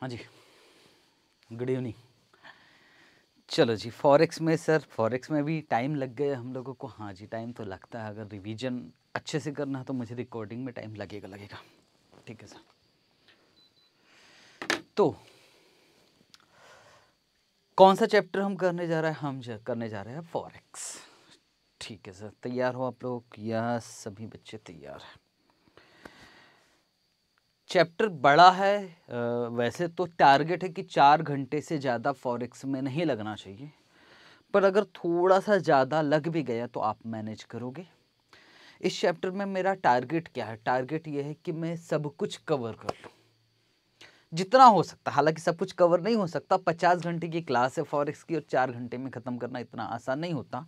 हाँ जी good evening चलो जी फॉरेक्स में सर फॉरेक्स में भी टाइम लग गया हम लोगों को हाँ जी टाइम तो लगता है अगर रिवीजन अच्छे से करना है तो मुझे रिकॉर्डिंग में टाइम लगेगा लगेगा ठीक है सर तो कौन सा चैप्टर हम करने जा रहे हैं हम जा, करने जा रहे हैं फॉरेक्स ठीक है सर तैयार हो आप लोग या सभी बच्चे तैयार हैं चैप्टर बड़ा है वैसे तो टारगेट है कि चार घंटे से ज़्यादा फॉरेक्स में नहीं लगना चाहिए पर अगर थोड़ा सा ज़्यादा लग भी गया तो आप मैनेज करोगे इस चैप्टर में मेरा टारगेट क्या है टारगेट ये है कि मैं सब कुछ कवर कर लूँ जितना हो सकता हालांकि सब कुछ कवर नहीं हो सकता पचास घंटे की क्लास है फॉरेक्स की और चार घंटे में ख़त्म करना इतना आसान नहीं होता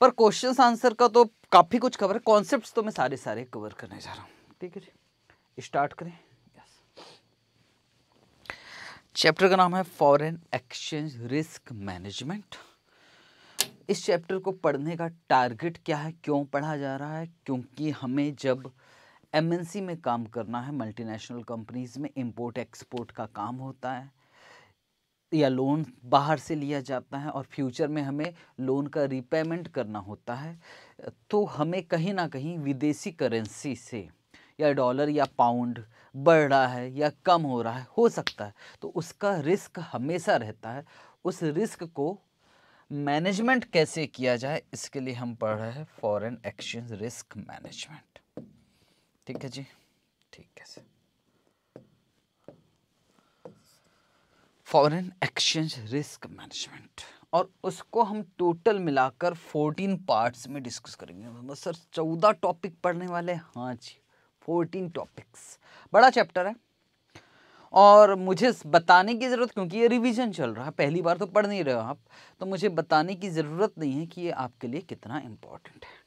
पर क्वेश्चन आंसर का तो काफ़ी कुछ कवर है कॉन्सेप्ट तो मैं सारे सारे कवर करने जा रहा हूँ ठीक है जी स्टार्ट करें चैप्टर का नाम है फॉरेन एक्सचेंज रिस्क मैनेजमेंट इस चैप्टर को पढ़ने का टारगेट क्या है क्यों पढ़ा जा रहा है क्योंकि हमें जब एमएनसी में काम करना है मल्टीनेशनल कंपनीज में इंपोर्ट एक्सपोर्ट का काम होता है या लोन बाहर से लिया जाता है और फ्यूचर में हमें लोन का रिपेमेंट करना होता है तो हमें कहीं ना कहीं विदेशी करेंसी से या डॉलर या पाउंड बढ़ रहा है या कम हो रहा है हो सकता है तो उसका रिस्क हमेशा रहता है उस रिस्क को मैनेजमेंट कैसे किया जाए इसके लिए हम पढ़ रहे हैं फॉरेन एक्सचेंज रिस्क मैनेजमेंट ठीक है जी ठीक है फॉरेन एक्सचेंज रिस्क मैनेजमेंट और उसको हम टोटल मिलाकर 14 पार्ट्स में डिस्कस करेंगे मतलब सर 14 टॉपिक पढ़ने वाले हाँ जी फोर्टीन टॉपिक्स बड़ा चैप्टर है और मुझे बताने की ज़रूरत क्योंकि ये रिवीजन चल रहा है पहली बार तो पढ़ नहीं रहे हो आप तो मुझे बताने की ज़रूरत नहीं है कि ये आपके लिए कितना इम्पोर्टेंट है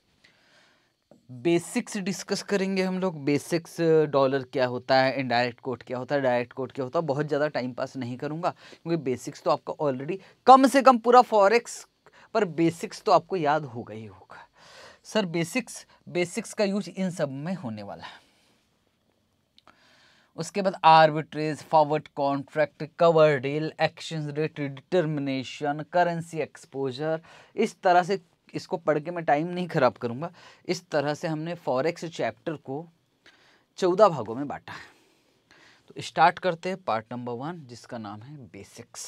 बेसिक्स डिस्कस करेंगे हम लोग बेसिक्स डॉलर क्या होता है इनडायरेक्ट कोड क्या होता है डायरेक्ट कोड क्या होता है बहुत ज़्यादा टाइम पास नहीं करूँगा क्योंकि बेसिक्स तो आपका ऑलरेडी कम से कम पूरा फॉरेक्स पर बेसिक्स तो आपको याद होगा ही होगा सर बेसिक्स बेसिक्स का यूज इन सब में होने वाला है उसके बाद arbitrage forward contract cover deal action rate determination currency exposure इस तरह से इसको पढ़ के मैं टाइम नहीं ख़राब करूँगा इस तरह से हमने फॉरेक्स चैप्टर को चौदह भागों में बांटा है तो स्टार्ट करते हैं पार्ट नंबर वन जिसका नाम है बेसिक्स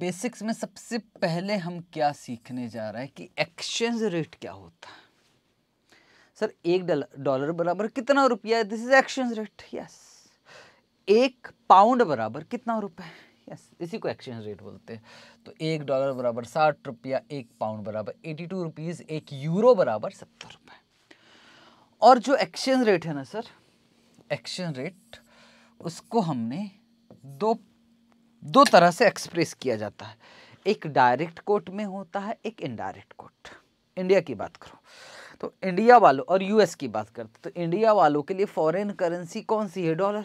बेसिक्स में सबसे पहले हम क्या सीखने जा रहे हैं कि एक्सचेंज रेट क्या होता है सर एक डॉलर बराबर कितना रुपया this is exchange rate yes एक पाउंड बराबर कितना रुपए यस इसी को एक्सचेंज रेट बोलते हैं तो एक डॉलर बराबर साठ रुपया एक पाउंड बराबर एटी टू रुपीज़ एक यूरो बराबर सत्तर रुपये और जो एक्सचेंज रेट है ना सर एक्सचेंज रेट उसको हमने दो दो तरह से एक्सप्रेस किया जाता है एक डायरेक्ट कोट में होता है एक इनडायरेक्ट कोट इंडिया की बात करो तो इंडिया वालों और यूएस की बात करते तो इंडिया वालों के लिए फॉरेन करेंसी कौन सी है डॉलर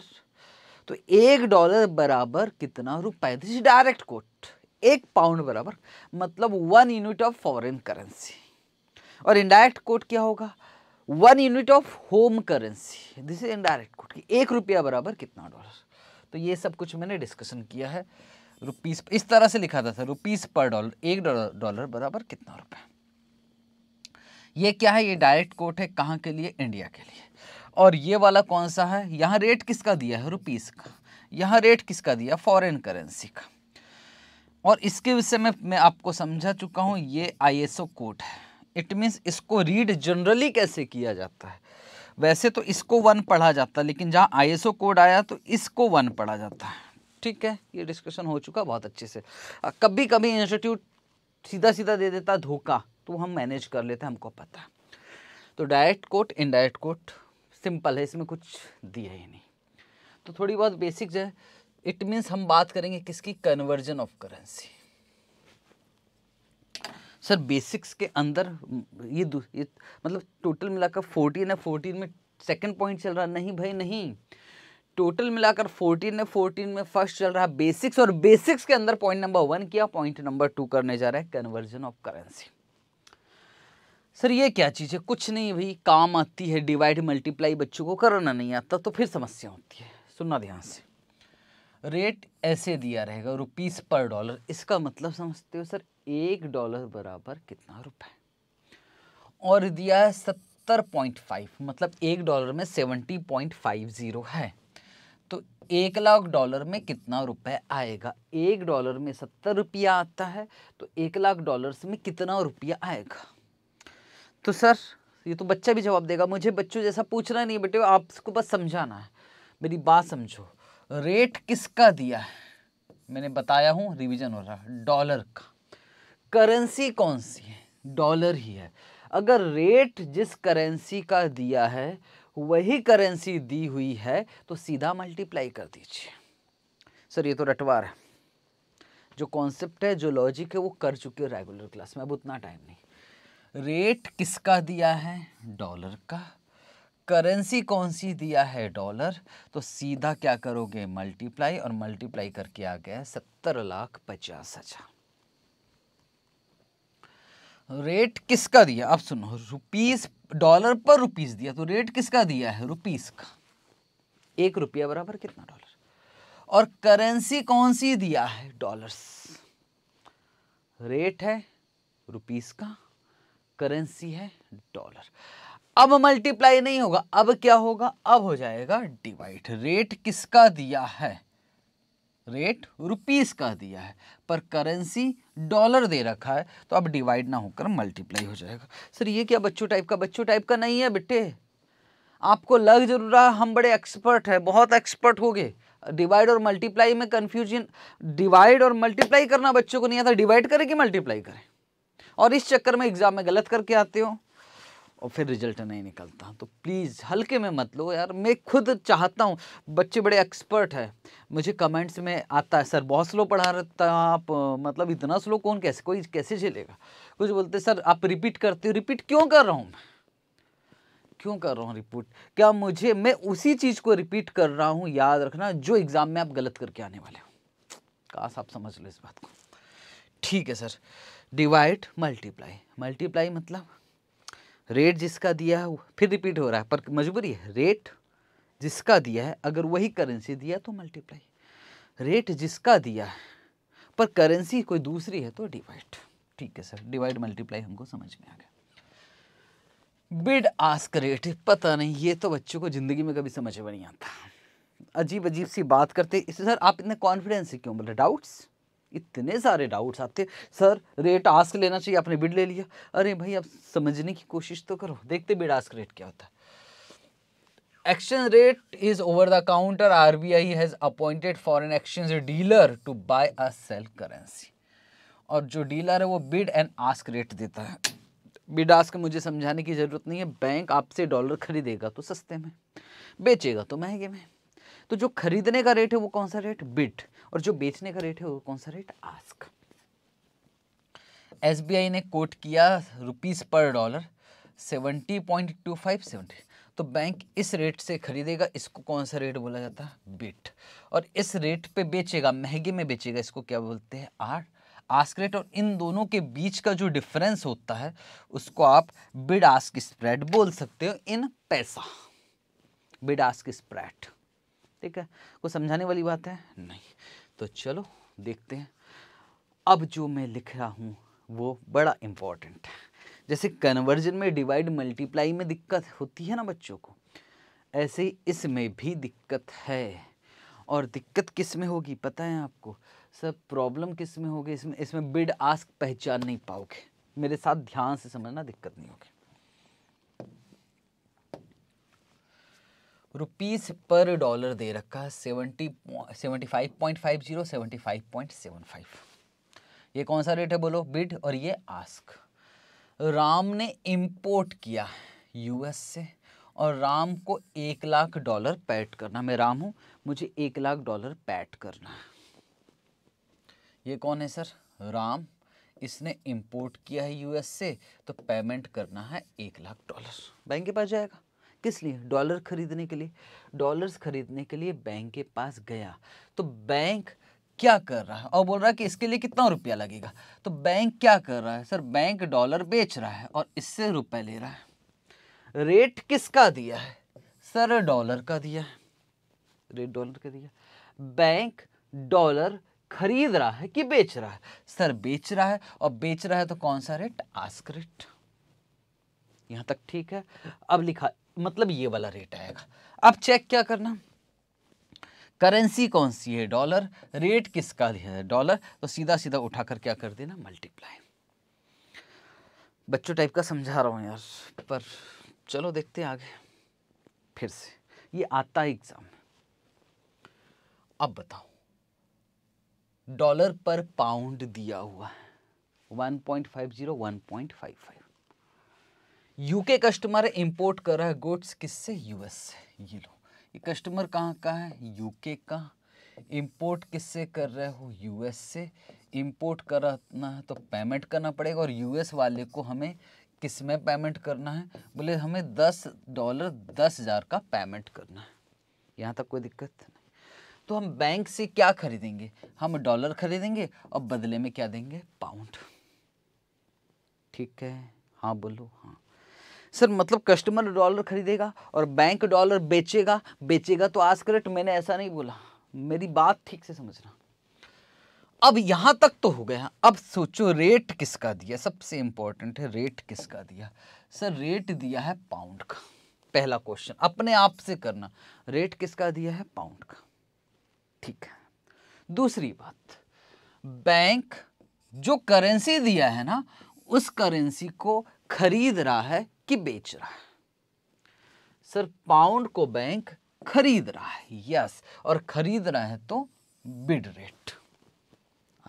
तो एक डॉलर बराबर कितना रुपए दिस डायरेक्ट कोट एक पाउंड बराबर मतलब one unit of foreign currency और इनडायरेक्ट कोट क्या होगा one unit of home currency this is indirect quote एक रुपया बराबर कितना डॉलर तो ये सब कुछ मैंने डिस्कशन किया है रुपीस इस तरह से लिखा था, था रुपीस पर डॉलर एक डॉलर बराबर कितना रुपये ये क्या है ये डायरेक्ट कोट है कहाँ के लिए इंडिया के लिए और ये वाला कौन सा है यहाँ रेट किसका दिया है रुपीज़ का यहाँ रेट किसका दिया फॉरेन करेंसी का और इसके विषय में मैं आपको समझा चुका हूँ ये ओ कोट है इट मीन्स इसको रीड जनरली कैसे किया जाता है वैसे तो इसको वन पढ़ा जाता है लेकिन जहाँ ओ कोड आया तो इसको वन पढ़ा जाता है ठीक है ये डिस्कशन हो चुका बहुत अच्छे से कभी कभी इंस्टीट्यूट सीधा सीधा दे देता धोखा तो हम मैनेज कर लेते हैं हमको पता तो direct quote indirect quote simple है इसमें कुछ दिया ही नहीं तो थोड़ी बहुत बेसिक जो है इट मीन्स हम बात करेंगे किसकी conversion of currency sir basics के अंदर ये, ये मतलब टोटल मिलाकर फोर्टीन है फोर्टीन में सेकंड पॉइंट चल रहा नहीं भाई नहीं टोटल मिलाकर 14 है 14 में फर्स्ट चल रहा है बेसिक्स और बेसिक्स के अंदर पॉइंट नंबर वन किया पॉइंट नंबर टू करने जा रहा है कन्वर्जन ऑफ करेंसी सर ये क्या चीज़ है कुछ नहीं भाई काम आती है डिवाइड मल्टीप्लाई बच्चों को करना नहीं आता तो फिर समस्या होती है सुनना ध्यान से रेट ऐसे दिया रहेगा रुपीस पर डॉलर इसका मतलब समझते हो सर एक डॉलर बराबर कितना रुपए और दिया है सत्तर पॉइंट फाइव मतलब एक डॉलर में सेवेंटी पॉइंट फाइव ज़ीरो है तो एक लाख डॉलर में कितना रुपए आएगा एक डॉलर में सत्तर रुपया आता है तो एक लाख डॉलर में कितना रुपया आएगा तो सर ये तो बच्चा भी जवाब देगा मुझे बच्चों जैसा पूछना नहीं बेटे आपको बस समझाना है मेरी बात समझो रेट किसका दिया है मैंने बताया हूँ रिवीजन हो रहा डॉलर का करेंसी कौन सी है डॉलर ही है अगर रेट जिस करेंसी का दिया है वही करेंसी दी हुई है तो सीधा मल्टीप्लाई कर दीजिए सर ये तो रटवार है जो कॉन्सेप्ट है जो लॉजिक है वो कर चुके हो रेगुलर क्लास में अब उतना टाइम नहीं रेट किसका दिया है डॉलर का करेंसी कौन सी दिया है डॉलर तो सीधा क्या करोगे मल्टीप्लाई और मल्टीप्लाई करके आ गया सत्तर लाख पचास हजार रेट किसका दिया आप सुनो रुपीस डॉलर पर रुपीस दिया तो रेट किसका दिया है रुपीस का एक रुपया बराबर कितना डॉलर और करेंसी कौन सी दिया है डॉलर्स रेट है रुपीस का करेंसी है डॉलर अब मल्टीप्लाई नहीं होगा अब क्या होगा अब हो जाएगा डिवाइड रेट किसका दिया है रेट रुपीस का दिया है पर करेंसी डॉलर दे रखा है तो अब डिवाइड ना होकर मल्टीप्लाई हो जाएगा सर ये क्या बच्चों टाइप का बच्चों टाइप का नहीं है बेटे आपको लग जरूर रहा हम बड़े एक्सपर्ट हैं बहुत एक्सपर्ट हो गए डिवाइड और मल्टीप्लाई में कन्फ्यूजन डिवाइड और मल्टीप्लाई करना बच्चों को नहीं आता डिवाइड करें कि मल्टीप्लाई करें और इस चक्कर में एग्ज़ाम में गलत करके आते हो और फिर रिजल्ट नहीं निकलता तो प्लीज़ हल्के में मत लो यार मैं खुद चाहता हूँ बच्चे बड़े एक्सपर्ट है मुझे कमेंट्स में आता है सर बहुत स्लो पढ़ा रहता आप मतलब इतना स्लो कौन कैसे कोई कैसे झेलेगा कुछ बोलते सर आप रिपीट करते हो रिपीट क्यों कर रहा हूँ मैं क्यों कर रहा हूँ रिपीट क्या मुझे मैं उसी चीज़ को रिपीट कर रहा हूँ याद रखना जो एग्ज़ाम में आप गलत करके आने वाले हो काश आप समझ लो इस बात को ठीक है सर डिवाइड मल्टीप्लाई मल्टीप्लाई मतलब रेट जिसका दिया है फिर रिपीट हो रहा है पर मजबूरी है रेट जिसका दिया है अगर वही करेंसी दिया तो मल्टीप्लाई रेट जिसका दिया है पर करेंसी कोई दूसरी है तो डिवाइड ठीक है सर डिवाइड मल्टीप्लाई हमको समझ में आ गया बिड आस्क रेट पता नहीं ये तो बच्चों को ज़िंदगी में कभी समझ में नहीं आता अजीब अजीब सी बात करते इससे सर आप इतना कॉन्फिडेंस क्यों बोल रहे डाउट्स इतने सारे डाउट्स आते सर रेट आस्क लेना चाहिए आपने बिड ले लिया अरे भाई अब समझने की कोशिश तो करो देखते बिड आस्क रेट क्या होता है Action rate is over the counter. RBI has appointed foreign exchange dealer to buy a sell currency और जो डीलर है वो बिड एंड आस्क रेट देता है बिड आस्क मुझे समझाने की ज़रूरत नहीं है बैंक आपसे डॉलर खरीदेगा तो सस्ते में बेचेगा तो महंगे में तो जो खरीदने का रेट है वो कौन सा रेट बिट और जो बेचने का रेट है वो कौन सा रेट आस्क एस ने कोट किया रुपीज़ पर dollar seventy point two five seventy तो बैंक इस रेट से खरीदेगा इसको कौन सा रेट बोला जाता है बिट और इस रेट पे बेचेगा महंगे में बेचेगा इसको क्या बोलते हैं आर आस्क रेट और इन दोनों के बीच का जो डिफरेंस होता है उसको आप बिड आस्क स्प्रेड बोल सकते हो इन पैसा बिड आस्क स्प्रेड ठीक है कोई समझाने वाली बात है नहीं तो चलो देखते हैं अब जो मैं लिख रहा हूँ वो बड़ा इम्पॉर्टेंट है जैसे कन्वर्जन में डिवाइड मल्टीप्लाई में दिक्कत होती है ना बच्चों को ऐसे ही इसमें भी दिक्कत है और दिक्कत किस में होगी पता है आपको सर प्रॉब्लम किस में होगी इसमें इसमें बिड आस्क पहचान नहीं पाओगे मेरे साथ ध्यान से समझना दिक्कत नहीं होगी रुपीज़ पर डॉलर दे रखा है seventy seventy five point five zero seventy five point seven five ये कौन सा रेट है बोलो बिड और ये आस्क राम ने इंपोर्ट किया यूएस से और राम को एक लाख डॉलर पैट करना मैं राम हूँ मुझे एक लाख डॉलर पैट करना है ये कौन है सर राम इसने इंपोर्ट किया है यूएस से तो पेमेंट करना है एक लाख डॉलर बैंक के पास जाएगा किस लिए डॉलर खरीदने के लिए डॉलर्स खरीदने के लिए बैंक के पास गया तो बैंक क्या कर रहा है और बोल रहा है कि इसके लिए कितना रुपया लगेगा तो बैंक क्या कर रहा है सर बैंक डॉलर बेच रहा है और इससे रुपये ले रहा है रेट किसका दिया है सर डॉलर का दिया है रेट डॉलर का दिया बैंक डॉलर खरीद रहा है कि बेच रहा है सर बेच रहा है और बेच रहा है तो कौन सा रेट आस्क रेट यहां तक ठीक है अब लिखा मतलब ये वाला रेट आएगा अब चेक क्या करना करेंसी कौन सी है डॉलर रेट किसका है डॉलर तो सीधा सीधा उठाकर क्या कर देना मल्टीप्लाई बच्चों टाइप का समझा रहा हूँ यार पर चलो देखते हैं आगे फिर से ये आता है एग्जाम में अब बताओ डॉलर पर पाउंड दिया हुआ है 1.50 1.55 यूके कस्टमर इंपोर्ट कर रहा है गुड्स किससे यूएस से ये लो ये कस्टमर कहाँ का है यूके का इंपोर्ट किससे कर रहे हो यूएस से इंपोर्ट करना है तो पेमेंट करना पड़ेगा और यूएस वाले को हमें किस में पेमेंट करना है बोले हमें दस डॉलर दस हज़ार का पेमेंट करना है यहाँ तक कोई दिक्कत नहीं तो हम बैंक से क्या खरीदेंगे हम डॉलर खरीदेंगे और बदले में क्या देंगे पाउंड ठीक है हाँ बोलो हाँ सर मतलब कस्टमर डॉलर खरीदेगा और बैंक डॉलर बेचेगा बेचेगा तो आज करेक्ट मैंने ऐसा नहीं बोला मेरी बात ठीक से समझना अब यहाँ तक तो हो गया अब सोचो रेट किसका दिया सबसे इंपॉर्टेंट है रेट किसका दिया सर रेट दिया है पाउंड का पहला क्वेश्चन अपने आप से करना रेट किसका दिया है पाउंड का ठीक है दूसरी बात बैंक जो करेंसी दिया है ना उस करेंसी को खरीद रहा है कि बेच रहा है सर पाउंड को बैंक खरीद रहा है यस और खरीद रहा है तो बिड रेट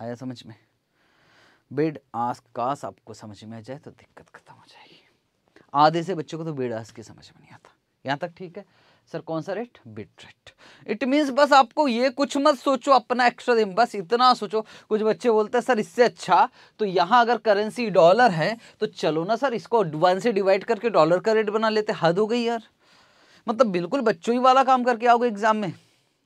आया समझ में बेड आस कास आपको समझ में आ जाए तो दिक्कत खत्म हो जाएगी आधे से बच्चों को तो बेड आस की समझ में नहीं आता यहां तक ठीक है सर कौन सा rate bid rate it means बस आपको ये कुछ मत सोचो अपना एक्स्ट्रा दिन बस इतना सोचो कुछ बच्चे बोलते हैं सर इससे अच्छा तो यहाँ अगर करेंसी डॉलर है तो चलो ना सर इसको वन से डिवाइड करके डॉलर का रेट बना लेते हद हो गई यार मतलब बिल्कुल बच्चों ही वाला काम करके आओगे एग्जाम में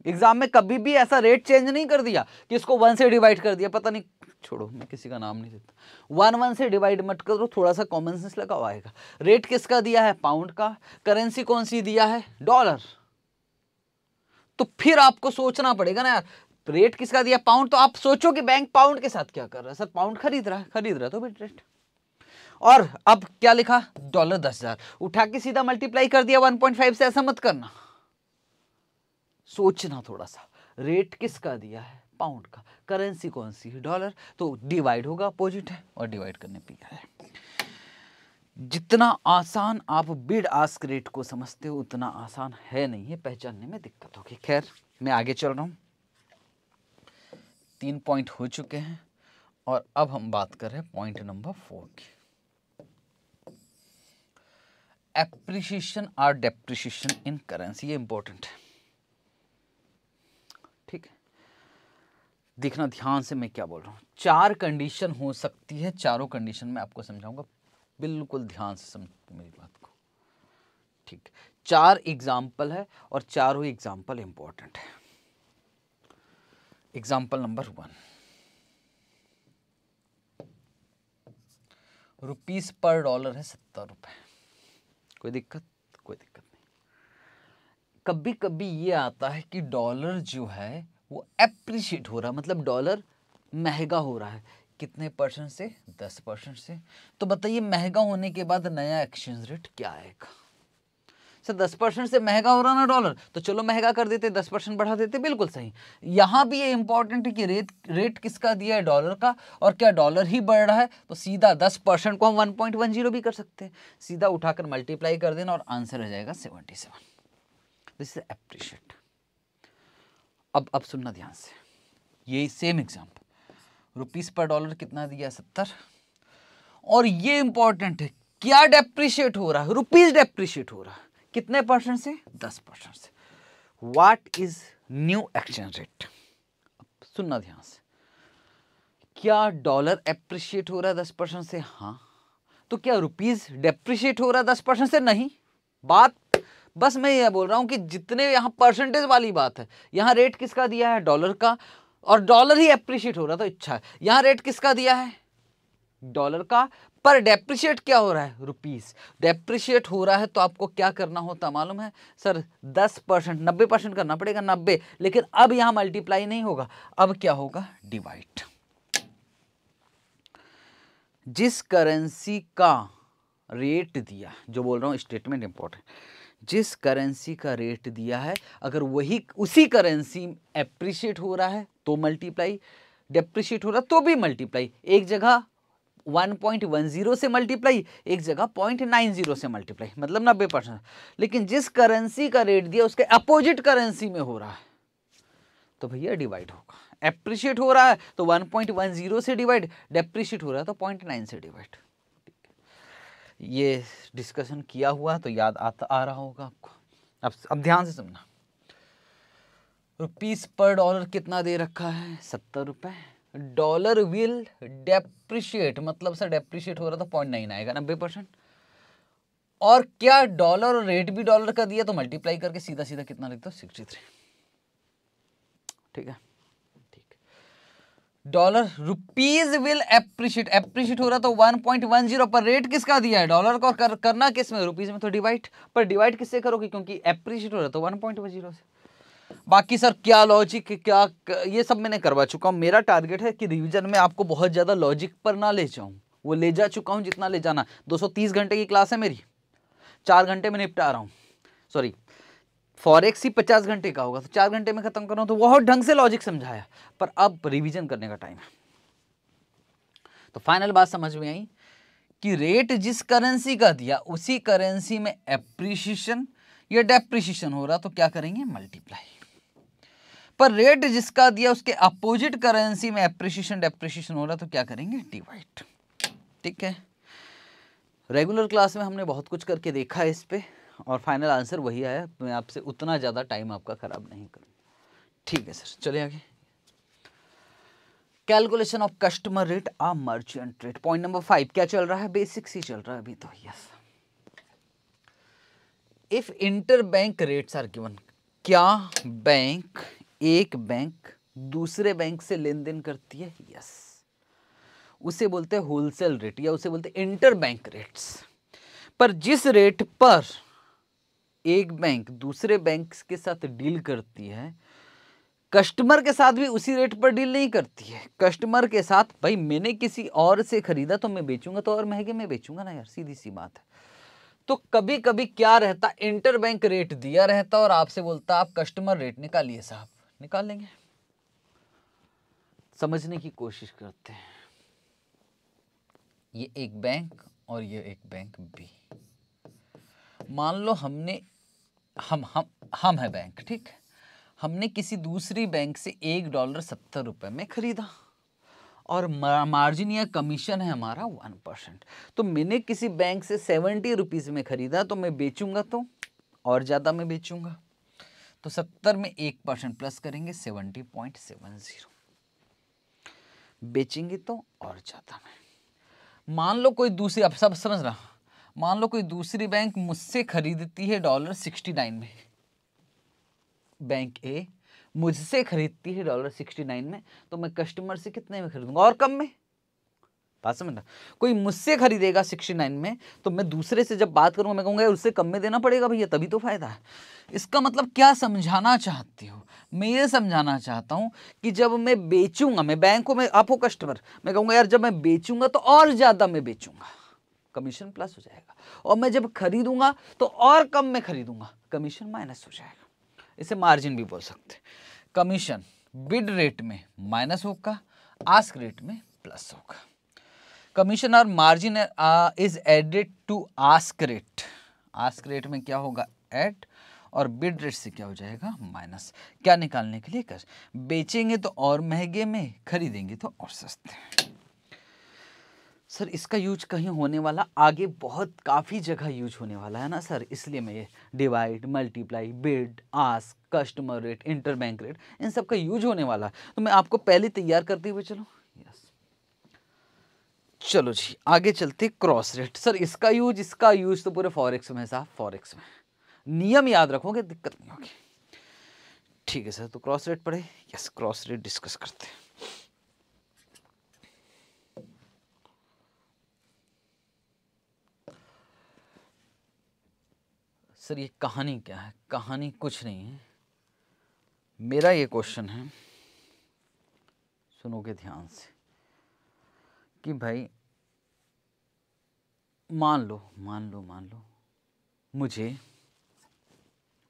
एग्जाम में कभी भी ऐसा रेट चेंज नहीं कर दिया कि इसको वन से डिवाइड कर दिया पता नहीं छोड़ो मैं किसी का नाम नहीं देता वन वन से डिवाइड मत करो थोड़ा सा कॉमन सेंस लगाओ आएगा रेट किसका दिया है पाउंड का करेंसी कौन सी दिया है डॉलर तो फिर आपको सोचना पड़ेगा ना यार रेट किसका दिया पाउंड तो आप सोचो कि बैंक पाउंड के साथ क्या कर रहा है सर पाउंड खरीद रहा है खरीद रहा तो भी रेट और अब क्या लिखा डॉलर दस हजार उठा के सीधा मल्टीप्लाई कर दिया वन पॉइंट फाइव से ऐसा मत करना सोचना थोड़ा सा रेट किसका दिया है पाउंड का करेंसी कौन सी है डॉलर तो डिवाइड होगा अपोजिट है और डिवाइड करने पे है जितना आसान आप बिड आस्क रेट को समझते हो उतना आसान है नहीं है पहचानने में दिक्कत होगी खैर मैं आगे चल रहा हूँ तीन पॉइंट हो चुके हैं और अब हम बात कर रहे हैं पॉइंट नंबर फोर की एप्रिशिएशन और डेप्रिशिएशन इन करेंसी ये इंपॉर्टेंट है देखना ध्यान से मैं क्या बोल रहा हूँ चार कंडीशन हो सकती है चारों कंडीशन में आपको समझाऊंगा बिल्कुल ध्यान से समझ मेरी बात को ठीक चार एग्जाम्पल है और चारों एग्जाम्पल इम्पॉर्टेंट है एग्जाम्पल नंबर वन रुपीस पर डॉलर है सत्तर रुपए कोई दिक्कत कोई दिक्कत नहीं कभी कभी ये आता है कि डॉलर जो है वो एप्रिशिएट हो रहा मतलब डॉलर महंगा हो रहा है कितने परसेंट से दस परसेंट से तो बताइए महंगा होने के बाद नया एक्सचेंज रेट क्या आएगा सर दस परसेंट से महंगा हो रहा ना डॉलर तो चलो महंगा कर देते दस परसेंट बढ़ा देते बिल्कुल सही यहाँ भी ये इंपॉर्टेंट है कि रेट रेट किसका दिया है डॉलर का और क्या डॉलर ही बढ़ रहा है तो सीधा दस परसेंट को हम वन पॉइंट वन जीरो भी कर सकते हैं सीधा उठाकर मल्टीप्लाई कर देना और आंसर हो जाएगा seventy seven this is appreciate अब अब सुनना ध्यान से यही सेम एग्जाम्पल रुपीस पर डॉलर कितना दिया सत्तर और ये इंपॉर्टेंट है क्या डेप्रिशिएट हो रहा है रुपीज डेप्रिशिएट हो रहा है कितने परसेंट से दस परसेंट से what is new exchange rate सुनना ध्यान से क्या डॉलर एप्रिशिएट हो रहा है दस परसेंट से हाँ तो क्या रुपीज डेप्रिशिएट हो रहा है दस परसेंट से नहीं बात बस मैं यह बोल रहा हूँ कि जितने यहाँ परसेंटेज वाली बात है यहाँ रेट किसका दिया है डॉलर का और डॉलर ही अप्रिशिएट हो रहा तो इच्छा है यहाँ रेट किसका दिया है डॉलर का पर डेप्रिशिएट क्या हो रहा है रुपीस डेप्रिशिएट हो रहा है तो आपको क्या करना होता मालूम है सर 10 परसेंट नब्बे परसेंट करना पड़ेगा नब्बे लेकिन अब यहां मल्टीप्लाई नहीं होगा अब क्या होगा डिवाइड जिस करेंसी का रेट दिया जो बोल रहा हूं स्टेटमेंट इंपॉर्टेंट जिस करेंसी का रेट दिया है अगर वही उसी करेंसी एप्रिशिएट हो रहा है तो मल्टीप्लाई डेप्रिशिएट हो रहा तो भी मल्टीप्लाई एक जगह 1.10 से मल्टीप्लाई एक जगह 0.90 से मल्टीप्लाई मतलब नब्बे परसेंट लेकिन जिस करेंसी का रेट दिया उसके अपोजिट करेंसी में हो रहा है तो भैया डिवाइड होगा एप्रिशिएट हो रहा है तो 1.10 से डिवाइड डेप्रिशिएट हो रहा है तो 0.9 से डिवाइड ये डिस्कशन किया हुआ तो याद आता आ रहा होगा आपको अब अब ध्यान से सुनना रुपीस पर डॉलर कितना दे रखा है सत्तर रुपए डॉलर विल डेप्रिशिएट मतलब सर डेप्रिशिएट हो रहा था पॉइंट नाइन आएगा नब्बे परसेंट और क्या डॉलर और रेट भी डॉलर का दिया तो मल्टीप्लाई करके सीधा सीधा कितना लिखते हो सिक्सटी थ्री ठीक है dollar rupees will appreciate appreciate हो रहा तो 1.10 पर रेट किसका दिया है डॉलर को कर, करना किस में रुपीज में तो डिवाइड पर डिवाइड किससे करोगे क्योंकि एप्रिशिएट हो रहा तो 1.10 से बाकी सर क्या लॉजिक क्या ये सब मैंने करवा चुका हूँ मेरा टारगेट है कि रिविजन में आपको बहुत ज़्यादा लॉजिक पर ना ले जाऊँ वो ले जा चुका हूँ जितना ले जाना तीस घंटे की क्लास है मेरी चार घंटे में निपटा रहा हूँ सॉरी फॉरेक्स ही पचास घंटे का होगा तो चार घंटे में खत्म करो तो बहुत ढंग से लॉजिक समझाया पर अब रिविजन करने का टाइम है तो फाइनल बात समझ में आई कि रेट जिस करेंसी का दिया उसी करेंसी में एप्रिशिएशन या डेप्रिशिएशन हो रहा तो क्या करेंगे मल्टीप्लाई पर रेट जिसका दिया उसके अपोजिट करेंसी में एप्रिशिएशन डेप्रिशिएशन हो रहा तो क्या करेंगे डिवाइड ठीक है रेगुलर क्लास में हमने बहुत कुछ करके देखा है इस पर और फाइनल आंसर वही आया मैं आपसे उतना ज़्यादा टाइम आपका ख़राब नहीं करूँगा ठीक है सर चले आगे कैलकुलेशन ऑफ कस्टमर रेट आ merchant rate point number five क्या चल रहा है बेसिक्स ही चल रहा है अभी तो yes if inter bank rates are given क्या बैंक एक बैंक दूसरे बैंक से लेन देन करती है यस yes. उसे बोलते हैं होलसेल रेट या उसे बोलते हैं इंटर बैंक रेट्स पर जिस रेट पर एक बैंक दूसरे बैंक के साथ डील करती है कस्टमर के साथ भी उसी रेट पर डील नहीं करती है कस्टमर के साथ भाई मैंने किसी और से ख़रीदा तो मैं बेचूंगा तो और महंगे में बेचूंगा ना यार सीधी सी बात है तो कभी कभी क्या रहता इंटर बैंक रेट दिया रहता और आपसे बोलता आप कस्टमर रेट निकालिए साहब निकाल लेंगे समझने की कोशिश करते हैं ये एक बैंक और ये एक बैंक बी मान लो हमने हम हम हम है बैंक ठीक है हमने किसी दूसरी बैंक से एक डॉलर सत्तर रुपये में ख़रीदा और मार्जिन या कमीशन है हमारा वन परसेंट तो मैंने किसी बैंक से सेवेंटी रुपीज़ में ख़रीदा तो मैं बेचूंगा तो और ज़्यादा मैं बेचूंगा तो सत्तर में एक परसेंट प्लस करेंगे सेवेंटी पॉइंट सेवन ज़ीरो बेचेंगे तो और ज़्यादा में मान लो कोई दूसरी आप सब समझ रहा मान लो कोई दूसरी बैंक मुझसे खरीदती है डॉलर सिक्सटी नाइन में बैंक ए मुझसे खरीदती है डॉलर सिक्सटी नाइन में तो मैं कस्टमर से कितने में खरीदूंगा और कम में बात समझना कोई मुझसे खरीदेगा सिक्सटी नाइन में तो मैं दूसरे से जब बात करूंगा मैं कहूंगा उससे कम में देना पड़ेगा भैया तभी तो फायदा है इसका मतलब क्या समझाना चाहती हो मैं ये समझाना चाहता हूँ कि जब मैं बेचूंगा मैं बैंक को मैं आप हो कस्टमर मैं कहूँगा यार जब मैं बेचूंगा तो और ज़्यादा मैं बेचूंगा कमीशन प्लस हो जाएगा और मैं जब खरीदूंगा तो और कम में खरीदूंगा कमीशन माइनस हो जाएगा इसे मार्जिन भी बोल सकते कमीशन बिड रेट में माइनस होगा आस्क रेट में प्लस होगा कमीशन और margin is added to ask rate ask rate में क्या होगा एड और बिड रेट से क्या हो जाएगा माइनस क्या निकालने के लिए कर बेचेंगे तो और महंगे में खरीदेंगे तो और सस्ते सर इसका यूज कहीं होने वाला आगे बहुत काफ़ी जगह यूज होने वाला है ना सर इसलिए मैं ये divide multiply bid ask customer rate interbank rate इन सब का यूज होने वाला है तो मैं आपको पहले तैयार करते हुए चलो यस चलो जी आगे चलते क्रॉस रेट सर इसका यूज इसका यूज तो पूरे फॉरेक्स में साहब फॉरेक्स में नियम याद रखोगे दिक्कत नहीं होगी ठीक है सर तो क्रॉस रेट पढ़े यस क्रॉस रेट डिस्कस करते हैं सर ये कहानी क्या है कहानी कुछ नहीं है मेरा ये क्वेश्चन है सुनोगे ध्यान से कि भाई मान लो मान लो मान लो मुझे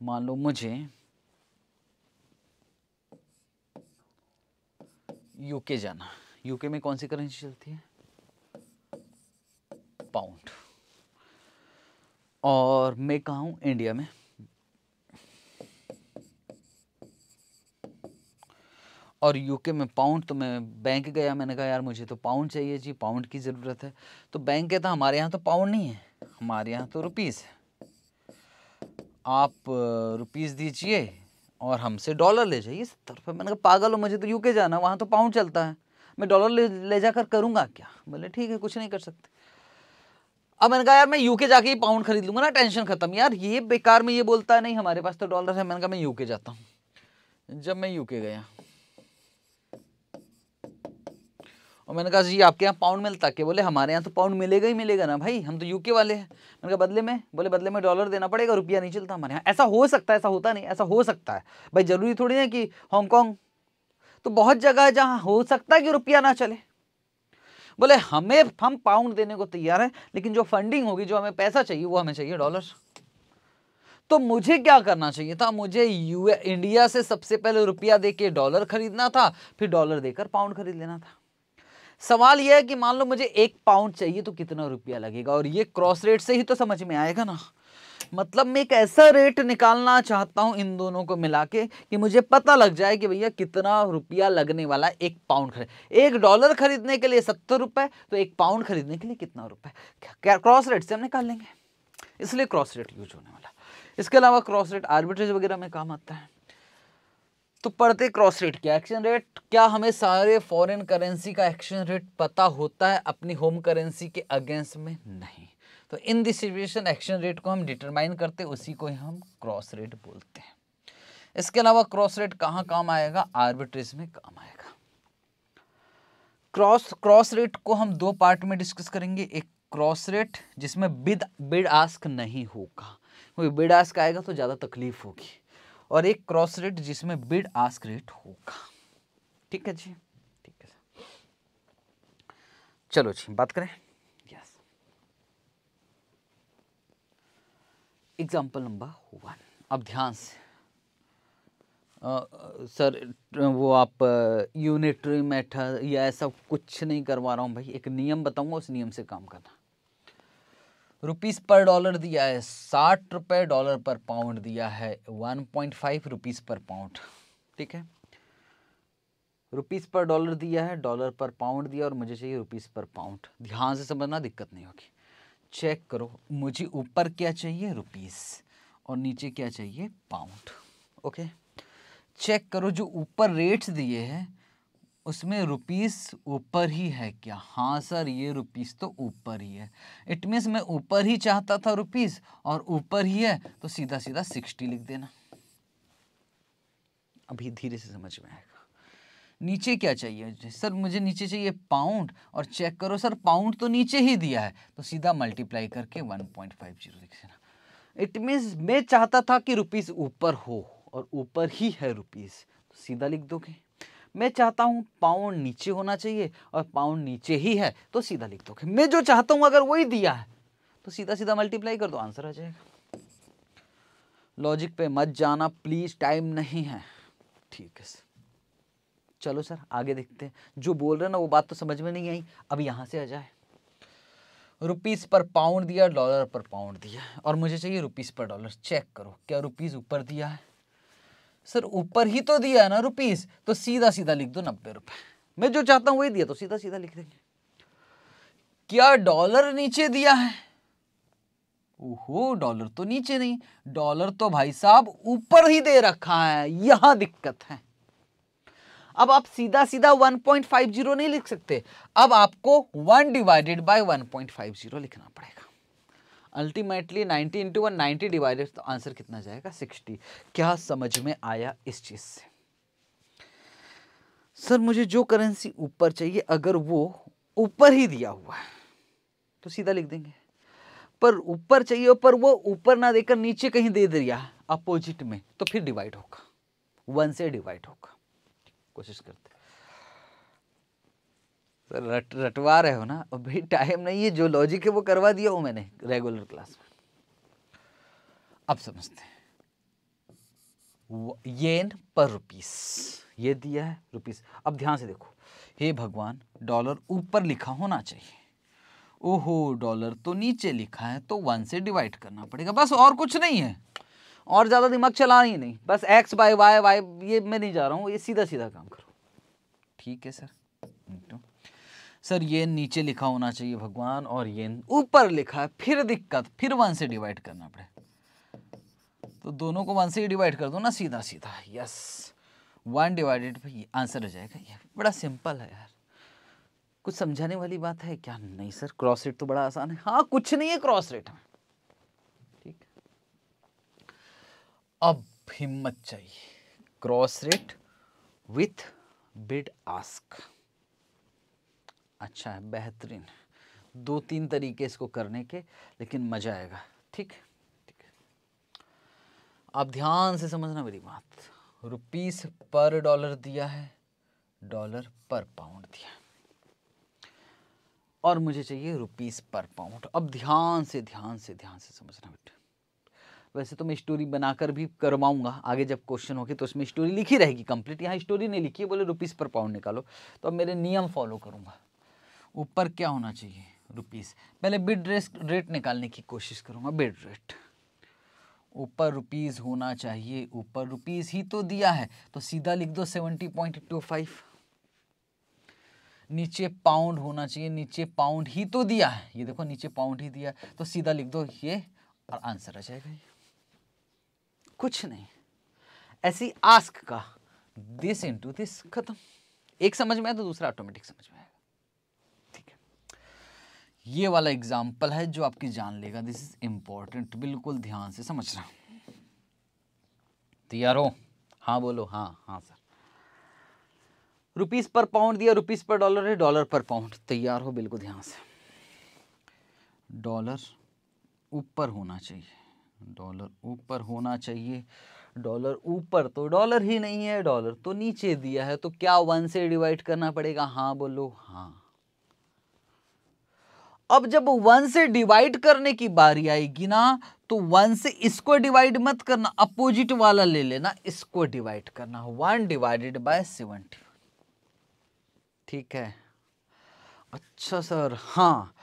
मान लो मुझे यूके जाना यूके में कौन सी करेंसी चलती है पाउंड और मैं कहा हूँ इंडिया में और यूके में पाउंड तो मैं बैंक गया मैंने कहा यार मुझे तो पाउंड चाहिए जी पाउंड की ज़रूरत है तो बैंक कहता हमारे यहाँ तो पाउंड नहीं है हमारे यहाँ तो रुपीज़ है आप रुपीज़ दीजिए और हमसे डॉलर ले जाइए सत्तर रुपये मैंने कहा पागल हो मुझे तो यूके जाना वहाँ तो पाउंड चलता है मैं डॉलर ले ले जाकर करूँगा क्या बोले ठीक है कुछ नहीं कर सकते अब मैंने कहा यार मैं यूके जाके ही पाउंड खरीद लूँगा ना टेंशन खत्म यार ये बेकार में ये बोलता है नहीं हमारे पास तो डॉलर है मैंने कहा मैं यूके जाता हूँ जब मैं यूके गया और मैंने कहा जी आपके यहाँ पाउंड मिलता के बोले हमारे यहाँ तो पाउंड मिलेगा ही मिलेगा ना भाई हम तो यूके वाले हैं मैंने कहा बदले में बोले बदले में डॉलर देना पड़ेगा रुपया नहीं चलता हमारे यहाँ ऐसा हो सकता है ऐसा होता नहीं ऐसा हो सकता है भाई ज़रूरी थोड़ी है कि हांगकॉन्ग तो बहुत जगह है जहाँ हो सकता है कि रुपया ना चले बोले हमें हम पाउंड देने को तैयार है लेकिन जो फंडिंग होगी जो हमें पैसा चाहिए वो हमें चाहिए डॉलर तो मुझे क्या करना चाहिए था मुझे यू इंडिया से सबसे पहले रुपया दे डॉलर खरीदना था फिर डॉलर देकर पाउंड खरीद लेना था सवाल यह है कि मान लो मुझे एक पाउंड चाहिए तो कितना रुपया लगेगा और ये क्रॉस रेट से ही तो समझ में आएगा ना मतलब मैं एक ऐसा रेट निकालना चाहता हूँ इन दोनों को मिला के कि मुझे पता लग जाए कि भैया कितना रुपया लगने वाला है एक पाउंड खरीद एक डॉलर खरीदने के लिए सत्तर रुपये तो एक पाउंड खरीदने के लिए कितना रुपये क्रॉस रेट से हम निकाल लेंगे इसलिए क्रॉस रेट यूज होने वाला इसके अलावा क्रॉस रेट आर्बिट्रेज वगैरह में काम आता है तो पढ़ते क्रॉस रेट क्या एक्सचेंज रेट क्या हमें सारे फॉरेन करेंसी का एक्सचेंज रेट पता होता है अपनी होम करेंसी के अगेंस्ट में नहीं तो in this situation action rate को हम डिटरमाइन करते उसी को ही हम क्रॉस रेट बोलते हैं इसके अलावा क्रॉस रेट कहाँ काम आएगा आर्बिट्रेज में काम आएगा क्रॉस क्रॉस रेट को हम दो पार्ट में डिस्कस करेंगे एक क्रॉस रेट जिसमें बिद बिड आस्क नहीं होगा क्योंकि बिड आस्क आएगा तो ज़्यादा तकलीफ होगी और एक क्रॉस रेट जिसमें बिड आस्क रेट होगा ठीक है जी ठीक है चलो जी बात करें एग्जाम्पल नंबर वन अब ध्यान से आ, सर वो आप यूनिटरी मैथड या ऐसा कुछ नहीं करवा रहा हूँ भाई एक नियम बताऊँगा उस नियम से काम करना रुपीस पर डॉलर दिया है साठ रुपये डॉलर पर पाउंड दिया है one point five rupees per pound ठीक है रुपीस पर डॉलर दिया है डॉलर पर पाउंड दिया और मुझे चाहिए रुपीस पर पाउंड ध्यान से समझना दिक्कत नहीं होगी चेक करो मुझे ऊपर क्या चाहिए रुपीस और नीचे क्या चाहिए पाउंड ओके चेक करो जो ऊपर रेट्स दिए हैं उसमें रुपीस ऊपर ही है क्या हाँ सर ये रुपीस तो ऊपर ही है इट मीन्स मैं ऊपर ही चाहता था रुपीस और ऊपर ही है तो सीधा सीधा सिक्सटी लिख देना अभी धीरे से समझ में आएगा नीचे क्या चाहिए सर मुझे नीचे चाहिए पाउंड और चेक करो सर पाउंड तो नीचे ही दिया है तो सीधा मल्टीप्लाई करके one point five zero it means मैं चाहता था कि रुपीज़ ऊपर हो और ऊपर ही है रुपीज़ तो सीधा लिख दोगे मैं चाहता हूँ पाउंड नीचे होना चाहिए और पाउंड नीचे ही है तो सीधा लिख दोगे मैं जो चाहता हूँ अगर वही दिया है तो सीधा सीधा मल्टीप्लाई कर दो आंसर आ जाएगा लॉजिक पे मत जाना प्लीज़ टाइम नहीं है ठीक है सर चलो सर आगे देखते हैं जो बोल रहे ना वो बात तो समझ में नहीं आई अब यहाँ से आ जाए रुपीज़ पर पाउंड दिया डॉलर पर पाउंड दिया और मुझे चाहिए रुपीस पर डॉलर चेक करो क्या रुपीज़ ऊपर दिया है सर ऊपर ही तो दिया है ना रुपीज़ तो सीधा सीधा लिख दो नब्बे रुपए मैं जो चाहता हूँ वही दिया तो सीधा सीधा लिख देंगे क्या डॉलर नीचे दिया है ओहो डॉलर तो नीचे नहीं डॉलर तो भाई साहब ऊपर ही दे रखा है यहां दिक्कत है अब आप सीधा सीधा 1.50 नहीं लिख सकते अब आपको 1 डिवाइडेड बाय 1.50 लिखना पड़ेगा ultimately 90 into one ninety divided तो आंसर कितना जाएगा 60 क्या समझ में आया इस चीज़ से सर मुझे जो करेंसी ऊपर चाहिए अगर वो ऊपर ही दिया हुआ है तो सीधा लिख देंगे पर ऊपर चाहिए पर वो ऊपर ना देकर नीचे कहीं दे दिया अपोजिट में तो फिर डिवाइड होगा वन से डिवाइड होगा कोशिश करते सर तो रट रटवा रहे हो ना अभी टाइम नहीं है जो लॉजिक है वो करवा दिया हूँ मैंने रेगुलर क्लास में अब समझते हैं येन पर रुपीस ये दिया है रुपीस अब ध्यान से देखो हे भगवान डॉलर ऊपर लिखा होना चाहिए ओहो डॉलर तो नीचे लिखा है तो वन से डिवाइड करना पड़ेगा बस और कुछ नहीं है और ज़्यादा दिमाग चलाना ही नहीं बस एक्स बाई वाई वाई ये मैं नहीं जा रहा हूँ ये सीधा सीधा काम करो ठीक है सर सर ये नीचे लिखा होना चाहिए भगवान और ये ऊपर लिखा है फिर दिक्कत फिर वन से डिवाइड करना पड़े तो दोनों को वन से ही डिवाइड कर दो ना सीधा सीधा यस वन डिवाइडेड ये आंसर हो जाएगा ये बड़ा सिंपल है यार कुछ समझाने वाली बात है क्या नहीं सर क्रॉस रेट तो बड़ा आसान है हाँ कुछ नहीं है क्रॉस रेट में अब हिम्मत चाहिए cross rate with bid ask अच्छा है बेहतरीन दो तीन तरीके इसको करने के लेकिन मज़ा आएगा ठीक है ठीक है आप ध्यान से समझना मेरी बात रुपीस पर डॉलर दिया है डॉलर पर पाउंड दिया और मुझे चाहिए रुपीस पर पाउंड अब ध्यान से ध्यान से ध्यान से समझना बेटा वैसे तो मैं स्टोरी बनाकर भी करवाऊंगा आगे जब क्वेश्चन होगी तो उसमें स्टोरी लिखी रहेगी कंप्लीट यहाँ स्टोरी नहीं लिखी है बोले रुपीज़ पर पाउंड निकालो तो अब मेरे नियम फॉलो करूँगा ऊपर क्या होना चाहिए रुपीज़ पहले बिड रेट निकालने की कोशिश करूँगा बिड रेट ऊपर रुपीज़ होना चाहिए ऊपर रुपीज़ ही तो दिया है तो सीधा लिख दो सेवेंटी पॉइंट टू फाइव नीचे पाउंड होना चाहिए नीचे पाउंड ही तो दिया है ये देखो नीचे पाउंड ही दिया तो सीधा लिख दो ये और आंसर आ जाएगा ये कुछ नहीं ऐसी आस्क का दिस इंटू दिस खत्म एक समझ में आया तो दूसरा ऑटोमेटिक समझ में आएगा ठीक है ये वाला एग्जाम्पल है जो आपकी जान लेगा दिस इज इंपॉर्टेंट बिल्कुल ध्यान से समझना तैयार हो हाँ बोलो हाँ हाँ सर रुपीस पर पाउंड दिया रुपीस पर डॉलर है डॉलर पर पाउंड तैयार हो बिल्कुल ध्यान से डॉलर ऊपर होना चाहिए डॉलर ऊपर होना चाहिए डॉलर ऊपर तो डॉलर ही नहीं है डॉलर तो नीचे दिया है तो क्या वन से डिवाइड करना पड़ेगा हाँ बोलो हाँ अब जब वन से डिवाइड करने की बारी आएगी ना तो वन से इसको डिवाइड मत करना अपोजिट वाला ले लेना इसको डिवाइड करना वन डिवाइडेड बाय सेवेंटी ठीक है अच्छा सर हाँ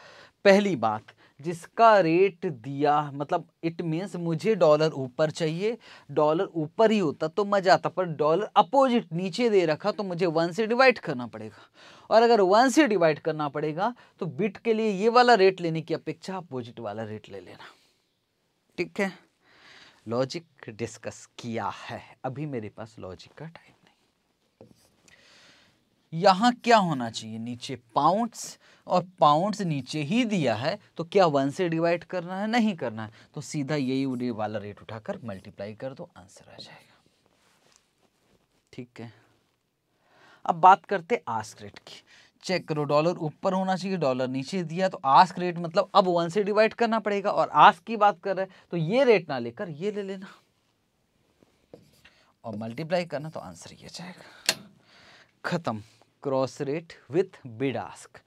पहली बात जिसका रेट दिया मतलब इट मीन्स मुझे डॉलर ऊपर चाहिए डॉलर ऊपर ही होता तो मज़ा आता पर डॉलर अपोजिट नीचे दे रखा तो मुझे वन से डिवाइड करना पड़ेगा और अगर वन से डिवाइड करना पड़ेगा तो बिट के लिए ये वाला रेट लेने की अपेक्षा अपोजिट वाला रेट ले लेना ठीक है लॉजिक डिस्कस किया है अभी मेरे पास लॉजिक का टाइम यहाँ क्या होना चाहिए नीचे पाउंड्स और पाउंड्स नीचे ही दिया है तो क्या वन से डिवाइड करना है नहीं करना है तो सीधा यही वाला रेट उठाकर मल्टीप्लाई कर दो आंसर आ जाएगा ठीक है अब बात करते आस्क रेट की चेक करो डॉलर ऊपर होना चाहिए डॉलर नीचे दिया तो आस्क रेट मतलब अब वन से डिवाइड करना पड़ेगा और आस्क की बात कर रहे हैं तो ये रेट ना लेकर ये ले लेना और मल्टीप्लाई करना तो आंसर ये जाएगा ख़त्म cross rate with bid ask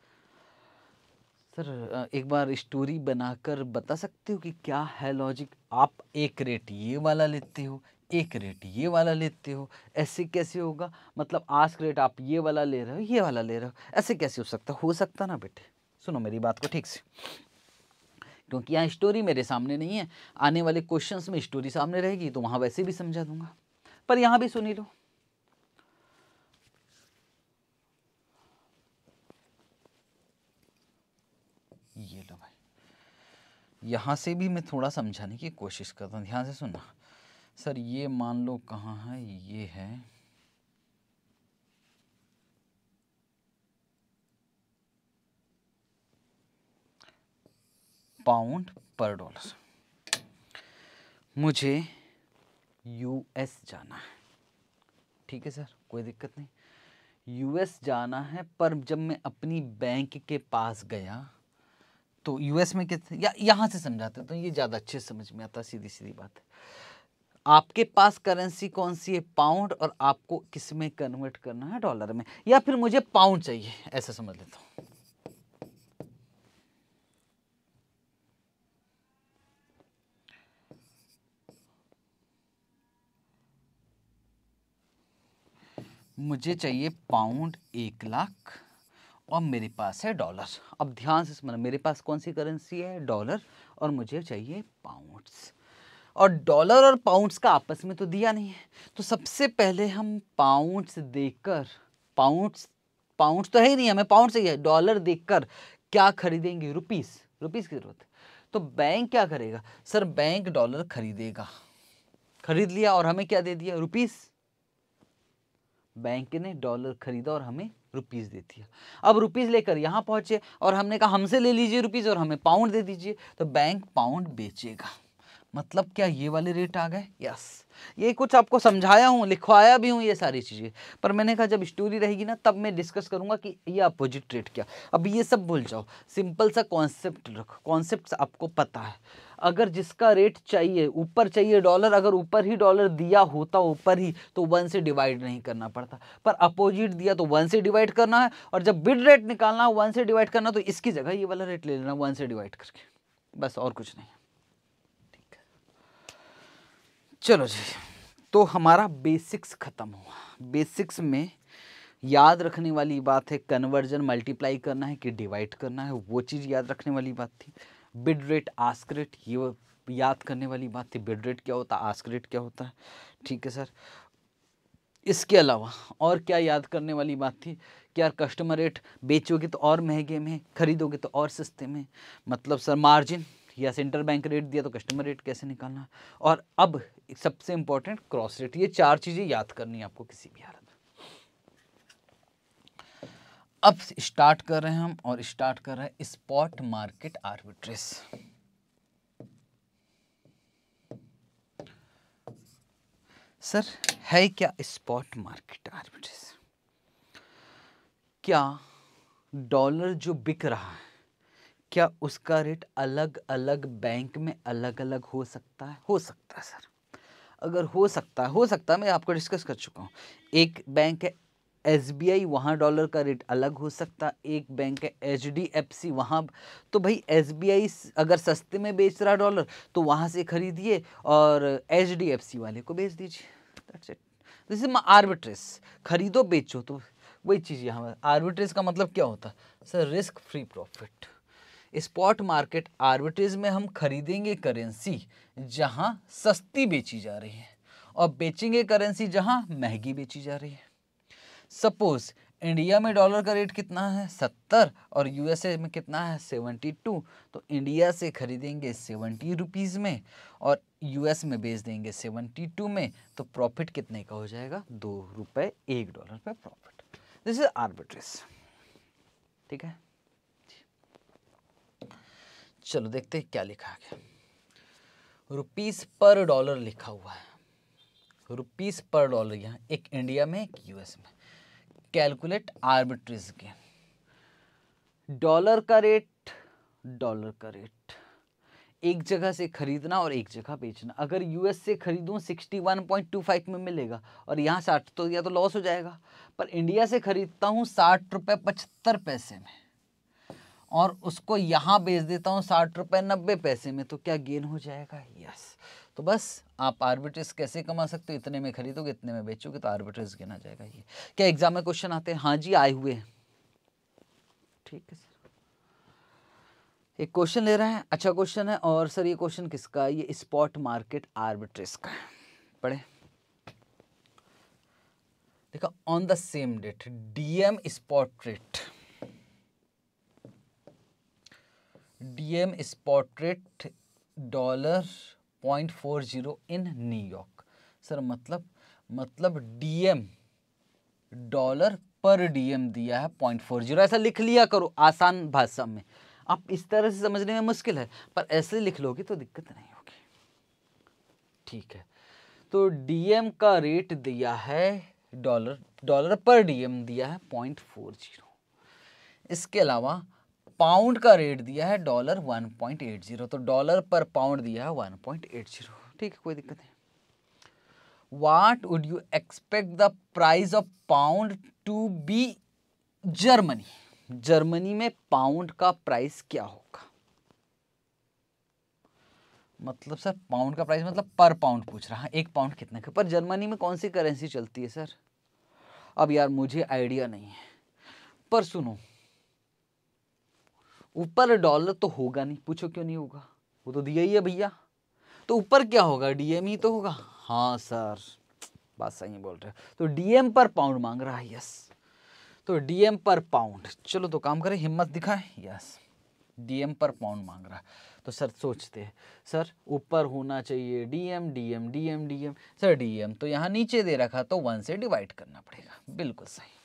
sir एक बार स्टोरी बनाकर बता सकते हो कि क्या है लॉजिक आप एक रेट ये वाला लेते हो एक रेट ये वाला लेते हो ऐसे कैसे होगा मतलब आस्क रेट आप ये वाला ले रहे हो ये वाला ले रहे हो ऐसे कैसे हो सकता हो सकता ना बेटे सुनो मेरी बात को ठीक से क्योंकि यहाँ स्टोरी मेरे सामने नहीं है आने वाले क्वेश्चंस में स्टोरी सामने रहेगी तो वहाँ वैसे भी समझा दूंगा पर यहाँ भी सुनी लो यहाँ से भी मैं थोड़ा समझाने की कोशिश करता हूँ ध्यान से सुनना सर ये मान लो कहाँ है ये है पाउंड पर डॉलर मुझे यूएस जाना है ठीक है सर कोई दिक्कत नहीं यूएस जाना है पर जब मैं अपनी बैंक के पास गया तो यूएस में कितने या यहाँ से समझाते हैं तो ये ज़्यादा अच्छे समझ में आता सीधी सीधी बात है आपके पास करेंसी कौन सी है पाउंड और आपको किस में कन्वर्ट करना है डॉलर में या फिर मुझे पाउंड चाहिए ऐसा समझ लेता हूँ मुझे चाहिए पाउंड एक लाख और मेरे पास है डॉलर अब ध्यान से समझना मेरे पास कौन सी करेंसी है डॉलर और मुझे चाहिए पाउंड्स और डॉलर और पाउंड्स का आपस में तो दिया नहीं है तो सबसे पहले हम पाउंड्स देखकर पाउंड्स पाउंड्स तो है ही नहीं हमें पाउंड चाहिए डॉलर देखकर क्या खरीदेंगे रुपीस रुपीस की जरूरत तो बैंक क्या करेगा सर बैंक डॉलर खरीदेगा खरीद लिया और हमें क्या दे दिया रुपीस बैंक ने डॉलर खरीदा और हमें रुपीज़ दे दिया अब रुपीज़ लेकर यहाँ पहुँचे और हमने कहा हमसे ले लीजिए रुपीज़ और हमें पाउंड दे दीजिए तो बैंक पाउंड बेचेगा मतलब क्या ये वाले रेट आ गए यस ये कुछ आपको समझाया हूँ लिखवाया भी हूँ ये सारी चीज़ें पर मैंने कहा जब स्टोरी रहेगी ना तब मैं डिस्कस करूँगा कि ये अपोजिट रेट क्या अब ये सब भूल जाओ सिंपल सा कॉन्सेप्ट रखो कॉन्सेप्ट आपको पता है अगर जिसका रेट चाहिए ऊपर चाहिए डॉलर अगर ऊपर ही डॉलर दिया होता ऊपर ही तो वन से डिवाइड नहीं करना पड़ता पर अपोजिट दिया तो वन से डिवाइड करना है और जब बिड रेट निकालना है वन से डिवाइड करना तो इसकी जगह ये वाला रेट ले लेना वन से डिवाइड करके बस और कुछ नहीं ठीक है चलो जी तो हमारा बेसिक्स ख़त्म हुआ बेसिक्स में याद रखने वाली बात है कन्वर्जन मल्टीप्लाई करना है कि डिवाइड करना है वो चीज़ याद रखने वाली बात थी बिड रेट आस्क रेट ये याद करने वाली बात थी बिड रेट क्या होता है आस्क रेट क्या होता है ठीक है सर इसके अलावा और क्या याद करने वाली बात थी कि यार कस्टमर रेट बेचोगे तो और महंगे में खरीदोगे तो और सस्ते में मतलब सर मार्जिन या सेंट्रल बैंक रेट दिया तो कस्टमर रेट कैसे निकालना और अब सबसे इम्पोर्टेंट क्रॉस रेट ये चार चीज़ें याद करनी है आपको किसी भी हालत अब स्टार्ट कर रहे हैं हम और स्टार्ट कर रहे हैं स्पॉट मार्केट आर्बिट्रेस सर है क्या स्पॉट मार्केट आर्बिट्रेस क्या डॉलर जो बिक रहा है क्या उसका रेट अलग अलग बैंक में अलग अलग हो सकता है हो सकता है सर अगर हो सकता है हो सकता है मैं आपको डिस्कस कर चुका हूँ एक बैंक है एस बी आई वहाँ डॉलर का रेट अलग हो सकता एक बैंक है एच डी एफ सी वहाँ तो भाई एस बी आई अगर सस्ते में बेच रहा डॉलर तो वहाँ से खरीदिए और एच डी एफ सी वाले को बेच दीजिए that's it this is arbitrage खरीदो बेचो तो वही चीज़ यहाँ आर्बिट्रेज का मतलब क्या होता sir risk free profit spot market arbitrage में हम खरीदेंगे करेंसी जहाँ सस्ती बेची जा रही है और बेचेंगे करेंसी जहाँ महंगी बेची जा रही है सपोज इंडिया में डॉलर का रेट कितना है सत्तर और यूएसए में कितना है सेवेंटी टू तो इंडिया से खरीदेंगे सेवेंटी रुपीज़ में और यूएस में बेच देंगे सेवेंटी टू में तो प्रॉफिट कितने का हो जाएगा दो रुपये एक डॉलर पर प्रॉफिट दिस इज आर्बिट्रेस ठीक है चलो देखते हैं क्या लिखा है रुपीस पर डॉलर लिखा हुआ है रुपीस पर डॉलर यहाँ एक इंडिया में एक यूएस में कैलकुलेट आर्बिट्रेज गेन डॉलर का रेट डॉलर का रेट एक जगह से खरीदना और एक जगह बेचना अगर यूएस से टू 61.25 में मिलेगा और यहाँ साठ तो या तो लॉस हो जाएगा पर इंडिया से खरीदता हूँ साठ रुपये पचहत्तर पैसे में और उसको यहाँ बेच देता हूँ साठ रुपये नब्बे पैसे में तो क्या गेन हो जाएगा यस तो बस आप आर्बिट्रेज कैसे कमा सकते हो इतने में खरीदोगे इतने में बेचोगे तो आर्बिट्रेज गिना जाएगा ये क्या एग्जाम में क्वेश्चन आते हैं हाँ जी आए हुए हैं ठीक है सर एक क्वेश्चन ले रहे हैं अच्छा क्वेश्चन है और सर ये क्वेश्चन किसका ये स्पॉट मार्केट आर्बिट्रेज का है पढ़े देखो on the same date DM spot rate DM spot rate dollar point four zero in New York sir मतलब मतलब डीएम डॉलर पर डीएम दिया है पॉइंट फोर जीरो ऐसा लिख लिया करो आसान भाषा में आप इस तरह से समझने में मुश्किल है पर ऐसे लिख लोगे तो दिक्कत नहीं होगी ठीक है तो डीएम का रेट दिया है डॉलर डॉलर पर डीएम दिया है पॉइंट फोर जीरो इसके अलावा पाउंड का रेट दिया है dollar one point eight zero तो डॉलर पर पाउंड दिया है वन पॉइंट एट जीरो ठीक है कोई दिक्कत नहीं what would you expect the price of pound to be Germany Germany में पाउंड का प्राइस क्या होगा मतलब सर पाउंड का प्राइस मतलब पर पाउंड पूछ रहा हाँ, है एक पाउंड कितने का पर जर्मनी में कौन सी करेंसी चलती है सर अब यार मुझे आइडिया नहीं है पर सुनो ऊपर डॉलर तो होगा नहीं पूछो क्यों नहीं होगा वो तो दिया ही है भैया तो ऊपर क्या होगा डीएम ही तो होगा हाँ सर बात सही बोल रहे हो तो डीएम पर पाउंड मांग रहा है यस तो डीएम पर पाउंड चलो तो काम करें हिम्मत दिखाएं यस डीएम पर पाउंड मांग रहा है तो सर सोचते हैं सर ऊपर होना चाहिए DM DM DM DM sir DM तो यहाँ नीचे दे रखा तो वन से डिवाइड करना पड़ेगा बिल्कुल सही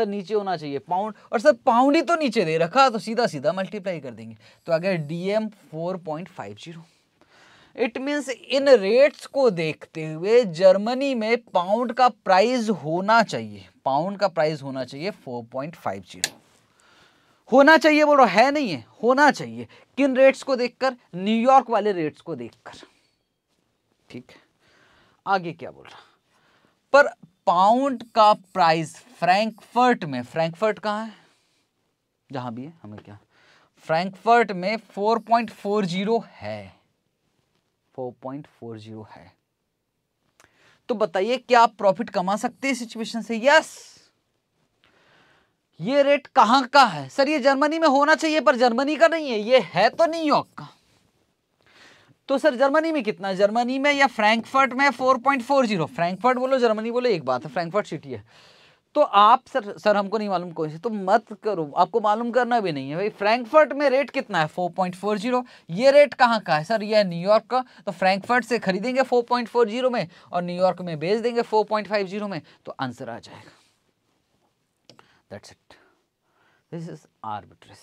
सर नीचे होना चाहिए पाउंड और सर पाउंड ही तो नीचे दे रखा तो सीधा सीधा मल्टीप्लाई कर देंगे तो आ गया D M four point five zero it means in rates को देखते हुए जर्मनी में पाउंड का प्राइस होना चाहिए पाउंड का प्राइस होना चाहिए फोर पॉइंट फाइव जीरो होना चाहिए बोलो है नहीं है होना चाहिए किन रेट्स को देखकर न्यूयॉर्क वाले रेट्स को देखकर ठीक आगे क्या बोल रहा पर पाउंड का प्राइस फ्रैंकफर्ट में फ्रैंकफर्ट कहाँ है जहां भी है हमें क्या फ्रैंकफर्ट में 4.40 है 4.40 है तो बताइए क्या आप प्रॉफिट कमा सकते हैं सिचुएशन से यस ये रेट कहां का है सर ये जर्मनी में होना चाहिए पर जर्मनी का नहीं है ये है तो न्यूयॉर्क का तो सर जर्मनी में कितना जर्मनी में या फ्रैंकफर्ट में 4.40 फ्रैंकफर्ट बोलो जर्मनी बोलो एक बात है फ्रैंकफर्ट सिटी है तो आप सर सर हमको नहीं मालूम कौन से तो मत करो आपको मालूम करना भी नहीं है भाई फ्रैंकफर्ट में रेट कितना है 4.40 ये रेट कहाँ का है सर ये न्यूयॉर्क का तो फ्रैंकफर्ट से खरीदेंगे 4.40 में और न्यूयॉर्क में बेच देंगे 4.50 में तो आंसर आ जाएगा that's it this is arbitrage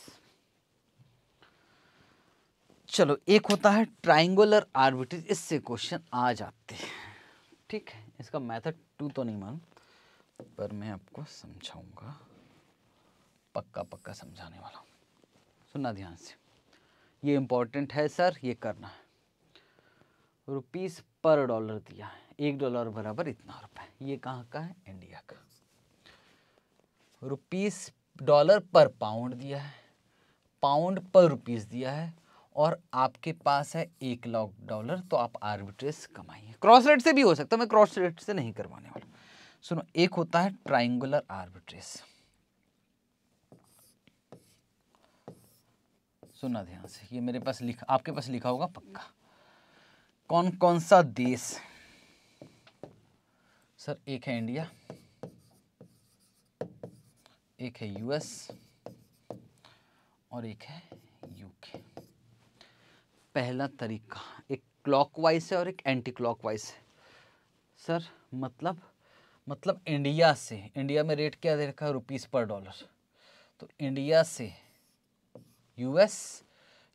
चलो एक होता है ट्राइंगुलर आर्बिट्रेज इससे क्वेश्चन आ जाते हैं ठीक है इसका मेथड टू तो नहीं मालूम पर मैं आपको समझाऊंगा पक्का पक्का समझाने वाला हूँ सुनना ध्यान से ये इम्पोर्टेंट है सर ये करना है रुपीस पर डॉलर दिया है एक डॉलर बराबर इतना रुपए ये कहाँ का है इंडिया का रुपीस डॉलर पर पाउंड दिया है पाउंड पर रुपीस दिया है और आपके पास है एक लाख डॉलर तो आप आर्बिट्रेज कमाइए क्रॉस रेट से भी हो सकता है मैं क्रॉस रेट से नहीं करवाने वाला सुनो एक होता है ट्राइंगुलर आर्बिट्रेज सुना ध्यान से ये मेरे पास लिखा आपके पास लिखा होगा पक्का कौन कौन सा देश सर एक है इंडिया एक है यूएस और एक है पहला तरीका एक क्लॉकवाइज है और एक एंटी क्लॉकवाइज है सर मतलब मतलब इंडिया से इंडिया में रेट क्या दे रखा है रुपीज़ पर डॉलर तो इंडिया से यूएस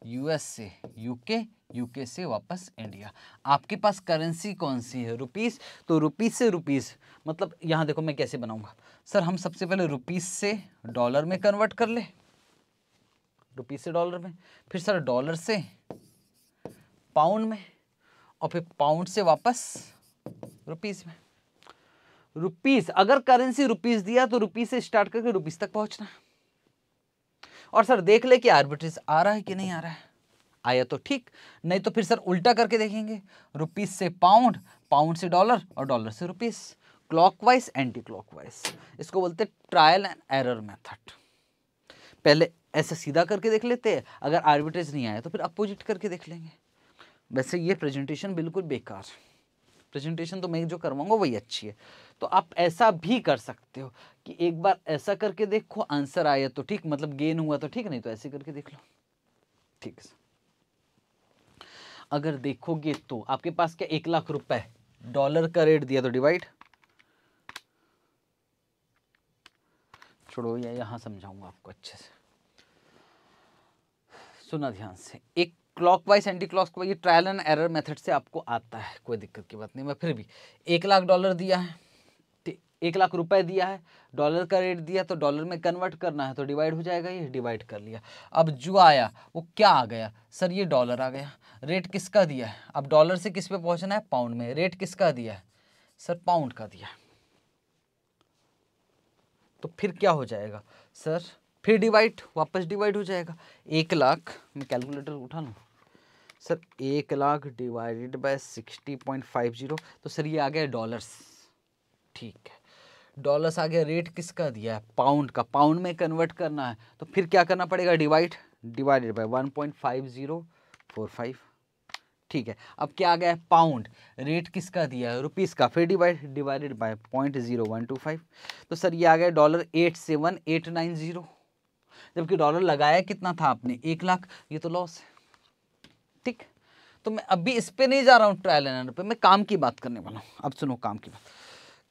यूएस से यूके यूके से वापस इंडिया आपके पास करेंसी कौन सी है रुपीस तो रुपीस से रुपीस मतलब यहाँ देखो मैं कैसे बनाऊँगा सर हम सबसे पहले रुपीस से डॉलर में कन्वर्ट कर ले रुपीस से डॉलर में फिर सर डॉलर से पाउंड में और फिर पाउंड से वापस रुपीज़ में रुपीस अगर करेंसी रुपीज़ दिया तो रुपीस से स्टार्ट करके रुपीस तक पहुंचना और सर देख ले कि आर्बिट्रेज आ रहा है कि नहीं आ रहा है आया तो ठीक नहीं तो फिर सर उल्टा करके देखेंगे रुपीस से पाउंड पाउंड से डॉलर और डॉलर से रुपीस क्लॉकवाइज एंटी क्लॉकवाइज इसको बोलते ट्रायल एंड एरर मेथड पहले ऐसे सीधा करके देख लेते हैं अगर आर्बिट्रेज नहीं आया तो फिर अपोजिट करके देख लेंगे वैसे ये प्रेजेंटेशन बिल्कुल बेकार प्रेजेंटेशन तो मैं जो करवाऊंगा वही अच्छी है तो आप ऐसा भी कर सकते हो कि एक बार ऐसा करके देखो आंसर आया तो ठीक मतलब गेन हुआ तो ठीक नहीं तो ऐसे करके देख लो ठीक है अगर देखोगे तो आपके पास क्या एक लाख रुपए डॉलर का रेट दिया तो डिवाइड छोड़ो या यहां समझाऊंगा आपको अच्छे से सुना ध्यान से एक क्लॉकवाइज एंटी क्लॉक ये ट्रायल एंड एरर मेथड से आपको आता है कोई दिक्कत की बात नहीं मैं फिर भी एक लाख डॉलर दिया है एक लाख रुपए दिया है डॉलर का रेट दिया तो डॉलर में कन्वर्ट करना है तो डिवाइड हो जाएगा ये डिवाइड कर लिया अब जो आया वो क्या आ गया सर ये डॉलर आ गया रेट किसका दिया है अब डॉलर से किस पे पहुंचना है पाउंड में रेट किसका दिया है सर पाउंड का दिया है तो फिर क्या हो जाएगा सर फिर डिवाइड वापस डिवाइड हो जाएगा एक लाख मैं कैलकुलेटर उठा लूँ सर एक lakh divided by sixty point five zero तो सर ये आ गया डॉलर्स ठीक है डॉलर्स आ गया रेट किसका दिया है पाउंड का पाउंड में कन्वर्ट करना है तो फिर क्या करना पड़ेगा divide divided by one point five zero four five ठीक है अब क्या आ गया है पाउंड रेट किसका दिया है रुपीज़ का फिर divide divided by point zero one two five तो सर ये आ गया dollar eight seven eight nine zero जबकि डॉलर लगाया कितना था आपने एक लाख ये तो लॉस है ठीक तो मैं अभी इस पर नहीं जा रहा हूँ ट्रायल एंड पे मैं काम की बात करने वाला हूँ अब सुनो काम की बात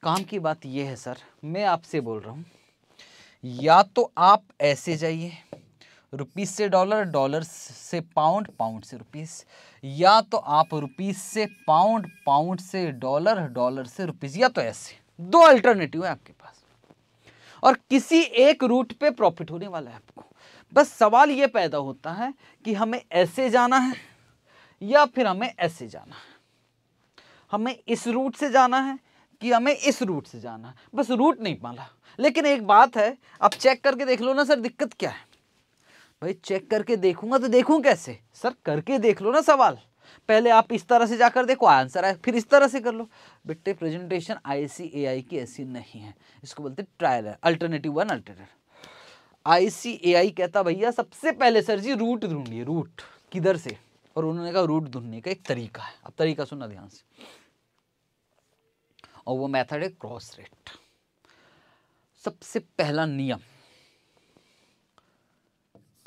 काम की बात ये है सर मैं आपसे बोल रहा हूँ या तो आप ऐसे जाइए रुपीस से डॉलर डॉलर से पाउंड पाउंड से रुपीस या तो आप रुपीस से पाउंड पाउंड से डॉलर डॉलर से रुपीस या तो ऐसे दो अल्टरनेटिव है आपके पास और किसी एक रूट पे प्रॉफिट होने वाला है आपको बस सवाल ये पैदा होता है कि हमें ऐसे जाना है या फिर हमें ऐसे जाना है हमें इस रूट से जाना है कि हमें इस रूट से जाना है बस रूट नहीं पाला लेकिन एक बात है आप चेक करके देख लो ना सर दिक्कत क्या है भाई चेक करके देखूंगा तो देखूं कैसे सर करके देख लो ना सवाल पहले आप इस तरह से जाकर देखो आंसर आए फिर इस तरह से कर लो बेटे प्रेजेंटेशन आई ए आई की ऐसी नहीं है इसको बोलते ट्रायल है अल्टरनेटिव वन अल्टरनेटिव आई ए आई कहता भैया सबसे पहले सर जी रूट ढूंढिए रूट किधर से और उन्होंने कहा रूट ढूंढने का एक तरीका है अब तरीका सुनना ध्यान से और वो मैथड है क्रॉस रेट सबसे पहला नियम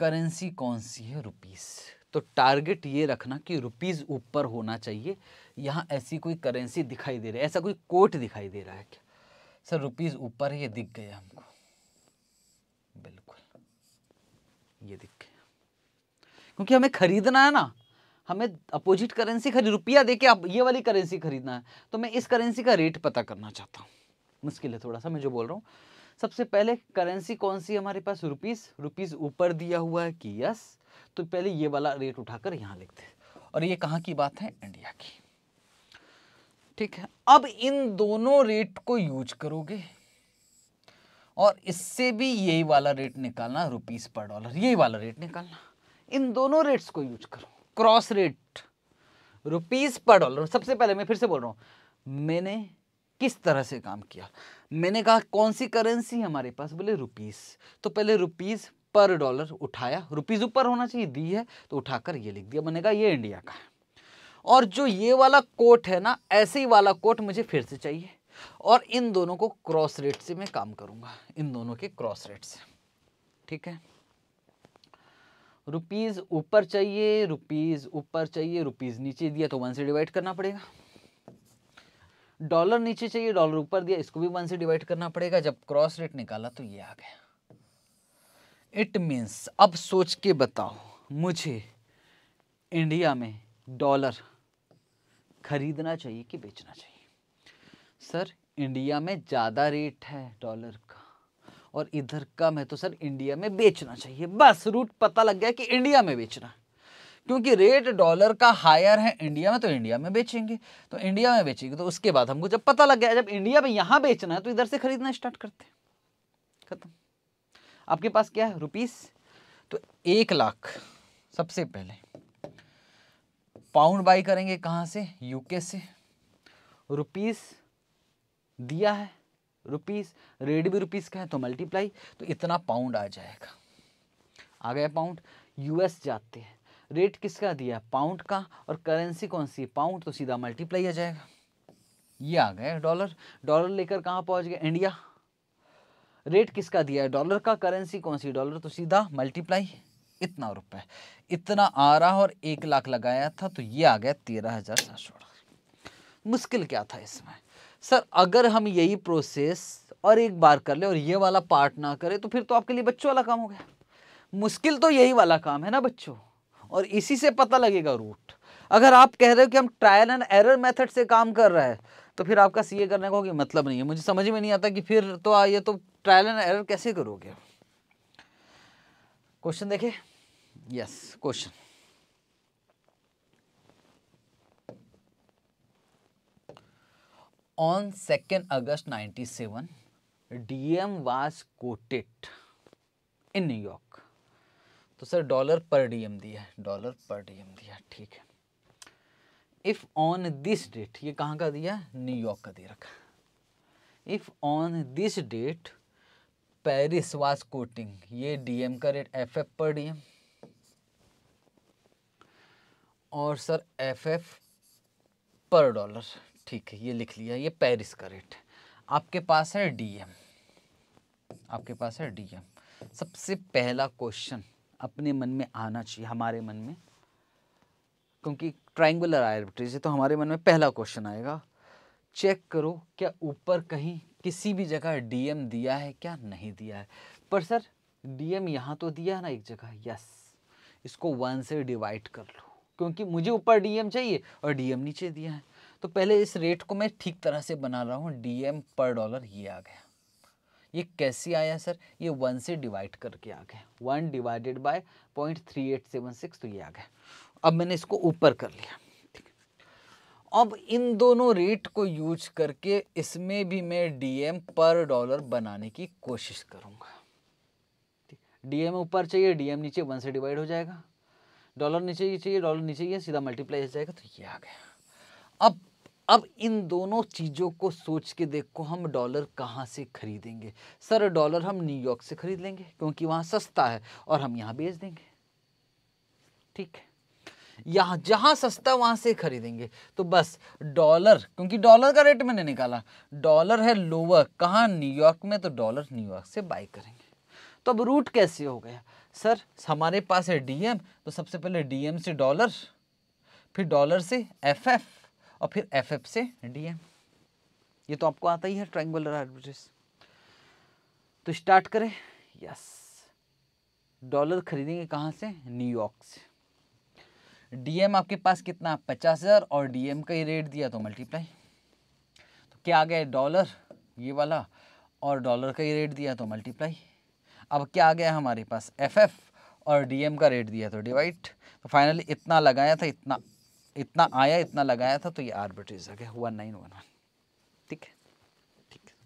करेंसी कौन सी है रुपीस तो टारगेट ये रखना कि रुपीज़ ऊपर होना चाहिए यहाँ ऐसी कोई करेंसी दिखाई दे रही है ऐसा कोई कोट दिखाई दे रहा है क्या सर रुपीज़ ऊपर ये दिख गया हमको बिल्कुल ये दिख गया क्योंकि हमें खरीदना है ना हमें अपोजिट करेंसी खरीद रुपया दे के आप ये वाली करेंसी खरीदना है तो मैं इस करेंसी का रेट पता करना चाहता हूँ मुश्किल है थोड़ा सा मैं जो बोल रहा हूँ सबसे पहले करेंसी कौन सी हमारे पास रुपीस रुपीस ऊपर दिया हुआ है कि यस तो पहले ये वाला रेट उठाकर यहां लिखते हैं और ये कहां की बात है इंडिया की ठीक है अब इन दोनों रेट को यूज करोगे और इससे भी यही वाला रेट निकालना रुपीस पर डॉलर यही वाला रेट निकालना इन दोनों रेट्स को यूज करो क्रॉस रेट रुपीस पर डॉलर सबसे पहले मैं फिर से बोल रहा हूं मैंने किस तरह से काम किया मैंने कहा कौन सी करेंसी हमारे पास बोले रुपीस तो पहले रुपीस पर डॉलर उठाया रुपीज़ ऊपर होना चाहिए दी है तो उठाकर ये लिख दिया बनेगा ये इंडिया का है और जो ये वाला कोट है ना ऐसे ही वाला कोट मुझे फिर से चाहिए और इन दोनों को क्रॉस रेट से मैं काम करूंगा इन दोनों के क्रॉस रेट से ठीक है रुपीज़ ऊपर चाहिए रुपीज़ ऊपर चाहिए रुपीज़ नीचे दिया तो वन से डिवाइड करना पड़ेगा डॉलर नीचे चाहिए डॉलर ऊपर दिया इसको भी वन से डिवाइड करना पड़ेगा जब क्रॉस रेट निकाला तो ये आ गया इट मीन्स अब सोच के बताओ मुझे इंडिया में डॉलर खरीदना चाहिए कि बेचना चाहिए सर इंडिया में ज़्यादा रेट है डॉलर का और इधर कम है तो सर इंडिया में बेचना चाहिए बस रूट पता लग गया कि इंडिया में बेचना क्योंकि रेट डॉलर का हायर है इंडिया में तो इंडिया में बेचेंगे तो इंडिया में बेचेंगे तो उसके बाद हमको जब पता लग गया जब इंडिया में यहाँ बेचना है तो इधर से खरीदना स्टार्ट करते हैं खत्म आपके पास क्या है रुपीस तो एक लाख सबसे पहले पाउंड बाई करेंगे कहाँ से यूके से रुपीस दिया है रुपीस रेट भी रुपीस का है तो मल्टीप्लाई तो इतना पाउंड आ जाएगा आ गया पाउंड यूएस जाते हैं रेट किसका दिया है पाउंड का और करेंसी कौन सी पाउंड तो सीधा मल्टीप्लाई आ जाएगा ये आ गया डॉलर डॉलर लेकर कहाँ पहुँच गए इंडिया रेट किसका दिया है डॉलर का करेंसी कौन सी डॉलर तो सीधा मल्टीप्लाई इतना रुपए इतना आ रहा और एक लाख लगाया था तो ये आ गया तेरह हजार सात सौ मुश्किल क्या था इसमें सर अगर हम यही प्रोसेस और एक बार कर ले और ये वाला पार्ट ना करें तो फिर तो आपके लिए बच्चों वाला काम हो गया मुश्किल तो यही वाला काम है ना बच्चों और इसी से पता लगेगा रूट अगर आप कह रहे हो कि हम ट्रायल एंड एरर मेथड से काम कर रहे हैं तो फिर आपका ए करने का कोई मतलब नहीं है मुझे समझ में नहीं आता कि फिर तो आ, ये तो ट्रायल एंड एरर कैसे करोगे क्वेश्चन देखिए yes question on 2nd august 97 D M was quoted in New York तो सर डॉलर पर डीएम दिया है डॉलर पर डीएम दिया ठीक है इफ ऑन दिस डेट ये कहाँ का दिया न्यूयॉर्क का दे रखा if on this date Paris was quoting ये डीएम का रेट एफ एफ पर डीएम और सर एफ एफ पर डॉलर ठीक है ये लिख लिया ये पेरिस का रेट आपके पास है डीएम आपके पास है डीएम सबसे पहला क्वेश्चन अपने मन में आना चाहिए हमारे मन में क्योंकि ट्राइंगुलर आर्बिट्री से तो हमारे मन में पहला क्वेश्चन आएगा चेक करो क्या ऊपर कहीं किसी भी जगह डीएम दिया है क्या नहीं दिया है पर सर डीएम यहाँ तो दिया है ना एक जगह यस इसको वन से डिवाइड कर लो क्योंकि मुझे ऊपर डीएम चाहिए और डीएम नीचे दिया है तो पहले इस रेट को मैं ठीक तरह से बना रहा हूँ डीएम पर डॉलर ये आ गया ये कैसे आया सर ये वन से डिवाइड करके आ गया one divided by point three eight seven six तो ये आ गया अब मैंने इसको ऊपर कर लिया अब इन दोनों रेट को यूज करके इसमें भी मैं डीएम पर डॉलर बनाने की कोशिश करूंगा डीएम ऊपर चाहिए डीएम नीचे वन से डिवाइड हो जाएगा डॉलर नीचे ये चाहिए डॉलर नीचे ये सीधा मल्टीप्लाई हो जाएगा तो ये आ गया अब अब इन दोनों चीज़ों को सोच के देखो हम डॉलर कहाँ से खरीदेंगे सर डॉलर हम न्यूयॉर्क से खरीद लेंगे क्योंकि वहाँ सस्ता है और हम यहाँ बेच देंगे ठीक है यहाँ जहाँ सस्ता वहाँ से खरीदेंगे तो बस डॉलर क्योंकि डॉलर का रेट मैंने निकाला डॉलर है लोअर कहाँ न्यूयॉर्क में तो डॉलर न्यूयॉर्क से बाई करेंगे तो अब रूट कैसे हो गया सर हमारे पास है डी तो सबसे पहले डी से डॉलर फिर डॉलर से एफ और फिर एफ से डी ये तो आपको आता ही है ट्रैंगुलर आर्बिट्रेज तो स्टार्ट करें यस डॉलर खरीदेंगे कहाँ से न्यूयॉर्क से डीएम आपके पास कितना पचास हज़ार और डीएम का ही रेट दिया तो मल्टीप्लाई तो क्या आ गया डॉलर ये वाला और डॉलर का ही रेट दिया तो मल्टीप्लाई अब क्या आ गया हमारे पास एफएफ और डीएम का रेट दिया तो डिवाइड तो फाइनली इतना लगाया था इतना इतना आया इतना लगाया था तो ये आर्बिट्रेज आ गया वन नाइन वन वन ठीक है ठीक है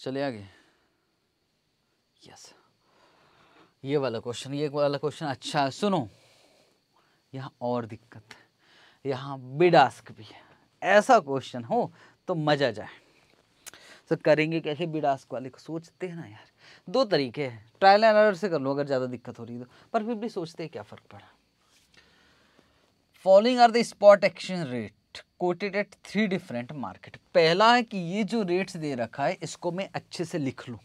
चले आगे यस yes. ये वाला क्वेश्चन ये वाला क्वेश्चन अच्छा है सुनो यहाँ और दिक्कत है यहाँ बिडास्क भी है ऐसा क्वेश्चन हो तो मज़ा जाए तो करेंगे कैसे बिडास्क वाले को सोचते हैं ना यार दो तरीके हैं ट्रायल एंड एरर से कर लो अगर ज़्यादा दिक्कत हो रही है तो पर फिर भी सोचते हैं क्या फ़र्क पड़ा following are the spot exchange rate quoted at three different market पहला है कि ये जो रेट्स दे रखा है इसको मैं अच्छे से लिख लूँ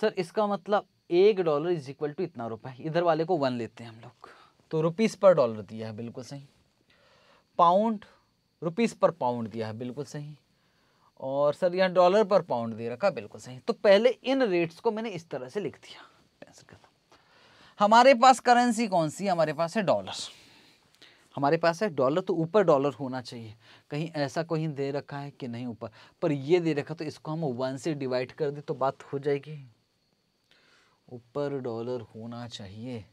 सर इसका मतलब एक डॉलर इज इक्वल टू इतना रुपए इधर वाले को वन लेते हैं हम लोग तो रुपीस पर डॉलर दिया है बिल्कुल सही पाउंड रुपीस पर पाउंड दिया है बिल्कुल सही और सर यहाँ डॉलर पर पाउंड दे रखा बिल्कुल सही तो पहले इन रेट्स को मैंने इस तरह से लिख दिया हमारे पास करेंसी कौन सी हमारे पास है डॉलर हमारे पास है डॉलर तो ऊपर डॉलर होना चाहिए कहीं ऐसा कहीं दे रखा है कि नहीं ऊपर पर ये दे रखा तो इसको हम वन से डिवाइड कर दें तो बात हो जाएगी ऊपर डॉलर होना चाहिए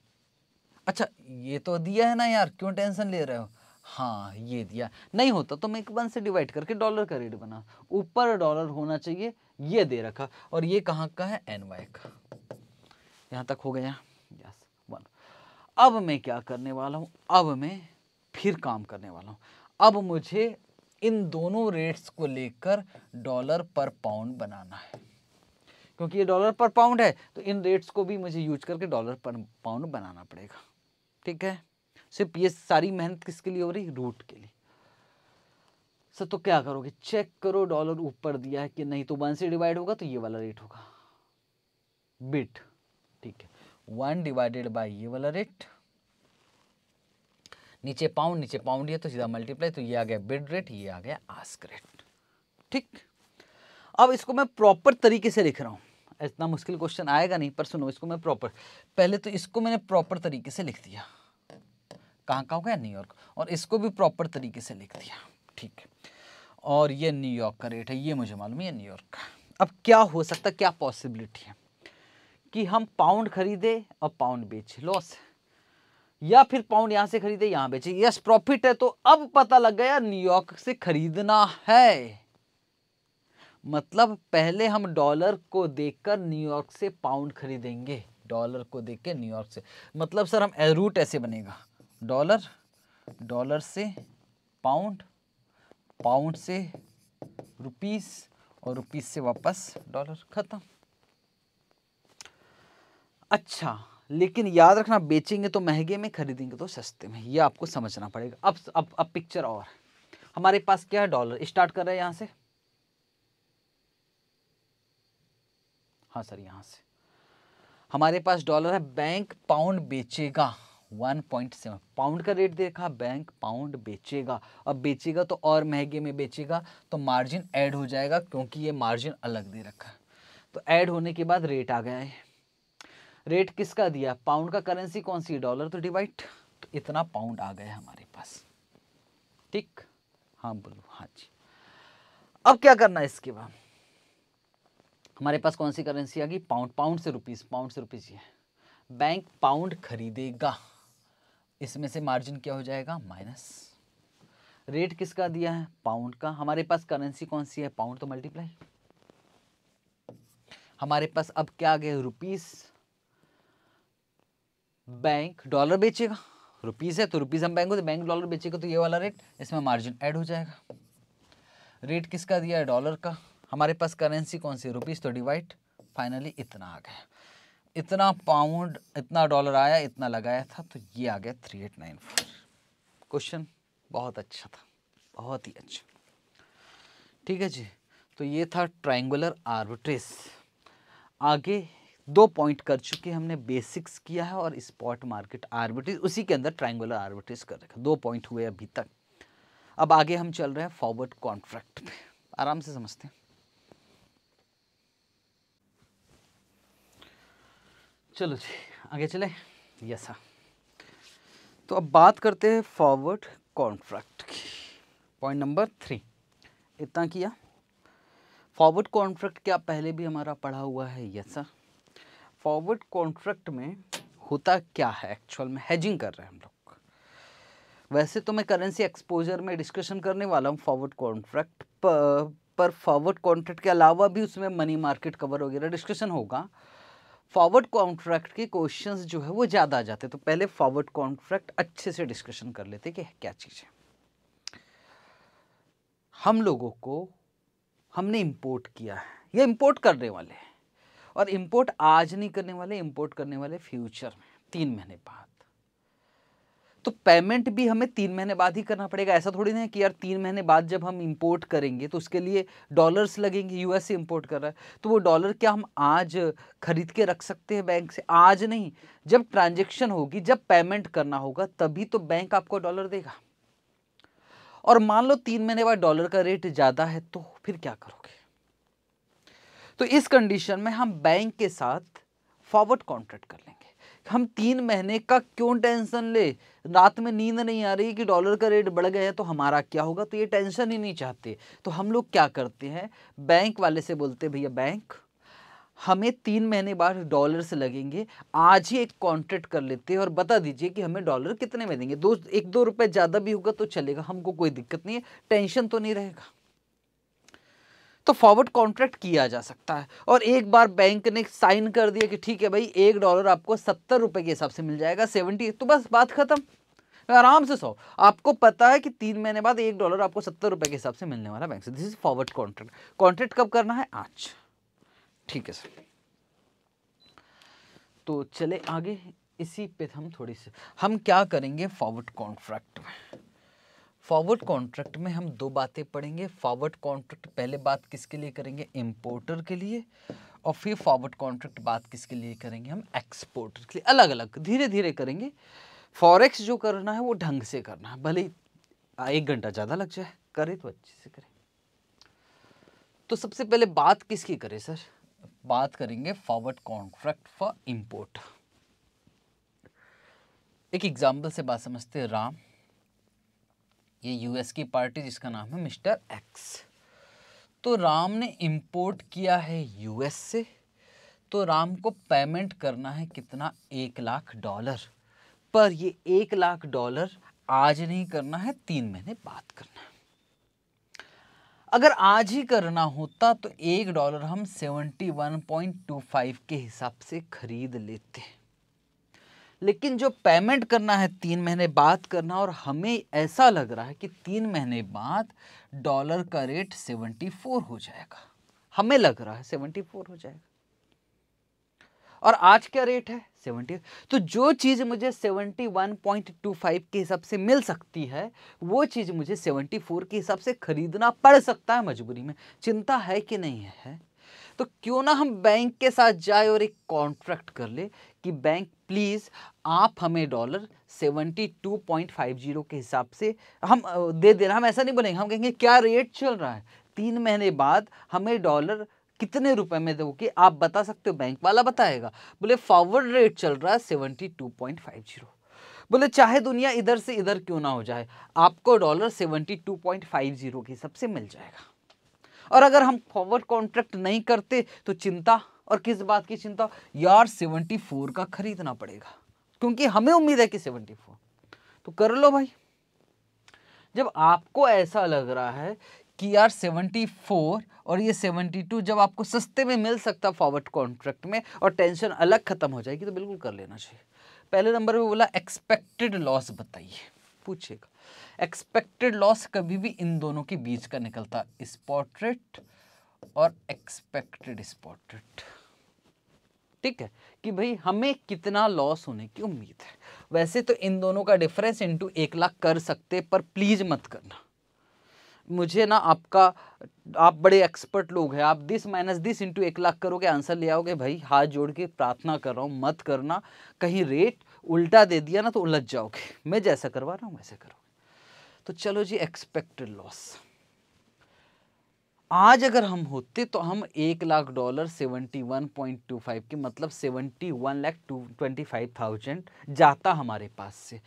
अच्छा ये तो दिया है ना यार क्यों टेंशन ले रहे हो हाँ ये दिया नहीं होता तो मैं एक वन से डिवाइड करके डॉलर का रेट बना ऊपर डॉलर होना चाहिए ये दे रखा और ये कहाँ का है एन वाई का यहाँ तक हो गया यस वन अब मैं क्या करने वाला हूँ अब मैं फिर काम करने वाला हूँ अब मुझे इन दोनों रेट्स को लेकर डॉलर पर पाउंड बनाना है क्योंकि ये डॉलर पर पाउंड है तो इन रेट्स को भी मुझे यूज करके डॉलर पर पाउंड बनाना पड़ेगा ठीक है सिर्फ ये सारी मेहनत किसके लिए हो रही रूट के लिए सर तो क्या करोगे चेक करो डॉलर ऊपर दिया है कि नहीं तो वन से डिवाइड होगा तो ये वाला रेट होगा बिट ठीक है वन डिवाइडेड बाय ये वाला रेट नीचे पाउंड नीचे पाउंड ये तो सीधा मल्टीप्लाई तो ये आ गया बिड रेट ये आ गया आस्क रेट ठीक अब इसको मैं प्रॉपर तरीके से लिख रहा हूं इतना मुश्किल क्वेश्चन आएगा नहीं पर सुनो इसको मैं प्रॉपर पहले तो इसको मैंने प्रॉपर तरीके से लिख दिया कहाँ कहाँ हो गया न्यूयॉर्क और इसको भी प्रॉपर तरीके से लिख दिया ठीक और ये न्यूयॉर्क का रेट है ये मुझे मालूम है न्यूयॉर्क का अब क्या हो सकता क्या पॉसिबिलिटी है कि हम पाउंड खरीदे और पाउंड बेचे लॉस या फिर पाउंड यहाँ से खरीदे यहाँ बेचे यस प्रॉफिट है तो अब पता लग गया न्यूयॉर्क से खरीदना है मतलब पहले हम डॉलर को देखकर न्यूयॉर्क से पाउंड खरीदेंगे डॉलर को देख के न्यूयॉर्क से मतलब सर हम रूट ऐसे बनेगा डॉलर डॉलर से पाउंड पाउंड से रुपीस और रुपीस से वापस डॉलर ख़त्म अच्छा लेकिन याद रखना बेचेंगे तो महंगे में खरीदेंगे तो सस्ते में ये आपको समझना पड़ेगा अब अब अब पिक्चर और हमारे पास क्या है डॉलर स्टार्ट कर रहे हैं यहाँ से हाँ सर यहाँ से हमारे पास डॉलर है बैंक पाउंड बेचेगा 1.7 पाउंड का रेट देखा बैंक पाउंड बेचेगा अब बेचेगा तो और महंगे में बेचेगा तो मार्जिन ऐड हो जाएगा क्योंकि ये मार्जिन अलग दे रखा है तो ऐड होने के बाद रेट आ गया है रेट किसका दिया पाउंड का करेंसी कौन सी डॉलर तो डिवाइड तो इतना पाउंड आ गया हमारे पास ठीक हाँ बोलो हाँ जी अब क्या करना है इसके बाद हमारे पास कौन सी करेंसी आ गई पाउंड पाउंड से रुपीस पाउंड से रुपीस ये बैंक पाउंड खरीदेगा इसमें से मार्जिन क्या हो जाएगा माइनस रेट किसका दिया है पाउंड का हमारे पास करेंसी कौन सी है पाउंड तो मल्टीप्लाई हमारे पास अब क्या आ गया रुपीस बैंक डॉलर बेचेगा रुपीस है तो रुपीस हम बैंक को बैंक डॉलर बेचेगा तो ये वाला रेट इसमें मार्जिन ऐड हो जाएगा रेट किसका दिया है डॉलर का हमारे पास करेंसी कौन सी रुपीज़ तो डिवाइड फाइनली इतना आ गया इतना पाउंड इतना डॉलर आया इतना लगाया था तो ये आ गया three eight nine four question बहुत अच्छा था बहुत ही अच्छा ठीक है जी तो ये था ट्राइंगुलर आर्बिट्रेस आगे दो पॉइंट कर चुके हमने बेसिक्स किया है और स्पॉट मार्केट आर्बिट्रेज उसी के अंदर ट्राइंगुलर आर्बिट्रेज कर रखा दो पॉइंट हुए अभी तक अब आगे हम चल रहे हैं फॉरवर्ड कॉन्ट्रैक्ट पे आराम से समझते हैं चलो जी आगे चले यस हाँ तो अब बात करते हैं फॉरवर्ड कॉन्ट्रैक्ट की पॉइंट नंबर थ्री इतना किया फॉरवर्ड कॉन्ट्रैक्ट क्या पहले भी हमारा पढ़ा हुआ है यस सर फॉरवर्ड कॉन्ट्रैक्ट में होता क्या है एक्चुअल में हेजिंग कर रहे हैं हम लोग वैसे तो मैं करेंसी एक्सपोजर में डिस्कशन करने वाला हूँ फॉरवर्ड कॉन्ट्रैक्ट पर, पर फॉरवर्ड कॉन्ट्रैक्ट के अलावा भी उसमें मनी मार्केट कवर वगैरह डिस्कशन होगा फॉरवर्ड कॉन्ट्रैक्ट के क्वेश्चंस जो है वो ज़्यादा आ जाते तो पहले फॉरवर्ड कॉन्ट्रैक्ट अच्छे से डिस्कशन कर लेते कि क्या चीज़ है हम लोगों को हमने इम्पोर्ट किया है या इम्पोर्ट करने वाले हैं और इम्पोर्ट आज नहीं करने वाले इम्पोर्ट करने वाले फ्यूचर में तीन महीने बाद तो पेमेंट भी हमें तीन महीने बाद ही करना पड़ेगा ऐसा थोड़ी ना है कि यार तीन महीने बाद जब हम इंपोर्ट करेंगे तो उसके लिए डॉलर्स लगेंगे यूएस से इम्पोर्ट कर रहा है तो वो डॉलर क्या हम आज खरीद के रख सकते हैं बैंक से आज नहीं जब ट्रांजेक्शन होगी जब पेमेंट करना होगा तभी तो बैंक आपको डॉलर देगा और मान लो तीन महीने बाद डॉलर का रेट ज़्यादा है तो फिर क्या करोगे तो इस कंडीशन में हम बैंक के साथ फॉरवर्ड कॉन्ट्रैक्ट कर लेंगे हम तीन महीने का क्यों टेंशन ले रात में नींद नहीं आ रही कि डॉलर का रेट बढ़ गया है तो हमारा क्या होगा तो ये टेंशन ही नहीं चाहते तो हम लोग क्या करते हैं बैंक वाले से बोलते भैया बैंक हमें तीन महीने बाद डॉलर से लगेंगे आज ही एक कॉन्ट्रैक्ट कर लेते हैं और बता दीजिए कि हमें डॉलर कितने में देंगे दो एक दो रुपये ज़्यादा भी होगा तो चलेगा हमको कोई दिक्कत नहीं है टेंशन तो नहीं रहेगा तो फॉरवर्ड कॉन्ट्रैक्ट किया जा सकता है और एक बार बैंक ने साइन कर दिया कि ठीक है भाई एक डॉलर आपको सत्तर रुपए के हिसाब से मिल जाएगा सेवेंटी तो बस बात ख़त्म आराम से सो आपको पता है कि तीन महीने बाद एक डॉलर आपको सत्तर रुपए के हिसाब से मिलने वाला बैंक से this is forward contract contract कब करना है आज ठीक है सर तो चले आगे इसी पे हम थोड़ी सी हम क्या करेंगे फॉरवर्ड कॉन्ट्रैक्ट में फॉरवर्ड कॉन्ट्रैक्ट में हम दो बातें पढ़ेंगे फॉरवर्ड कॉन्ट्रैक्ट पहले बात किसके लिए करेंगे इम्पोर्टर के लिए और फिर फॉरवर्ड कॉन्ट्रैक्ट बात किसके लिए करेंगे हम एक्सपोर्टर के लिए अलग अलग धीरे धीरे करेंगे फॉरेक्स जो करना है वो ढंग से करना है भले एक घंटा ज़्यादा लग जाए करे तो अच्छे से करें तो सबसे पहले बात किसकी करें सर बात करेंगे फॉरवर्ड कॉन्ट्रैक्ट फॉर इम्पोर्ट एक एग्जाम्पल से बात समझते हैं राम ये यूएस की पार्टी जिसका नाम है मिस्टर एक्स तो राम ने इंपोर्ट किया है यूएस से तो राम को पेमेंट करना है कितना एक लाख डॉलर पर ये एक लाख डॉलर आज नहीं करना है तीन महीने बाद करना है अगर आज ही करना होता तो एक डॉलर हम seventy one point two five के हिसाब से खरीद लेते हैं लेकिन जो पेमेंट करना है तीन महीने बाद करना और हमें ऐसा लग रहा है कि तीन महीने बाद डॉलर का रेट सेवेंटी फोर हो जाएगा हमें लग रहा है सेवेंटी फोर हो जाएगा और आज क्या रेट है सेवेंटी तो जो चीज़ मुझे seventy one point two five के हिसाब से मिल सकती है वो चीज़ मुझे सेवेंटी फोर के हिसाब से खरीदना पड़ सकता है मजबूरी में चिंता है कि नहीं है तो क्यों ना हम बैंक के साथ जाए और एक कॉन्ट्रैक्ट कर ले कि बैंक प्लीज़ आप हमें dollar two point five zero के हिसाब से हम दे दे रहे हम ऐसा नहीं बोलेंगे हम कहेंगे क्या रेट चल रहा है तीन महीने बाद हमें डॉलर कितने रुपए में दोगे आप बता सकते हो बैंक वाला बताएगा बोले फॉरवर्ड रेट चल रहा है seventy two point five zero बोले चाहे दुनिया इधर से इधर क्यों ना हो जाए आपको dollar seventy two point five zero के हिसाब से मिल जाएगा और अगर हम फॉरवर्ड कॉन्ट्रैक्ट नहीं करते तो चिंता और किस बात की चिंता यार फोर का खरीदना पड़ेगा क्योंकि हमें उम्मीद है कि फोर तो कर लो भाई जब आपको ऐसा लग रहा है कि यार फोर और ये टू जब आपको सस्ते में मिल सकता फॉरवर्ड कॉन्ट्रैक्ट में और टेंशन अलग ख़त्म हो जाएगी तो बिल्कुल कर लेना चाहिए पहले नंबर पे बोला एक्सपेक्टेड लॉस बताइए पूछेगा एक्सपेक्टेड लॉस कभी भी इन दोनों के बीच का निकलता स्पॉट रेट और एक्सपेक्टेड स्पॉटेड ठीक है कि भाई हमें कितना लॉस होने की उम्मीद है वैसे तो इन दोनों का डिफरेंस इनटू एक लाख कर सकते पर प्लीज़ मत करना मुझे ना आपका आप बड़े एक्सपर्ट लोग हैं आप दिस माइनस दिस इंटू एक लाख करोगे आंसर ले आओगे भाई हाथ जोड़ के प्रार्थना कर रहा हूँ मत करना कहीं रेट उल्टा दे दिया ना तो उलझ जाओगे मैं जैसा करवा रहा हूँ वैसे करोगे तो चलो जी एक्सपेक्टेड लॉस आज अगर हम होते तो हम एक lakh dollar seventy one point two five के मतलब seventy one lakh two twenty five thousand जाता हमारे पास से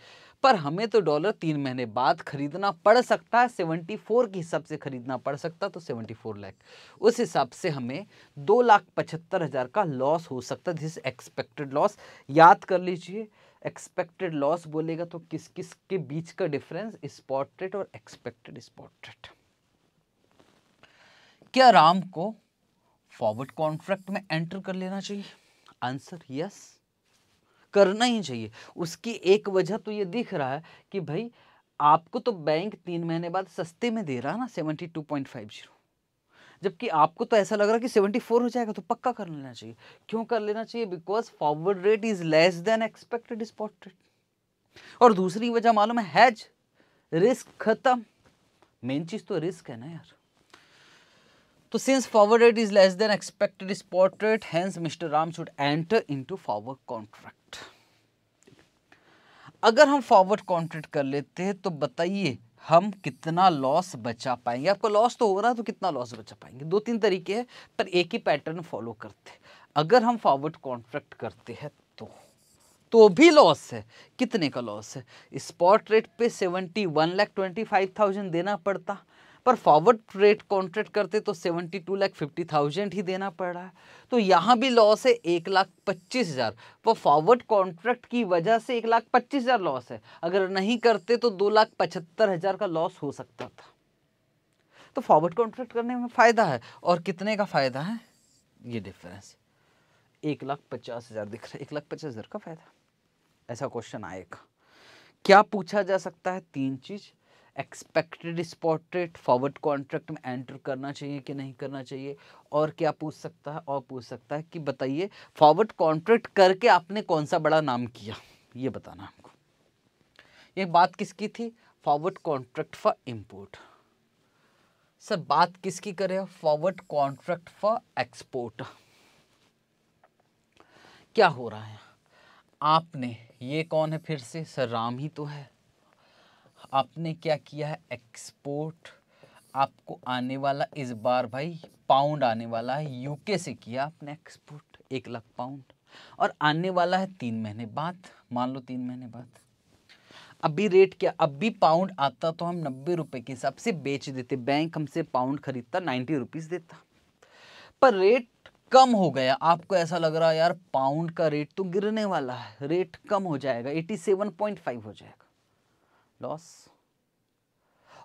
पर हमें तो डॉलर तीन महीने बाद खरीदना पड़ सकता है सेवेंटी फोर के हिसाब से खरीदना पड़ सकता तो सेवेंटी फोर लैख उस हिसाब से हमें दो लाख पचहत्तर हज़ार का लॉस हो सकता है दिस एक्सपेक्टेड लॉस याद कर लीजिए एक्सपेक्टेड लॉस बोलेगा तो किस किस के बीच का डिफरेंस स्पॉट रेट और एक्सपेक्टेड स्पॉट रेट क्या राम को फॉरवर्ड कॉन्ट्रैक्ट में एंटर कर लेना चाहिए आंसर यस करना ही चाहिए उसकी एक वजह तो ये दिख रहा है कि भाई आपको तो बैंक तीन महीने बाद सस्ते में दे रहा है ना seventy two point five zero जबकि आपको तो ऐसा लग रहा है कि सेवेंटी फोर हो जाएगा तो पक्का कर लेना चाहिए क्यों कर लेना चाहिए because forward rate is less than expected spot rate और दूसरी वजह मालूम है हैज रिस्क खत्म मेन चीज़ तो रिस्क है ना यार तो since forward rate is less than expected spot rate hence mister Ram should enter into forward contract अगर हम फॉरवर्ड कॉन्ट्रैक्ट कर लेते हैं तो बताइए हम कितना लॉस बचा पाएंगे आपका लॉस तो हो रहा है तो कितना लॉस बचा पाएंगे दो तीन तरीके हैं पर एक ही पैटर्न फॉलो करते हैं अगर हम फॉरवर्ड कॉन्ट्रैक्ट करते हैं तो तो भी लॉस है कितने का लॉस है स्पॉट रेट पे seventy one lakh twenty five thousand देना पड़ता पर फॉरवर्ड रेट कॉन्ट्रैक्ट करते तो seventy two lakh fifty thousand ही देना पड़ रहा है तो यहाँ भी लॉस है एक लाख पच्चीस हज़ार पर फॉरवर्ड कॉन्ट्रैक्ट की वजह से एक लाख पच्चीस हज़ार लॉस है अगर नहीं करते तो दो लाख पचहत्तर हज़ार का लॉस हो सकता था तो फॉरवर्ड कॉन्ट्रैक्ट करने में फ़ायदा है और कितने का फ़ायदा है ये डिफरेंस एक लाख पचास हज़ार दिख रहा है एक लाख पचास हज़ार का फ़ायदा ऐसा क्वेश्चन आएगा क्या पूछा जा सकता है तीन चीज़ एक्सपेक्टेड स्पॉटेड फॉरवर्ड कॉन्ट्रैक्ट में एंटर करना चाहिए कि नहीं करना चाहिए और क्या पूछ सकता है और पूछ सकता है कि बताइए फॉरवर्ड कॉन्ट्रैक्ट करके आपने कौन सा बड़ा नाम किया ये बताना हमको ये बात किसकी थी forward contract for import sir बात किसकी करें फॉरवर्ड कॉन्ट्रैक्ट फॉर एक्सपोर्ट क्या हो रहा है आपने ये कौन है फिर से सर राम ही तो है आपने क्या किया है एक्सपोर्ट आपको आने वाला इस बार भाई पाउंड आने वाला है यूके से किया आपने एक्सपोर्ट एक लाख पाउंड और आने वाला है तीन महीने बाद मान लो तीन महीने बाद अभी रेट क्या अभी पाउंड आता तो हम नब्बे रुपये के हिसाब से बेच देते बैंक हमसे पाउंड खरीदता नाइन्टी रुपीज़ देता पर रेट कम हो गया आपको ऐसा लग रहा है यार पाउंड का रेट तो गिरने वाला है रेट कम हो जाएगा एटी सेवन पॉइंट फाइव हो जाएगा लॉस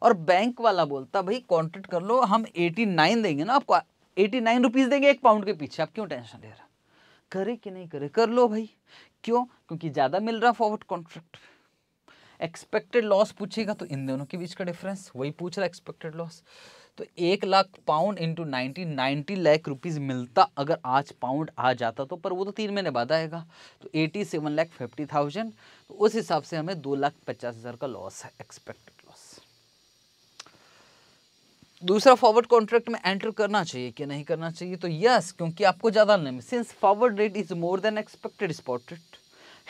और बैंक वाला बोलता भाई कॉन्ट्रैक्ट कर लो हम 89 देंगे ना आपको 89 रुपीज देंगे एक पाउंड के पीछे आप क्यों टेंशन ले रहा करे कि नहीं करे कर लो भाई क्यों क्योंकि ज़्यादा मिल रहा फॉरवर्ड कॉन्ट्रैक्ट एक्सपेक्टेड लॉस पूछेगा तो इन दोनों के बीच का डिफरेंस वही पूछ रहा एक्सपेक्टेड लॉस तो एक lakh pound into ninety ninety lakh rupees मिलता अगर आज पाउंड आ जाता तो पर वो तो तीन महीने बाद आएगा तो eighty seven lakh fifty thousand तो उस हिसाब से हमें दो लाख पचास हज़ार का लॉस है एक्सपेक्टेड लॉस दूसरा फॉरवर्ड कॉन्ट्रैक्ट में एंटर करना चाहिए कि नहीं करना चाहिए तो यस क्योंकि आपको ज़्यादा नहीं since forward rate is more than expected spotted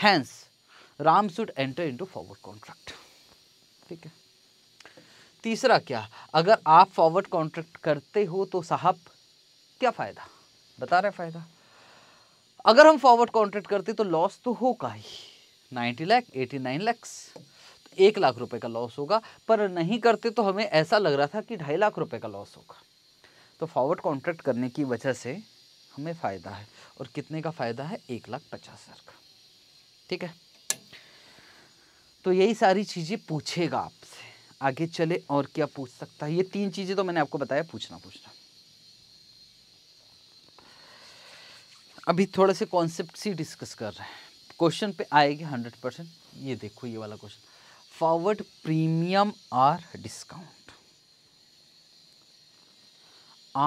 hence ram should enter into forward contract ठीक है तीसरा क्या अगर आप फॉरवर्ड कॉन्ट्रैक्ट करते हो तो साहब क्या फ़ायदा बता रहे फ़ायदा अगर हम फॉरवर्ड कॉन्ट्रैक्ट करते तो लॉस तो होगा ही ninety lakh eighty nine lakhs तो एक लाख रुपए का लॉस होगा पर नहीं करते तो हमें ऐसा लग रहा था कि ढाई लाख रुपए का लॉस होगा तो फॉरवर्ड कॉन्ट्रैक्ट करने की वजह से हमें फ़ायदा है और कितने का फ़ायदा है एक लाख पचास हज़ार का ठीक है तो यही सारी चीज़ें पूछेगा आपसे आगे चले और क्या पूछ सकता है ये तीन चीज़ें तो मैंने आपको बताया पूछना पूछना अभी थोड़े से कॉन्सेप्ट ही डिस्कस कर रहे हैं क्वेश्चन पे आएगी हंड्रेड परसेंट ये देखो ये वाला question forward premium or discount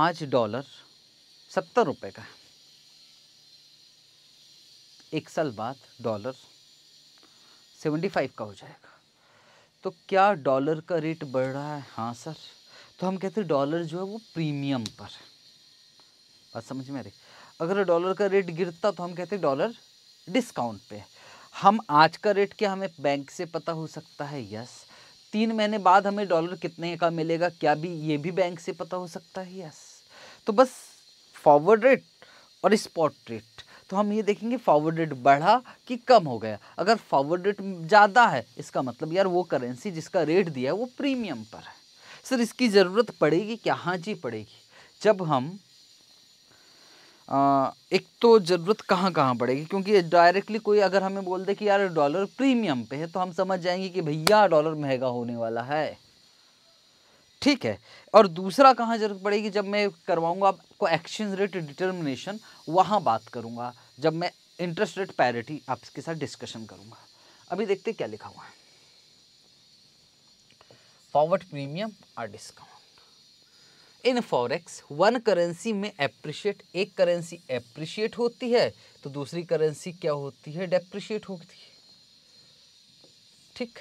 आज डॉलर सत्तर रुपए का है एक साल बाद डॉलर सेवेंटी फाइव का हो जाएगा तो क्या डॉलर का रेट बढ़ रहा है हाँ सर तो हम कहते हैं डॉलर जो है वो प्रीमियम पर बात समझ में आ रही अगर डॉलर का रेट गिरता तो हम कहते हैं डॉलर डिस्काउंट पे है हम आज का रेट क्या हमें बैंक से पता हो सकता है यस तीन महीने बाद हमें डॉलर कितने का मिलेगा क्या भी ये भी बैंक से पता हो सकता है यस तो बस फॉरवर्ड रेट और स्पॉट रेट तो हम ये देखेंगे फॉरवर्ड रेट बढ़ा कि कम हो गया अगर फॉरवर्ड रेट ज़्यादा है इसका मतलब यार वो करेंसी जिसका रेट दिया है वो प्रीमियम पर है सर इसकी ज़रूरत पड़ेगी क्या हाँ जी पड़ेगी जब हम आ, एक तो ज़रूरत कहाँ कहाँ पड़ेगी क्योंकि डायरेक्टली कोई अगर हमें बोल दे कि यार डॉलर प्रीमियम पे है तो हम समझ जाएंगे कि भैया डॉलर महंगा होने वाला है ठीक है और दूसरा कहाँ जरूरत पड़ेगी जब मैं करवाऊँगा आपको एक्सचेंज रेट डिटर्मिनेशन वहाँ बात करूँगा जब मैं इंटरेस्ट रेट पैरिटी आपके साथ डिस्कशन करूँगा अभी देखते क्या लिखा हुआ है फॉरवर्ड प्रीमियम और discount in forex one currency में एप्रिशिएट एक करेंसी एप्रिशिएट होती है तो दूसरी करेंसी क्या होती है डेप्रिशिएट होती है ठीक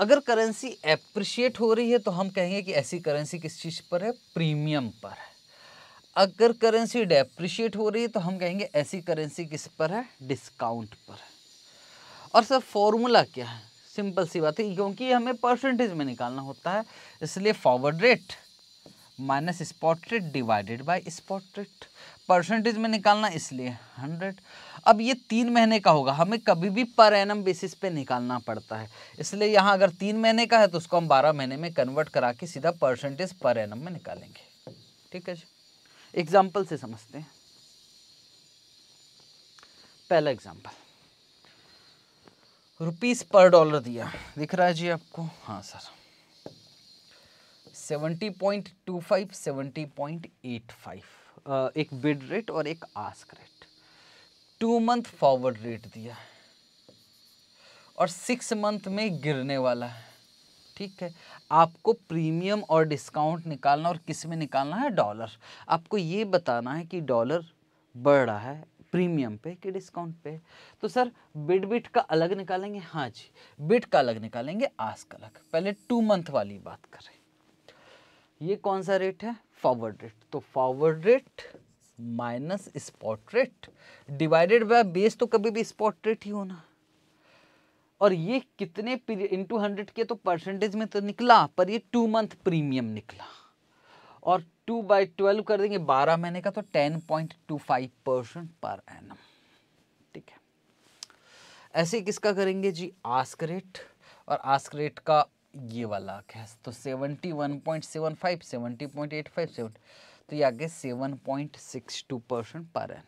अगर करेंसी एप्रिशिएट हो रही है तो हम कहेंगे कि ऐसी करेंसी किस चीज़ पर है प्रीमियम पर है अगर करेंसी डेप्रिशिएट हो रही है तो हम कहेंगे ऐसी करेंसी किस पर है डिस्काउंट पर है और सर फॉर्मूला क्या है सिंपल सी बात है क्योंकि हमें परसेंटेज में निकालना होता है इसलिए forward rate minus spot divided by spot percentage में निकालना इसलिए हंड्रेड अब ये तीन महीने का होगा हमें कभी भी पर एन बेसिस पे निकालना पड़ता है इसलिए यहाँ अगर तीन महीने का है तो उसको हम बारह महीने में कन्वर्ट करा के सीधा परसेंटेज पर एन में निकालेंगे ठीक है जी एग्जाम्पल से समझते हैं पहला एग्जाम्पल रुपीज़ पर डॉलर दिया दिख रहा है जी आपको हाँ sir seventy seventy point point two five eight five एक बिड रेट और एक ask rate two month forward rate दिया है और सिक्स मंथ में गिरने वाला है ठीक है आपको प्रीमियम और डिस्काउंट निकालना और किस में निकालना है डॉलर आपको ये बताना है कि डॉलर बढ़ रहा है प्रीमियम पे कि डिस्काउंट पे तो सर बिड बिट का अलग निकालेंगे हाँ जी बिड का अलग निकालेंगे आस्क अलग पहले टू मंथ वाली बात करें ये कौन सा रेट है फॉरवर्ड रेट तो forward rate minus spot rate divided by base तो कभी भी स्पॉट रेट ही होना और ये कितने इंटू हंड्रेड के तो परसेंटेज में तो निकला पर ये टू मंथ प्रीमियम निकला और टू बाई ट्वेल्व कर देंगे बारह महीने का तो ten point two five percent पर एन ठीक है ऐसे किसका करेंगे जी आस्क रेट और आस्क रेट का ये वाला है तो seventy one point seven five seventy point eight five seven तो ये आगे seven point six two percent पर है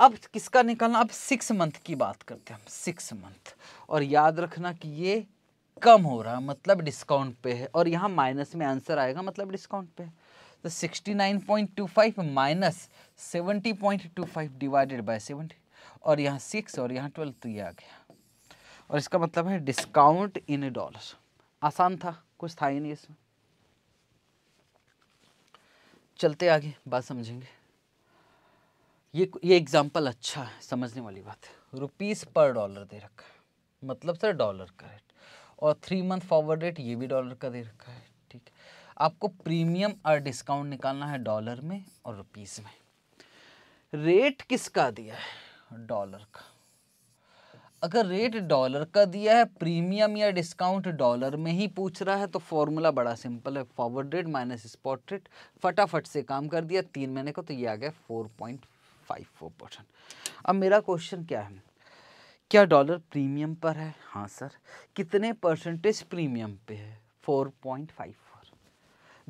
अब किसका निकालना अब सिक्स मंथ की बात करते हैं हम सिक्स मंथ और याद रखना कि ये कम हो रहा है मतलब डिस्काउंट पे है और यहाँ माइनस में आंसर आएगा मतलब डिस्काउंट पे तो sixty nine point two five minus seventy point two five divided by seventy और यहाँ सिक्स और यहाँ ट्वेल्व तो ये आ गया और इसका मतलब है डिस्काउंट इन डॉलर्स आसान था कुछ था ही नहीं इसमें चलते आगे बात समझेंगे ये ये एग्जाम्पल अच्छा है समझने वाली बात है रुपीज़ पर डॉलर दे रखा है मतलब सर डॉलर का रेट और थ्री मंथ फॉरवर्ड रेट ये भी डॉलर का दे रखा है ठीक है आपको प्रीमियम और डिस्काउंट निकालना है डॉलर में और रुपीज़ में रेट किसका दिया है डॉलर का अगर रेट डॉलर का दिया है प्रीमियम या डिस्काउंट डॉलर में ही पूछ रहा है तो फॉर्मूला बड़ा सिंपल है forward rate minus spot rate फटाफट से काम कर दिया तीन महीने को तो ये आ गया four point five four percent अब मेरा क्वेश्चन क्या है क्या डॉलर प्रीमियम पर है हाँ सर कितने परसेंटेज प्रीमियम पे है four point five four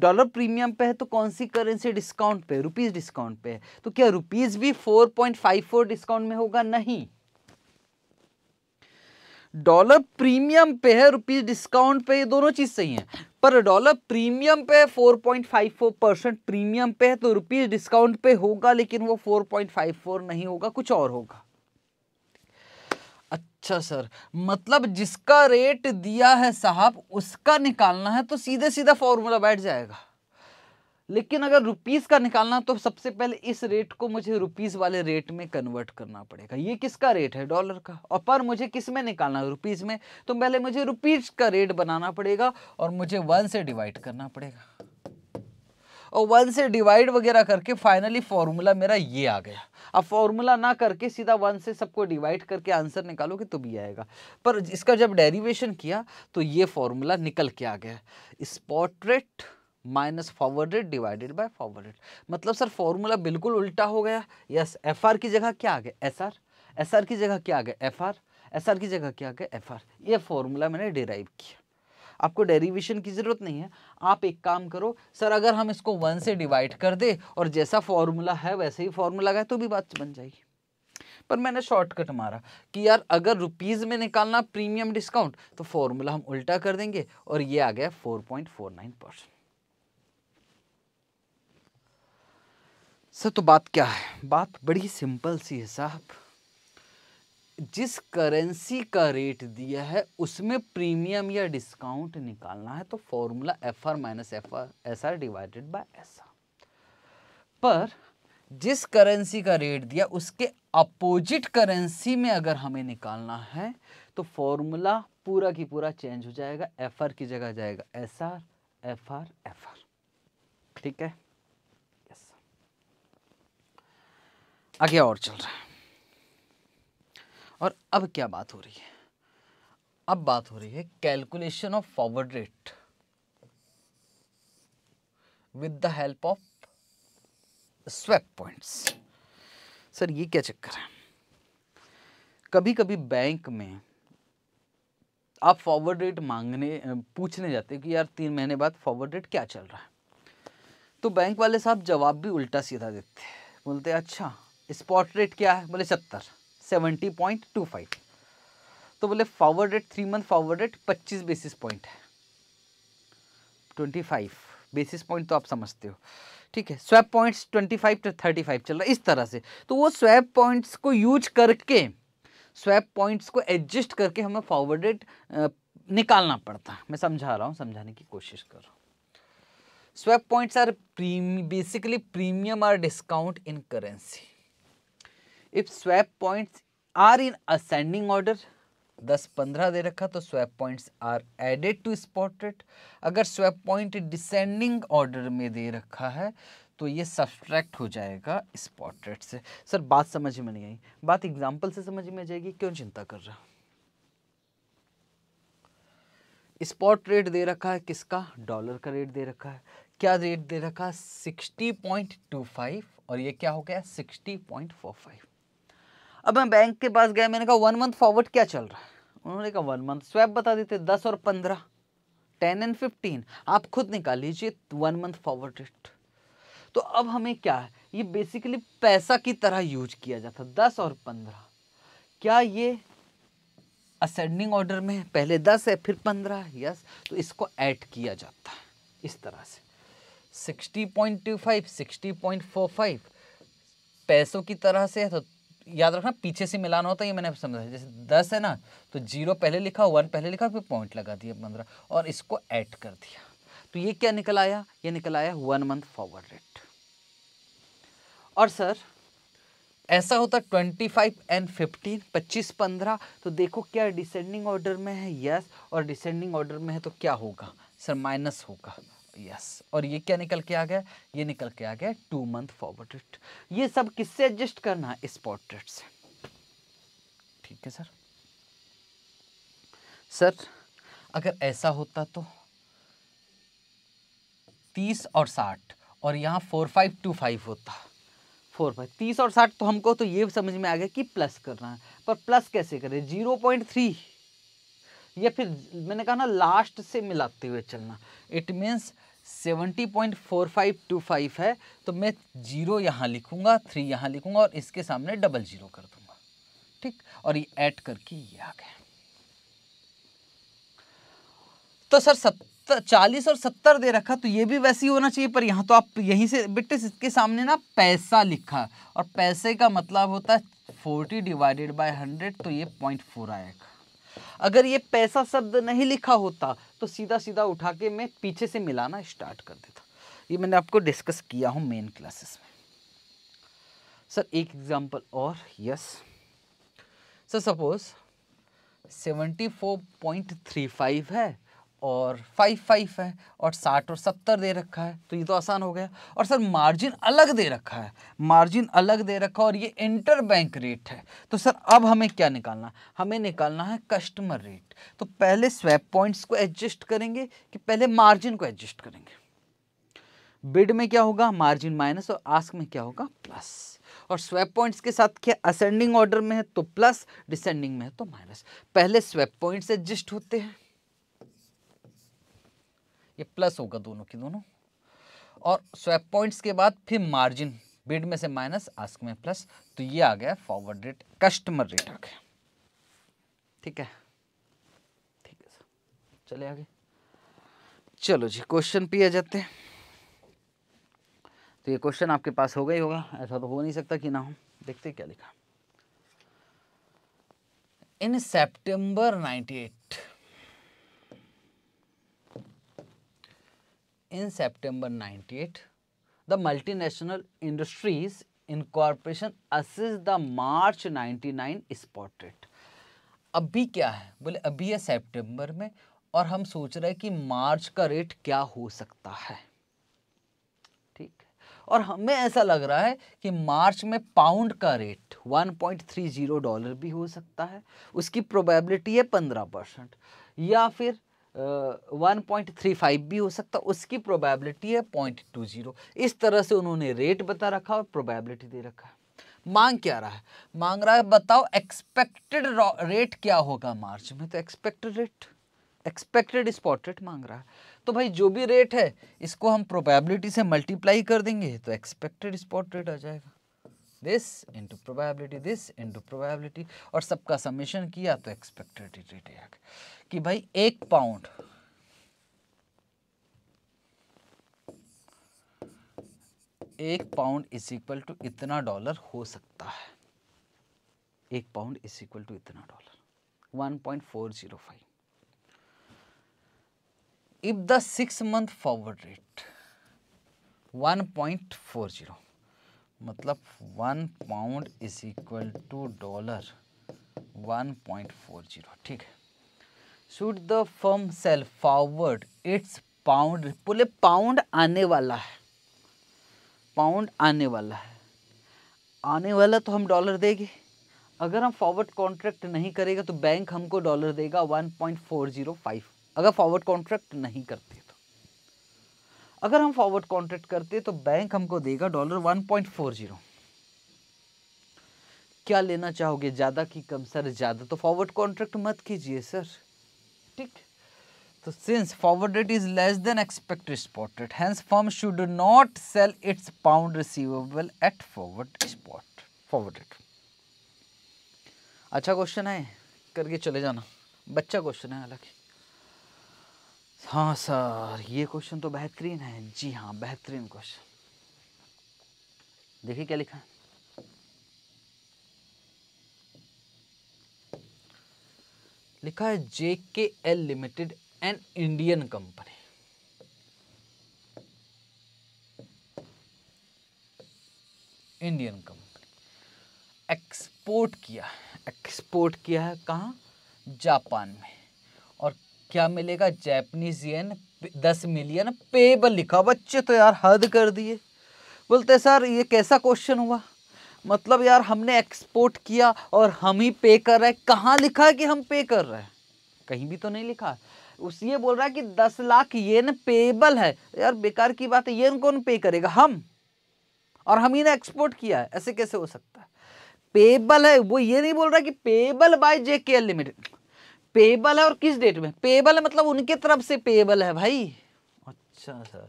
dollar premium पे है तो कौन सी करेंसी डिस्काउंट पे रुपीज़ डिस्काउंट पे है तो क्या रुपीज़ भी four point five four discount में होगा नहीं डॉलर प्रीमियम पे है रुपीज डिस्काउंट पे ये दोनों चीज सही है पर डॉलर प्रीमियम पे 4.54 परसेंट प्रीमियम पे है तो रुपीज डिस्काउंट पे होगा लेकिन वो 4.54 नहीं होगा कुछ और होगा अच्छा सर मतलब जिसका रेट दिया है साहब उसका निकालना है तो सीधे सीधा फॉर्मूला बैठ जाएगा लेकिन अगर रुपीस का निकालना तो सबसे पहले इस रेट को मुझे रुपीस वाले रेट में कन्वर्ट करना पड़ेगा ये किसका रेट है डॉलर का और पर मुझे किस में निकालना है रुपीस में तो पहले मुझे रुपीस का रेट बनाना पड़ेगा और मुझे वन से डिवाइड करना पड़ेगा और वन से डिवाइड वगैरह करके फाइनली फॉर्मूला मेरा ये आ गया अब फॉर्मूला ना करके सीधा वन से सबको डिवाइड करके आंसर निकालोगे तो भी आएगा पर इसका जब डेरिवेशन किया तो ये फॉर्मूला निकल के आ गया इस rate minus forward rate divided by forward rate मतलब सर फॉर्मूला बिल्कुल उल्टा हो गया यस एफ आर की जगह क्या आ गया एस आर एस आर की जगह क्या आ गया एफ आर एस आर की जगह क्या आ गया एफ आर ये फॉर्मूला मैंने डिराइव किया आपको डेरिवेशन की ज़रूरत नहीं है आप एक काम करो सर अगर हम इसको वन से डिवाइड कर दे और जैसा फॉर्मूला है वैसे ही फॉर्मूला गए तो भी बात बन जाएगी पर मैंने शॉर्टकट मारा कि यार अगर रुपीज़ में निकालना प्रीमियम डिस्काउंट तो फॉर्मूला हम उल्टा कर देंगे और ये आ गया 4.49 परसेंट सर तो बात क्या है बात बड़ी सिंपल सी है साहब जिस करेंसी का रेट दिया है उसमें प्रीमियम या डिस्काउंट निकालना है तो formula F R minus F R S R divided by S R पर जिस करेंसी का रेट दिया उसके अपोजिट करेंसी में अगर हमें निकालना है तो फॉर्मूला पूरा की पूरा चेंज हो जाएगा एफ आर की जगह जाएगा S R F R F R ठीक है आगे और चल रहा है और अब क्या बात हो रही है अब बात हो रही है calculation of forward rate with the help of swap points sir ये क्या चक्कर है कभी कभी बैंक में आप फॉरवर्ड रेट मांगने पूछने जाते हैं कि यार तीन महीने बाद फॉरवर्ड रेट क्या चल रहा है तो बैंक वाले साहब जवाब भी उल्टा सीधा देते हैं बोलते अच्छा स्पॉट रेट क्या है बोले सत्तर सेवेंटी पॉइंट टू फाइव तो बोले forward rate three month forward rate पच्चीस बेसिस पॉइंट है ट्वेंटी फाइव बेसिस पॉइंट तो आप समझते हो ठीक है swap points twenty five to thirty five चल रहा है इस तरह से तो वो स्वैप पॉइंट्स को यूज करके स्वैप पॉइंट्स को एडजस्ट करके हमें फॉरवर्ड रेट निकालना पड़ता है मैं समझा रहा हूँ समझाने की कोशिश कर रहा हूँ swap points are premium basically premium or discount in currency if swap points are in ascending order दस पंद्रह दे रखा तो swap points are added to spotted अगर स्वैप पॉइंट डिसेंडिंग ऑर्डर में दे रखा है तो ये सब्सट्रैक्ट हो जाएगा स्पॉटेड से सर बात समझ में नहीं आई बात एग्जाम्पल से समझ में आ जाएगी क्यों चिंता कर रहा स्पॉट रेट दे रखा है किसका डॉलर का रेट दे रखा है क्या रेट दे रखा है सिक्सटी पॉइंट टू फाइव और ये क्या हो गया सिक्सटी पॉइंट फोर फाइव अब मैं बैंक के पास गया मैंने कहा वन मंथ फॉरवर्ड क्या चल रहा है उन्होंने कहा वन मंथ स्वैप बता देते दस और पंद्रह टेन एंड फिफ्टीन आप खुद निकाल लीजिए वन मंथ फॉरवर्ड रेट तो अब हमें क्या है ये बेसिकली पैसा की तरह यूज किया जाता दस और पंद्रह क्या ये असेंडिंग ऑर्डर में पहले दस है फिर पंद्रह यस तो इसको ऐड किया जाता है इस तरह से sixty point two five sixty point four five पैसों की तरह से है तो याद रखना पीछे से मिलान होता है ये मैंने समझा जैसे दस है ना तो जीरो पहले लिखा वन पहले लिखा फिर पॉइंट लगा दिया पंद्रह और इसको ऐड कर दिया तो ये क्या निकल आया ये निकल आया वन मंथ फॉरवर्ड रेट और सर ऐसा होता ट्वेंटी फाइव एंड फिफ्टीन पच्चीस पंद्रह तो देखो क्या डिसेंडिंग ऑर्डर में है यस और डिसेंडिंग ऑर्डर में है तो क्या होगा सर माइनस होगा यस और ये क्या निकल के आ गया ये निकल के आ गया टू मंथ रेट ये सब किससे एडजस्ट करना है स्पॉट रेट से ठीक है सर सर अगर ऐसा होता तो तीस और साठ और यहाँ फोर फाइव टू फाइव होता फोर फाइव तीस और साठ तो हमको तो ये समझ में आ गया कि प्लस करना है पर प्लस कैसे करें जीरो पॉइंट थ्री या फिर मैंने कहा ना लास्ट से मिलाते हुए चलना it means seventy point four five two five है तो मैं जीरो यहाँ लिखूँगा थ्री यहाँ लिखूँगा और इसके सामने डबल जीरो कर दूँगा ठीक और ये ऐड करके ये आ गया तो सर सत्तर चालीस और सत्तर दे रखा तो ये भी वैसे ही होना चाहिए पर यहाँ तो आप यहीं से बेटे इसके सामने ना पैसा लिखा और पैसे का मतलब होता है फोर्टी डिवाइडेड बाय हंड्रेड तो ये पॉइंट फोर आएगा अगर ये पैसा शब्द नहीं लिखा होता तो सीधा सीधा उठा के मैं पीछे से मिलाना स्टार्ट कर देता ये मैंने आपको डिस्कस किया हूँ मेन क्लासेस में सर एक एग्जांपल और yes sir suppose seventy four point three five है और फाइव फाइव है और साठ और सत्तर दे रखा है तो ये तो आसान हो गया और सर मार्जिन अलग दे रखा है मार्जिन अलग दे रखा और ये इंटर बैंक रेट है तो सर अब हमें क्या निकालना हमें निकालना है कस्टमर रेट तो पहले स्वैप पॉइंट्स को एडजस्ट करेंगे कि पहले मार्जिन को एडजस्ट करेंगे बिड में क्या होगा मार्जिन माइनस और आस्क में क्या होगा प्लस और स्वैप पॉइंट्स के साथ क्या असेंडिंग ऑर्डर में है तो प्लस डिसेंडिंग में है तो माइनस पहले स्वैप पॉइंट्स एडजस्ट होते हैं ये प्लस होगा दोनों की दोनों और स्वैप पॉइंट्स के बाद फिर मार्जिन बिड में से माइनस आस्क में प्लस तो ये आ गया फॉरवर्ड रेट कस्टमर रेट आ गया ठीक है ठीक है सर चले आगे चलो जी क्वेश्चन पे आ जाते हैं तो ये क्वेश्चन आपके पास हो गई होगा ऐसा तो हो नहीं सकता कि ना हो देखते क्या लिखा in ninety eight in September 98, the multinational industries incorporation assess the March 99 spot rate. अभी क्या है बोले अभी है सितंबर में और हम सोच रहे हैं कि मार्च का रेट क्या हो सकता है ठीक और हमें ऐसा लग रहा है कि मार्च में पाउंड का रेट 1.30 डॉलर भी हो सकता है उसकी प्रोबेबिलिटी है 15 परसेंट या फिर 1.35 भी हो सकता उसकी प्रोबेबिलिटी है 0.20 इस तरह से उन्होंने रेट बता रखा और प्रोबेबिलिटी दे रखा मांग क्या रहा है मांग रहा है बताओ एक्सपेक्टेड रेट क्या होगा मार्च में तो expected rate expected spot rate मांग रहा है तो भाई जो भी रेट है इसको हम प्रोबेबिलिटी से मल्टीप्लाई कर देंगे तो एक्सपेक्टेड स्पॉट रेट आ जाएगा this into probability this into probability और सबका सबमिशन किया तो एक्सपेक्टेड रेट आ गया कि भाई एक पाउंड एक पाउंड इज इक्वल टू इतना डॉलर हो सकता है एक पाउंड इज इक्वल टू इतना dollar one point four zero five if the six month forward rate one point four zero मतलब one pound is equal to dollar one point four zero ठीक है should the firm sell forward its pound बोले pound आने वाला है pound आने वाला है आने वाला तो हम डॉलर देंगे अगर हम फॉरवर्ड कॉन्ट्रैक्ट नहीं करेगा तो बैंक हमको डॉलर देगा one point four zero five अगर फॉरवर्ड कॉन्ट्रैक्ट नहीं करते अगर हम फॉरवर्ड कॉन्ट्रैक्ट करते हैं तो बैंक हमको देगा dollar one point four zero क्या लेना चाहोगे ज़्यादा कि कम सर ज़्यादा तो फॉरवर्ड कॉन्ट्रैक्ट मत कीजिए सर ठीक तो since forward rate is less than expected spot rate hence firm should not sell its pound receivable at forward spot forward rate अच्छा क्वेश्चन है करके चले जाना बच्चा क्वेश्चन है हालांकि हाँ सर ये क्वेश्चन तो बेहतरीन है जी हाँ बेहतरीन क्वेश्चन देखिए क्या लिखा है लिखा है J K L limited an Indian company Indian company export किया है एक्सपोर्ट किया है कहा जापान में क्या मिलेगा जैपनीज येन दस मिलियन पेबल लिखा बच्चे तो यार हद कर दिए बोलते सर ये कैसा क्वेश्चन हुआ मतलब यार हमने एक्सपोर्ट किया और हम ही पे कर रहे हैं कहाँ लिखा है कि हम पे कर रहे हैं कहीं भी तो नहीं लिखा उस ये बोल रहा है कि दस लाख येन पेबल है यार बेकार की बात है येन कौन पे करेगा हम और हम ही ने एक्सपोर्ट किया है ऐसे कैसे हो सकता है पेबल है वो ये नहीं बोल रहा कि पेबल बाय जे के लिमिटेड पेबल है और किस डेट में है मतलब उनके तरफ से पेबल है भाई अच्छा सर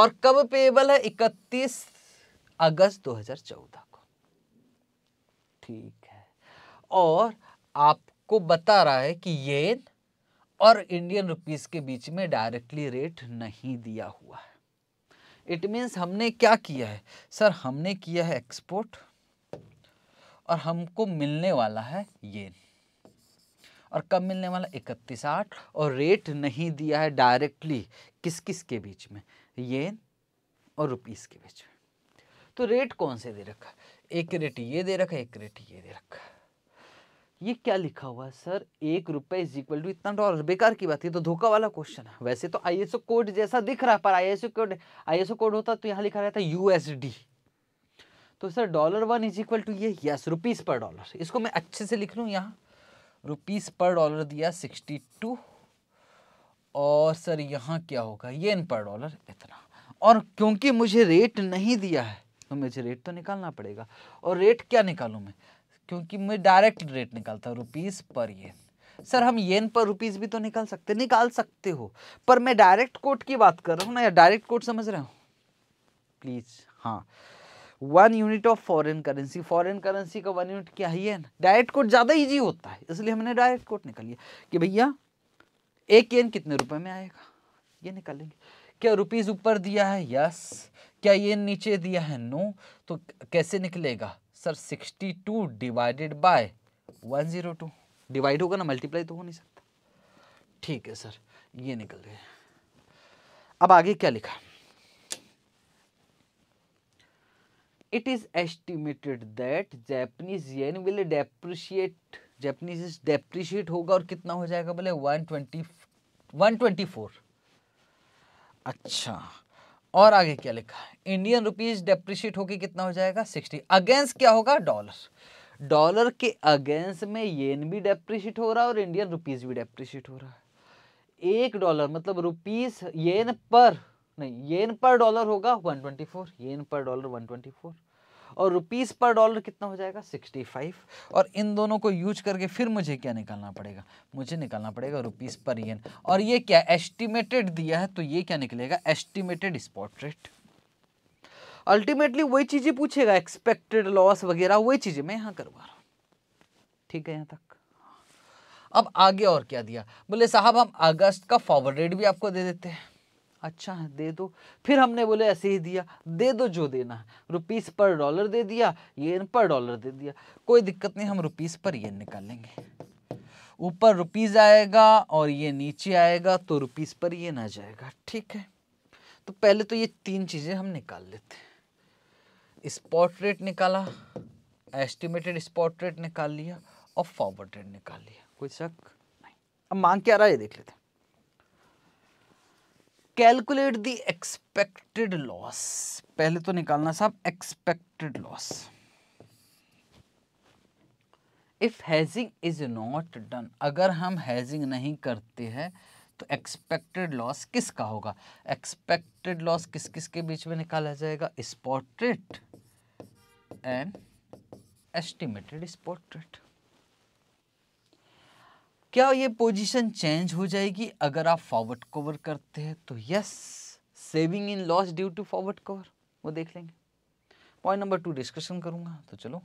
और कब पेबल है इकतीस अगस्त 2014 को ठीक है और आपको बता रहा है कि येन और इंडियन रुपीस के बीच में डायरेक्टली रेट नहीं दिया हुआ है इट मीन्स हमने क्या किया है सर हमने किया है एक्सपोर्ट और हमको मिलने वाला है येन और कब मिलने वाला इकतीस आठ और रेट नहीं दिया है डायरेक्टली किस किस के बीच में ये और रुपीस के बीच में तो रेट कौन से दे रखा एक रेट ये दे रखा एक रेट ये दे रखा ये क्या लिखा हुआ है सर एक रुपये इज इक्वल टू इतना डॉलर बेकार की बात है तो धोखा वाला क्वेश्चन है वैसे तो ओ कोड जैसा दिख रहा है पर ओ कोड ओ कोड होता तो यहाँ लिखा रहता यूएसडी तो sir dollar one is equal to ये यस रुपीज़ पर डॉलर इसको मैं अच्छे से लिख लूँ यहाँ रुपीज़ पर डॉलर दिया सिक्सटी टू और सर यहाँ क्या होगा ये इन पर डॉलर इतना और क्योंकि मुझे रेट नहीं दिया है तो मुझे रेट तो निकालना पड़ेगा और रेट क्या निकालूँ मैं क्योंकि मैं डायरेक्ट रेट निकालता हूँ रुपीज़ पर येन सर हम येन पर रुपीज़ भी तो निकाल सकते निकाल सकते हो पर मैं डायरेक्ट कोट की बात कर रहा हूँ ना या डायरेक्ट कोट समझ रहा हूँ प्लीज़ हाँ one unit of foreign currency foreign currency का वन यूनिट क्या ही है ना डायरेक्ट कोट ज़्यादा ईजी होता है इसलिए हमने डायरेक्ट कोट निकाल लिया कि भैया एक येन कितने रुपए में आएगा ये निकालेंगे क्या रुपीज़ ऊपर दिया है यस क्या ये नीचे दिया है नो तो कैसे निकलेगा sir sixty two divided by one zero two divide होगा ना मल्टीप्लाई तो हो नहीं सकता ठीक है सर ये निकल गया अब आगे क्या लिखा it is estimated that Japanese yen will depreciate Japanese depreciate होगा और कितना हो जाएगा बोले 120 124 अच्छा और आगे क्या लिखा है इंडियन रुपीज डेप्रिशिएट होके कितना हो जाएगा 60 अगेंस्ट क्या होगा डॉलर डॉलर के अगेंस्ट में येन भी डेप्रिशिएट हो रहा है और इंडियन रुपीज भी डेप्रिशिएट हो रहा है एक डॉलर मतलब रुपीस येन पर नहीं येन पर डॉलर होगा 124 येन पर डॉलर 124 और रुपीस पर डॉलर कितना हो जाएगा 65 और इन दोनों को यूज करके फिर मुझे क्या निकालना पड़ेगा मुझे निकालना पड़ेगा रुपीस पर येन और ये क्या एस्टिमेटेड दिया है तो ये क्या निकलेगा एस्टिमेटेड स्पॉट रेट अल्टीमेटली वही चीज़ें पूछेगा एक्सपेक्टेड लॉस वगैरह वही चीज़ें मैं यहाँ करवा रहा हूँ ठीक है यहाँ तक अब आगे और क्या दिया बोले साहब हम अगस्त का फॉरवर्ड रेट भी आपको दे देते हैं अच्छा है दे दो फिर हमने बोले ऐसे ही दिया दे दो जो देना है रुपीस पर डॉलर दे दिया ये पर डॉलर दे दिया कोई दिक्कत नहीं हम रुपीस पर निकाल निकालेंगे ऊपर रुपीस आएगा और ये नीचे आएगा तो रुपीस पर ये ना जाएगा ठीक है तो पहले तो ये तीन चीज़ें हम निकाल लेते हैं स्पॉट रेट निकाला एस्टिमेटेड स्पॉट रेट निकाल लिया और फॉरवर्ड रेट निकाल लिया कोई शक नहीं अब मांग क्या रहा है ये देख लेते हैं कैलकुलेट द एक्सपेक्टेड लॉस पहले तो निकालना साहब expected loss if hedging is not done अगर हम हैजिंग नहीं करते हैं तो एक्सपेक्टेड लॉस किसका होगा एक्सपेक्टेड लॉस किस किस के बीच में निकाला जाएगा स्पॉटेड एंड एस्टिमेटेड स्पॉटेड क्या ये पोजीशन चेंज हो जाएगी अगर आप फॉरवर्ड कवर करते हैं तो yes saving in loss due to forward cover वो देख लेंगे पॉइंट नंबर टू डिस्कशन करूंगा तो चलो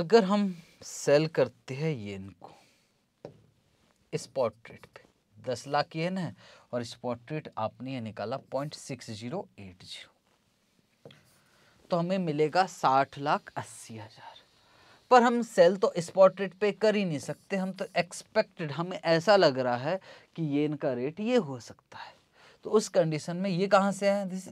अगर हम सेल करते हैं ये इनको स्पॉट रेट पे दस लाख ये ना और स्पॉट रेट आपने ये निकाला point six zero eight zero तो हमें मिलेगा साठ लाख अस्सी हज़ार पर हम सेल तो स्पॉट रेट पे कर ही नहीं सकते हम तो एक्सपेक्टेड हमें ऐसा लग रहा है कि ये इनका रेट ये हो सकता है तो उस कंडीशन में ये कहाँ से है दिस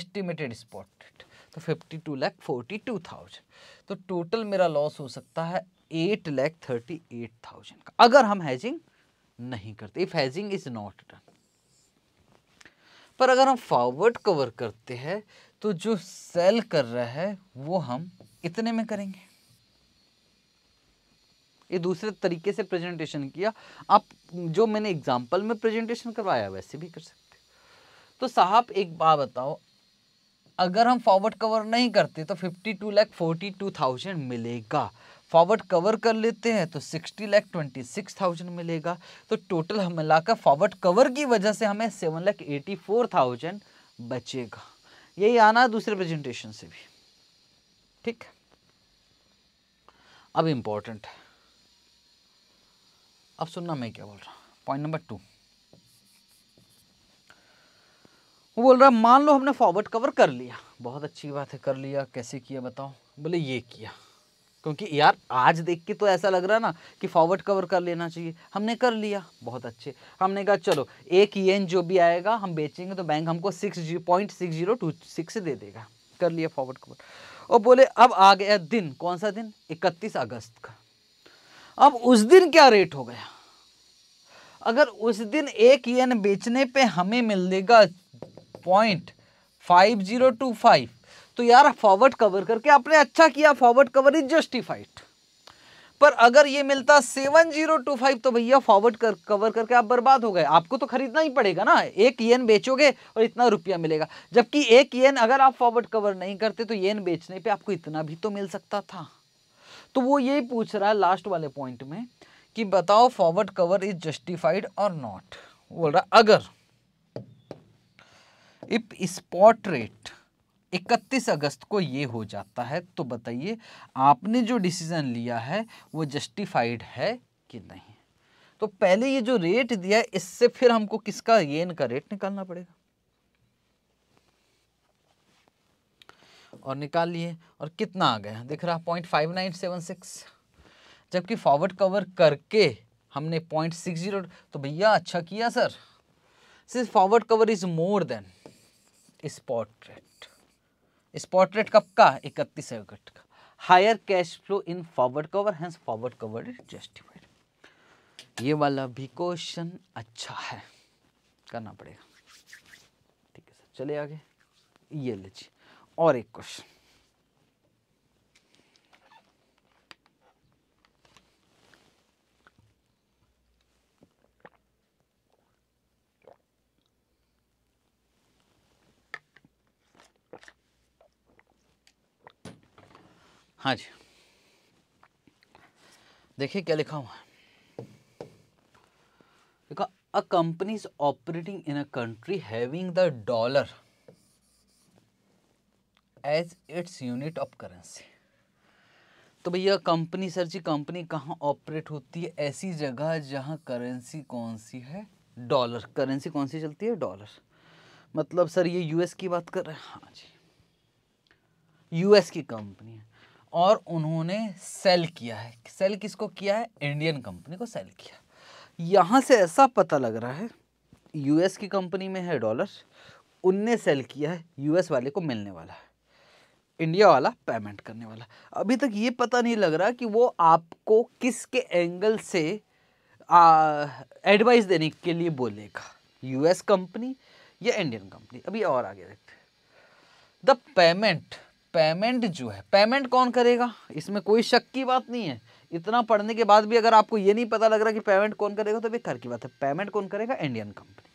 एस्टिमेटेड स्पॉट रेट तो fifty two lakh forty two thousand तो टोटल मेरा लॉस हो सकता है eight lakh thirty eight thousand का अगर हम हैजिंग नहीं करते if hedging is not done पर अगर हम फॉरवर्ड कवर करते हैं तो जो सेल कर रहा है वो हम इतने में करेंगे ये दूसरे तरीके से प्रेजेंटेशन किया आप जो मैंने एग्जाम्पल में प्रेजेंटेशन करवाया वैसे भी कर सकते तो साहब एक बात बताओ अगर हम फॉरवर्ड कवर नहीं करते तो fifty two lakh forty two thousand मिलेगा फॉरवर्ड कवर कर लेते हैं तो sixty lakh twenty six thousand मिलेगा तो टोटल हम मिलाकर फॉरवर्ड कवर की वजह से हमें seven lakh eighty four thousand बचेगा यही आना है दूसरे प्रेजेंटेशन से भी ठीक अब इम्पोर्टेंट है अब सुनना मैं क्या बोल रहा हूँ पॉइंट नंबर टू वो बोल रहा है मान लो हमने फॉरवर्ड कवर कर लिया बहुत अच्छी बात है कर लिया कैसे किया बताओ बोले ये किया क्योंकि यार आज देख के तो ऐसा लग रहा ना कि फॉरवर्ड कवर कर लेना चाहिए हमने कर लिया बहुत अच्छे हमने कहा चलो एक येन जो भी आएगा हम बेचेंगे तो बैंक हमको सिक्स जी point six zero two six दे देगा कर लिया फॉरवर्ड कवर और बोले अब आ गया दिन कौन सा दिन इकतीस अगस्त का अब उस दिन क्या रेट हो गया अगर उस दिन एक येन बेचने पर हमें मिल देगा point five zero two five तो यार फॉरवर्ड कवर करके आपने अच्छा किया फॉरवर्ड कवर इज जस्टिफाइड पर अगर ये मिलता सेवन जीरो टू फाइव तो भैया फॉरवर्ड कर कवर करके आप बर्बाद हो गए आपको तो खरीदना ही पड़ेगा ना एक येन बेचोगे और इतना रुपया मिलेगा जबकि एक येन अगर आप फॉरवर्ड कवर नहीं करते तो येन बेचने पे आपको इतना भी तो मिल सकता था तो वो यही पूछ रहा है लास्ट वाले पॉइंट में कि बताओ forward cover is justified or not बोल रहा अगर इफ स्पॉट रेट इकतीस अगस्त को ये हो जाता है तो बताइए आपने जो डिसीज़न लिया है वो जस्टिफाइड है कि नहीं तो पहले ये जो रेट दिया है इससे फिर हमको किसका येन का रेट निकालना पड़ेगा और निकाल लिए और कितना आ गया दिख रहा point five nine seven six जबकि फॉरवर्ड कवर करके हमने पॉइंट सिक्स जीरो तो भैया अच्छा किया सर सिर्फ forward cover is more than spot rate spot rate कब का इकतीस अगस्त का higher cash flow in forward cover hence forward cover justified ये वाला भी क्वेश्चन अच्छा है करना पड़ेगा ठीक है सर चले आगे ये लीजिए और एक क्वेश्चन हाँ जी देखिए क्या लिखा हुआ है a company is operating in a country having the dollar as its unit of currency तो भैया कंपनी सर जी कंपनी कहाँ ऑपरेट होती है ऐसी जगह जहाँ करेंसी कौन सी है डॉलर करेंसी कौन सी चलती है डॉलर मतलब सर ये यूएस की बात कर रहे हैं हाँ जी यूएस की कंपनी है और उन्होंने सेल किया है सेल किसको किया है इंडियन कंपनी को सेल किया यहाँ से ऐसा पता लग रहा है यूएस की कंपनी में है डॉलर उनने सेल किया है यूएस वाले को मिलने वाला है इंडिया वाला पेमेंट करने वाला अभी तक ये पता नहीं लग रहा कि वो आपको किसके एंगल से एडवाइस देने के लिए बोलेगा यूएस कंपनी या इंडियन कंपनी अभी और आगे देखते हैं द पेमेंट पेमेंट जो है पेमेंट कौन करेगा इसमें कोई शक की बात नहीं है इतना पढ़ने के बाद भी अगर आपको ये नहीं पता लग रहा कि पेमेंट कौन करेगा तो बेकार की बात है पेमेंट कौन करेगा इंडियन कंपनी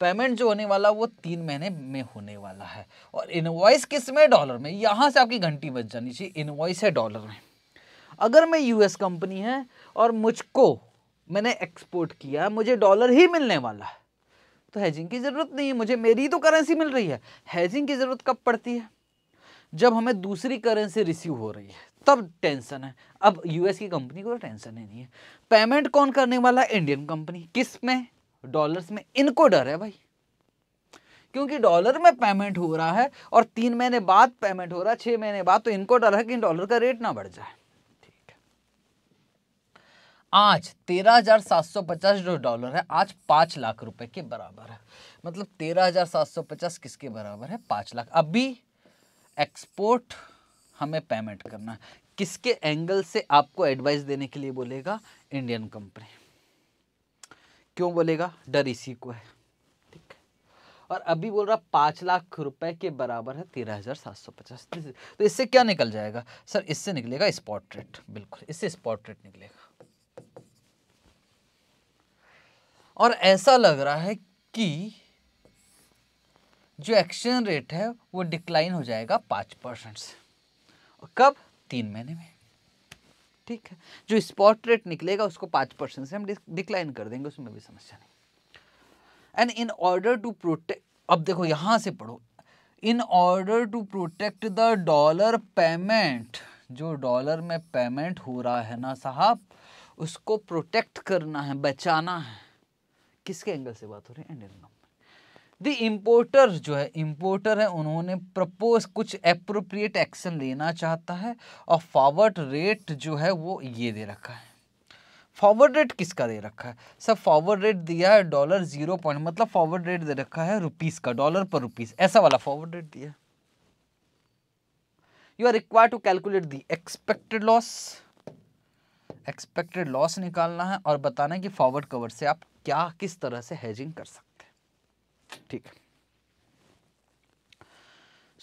पेमेंट जो होने वाला वो तीन महीने में होने वाला है और इनवॉइस किस में डॉलर में यहाँ से आपकी घंटी बच जानी चाहिए इनवॉइस है डॉलर में अगर मैं यूएस कंपनी है और मुझको मैंने एक्सपोर्ट किया मुझे डॉलर ही मिलने वाला है तो हैजिंग की ज़रूरत नहीं है मुझे मेरी तो करेंसी मिल रही है हैजिंग की ज़रूरत कब पड़ती है जब हमें दूसरी करेंसी रिसीव हो रही है तब टेंशन है अब यूएस की कंपनी को तो टेंशन ही नहीं है पेमेंट कौन करने वाला है इंडियन कंपनी किस में डॉलर्स में इनको डर है भाई क्योंकि डॉलर में पेमेंट हो रहा है और तीन महीने बाद पेमेंट हो रहा है छह महीने बाद तो इनको डर है कि डॉलर का रेट ना बढ़ जाए ठीक है आज तेरह हजार सात सौ पचास जो डॉलर है आज पाँच लाख रुपए के बराबर है मतलब तेरह हजार सात सौ पचास किसके बराबर है पांच लाख अभी एक्सपोर्ट हमें पेमेंट करना है किसके एंगल से आपको एडवाइस देने के लिए बोलेगा इंडियन कंपनी क्यों बोलेगा डर इसी को है ठीक है और अभी बोल रहा पांच लाख रुपए के बराबर है तेरह हज़ार सात सौ पचास तो इससे क्या निकल जाएगा सर इससे निकलेगा स्पॉट रेट बिल्कुल इससे स्पॉट रेट निकलेगा और ऐसा लग रहा है कि जो एक्सचेंज रेट है वो डिक्लाइन हो जाएगा पाँच परसेंट से और कब तीन महीने में ठीक है जो स्पॉट रेट निकलेगा उसको पाँच परसेंट से हम डिक्लाइन कर देंगे उसमें भी समस्या नहीं and in order to protect अब देखो यहाँ से पढ़ो in order to protect the dollar payment जो डॉलर में पेमेंट हो रहा है ना साहब उसको प्रोटेक्ट करना है बचाना है किसके एंगल से बात हो रही है एंड द इम्पोर्टर जो है इम्पोर्टर है उन्होंने प्रपोज कुछ अप्रोप्रिएट एक्शन लेना चाहता है और फॉरवर्ड रेट जो है वो ये दे रखा है फॉरवर्ड रेट किसका दे रखा है सर फॉरवर्ड रेट दिया है डॉलर जीरो पॉइंट मतलब फॉरवर्ड रेट दे रखा है रुपीस का डॉलर पर रुपीस ऐसा वाला फॉरवर्ड रेट दिया you are required to calculate the expected loss expected loss निकालना है और बताना है कि फॉरवर्ड कवर से आप क्या किस तरह से हैजिंग कर सकते ठीक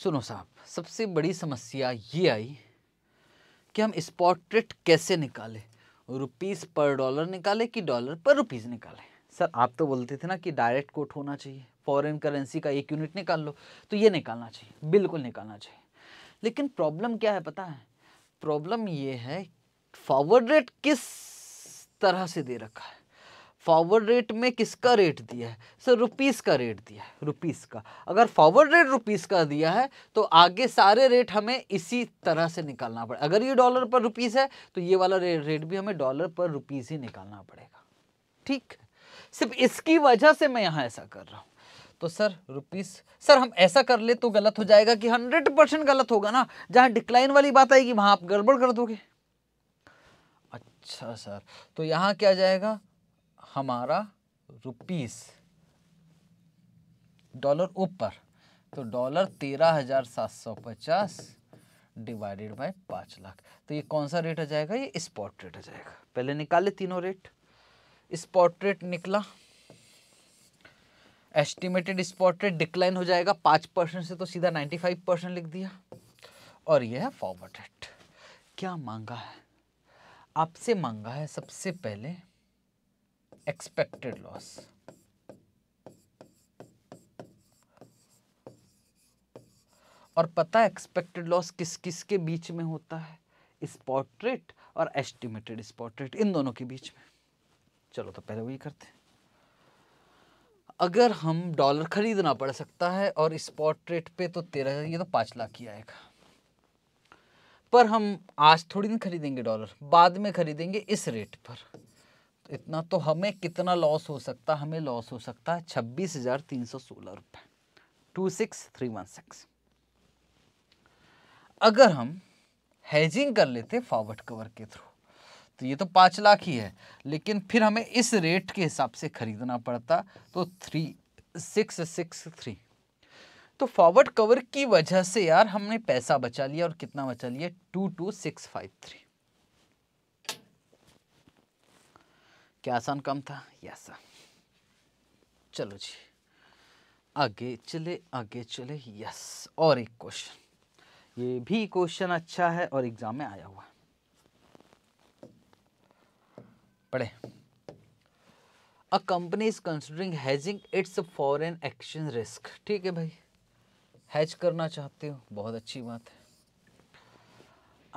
सुनो साहब सबसे बड़ी समस्या ये आई कि हम स्पॉट रेट कैसे निकालें रुपीस पर डॉलर निकाले कि डॉलर पर रुपीस निकाले सर आप तो बोलते थे ना कि डायरेक्ट कोट होना चाहिए फॉरेन करेंसी का एक यूनिट निकाल लो तो ये निकालना चाहिए बिल्कुल निकालना चाहिए लेकिन प्रॉब्लम क्या है पता है प्रॉब्लम ये है फॉरवर्ड रेट किस तरह से दे रखा है फॉरवर्ड रेट में किसका रेट दिया है सर रुपीस का रेट दिया है रुपीस का अगर फॉरवर्ड रेट रुपीस का दिया है तो आगे सारे रेट हमें इसी तरह से निकालना पड़े अगर ये डॉलर पर रुपीस है तो ये वाला रे, रेट भी हमें डॉलर पर रुपीस ही निकालना पड़ेगा ठीक सिर्फ इसकी वजह से मैं यहाँ ऐसा कर रहा हूँ तो सर रुपीस सर हम ऐसा कर ले तो गलत हो जाएगा कि हंड्रेड परसेंट गलत होगा ना जहाँ डिक्लाइन वाली बात आएगी वहाँ आप गड़बड़ कर दोगे अच्छा सर तो यहाँ क्या जाएगा हमारा रुपीस डॉलर ऊपर तो डॉलर तेरह हजार सात सौ पचास डिवाइडेड बाय पाँच लाख तो ये कौन सा रेट आ जाएगा ये स्पॉट रेट आ जाएगा पहले निकाले तीनों रेट स्पॉट रेट निकला एस्टिमेटेड स्पॉट रेट डिक्लाइन हो जाएगा पाँच परसेंट से तो सीधा नाइन्टी फाइव परसेंट लिख दिया और यह है फॉरवर्ड रेट क्या मांगा है आपसे मांगा है सबसे पहले expected loss. और पता है एक्सपेक्टेड लॉस किस किस के बीच में होता है स्पॉट रेट और एस्टिमेटेड स्पॉट रेट इन दोनों के बीच में चलो तो पहले वही करते हैं अगर हम डॉलर खरीदना पड़ सकता है और स्पॉट रेट पे तो तेरह हजार ये तो पांच लाख ही आएगा पर हम आज थोड़ी दिन खरीदेंगे डॉलर बाद में खरीदेंगे इस रेट पर तो इतना तो हमें कितना लॉस हो सकता हमें लॉस हो सकता है छब्बीस हजार तीन सौ सोलह रुपये two six three one six अगर हम हैजिंग कर लेते फॉरवर्ड कवर के थ्रू तो ये तो पाँच लाख ही है लेकिन फिर हमें इस रेट के हिसाब से खरीदना पड़ता तो थ्री सिक्स सिक्स थ्री तो फॉरवर्ड कवर की वजह से यार हमने पैसा बचा लिया और कितना बचा लिया two two six five three क्या आसान काम था यस सर चलो जी आगे चले आगे चले यस और एक क्वेश्चन ये भी क्वेश्चन अच्छा है और एग्जाम में आया हुआ पढ़े a company is considering hedging its foreign exchange risk ठीक है भाई हैज करना चाहते हो बहुत अच्छी बात है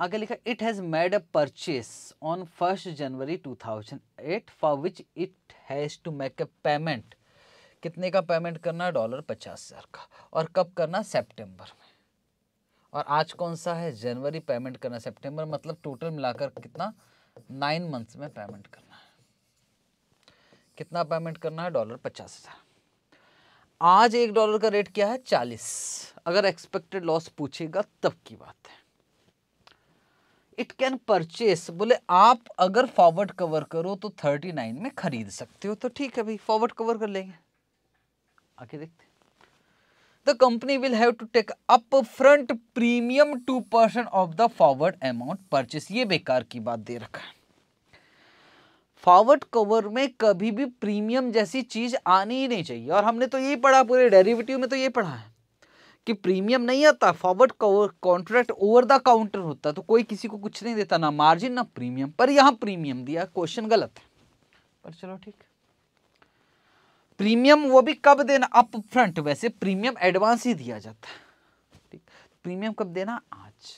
आगे लिखा it has made a purchase on first January 2008 for which it has to make a payment कितने का पेमेंट करना डॉलर पचास हज़ार का और कब करना सेप्टेम्बर में और आज कौन सा है जनवरी पेमेंट करना सेप्टेम्बर मतलब टोटल मिलाकर कितना नाइन मंथ्स में पेमेंट करना है कितना पेमेंट करना है डॉलर पचास हज़ार आज एक डॉलर का रेट क्या है चालीस अगर एक्सपेक्टेड लॉस पूछेगा तब की बात है इट कैन परचेस बोले आप अगर फॉरवर्ड कवर करो तो थर्टी नाइन में खरीद सकते हो तो ठीक है भाई फॉरवर्ड कवर कर लेंगे आके देखते the company will have to take up front premium two percent of the forward amount purchase ये बेकार की बात दे रखा है फॉरवर्ड कवर में कभी भी प्रीमियम जैसी चीज आनी ही नहीं चाहिए और हमने तो यही पढ़ा पूरे डेरिवेटिव में तो ये पढ़ा है कि प्रीमियम नहीं आता forward contract over the counter होता तो कोई किसी को कुछ नहीं देता ना मार्जिन ना प्रीमियम पर यहां प्रीमियम दिया क्वेश्चन गलत है पर चलो ठीक प्रीमियम वो भी कब देना अप फ्रंट वैसे प्रीमियम एडवांस ही दिया जाता है ठीक प्रीमियम कब देना आज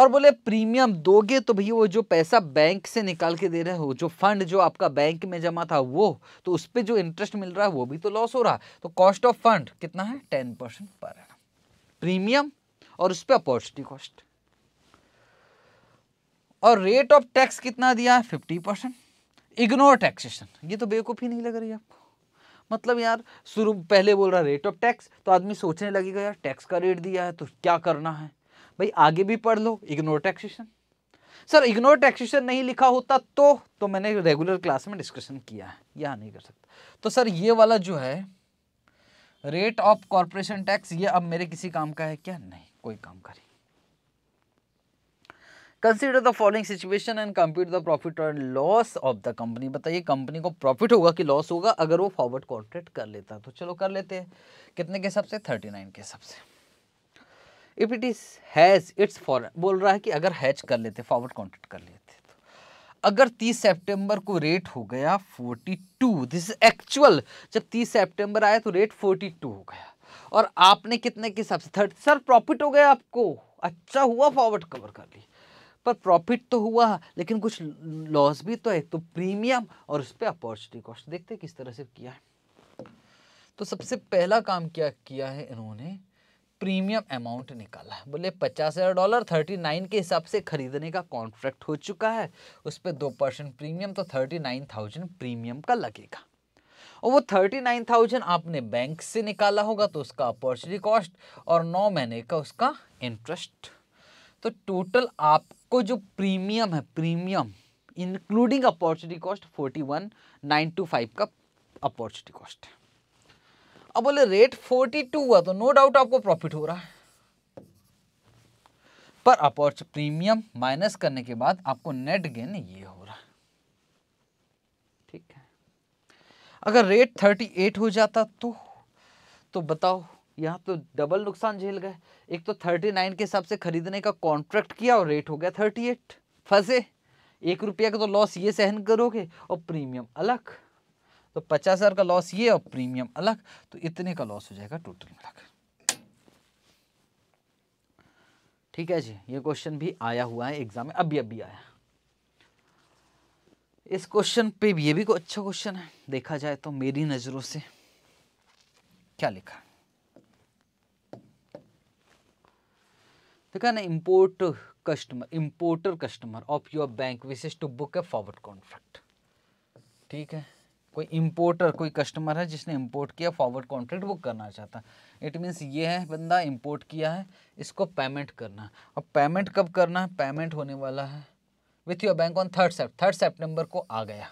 और बोले प्रीमियम दोगे तो भैया वो जो पैसा बैंक से निकाल के दे रहे हो जो फंड जो आपका बैंक में जमा था वो तो उस पर जो इंटरेस्ट मिल रहा है वो भी तो लॉस हो रहा है तो कॉस्ट ऑफ फंड कितना है टेन परसेंट पर है प्रीमियम और उस पर अपॉर्चुनिटी कॉस्ट और रेट ऑफ टैक्स कितना दिया है फिफ्टी परसेंट इग्नोर टैक्सेशन ये तो बेवकूफ़ी नहीं लग रही आपको मतलब यार शुरू पहले बोल रहा रेट ऑफ टैक्स तो आदमी सोचने लगेगा यार टैक्स का रेट दिया है तो क्या करना है भाई आगे भी पढ़ लो ignore taxation sir ignore taxation नहीं लिखा होता तो तो मैंने रेगुलर क्लास में डिस्कशन किया है यह नहीं कर सकता तो सर ये वाला जो है रेट ऑफ कॉरपोरेशन टैक्स ये अब मेरे किसी काम का है क्या नहीं कोई काम का नहीं consider the following situation and compute the profit और लॉस ऑफ द कंपनी बताइए कंपनी को प्रॉफिट होगा कि लॉस होगा अगर वो फॉरवर्ड कॉन्ट्रेक्ट कर लेता तो चलो कर लेते हैं कितने के हिसाब से थर्टी नाइन के हिसाब से if it is has its for बोल रहा है कि अगर हैज कर लेते फॉरवर्ड कॉन्ट्रेक्ट कर लेते अगर 30 सितंबर को रेट हो गया 42 दिस इज एक्चुअल जब 30 सितंबर आया तो रेट 42 हो गया और आपने कितने के हिसाब से थर्टी सर प्रॉफिट हो गया आपको अच्छा हुआ फॉरवर्ड कवर कर ली पर प्रॉफिट तो हुआ लेकिन कुछ लॉस भी तो है तो प्रीमियम और उस पर अपॉर्चुनिटी कॉस्ट देखते किस तरह से किया है तो सबसे पहला काम क्या किया है इन्होंने प्रीमियम अमाउंट निकाला है बोले पचास हज़ार डॉलर थर्टी नाइन के हिसाब से खरीदने का कॉन्ट्रैक्ट हो चुका है उस पर दो परसेंट प्रीमियम तो थर्टी नाइन थाउजेंड प्रीमियम का लगेगा और वो थर्टी नाइन थाउजेंड आपने बैंक से निकाला होगा तो उसका अपॉर्चुनिटी कॉस्ट और नौ महीने का उसका इंटरेस्ट तो टोटल आपको जो प्रीमियम है premium including opportunity cost forty one nine two five का अपॉर्चुनिटी कॉस्ट है अब बोले रेट 42 हुआ तो नो डाउट आपको प्रॉफिट हो रहा है पर अपॉर्च प्रीमियम माइनस करने के बाद आपको नेट गेन ये हो रहा है ठीक है अगर रेट 38 हो जाता तो तो बताओ यहां तो डबल नुकसान झेल गए एक तो 39 के हिसाब से खरीदने का कॉन्ट्रैक्ट किया और रेट हो गया 38 फंसे एक रुपया का तो लॉस ये सहन करोगे और प्रीमियम अलग तो पचास हज़ार का लॉस ये और प्रीमियम अलग तो इतने का लॉस हो जाएगा टोटल मिलाकर ठीक है जी ये क्वेश्चन भी आया हुआ है एग्जाम में अभी अभी आया इस क्वेश्चन पे भी ये भी अच्छा क्वेश्चन है देखा जाए तो मेरी नज़रों से क्या लिखा देखा ना import customer importer customer of your bank wishes to book a forward contract ठीक है कोई इम्पोर्टर कोई कस्टमर है जिसने इम्पोर्ट किया फॉरवर्ड कॉन्ट्रैक्ट बुक करना चाहता है इट मीन्स ये है बंदा इम्पोर्ट किया है इसको पेमेंट करना है और पेमेंट कब करना है पेमेंट होने वाला है with your bank on third sept third September को आ गया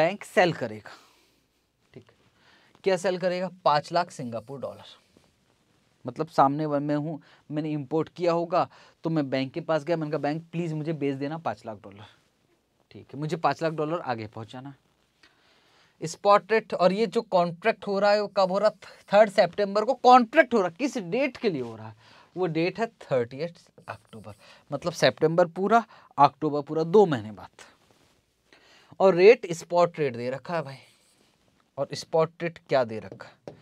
बैंक सेल करेगा ठीक क्या सेल करेगा पाँच लाख सिंगापुर डॉलर मतलब सामने मैं हूँ मैंने इम्पोर्ट किया होगा तो मैं बैंक के पास गया मैंने कहा बैंक प्लीज़ मुझे बेच देना पाँच लाख डॉलर ठीक है मुझे पाँच लाख डॉलर आगे पहुंचाना रेट और ये जो कॉन्ट्रैक्ट हो रहा है वो कब हो रहा है थर्ड सेप्टेम्बर को कॉन्ट्रैक्ट हो रहा है किस डेट के लिए हो रहा है वो डेट है थर्टी अक्टूबर मतलब सेप्टेम्बर पूरा अक्टूबर पूरा दो महीने बाद और रेट स्पॉट रेट दे रखा है भाई और स्पॉट रेट क्या दे रखा है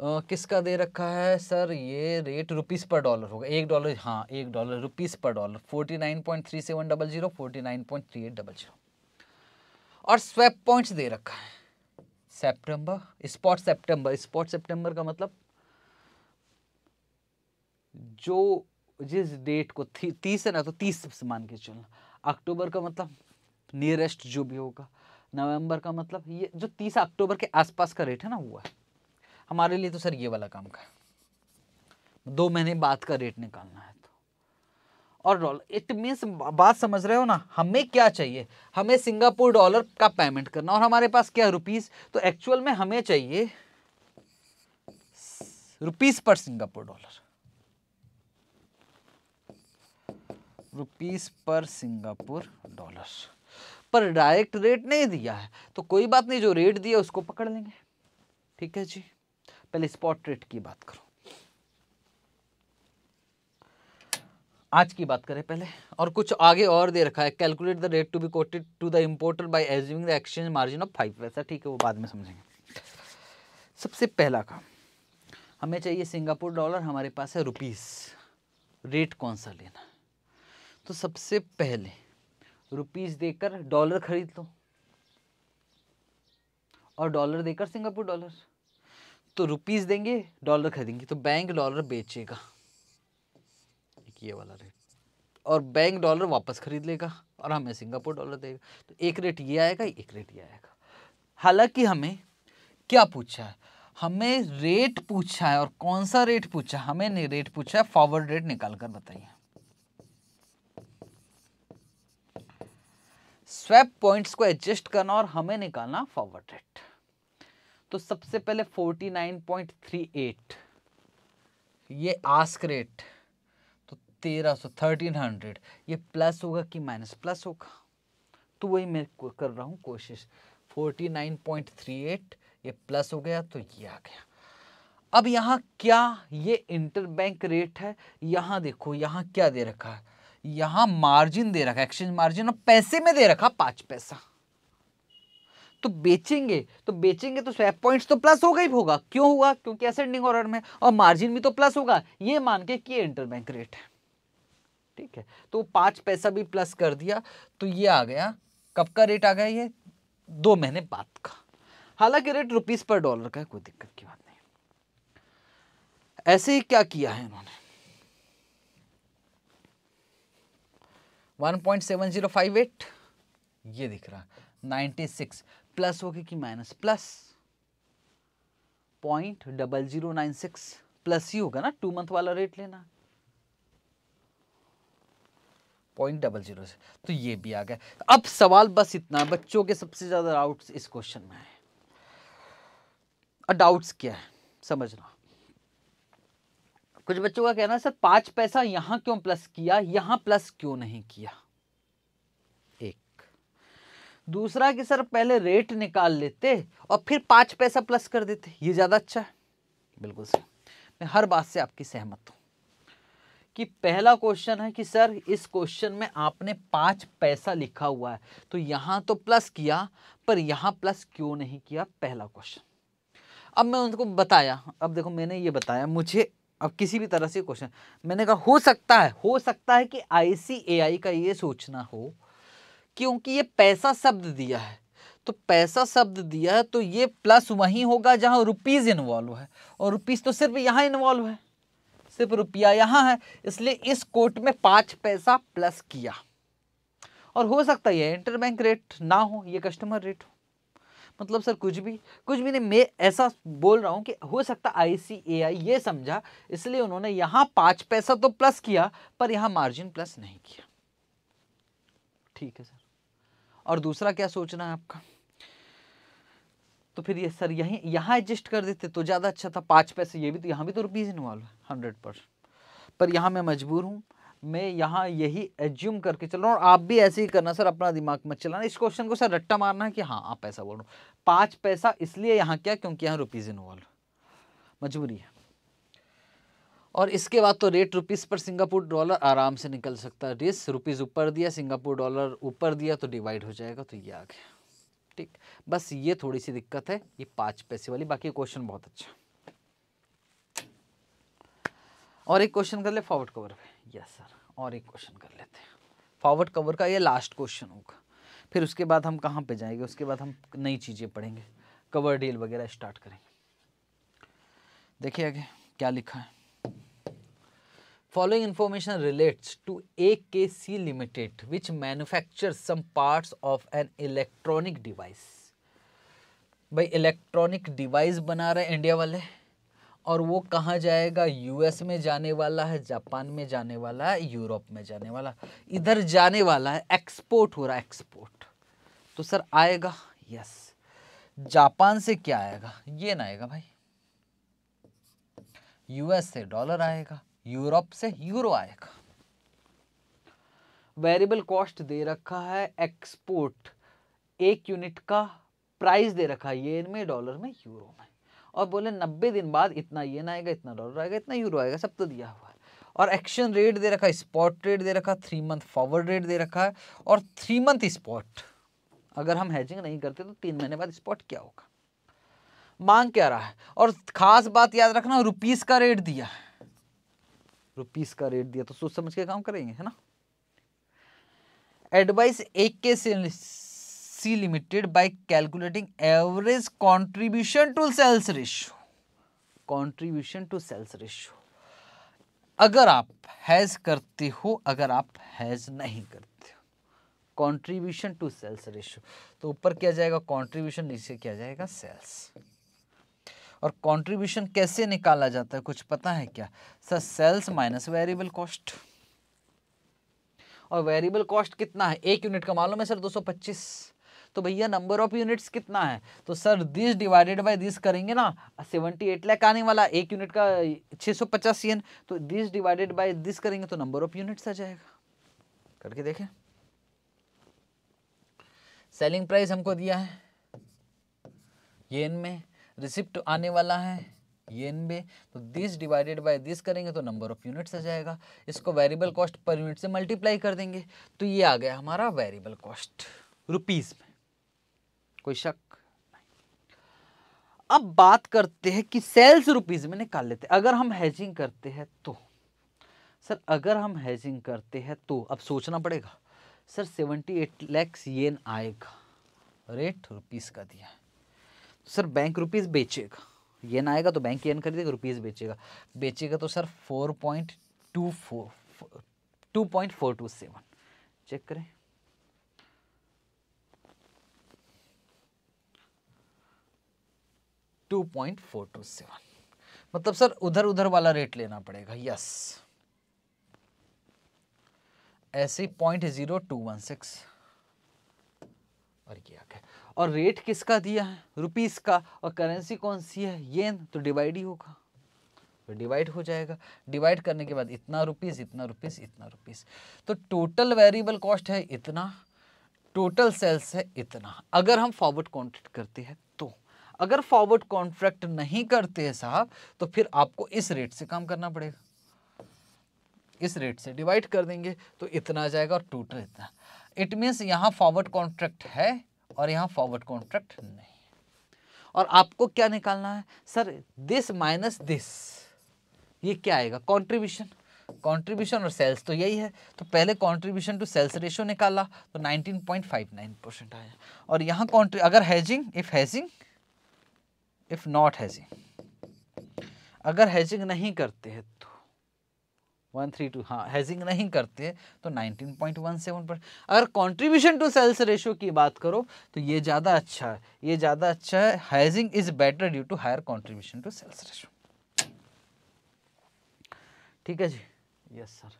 किसका दे रखा है सर ये रेट रुपीज़ पर डॉलर होगा एक डॉलर हाँ एक डॉलर रुपीज़ पर dollar forty nine point three seven double zero forty nine point three eight double zero और स्वेप पॉइंट्स दे रखा है September spot September spot September का मतलब जो जिस डेट को तीस है ना तो तीस मान के चलना अक्टूबर का मतलब नियरेस्ट जो भी होगा नवंबर का मतलब ये जो तीस अक्टूबर के आसपास का रेट है ना वो है हमारे लिए तो सर ये वाला काम का दो महीने बाद का रेट निकालना है तो और डॉलर इट मीन्स बात समझ रहे हो ना हमें क्या चाहिए हमें सिंगापुर डॉलर का पेमेंट करना और हमारे पास क्या रुपीज़ तो एक्चुअल में हमें चाहिए rupees per Singapore dollar rupees per Singapore dollar पर डायरेक्ट रेट नहीं दिया है तो कोई बात नहीं जो रेट दिया उसको पकड़ लेंगे ठीक है जी पहले स्पॉट रेट की बात करो आज की बात करें पहले और कुछ आगे और दे रखा है calculate the rate to be quoted to the importer by assuming the exchange margin of five paisa ठीक है वो बाद में समझेंगे सबसे पहला काम हमें चाहिए सिंगापुर डॉलर हमारे पास है रुपीस रेट कौन सा लेना तो सबसे पहले रुपीस देकर डॉलर खरीद लो और डॉलर देकर सिंगापुर डॉलर तो रुपीज़ देंगे डॉलर खरीदेंगे तो बैंक डॉलर बेचेगा एक ये वाला रेट और बैंक डॉलर वापस खरीद लेगा और हमें सिंगापुर डॉलर देगा तो एक रेट ये आएगा एक रेट ये आएगा हालांकि हमें क्या पूछा है हमें रेट पूछा है और कौन सा रेट पूछा हमें ने रेट पूछा है फॉरवर्ड रेट निकाल कर बताइए स्वैप पॉइंट्स को एडजस्ट करना और हमें निकालना फॉरवर्ड रेट तो सबसे पहले 49.38 ये आस्क रेट तो 1300 1300 ये प्लस होगा कि माइनस प्लस होगा तो वही मैं कर रहा हूँ कोशिश 49.38 ये प्लस हो गया तो ये आ गया अब यहाँ क्या ये इंटरबैंक रेट है यहाँ देखो यहाँ क्या दे रखा है यहाँ मार्जिन दे रखा है एक्सचेंज मार्जिन और पैसे में दे रखा पाँच पैसा तो बेचेंगे तो बेचेंगे तो स्वैप पॉइंट्स तो प्लस होगा ही होगा क्यों हुआ क्योंकि असेंडिंग ऑर्डर में और मार्जिन भी तो प्लस होगा ये मान के कि इंटरबैंक रेट है ठीक है तो पांच पैसा भी प्लस कर दिया तो ये आ गया कब का रेट आ गया ये दो महीने बाद का हालांकि रेट रुपीस पर डॉलर का है कोई दिक्कत की बात नहीं ऐसे ही क्या किया है इन्होंने 1.7058 ये दिख रहा 96 प्लस होगी कि minus plus point double zero nine six plus ही होगा ना टू मंथ वाला रेट लेना पॉइंट डबल जीरो से तो ये भी आ गया अब सवाल बस इतना बच्चों के सबसे ज़्यादा डाउट्स इस क्वेश्चन में है डाउट्स क्या है समझना कुछ बच्चों का कहना है सर पांच पैसा यहां क्यों प्लस किया यहां प्लस क्यों नहीं किया दूसरा कि सर पहले रेट निकाल लेते और फिर पाँच पैसा प्लस कर देते ये ज़्यादा अच्छा है बिल्कुल सर मैं हर बात से आपकी सहमत हूँ कि पहला क्वेश्चन है कि सर इस क्वेश्चन में आपने पाँच पैसा लिखा हुआ है तो यहाँ तो प्लस किया पर यहाँ प्लस क्यों नहीं किया पहला क्वेश्चन अब मैं उनको बताया अब देखो मैंने ये बताया मुझे अब किसी भी तरह से क्वेश्चन मैंने कहा हो सकता है हो सकता है कि आई का ये सोचना हो क्योंकि ये पैसा शब्द दिया है तो पैसा शब्द दिया है तो ये प्लस वहीं होगा जहाँ रुपीज़ इन्वॉल्व है और रुपीज़ तो सिर्फ यहाँ इन्वॉल्व है सिर्फ रुपया यहाँ है इसलिए इस कोट में पाँच पैसा प्लस किया और हो सकता है इंटर बैंक रेट ना हो ये कस्टमर रेट हो मतलब सर कुछ भी कुछ भी नहीं मैं ऐसा बोल रहा हूँ कि हो सकता आई सी ए आई ये समझा इसलिए उन्होंने यहाँ पाँच पैसा तो प्लस किया पर यहाँ मार्जिन प्लस नहीं किया ठीक है सर और दूसरा क्या सोचना है आपका तो फिर ये सर यहीं यहाँ एडजस्ट कर देते तो ज़्यादा अच्छा था पाँच पैसे ये भी तो यहाँ भी तो रुपीज़ इन्वॉल्व है हंड्रेड परसेंट पर यहाँ मैं मजबूर हूँ मैं यहाँ यही एज्यूम करके चल रहा हूँ और आप भी ऐसे ही करना सर अपना दिमाग मत चलाना इस क्वेश्चन को सर रट्टा मारना है कि हाँ आप पैसा बोल रहे हो पाँच पैसा इसलिए यहाँ क्या क्योंकि यहाँ रुपीज़ इन्वॉल्व मजबूरी है और इसके बाद तो rate rupees per Singapore dollar आराम से निकल सकता है रेस रुपीस ऊपर दिया सिंगापुर डॉलर ऊपर दिया तो डिवाइड हो जाएगा तो ये आ गया ठीक बस ये थोड़ी सी दिक्कत है ये पाँच पैसे वाली बाकी क्वेश्चन बहुत अच्छा और एक क्वेश्चन कर ले फॉरवर्ड कवर पे यस सर और एक क्वेश्चन कर लेते हैं फॉरवर्ड कवर का ये लास्ट क्वेश्चन होगा फिर उसके बाद हम कहाँ पे जाएंगे उसके बाद हम नई चीज़ें पढ़ेंगे कवर डील वगैरह स्टार्ट करेंगे देखिए आगे क्या लिखा है Following information relates to AKC Limited, which manufactures some parts of an electronic device. भाई इलेक्ट्रॉनिक डिवाइस बना रहे हैं इंडिया वाले और वो कहाँ जाएगा यूएस में जाने वाला है जापान में जाने वाला है यूरोप में जाने वाला इधर जाने वाला है एक्सपोर्ट हो रहा है एक्सपोर्ट तो सर आएगा यस जापान से क्या आएगा ये ना आएगा भाई यूएस से डॉलर आएगा यूरोप से यूरो आएगा वेरिएबल कॉस्ट दे रखा है एक्सपोर्ट एक यूनिट का प्राइस दे रखा है येन में डॉलर में यूरो में और बोले नब्बे दिन बाद इतना येन आएगा इतना डॉलर आएगा इतना यूरो आएगा सब तो दिया हुआ है और एक्शन रेट दे रखा है स्पॉट रेट दे रखा थ्री मंथ फॉरवर्ड रेट दे रखा है और थ्री मंथ स्पॉट अगर हम हैजिंग नहीं करते तो तीन महीने बाद स्पॉट क्या होगा मांग क्या रहा है और ख़ास बात याद रखना रुपीज़ का रेट दिया है रुपीस का रेट दिया तो सोच समझ के काम करेंगे है ना एडवाइस एक K C limited by calculating average contribution to sales ratio contribution to sales ratio अगर आप हैज करते हो अगर आप हैज नहीं करते हो कंट्रीब्यूशन टू सेल्स रेशियो तो ऊपर क्या जाएगा कंट्रीब्यूशन नीचे क्या जाएगा सेल्स और कंट्रीब्यूशन कैसे निकाला जाता है कुछ पता है क्या sir sales minus variable cost और वेरिएबल कॉस्ट कितना है एक यूनिट का मालूम है सर 225 तो भैया नंबर ऑफ यूनिट्स कितना है तो sir this divided by this करेंगे ना 78 एट लाख आने वाला एक यूनिट का छः सौ पचास तो दिस डिवाइडेड बाय दिस करेंगे तो नंबर ऑफ यूनिट्स आ जाएगा करके देखें सेलिंग प्राइस हमको दिया है येन में रिसिप्ट आने वाला है ये एन बे तो दिस डिवाइडेड बाय दिस करेंगे तो नंबर ऑफ यूनिट्स आ जाएगा इसको वेरिएबल कॉस्ट पर यूनिट से मल्टीप्लाई कर देंगे तो ये आ गया हमारा वेरिएबल कॉस्ट रुपीज़ में कोई शक अब बात करते हैं कि सेल्स रुपीज़ में निकाल लेते हैं अगर हम हैजिंग करते हैं तो सर अगर हम हैजिंग करते हैं तो अब सोचना पड़ेगा sir seventy eight lakhs yen आएगा रेट रुपीस का दिया है सर बैंक रुपीज़ बेचेगा ये ना आएगा तो बैंक येन खरीदेगा रुपीज़ बेचेगा बेचेगा तो sir four point two four two point four two seven check करें two point four two seven मतलब सर उधर उधर वाला रेट लेना पड़ेगा यस ऐसे point zero two one six और ये आ गया और रेट किसका दिया है रुपीज़ का और करेंसी कौन सी है येन तो डिवाइड ही होगा तो डिवाइड हो जाएगा डिवाइड करने के बाद इतना रुपीज़ इतना रुपीज़ इतना रुपीज़ तो टोटल वेरिएबल कॉस्ट है इतना टोटल सेल्स है इतना अगर हम फॉरवर्ड कॉन्ट्रैक्ट करते हैं तो अगर फॉरवर्ड कॉन्ट्रैक्ट नहीं करते हैं साहब तो फिर आपको इस रेट से काम करना पड़ेगा इस रेट से डिवाइड कर देंगे तो इतना आ जाएगा और टोटल इतना इट मीन्स यहाँ फॉरवर्ड कॉन्ट्रैक्ट है और यहाँ फॉरवर्ड कॉन्ट्रैक्ट नहीं और आपको क्या निकालना है सर दिस माइनस दिस ये क्या आएगा कॉन्ट्रीब्यूशन कंट्रीब्यूशन और सेल्स तो यही है तो पहले कंट्रीब्यूशन टू सेल्स रेशियो निकाला तो 19.59 परसेंट आया और यहाँ कॉन्ट्री अगर hedging if hedging if not hedging अगर हैजिंग नहीं करते हैं तो वन थ्री टू हाँ हैजिंग नहीं करते तो नाइनटीन पॉइंट वन सेवन पर अगर कंट्रीब्यूशन टू सेल्स रेशियो की बात करो तो ये ज़्यादा अच्छा है ये ज़्यादा अच्छा है hedging is better due to higher contribution to sales ratio ठीक है जी यस सर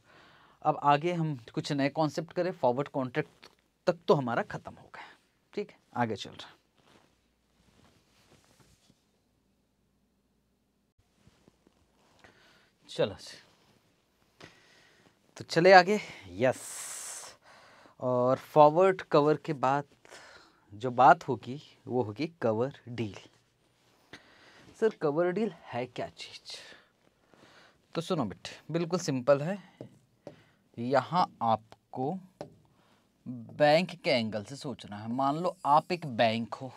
अब आगे हम कुछ नए कॉन्सेप्ट करें फॉरवर्ड कॉन्ट्रैक्ट तक तो हमारा ख़त्म हो गया ठीक है आगे चल रहा चलो जी तो चले आगे यस और फॉरवर्ड कवर के बाद जो बात होगी वो होगी cover deal sir cover deal है क्या चीज़ तो सुनो बेटे बिल्कुल सिंपल है यहाँ आपको बैंक के एंगल से सोचना है मान लो आप एक बैंक हो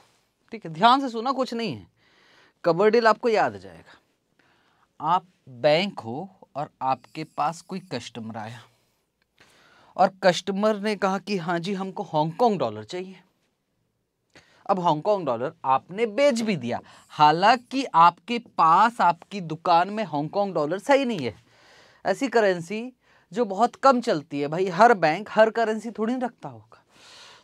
ठीक है ध्यान से सुना कुछ नहीं है कवर डील आपको याद आ जाएगा आप बैंक हो और आपके पास कोई कस्टमर आया और कस्टमर ने कहा कि हाँ जी हमको हांगकांग डॉलर चाहिए अब हांगकांग डॉलर आपने बेच भी दिया हालांकि आपके पास आपकी दुकान में हांगकांग डॉलर सही नहीं है ऐसी करेंसी जो बहुत कम चलती है भाई हर बैंक हर करेंसी थोड़ी नहीं रखता होगा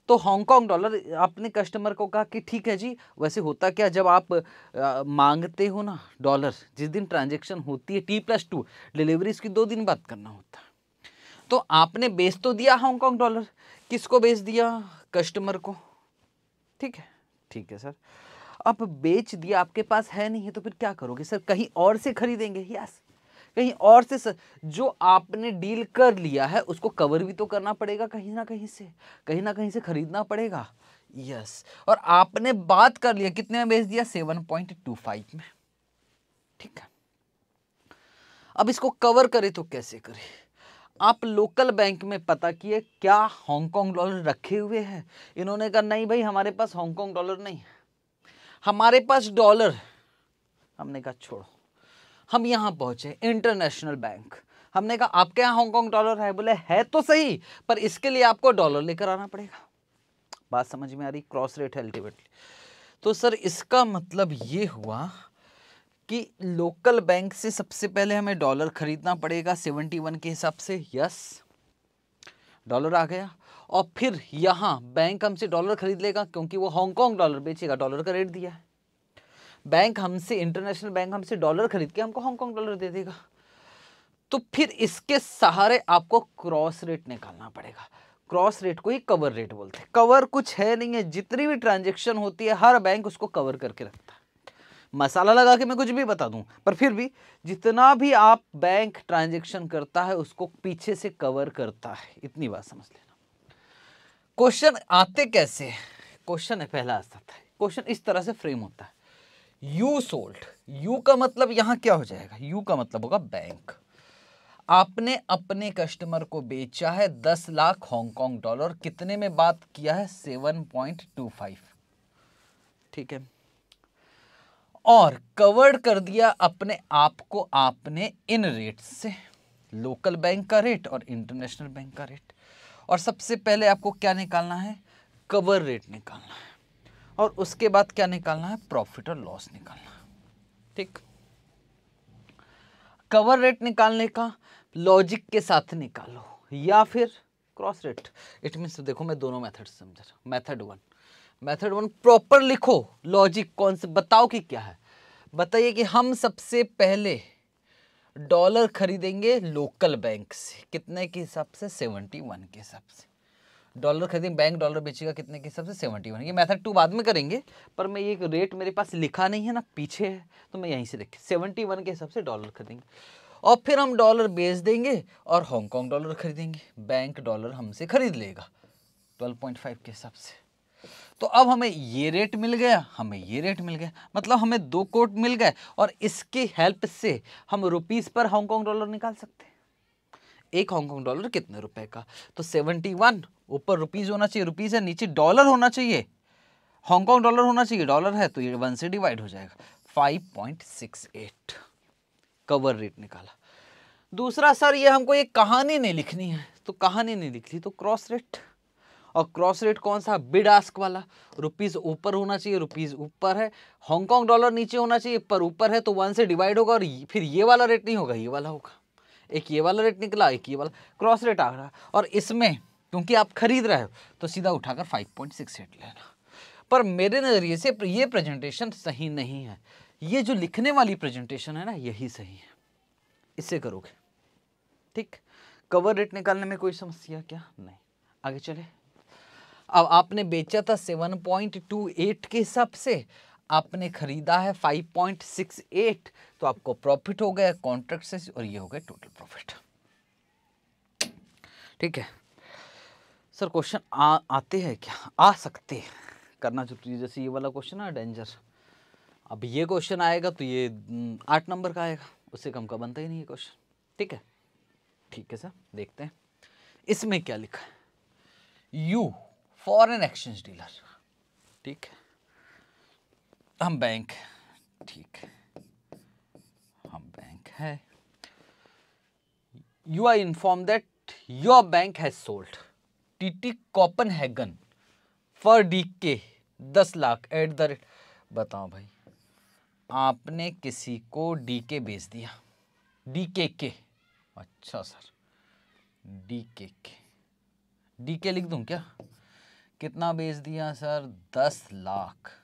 तो हांगकॉन्ग डॉलर आपने कस्टमर को कहा कि ठीक है जी वैसे होता क्या जब आप आ, मांगते हो ना डॉलर जिस दिन ट्रांजेक्शन होती है टी प्लस टू डिलीवरी इसकी दो दिन बाद करना होता है तो आपने बेच तो दिया हांगकॉन्ग डॉलर किसको बेच दिया कस्टमर को ठीक है ठीक है सर अब बेच दिया आपके पास है नहीं है तो फिर क्या करोगे सर कहीं और से खरीदेंगे यस कहीं और से सर जो आपने डील कर लिया है उसको कवर भी तो करना पड़ेगा कहीं ना कहीं से कहीं ना कहीं से खरीदना पड़ेगा यस yes. और आपने बात कर लिया कितने में बेच दिया सेवन पॉइंट टू फाइव में ठीक है अब इसको कवर करे तो कैसे करे आप लोकल बैंक में पता किए क्या हांगकॉन्ग डॉलर रखे हुए हैं इन्होंने कहा नहीं भाई हमारे पास हांगकॉन्ग डॉलर नहीं है हमारे पास डॉलर हमने कहा छोड़ो हम यहाँ पहुँचे इंटरनेशनल बैंक हमने कहा आपके यहाँ हांगकॉन्ग डॉलर है बोले है तो सही पर इसके लिए आपको डॉलर लेकर आना पड़ेगा बात समझ में आ रही क्रॉस रेट है अल्टीमेटली तो सर इसका मतलब ये हुआ कि लोकल बैंक से सबसे पहले हमें डॉलर खरीदना पड़ेगा सेवेंटी वन के हिसाब से यस डॉलर आ गया और फिर यहाँ बैंक हमसे डॉलर खरीद लेगा क्योंकि वो हांगकॉन्ग डॉलर बेचेगा डॉलर का रेट दिया है बैंक हमसे इंटरनेशनल बैंक हमसे डॉलर खरीद के हमको हांगकॉन्ग डॉलर दे देगा तो फिर इसके सहारे आपको क्रॉस रेट निकालना पड़ेगा क्रॉस रेट को ही कवर रेट बोलते हैं कवर कुछ है नहीं है जितनी भी ट्रांजेक्शन होती है हर बैंक उसको कवर करके रखता है मसाला लगा के मैं कुछ भी बता दूं पर फिर भी जितना भी आप बैंक ट्रांजेक्शन करता है उसको पीछे से कवर करता है इतनी बात समझ लेना क्वेश्चन आते कैसे क्वेश्चन है पहला आता था क्वेश्चन इस तरह से फ्रेम होता है यू सोल्ड यू का मतलब यहां क्या हो जाएगा यू का मतलब होगा बैंक आपने अपने कस्टमर को बेचा है दस लाख हांगकांग डॉलर कितने में बात किया है सेवन पॉइंट टू फाइव ठीक है और कवर्ड कर दिया अपने आप को आपने इन रेट से लोकल बैंक का रेट और इंटरनेशनल बैंक का रेट और सबसे पहले आपको क्या निकालना है कवर रेट निकालना है और उसके बाद क्या निकालना है प्रॉफिट और लॉस निकालना ठीक कवर रेट निकालने का लॉजिक के साथ निकालो या फिर क्रॉस रेट इट मीन्स देखो मैं दोनों मेथड समझ रहा method one method one proper लिखो लॉजिक कौन से बताओ कि क्या है बताइए कि हम सबसे पहले डॉलर खरीदेंगे लोकल बैंक से कितने के हिसाब से सेवेंटी वन के हिसाब से डॉलर खरीदेंगे बैंक डॉलर बेचेगा कितने के हिसाब से सेवेंटी वन ये मैथड टू बाद में करेंगे पर मैं ये रेट मेरे पास लिखा नहीं है ना पीछे है तो मैं यहीं से देखें सेवेंटी वन के हिसाब से डॉलर खरीदेंगे और फिर हम डॉलर बेच देंगे और हांगकॉन्ग डॉलर खरीदेंगे बैंक डॉलर हमसे खरीद लेगा ट्वेल्व पॉइंट फाइव के हिसाब से तो अब हमें ये रेट मिल गया हमें ये रेट मिल गया मतलब हमें दो कोट मिल गए और इसकी हेल्प से हम रुपीज़ पर हांगकॉन्ग डॉलर निकाल सकते हैं एक हांगकॉन्ग डॉलर कितने रुपए का तो सेवेंटी वन ऊपर रुपीज़ होना चाहिए रुपीज़ है नीचे डॉलर होना चाहिए हांगकॉन्ग डॉलर होना चाहिए डॉलर है तो ये वन से डिवाइड हो जाएगा five point six eight cover rate निकाला दूसरा सर ये हमको एक कहानी नहीं लिखनी है तो कहानी नहीं लिखनी तो क्रॉस रेट और क्रॉस रेट कौन सा बिड आस्क वाला रुपीज़ ऊपर होना चाहिए रुपीज़ ऊपर है हांगकॉन्ग डॉलर नीचे होना चाहिए पर ऊपर है तो वन से डिवाइड होगा और फिर ये वाला रेट नहीं होगा ये वाला होगा एक ये वाला रेट निकला एक ये वाला क्रॉस रेट आ रहा और इसमें क्योंकि आप खरीद रहे हो तो सीधा उठाकर 5.68 लेना पर मेरे नज़रिए से ये प्रेजेंटेशन सही नहीं है ये जो लिखने वाली प्रेजेंटेशन है ना यही सही है इससे करोगे ठीक कवर रेट निकालने में कोई समस्या क्या नहीं आगे चले अब आपने बेचा था 7.28 के हिसाब से आपने खरीदा है 5.68 तो आपको प्रॉफिट हो गया कॉन्ट्रैक्ट से और ये हो गया टोटल प्रॉफिट ठीक है सर क्वेश्चन आते हैं क्या आ सकते करना जरूरी जैसे ये वाला क्वेश्चन है डेंजर अब ये क्वेश्चन आएगा तो ये हम्म, आठ नंबर का आएगा उससे कम का बनता ही नहीं है क्वेश्चन ठीक है ठीक है सर देखते हैं इसमें क्या लिखा है यू फॉरेन एक्सचेंज डीलर ठीक है हम बैंक ठीक हम बैंक है you are inform that your bank has sold T T Copenhagen for D K दस लाख एट द रेट बताओ भाई आपने किसी को डी के बेच दिया डी के के अच्छा सर डी के के डी के लिख दूँ क्या कितना बेच दिया सर दस लाख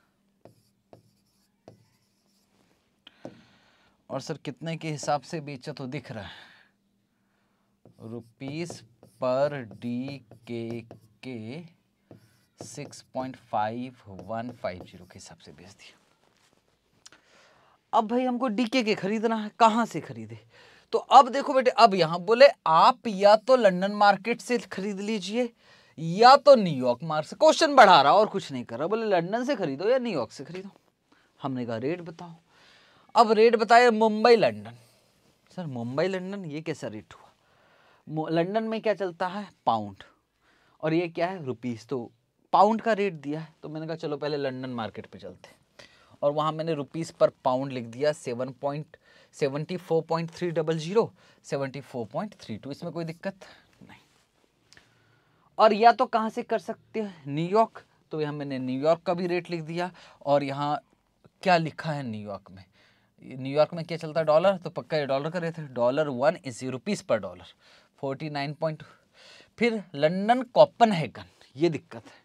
और सर कितने के हिसाब से बेचा तो दिख रहा है रुपीस पर D K K six point five one five zero के हिसाब से बेच दिया अब भाई हमको डी के के खरीदना है कहां से खरीदे तो अब देखो बेटे अब यहां बोले आप या तो लंदन मार्केट से खरीद लीजिए या तो न्यूयॉर्क मार्केट से क्वेश्चन बढ़ा रहा और कुछ नहीं कर रहा बोले लंदन से खरीदो या न्यूयॉर्क से खरीदो हमने कहा रेट बताओ अब रेट बताए Mumbai London sir Mumbai London ये कैसा रेट हुआ लंदन में क्या चलता है पाउंड और ये क्या है रुपीज़ तो पाउंड का रेट दिया है तो मैंने कहा चलो पहले लंदन मार्केट पे चलते और वहाँ मैंने रुपीज़ पर पाउंड लिख दिया seven point seventy four point three double zero seventy four point three two इसमें कोई दिक्कत नहीं और या तो कहाँ से कर सकते हैं न्यूयॉर्क तो यहाँ मैंने न्यूयॉर्क का भी रेट लिख दिया और यहाँ क्या लिखा है न्यूयॉर्क में न्यूयॉर्क में क्या चलता है डॉलर तो पक्का ये डॉलर का रेट है डॉलर वन इज रुपीज़ पर डॉलर फोर्टी नाइन पॉइंट फिर लंडन कॉपन हैगन ये दिक्कत है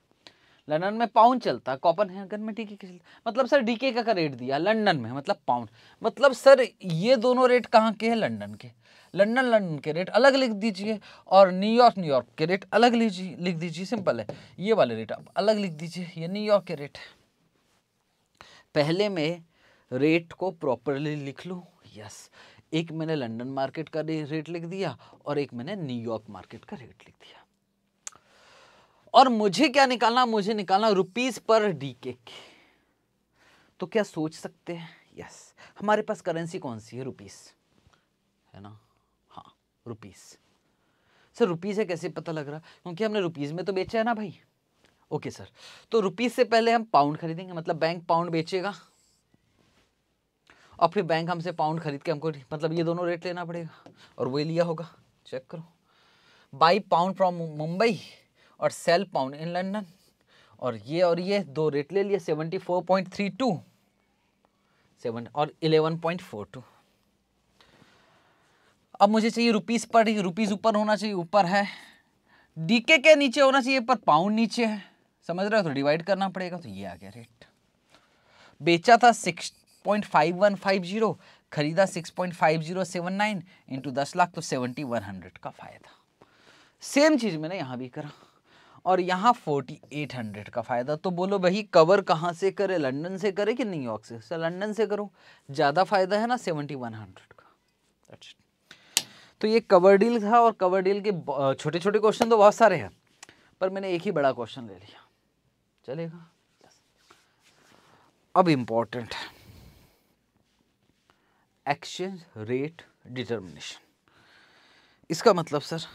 लंडन में पाउंड चलता है कॉपन हैगन में डीके का चलता मतलब सर डीके का, का रेट दिया लंडन में मतलब पाउंड मतलब सर ये दोनों रेट कहाँ के हैं लंडन के लंडन लंडन के रेट अलग लिख दीजिए और न्यूयॉर्क न्यूयॉर्क के रेट अलग लीजिए लिख दीजिए सिंपल है ये वाले रेट आप अलग लिख दीजिए ये न्यूयॉर्क के रेट है पहले में रेट को प्रॉपरली लिख लूँ यस एक मैंने लंदन मार्केट का रेट लिख दिया और एक मैंने न्यूयॉर्क मार्केट का रेट लिख दिया और मुझे क्या निकालना मुझे निकालना रुपीज पर डी के तो क्या सोच सकते हैं यस हमारे पास करेंसी कौन सी है रुपीस है ना हाँ रुपीस सर रुपीज़ है कैसे पता लग रहा क्योंकि हमने रुपीज़ में तो बेचा है ना भाई ओके सर तो रुपीज़ से पहले हम पाउंड खरीदेंगे मतलब बैंक पाउंड बेचेगा और फिर बैंक हमसे पाउंड खरीद के हमको मतलब ये दोनों रेट लेना पड़ेगा और वही लिया होगा चेक करो बाई पाउंड फ्रॉम मुंबई और सेल पाउंड इन लंडन और ये और ये दो रेट ले लिए seventy four point three two seven और इलेवन पॉइंट फोर टू अब मुझे चाहिए रुपीज़ पर रुपीज़ ऊपर होना चाहिए ऊपर है डीके के नीचे होना चाहिए पर पाउंड नीचे है समझ रहे हो तो डिवाइड करना पड़ेगा तो ये आ गया रेट बेचा था six point five one five zero खरीदा six point five zero seven nine into दस लाख तो सेवेंटी वन हंड्रेड का फ़ायदा सेम चीज़ मैंने यहाँ भी करा और यहाँ फोर्टी एट हंड्रेड का फ़ायदा तो बोलो भाई कवर कहाँ से करे लंदन से करे कि न्यूयॉर्क से सर लंदन से करो ज़्यादा फ़ायदा है ना सेवेंटी वन हंड्रेड का तो ये कवर डील था और कवर डील के छोटे छोटे क्वेश्चन तो बहुत सारे हैं पर मैंने एक ही बड़ा क्वेश्चन ले लिया चलेगा अब इम्पोर्टेंट है एक्सचेंज रेट डिटर्मिनेशन इसका मतलब सर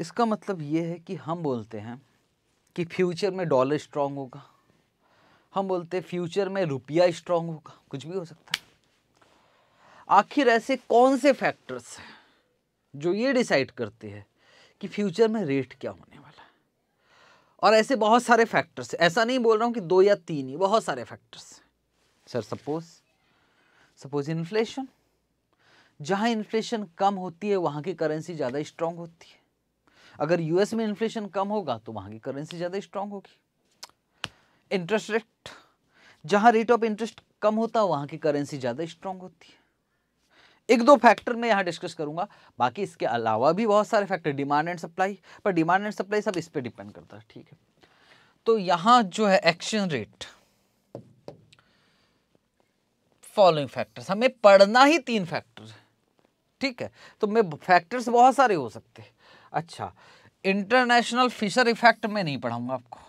इसका मतलब ये है कि हम बोलते हैं कि फ्यूचर में डॉलर स्ट्रांग होगा हम बोलते हैं फ्यूचर में रुपया स्ट्रांग होगा कुछ भी हो सकता है आखिर ऐसे कौन से फैक्टर्स हैं जो ये डिसाइड करते हैं कि फ्यूचर में रेट क्या होने वाला है और ऐसे बहुत सारे फैक्टर्स ऐसा नहीं बोल रहा हूँ कि दो या तीन ही बहुत सारे factors sir suppose suppose inflation जहाँ इन्फ्लेशन कम होती है वहाँ की करेंसी ज़्यादा स्ट्रांग होती है अगर यूएस में इन्फ्लेशन कम होगा तो वहाँ की करेंसी ज़्यादा स्ट्रांग होगी इंटरेस्ट रेट जहाँ रेट ऑफ इंटरेस्ट कम होता है वहाँ की करेंसी ज़्यादा स्ट्रांग होती है एक दो फैक्टर में यहाँ डिस्कस करूंगा बाकी इसके अलावा भी बहुत सारे फैक्टर डिमांड एंड सप्लाई पर डिमांड एंड सप्लाई सब इस पर डिपेंड करता है ठीक है तो यहाँ जो है एक्शन रेट फॉलोइंग फैक्टर्स हमें पढ़ना ही तीन फैक्टर है ठीक है तो मैं फैक्टर्स बहुत सारे हो सकते हैं अच्छा इंटरनेशनल फिशर इफेक्ट में नहीं पढ़ाऊंगा आपको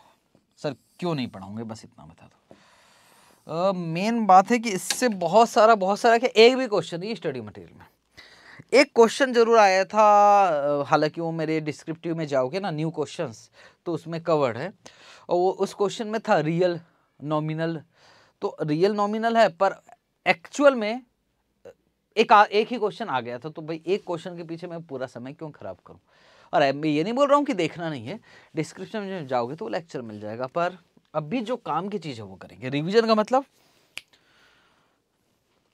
सर क्यों नहीं पढ़ाऊंगे बस इतना बता दो मेन बात है कि इससे बहुत सारा बहुत सारा क्या एक भी क्वेश्चन नहीं स्टडी मटेरियल में एक क्वेश्चन जरूर आया था हालांकि वो मेरे डिस्क्रिप्टिव में जाओगे ना न्यू क्वेश्चंस तो उसमें कवर्ड है और वो उस क्वेश्चन में था रियल नॉमिनल तो रियल नॉमिनल है पर एक्चुअल में एक आ, एक ही क्वेश्चन आ गया था तो भाई एक क्वेश्चन के पीछे मैं पूरा समय क्यों खराब करूं और मैं ये नहीं बोल रहा हूं कि देखना नहीं है डिस्क्रिप्शन में जाओगे तो वो लेक्चर मिल जाएगा पर अभी जो काम की चीज़ है वो करेंगे रिविजन का मतलब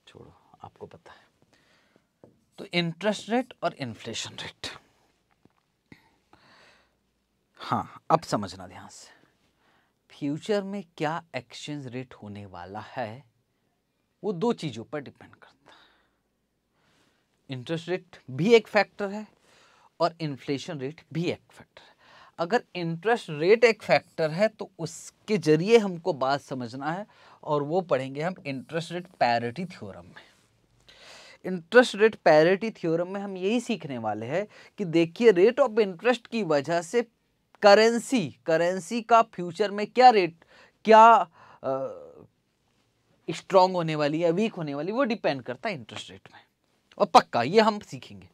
छोड़ो आपको पता है तो इंटरेस्ट रेट और इन्फ्लेशन रेट हाँ अब समझना ध्यान से फ्यूचर में क्या एक्सचेंज रेट होने वाला है वो दो चीज़ों पर डिपेंड करता है इंटरेस्ट रेट भी एक फैक्टर है और इन्फ्लेशन रेट भी एक फैक्टर है अगर इंटरेस्ट रेट एक फैक्टर है तो उसके जरिए हमको बात समझना है और वो पढ़ेंगे हम इंटरेस्ट रेट पैरिटी थ्योरम में इंटरेस्ट रेट पैरिटी थ्योरम में हम यही सीखने वाले हैं कि देखिए रेट ऑफ इंटरेस्ट की वजह से करेंसी करेंसी का फ्यूचर में क्या रेट क्या आ, स्ट्रांग होने वाली या वीक होने वाली वो डिपेंड करता है इंटरेस्ट रेट में और पक्का ये हम सीखेंगे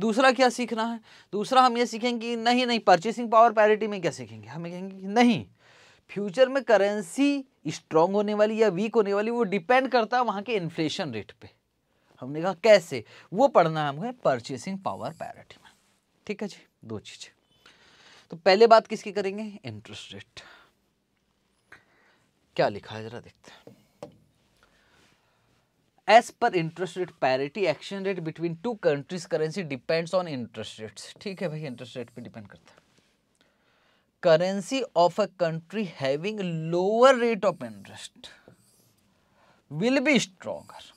दूसरा क्या सीखना है दूसरा हम ये सीखेंगे कि नहीं नहीं परचेसिंग पावर पैरिटी में क्या सीखेंगे हमें कहेंगे कि नहीं फ्यूचर में करेंसी स्ट्रांग होने वाली या वीक होने वाली वो डिपेंड करता है वहाँ के इन्फ्लेशन रेट पर हमने कहा कैसे वो पढ़ना है हमको परचेसिंग पावर पैरिटी में ठीक है जी दो चीज़ें तो पहले बात किसकी करेंगे इंटरेस्ट रेट क्या लिखा है जरा देखते हैं as per interest rate parity exchange rate between two countries currency depends on interest rates ठीक है भाई इंटरेस्ट रेट पे डिपेंड करता है currency of a country having lower rate of interest will be stronger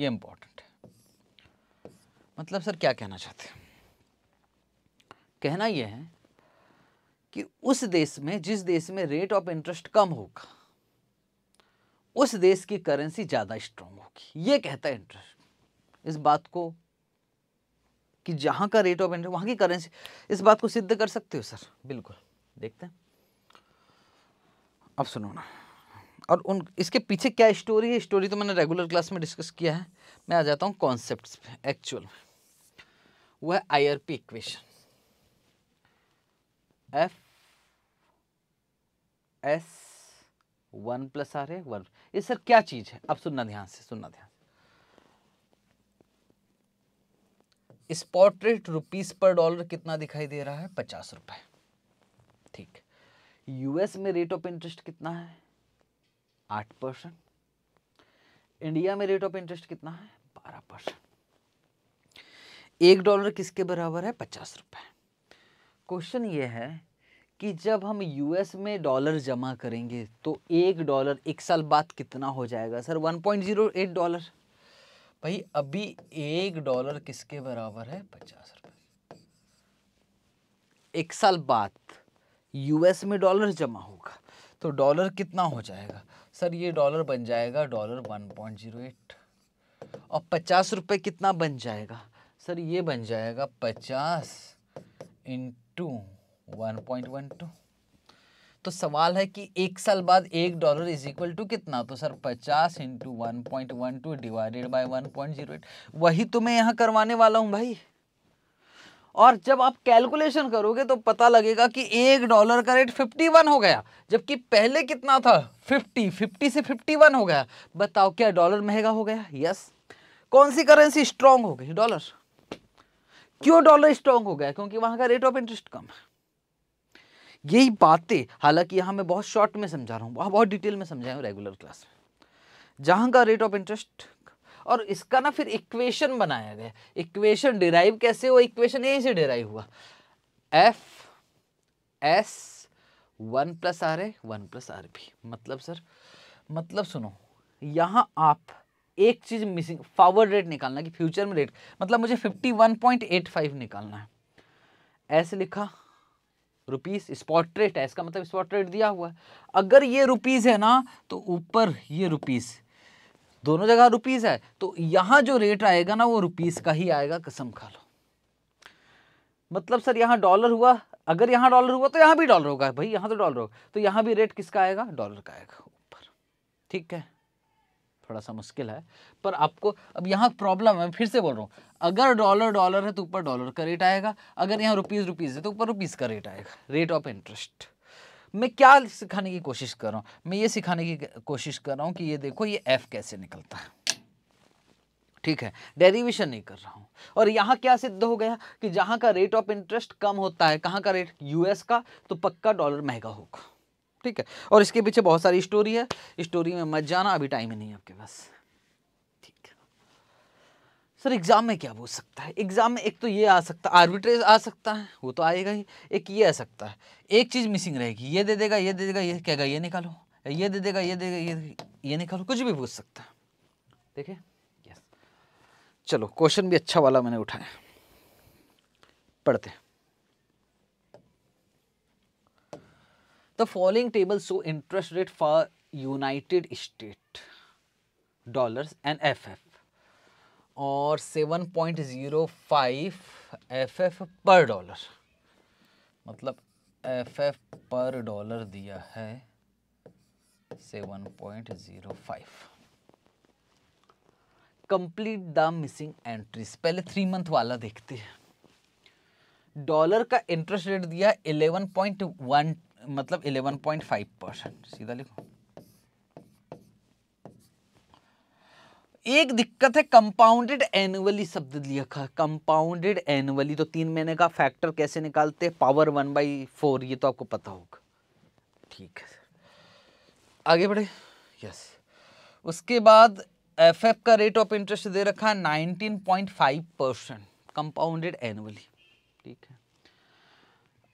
ये इंपॉर्टेंट है मतलब sir क्या कहना चाहते हैं कहना यह है कि उस देश में जिस देश में रेट ऑफ इंटरेस्ट कम होगा उस देश की करेंसी ज़्यादा स्ट्रांग होगी ये कहता है इंटरेस्ट इस बात को कि जहां का रेट ऑफ इंटरेस्ट वहां की करेंसी इस बात को सिद्ध कर सकते हो सर बिल्कुल देखते हैं अब सुनो ना और उन इसके पीछे क्या स्टोरी है स्टोरी तो मैंने रेगुलर क्लास में डिस्कस किया है मैं आ जाता हूँ कॉन्सेप्ट एक्चुअल में वह है I R P equation F S one plus R है वन ये सर क्या चीज़ है अब सुनना ध्यान से सुनना ध्यान इस पोर्ट्रेट रुपीस पर डॉलर कितना दिखाई दे रहा है पचास रुपए ठीक यूएस में रेट ऑफ इंटरेस्ट कितना है आठ परसेंट इंडिया में रेट ऑफ इंटरेस्ट कितना है बारह परसेंट एक डॉलर किसके बराबर है पचास रुपए क्वेश्चन ये है कि जब हम यूएस में डॉलर जमा करेंगे तो एक डॉलर एक साल बाद कितना हो जाएगा सर 1.08 डॉलर भाई अभी एक डॉलर किसके बराबर है पचास रुपये एक साल बाद यूएस में डॉलर जमा होगा तो डॉलर कितना हो जाएगा सर ये डॉलर बन जाएगा डॉलर 1.08 और पचास रुपये कितना बन जाएगा सर ये बन जाएगा पचास इंटू 1.12 तो सवाल है कि एक साल बाद एक डॉलर इज इक्वल टू कितना तो sir 50 into one point one two divided by one point zero eight वही तो मैं यहाँ करवाने वाला हूँ भाई और जब आप कैलकुलेशन करोगे तो पता लगेगा कि एक डॉलर का रेट 51 हो गया जबकि पहले कितना था 50 50 से 51 हो गया बताओ क्या डॉलर महंगा हो गया यस कौन सी करेंसी स्ट्रांग हो गई डॉलर क्यों डॉलर स्ट्रांग हो गया क्योंकि वहां का रेट ऑफ इंटरेस्ट कम है यही बातें हालांकि यहाँ मैं बहुत शॉर्ट में समझा रहा हूँ बहुत डिटेल में समझाया हूँ रेगुलर क्लास में जहाँ का रेट ऑफ इंटरेस्ट और इसका ना फिर इक्वेशन बनाया गया इक्वेशन डिराइव कैसे हुआ इक्वेशन ए से डिराइव हुआ F S one plus R A one plus R B मतलब सर मतलब सुनो यहाँ आप एक चीज़ मिसिंग फॉरवर्ड रेट निकालना कि फ्यूचर में रेट मतलब मुझे 51.85 निकालना है ऐसे लिखा रुपीस स्पॉट रेट है इसका मतलब स्पॉट रेट दिया हुआ है अगर ये रुपीज़ है ना तो ऊपर ये रुपीज़ दोनों जगह रुपीज़ है तो यहाँ जो रेट आएगा ना वो रुपीस का ही आएगा कसम खा लो मतलब सर यहाँ डॉलर हुआ अगर यहाँ डॉलर हुआ तो यहाँ भी डॉलर होगा भाई यहाँ तो डॉलर होगा तो यहाँ भी रेट किसका आएगा डॉलर का आएगा ऊपर ठीक है थोड़ा सा मुश्किल है पर आपको अब यहाँ प्रॉब्लम है फिर से बोल रहा हूँ अगर डॉलर डॉलर है तो ऊपर डॉलर का रेट आएगा अगर यहाँ रुपीज़ रुपीज़ है तो ऊपर रुपीज़ का रेट आएगा रेट ऑफ इंटरेस्ट मैं क्या सिखाने की कोशिश कर रहा हूँ मैं ये सिखाने की कोशिश कर रहा हूँ कि ये देखो ये एफ़ कैसे निकलता है ठीक है डेरिवेशन नहीं कर रहा हूँ और यहाँ क्या सिद्ध हो गया कि जहाँ का रेट ऑफ इंटरेस्ट कम होता है कहाँ का रेट यूएस का तो पक्का डॉलर महंगा होगा ठीक है और इसके पीछे बहुत सारी स्टोरी है स्टोरी में मत जाना अभी टाइम ही नहीं है आपके पास ठीक है सर एग्ज़ाम में क्या पूछ सकता है एग्ज़ाम में एक तो ये आ सकता है आर्बिट्रेज आ सकता है वो तो आएगा ही एक ये आ सकता है एक चीज़ मिसिंग रहेगी ये दे देगा ये दे देगा ये कहेगा ये निकालो ये दे देगा ये देगा ये ये निकालो कुछ भी पूछ सकता है देखिए यस चलो क्वेश्चन भी अच्छा वाला मैंने उठाया पढ़ते हैं The following table show interest rate for United States dollars and FF और 7.05 FF पर डॉलर मतलब FF पर डॉलर दिया है 7.05 कंप्लीट द मिसिंग एंट्रीज पहले थ्री मंथ वाला देखते हैं डॉलर का इंटरेस्ट रेट दिया 11.12 मतलब 11.5 परसेंट सीधा लिखो एक दिक्कत है कंपाउंडेड एनुअली शब्द लिखा कंपाउंडेड एनुअली तो तीन महीने का फैक्टर कैसे निकालते हैं पावर वन बाई फोर ये तो आपको पता होगा ठीक है आगे बढ़े यस उसके बाद एफ एफ का रेट ऑफ इंटरेस्ट दे रखा है nineteen point five percent compounded annually ठीक है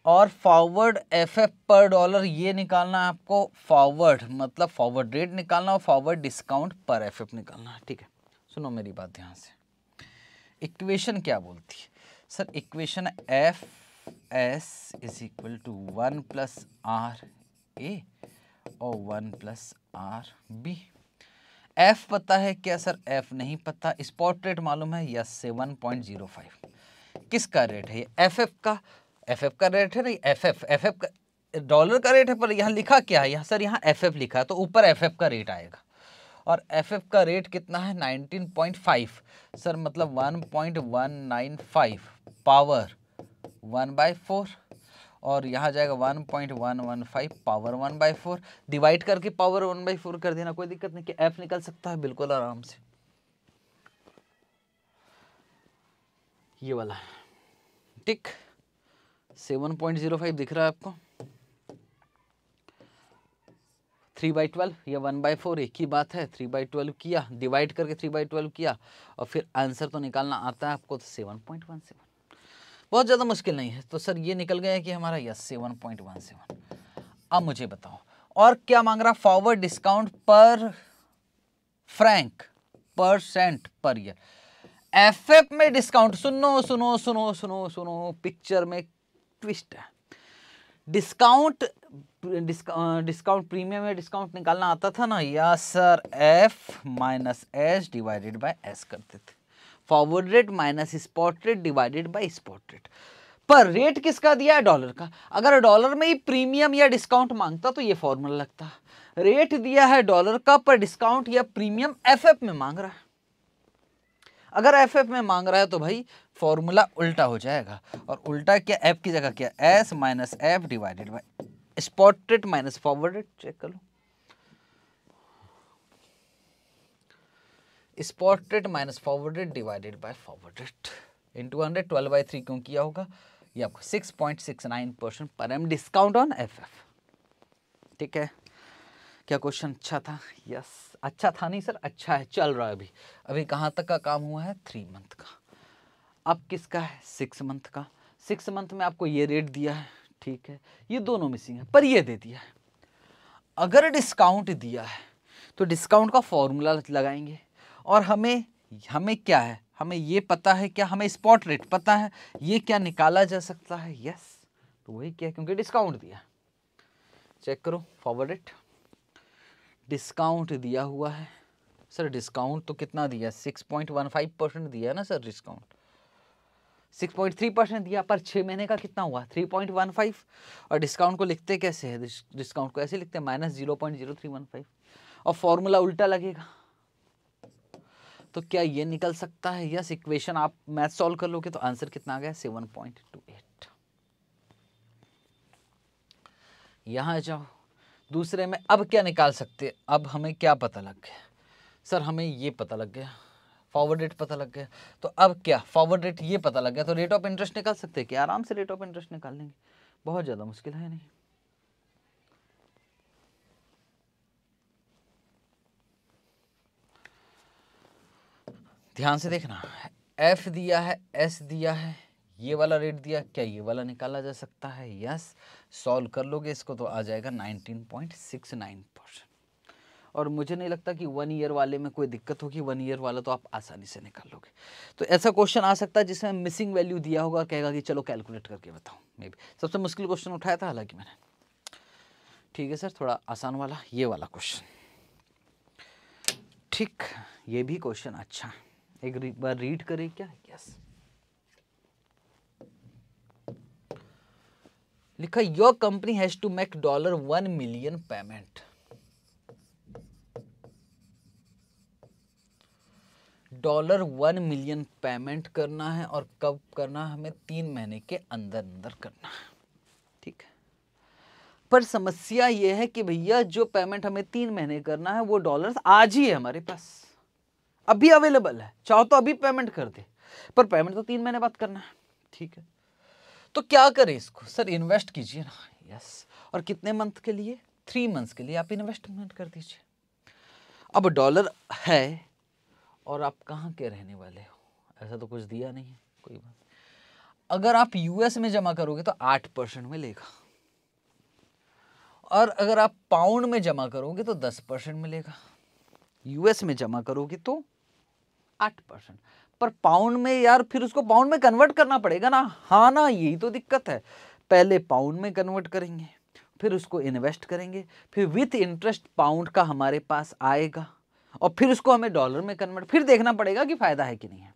और फॉरवर्ड एफ एफ पर डॉलर ये निकालना है आपको फॉरवर्ड मतलब फॉरवर्ड रेट निकालना और फॉरवर्ड डिस्काउंट पर एफ एफ निकालना है ठीक है सुनो मेरी बात ध्यान से इक्वेशन क्या बोलती है sir equation F S is equal to one plus R A और one plus R B F पता है क्या सर एफ नहीं पता स्पॉट रेट मालूम है से सेवन पॉइंट जीरो फाइव किसका रेट है ये एफ एफ का एफ एफ का रेट है नहीं F F F F dollar का रेट है पर यहाँ लिखा क्या है यहाँ सर यहाँ एफ एफ लिखा है तो ऊपर एफ एफ का रेट आएगा और एफ एफ का रेट कितना है नाइनटीन पॉइंट फाइव सर मतलब one point one nine five power one by four और यहाँ जाएगा one point one one five power one by four divide करके पावर वन बाई फोर कर देना कोई दिक्कत नहीं कि एफ निकल सकता है बिल्कुल आराम से ये वाला ठीक सेवन पॉइंट जीरो फाइव दिख रहा है आपको थ्री बाई ट्वेल्व या वन बाई फोर एक ही बात है थ्री बाई ट्वेल्व किया डिवाइड करके थ्री बाई ट्वेल्व किया और फिर आंसर तो निकालना आता है आपको तो सेवन पॉइंट वन सेवन बहुत ज़्यादा मुश्किल नहीं है तो सर ये निकल गया कि हमारा yes seven point one seven अब मुझे बताओ और क्या मांग रहा फॉरवर्ड डिस्काउंट पर franc percent per year F में डिस्काउंट सुनो सुनो सुनो सुनो सुनो पिक्चर में ट्विस्ट है डिस्काउंट डिस्काउंट प्रीमियम में डिस्काउंट निकालना आता था ना या sir F minus S divided by S करते थे forward rate minus spot rate divided by spot rate पर रेट किसका दिया है डॉलर का अगर डॉलर में ही प्रीमियम या डिस्काउंट मांगता तो ये फॉर्मूला लगता रेट दिया है डॉलर का पर डिस्काउंट या प्रीमियम एफ में मांग रहा है अगर एफ में मांग रहा है तो भाई फॉर्मूला उल्टा हो जाएगा और उल्टा क्या एफ की जगह क्या S minus F divided by spotted minus forwarded check कर लो spotted minus forwarded divided by forwarded into hundred twelve by three क्यों किया होगा ये आपको six point six nine percent per annum discount on F F ठीक है क्या क्वेश्चन अच्छा था यस अच्छा था नहीं सर अच्छा है चल रहा है अभी अभी कहाँ तक का काम हुआ है थ्री मंथ का अब किसका है सिक्स मंथ का सिक्स मंथ में आपको ये रेट दिया है ठीक है ये दोनों मिसिंग है पर ये दे दिया है अगर डिस्काउंट दिया है तो डिस्काउंट का फॉर्मूला लगाएंगे और हमें हमें क्या है हमें ये पता है क्या हमें स्पॉट रेट पता है ये क्या निकाला जा सकता है यस तो वही क्या क्योंकि डिस्काउंट दिया चेक करो फॉरवर्ड रेट डिस्काउंट दिया हुआ है सर डिस्काउंट तो कितना दिया six point one five percent दिया ना सर डिस्काउंट 6.3 परसेंट दिया पर छः महीने का कितना हुआ 3.15 और डिस्काउंट को लिखते कैसे है डिस्काउंट को ऐसे लिखते हैं minus zero point zero three one five और फॉर्मूला उल्टा लगेगा तो क्या ये निकल सकता है यस इक्वेशन आप मैथ सॉल्व कर लोगे तो आंसर कितना आ गया सेवन पॉइंट टू एट यहाँ जाओ दूसरे में अब क्या निकाल सकते अब हमें क्या पता लग गया सर हमें ये पता लग गया फॉरवर्ड रेट पता लग गया तो अब क्या फॉरवर्ड रेट ये पता लग गया तो रेट ऑफ इंटरेस्ट निकाल सकते हैं क्या आराम से रेट ऑफ इंटरेस्ट निकाल लेंगे बहुत ज़्यादा मुश्किल है नहीं ध्यान से देखना एफ दिया है एस दिया है ये वाला रेट दिया क्या ये वाला निकाला जा सकता है यस सॉल्व कर लोगे इसको तो आ जाएगा 19.69 परसेंट और मुझे नहीं लगता कि वन ईयर वाले में कोई दिक्कत होगी वन ईयर वाला तो आप आसानी से निकाल लोगे तो ऐसा क्वेश्चन आ सकता है जिसमें मिसिंग वैल्यू दिया होगा और कहेगा कि चलो कैलकुलेट करके बताओ मे बी सबसे मुश्किल क्वेश्चन उठाया था हालांकि मैंने ठीक है सर थोड़ा आसान वाला ये वाला क्वेश्चन ठीक ये भी क्वेश्चन अच्छा एक बार रीड करें क्या यस लिखा your company has to make dollar one million payment dollar one million payment करना है और कब करना है हमें तीन महीने के अंदर अंदर करना है ठीक है पर समस्या यह है कि भैया जो पेमेंट हमें तीन महीने करना है वो डॉलर्स आज ही है हमारे पास अभी अवेलेबल है चाहो तो अभी पेमेंट कर दे पर पेमेंट तो तीन महीने बाद करना है ठीक है तो क्या करें इसको सर इन्वेस्ट कीजिए ना यस और कितने मंथ के लिए थ्री मंथ्स के लिए आप इन्वेस्टमेंट कर दीजिए अब डॉलर है और आप कहाँ के रहने वाले हो ऐसा तो कुछ दिया नहीं है कोई बात अगर आप यूएस में जमा करोगे तो आठ परसेंट मिलेगा और अगर आप पाउंड में जमा करोगे तो दस परसेंट मिलेगा यूएस में जमा करोगे तो आठ परसेंट पर पाउंड में यार फिर उसको पाउंड में कन्वर्ट करना पड़ेगा ना हाँ ना यही तो दिक्कत है पहले पाउंड में कन्वर्ट करेंगे फिर उसको इन्वेस्ट करेंगे फिर विथ इंटरेस्ट पाउंड का हमारे पास आएगा और फिर उसको हमें डॉलर में कन्वर्ट फिर देखना पड़ेगा कि फ़ायदा है कि नहीं है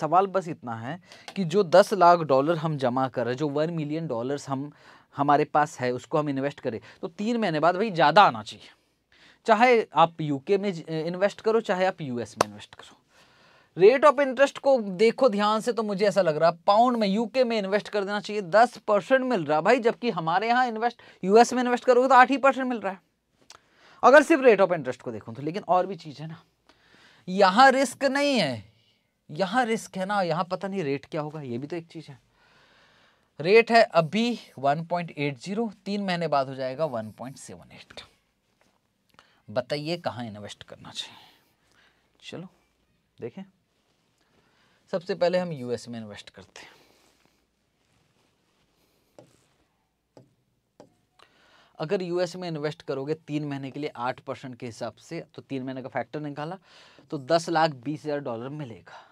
सवाल बस इतना है कि जो दस लाख डॉलर हम जमा कर रहे जो वन मिलियन डॉलर्स हम हमारे पास है उसको हम इन्वेस्ट करें तो तीन महीने बाद भाई ज़्यादा आना चाहिए चाहे आप यूके में इन्वेस्ट करो चाहे आप यूएस में इन्वेस्ट करो रेट ऑफ इंटरेस्ट को देखो ध्यान से तो मुझे ऐसा लग रहा है पाउंड में यूके में इन्वेस्ट कर देना चाहिए दस परसेंट मिल रहा भाई जबकि हमारे यहाँ इन्वेस्ट यूएस में इन्वेस्ट करोगे तो आठ ही परसेंट मिल रहा है अगर सिर्फ रेट ऑफ इंटरेस्ट को देखो तो लेकिन और भी चीज़ है ना यहाँ रिस्क नहीं है यहाँ रिस्क है ना यहाँ पता नहीं रेट क्या होगा ये भी तो एक चीज़ है रेट है अभी 1.80 तीन महीने बाद हो जाएगा 1.78 बताइए कहाँ इन्वेस्ट करना चाहिए चलो देखें सबसे पहले हम यूएस में इन्वेस्ट करते हैं अगर यूएस में इन्वेस्ट करोगे तीन महीने के लिए आठ परसेंट के हिसाब से तो तीन महीने का फैक्टर निकाला तो दस लाख बीस हज़ार डॉलर मिलेगा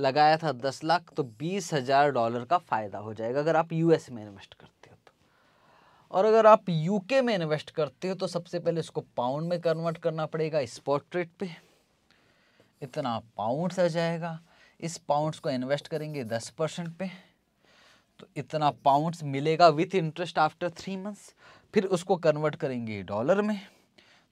लगाया था दस लाख तो बीस हज़ार डॉलर का फ़ायदा हो जाएगा अगर आप यूएस में इन्वेस्ट करते हो तो और अगर आप यूके में इन्वेस्ट करते हो तो सबसे पहले इसको पाउंड में कन्वर्ट करना पड़ेगा स्पॉट रेट पर इतना पाउंड्स आ जाएगा इस पाउंड्स को इन्वेस्ट करेंगे दस परसेंट पे तो इतना पाउंड्स मिलेगा with interest after three months फिर उसको कन्वर्ट करेंगे डॉलर में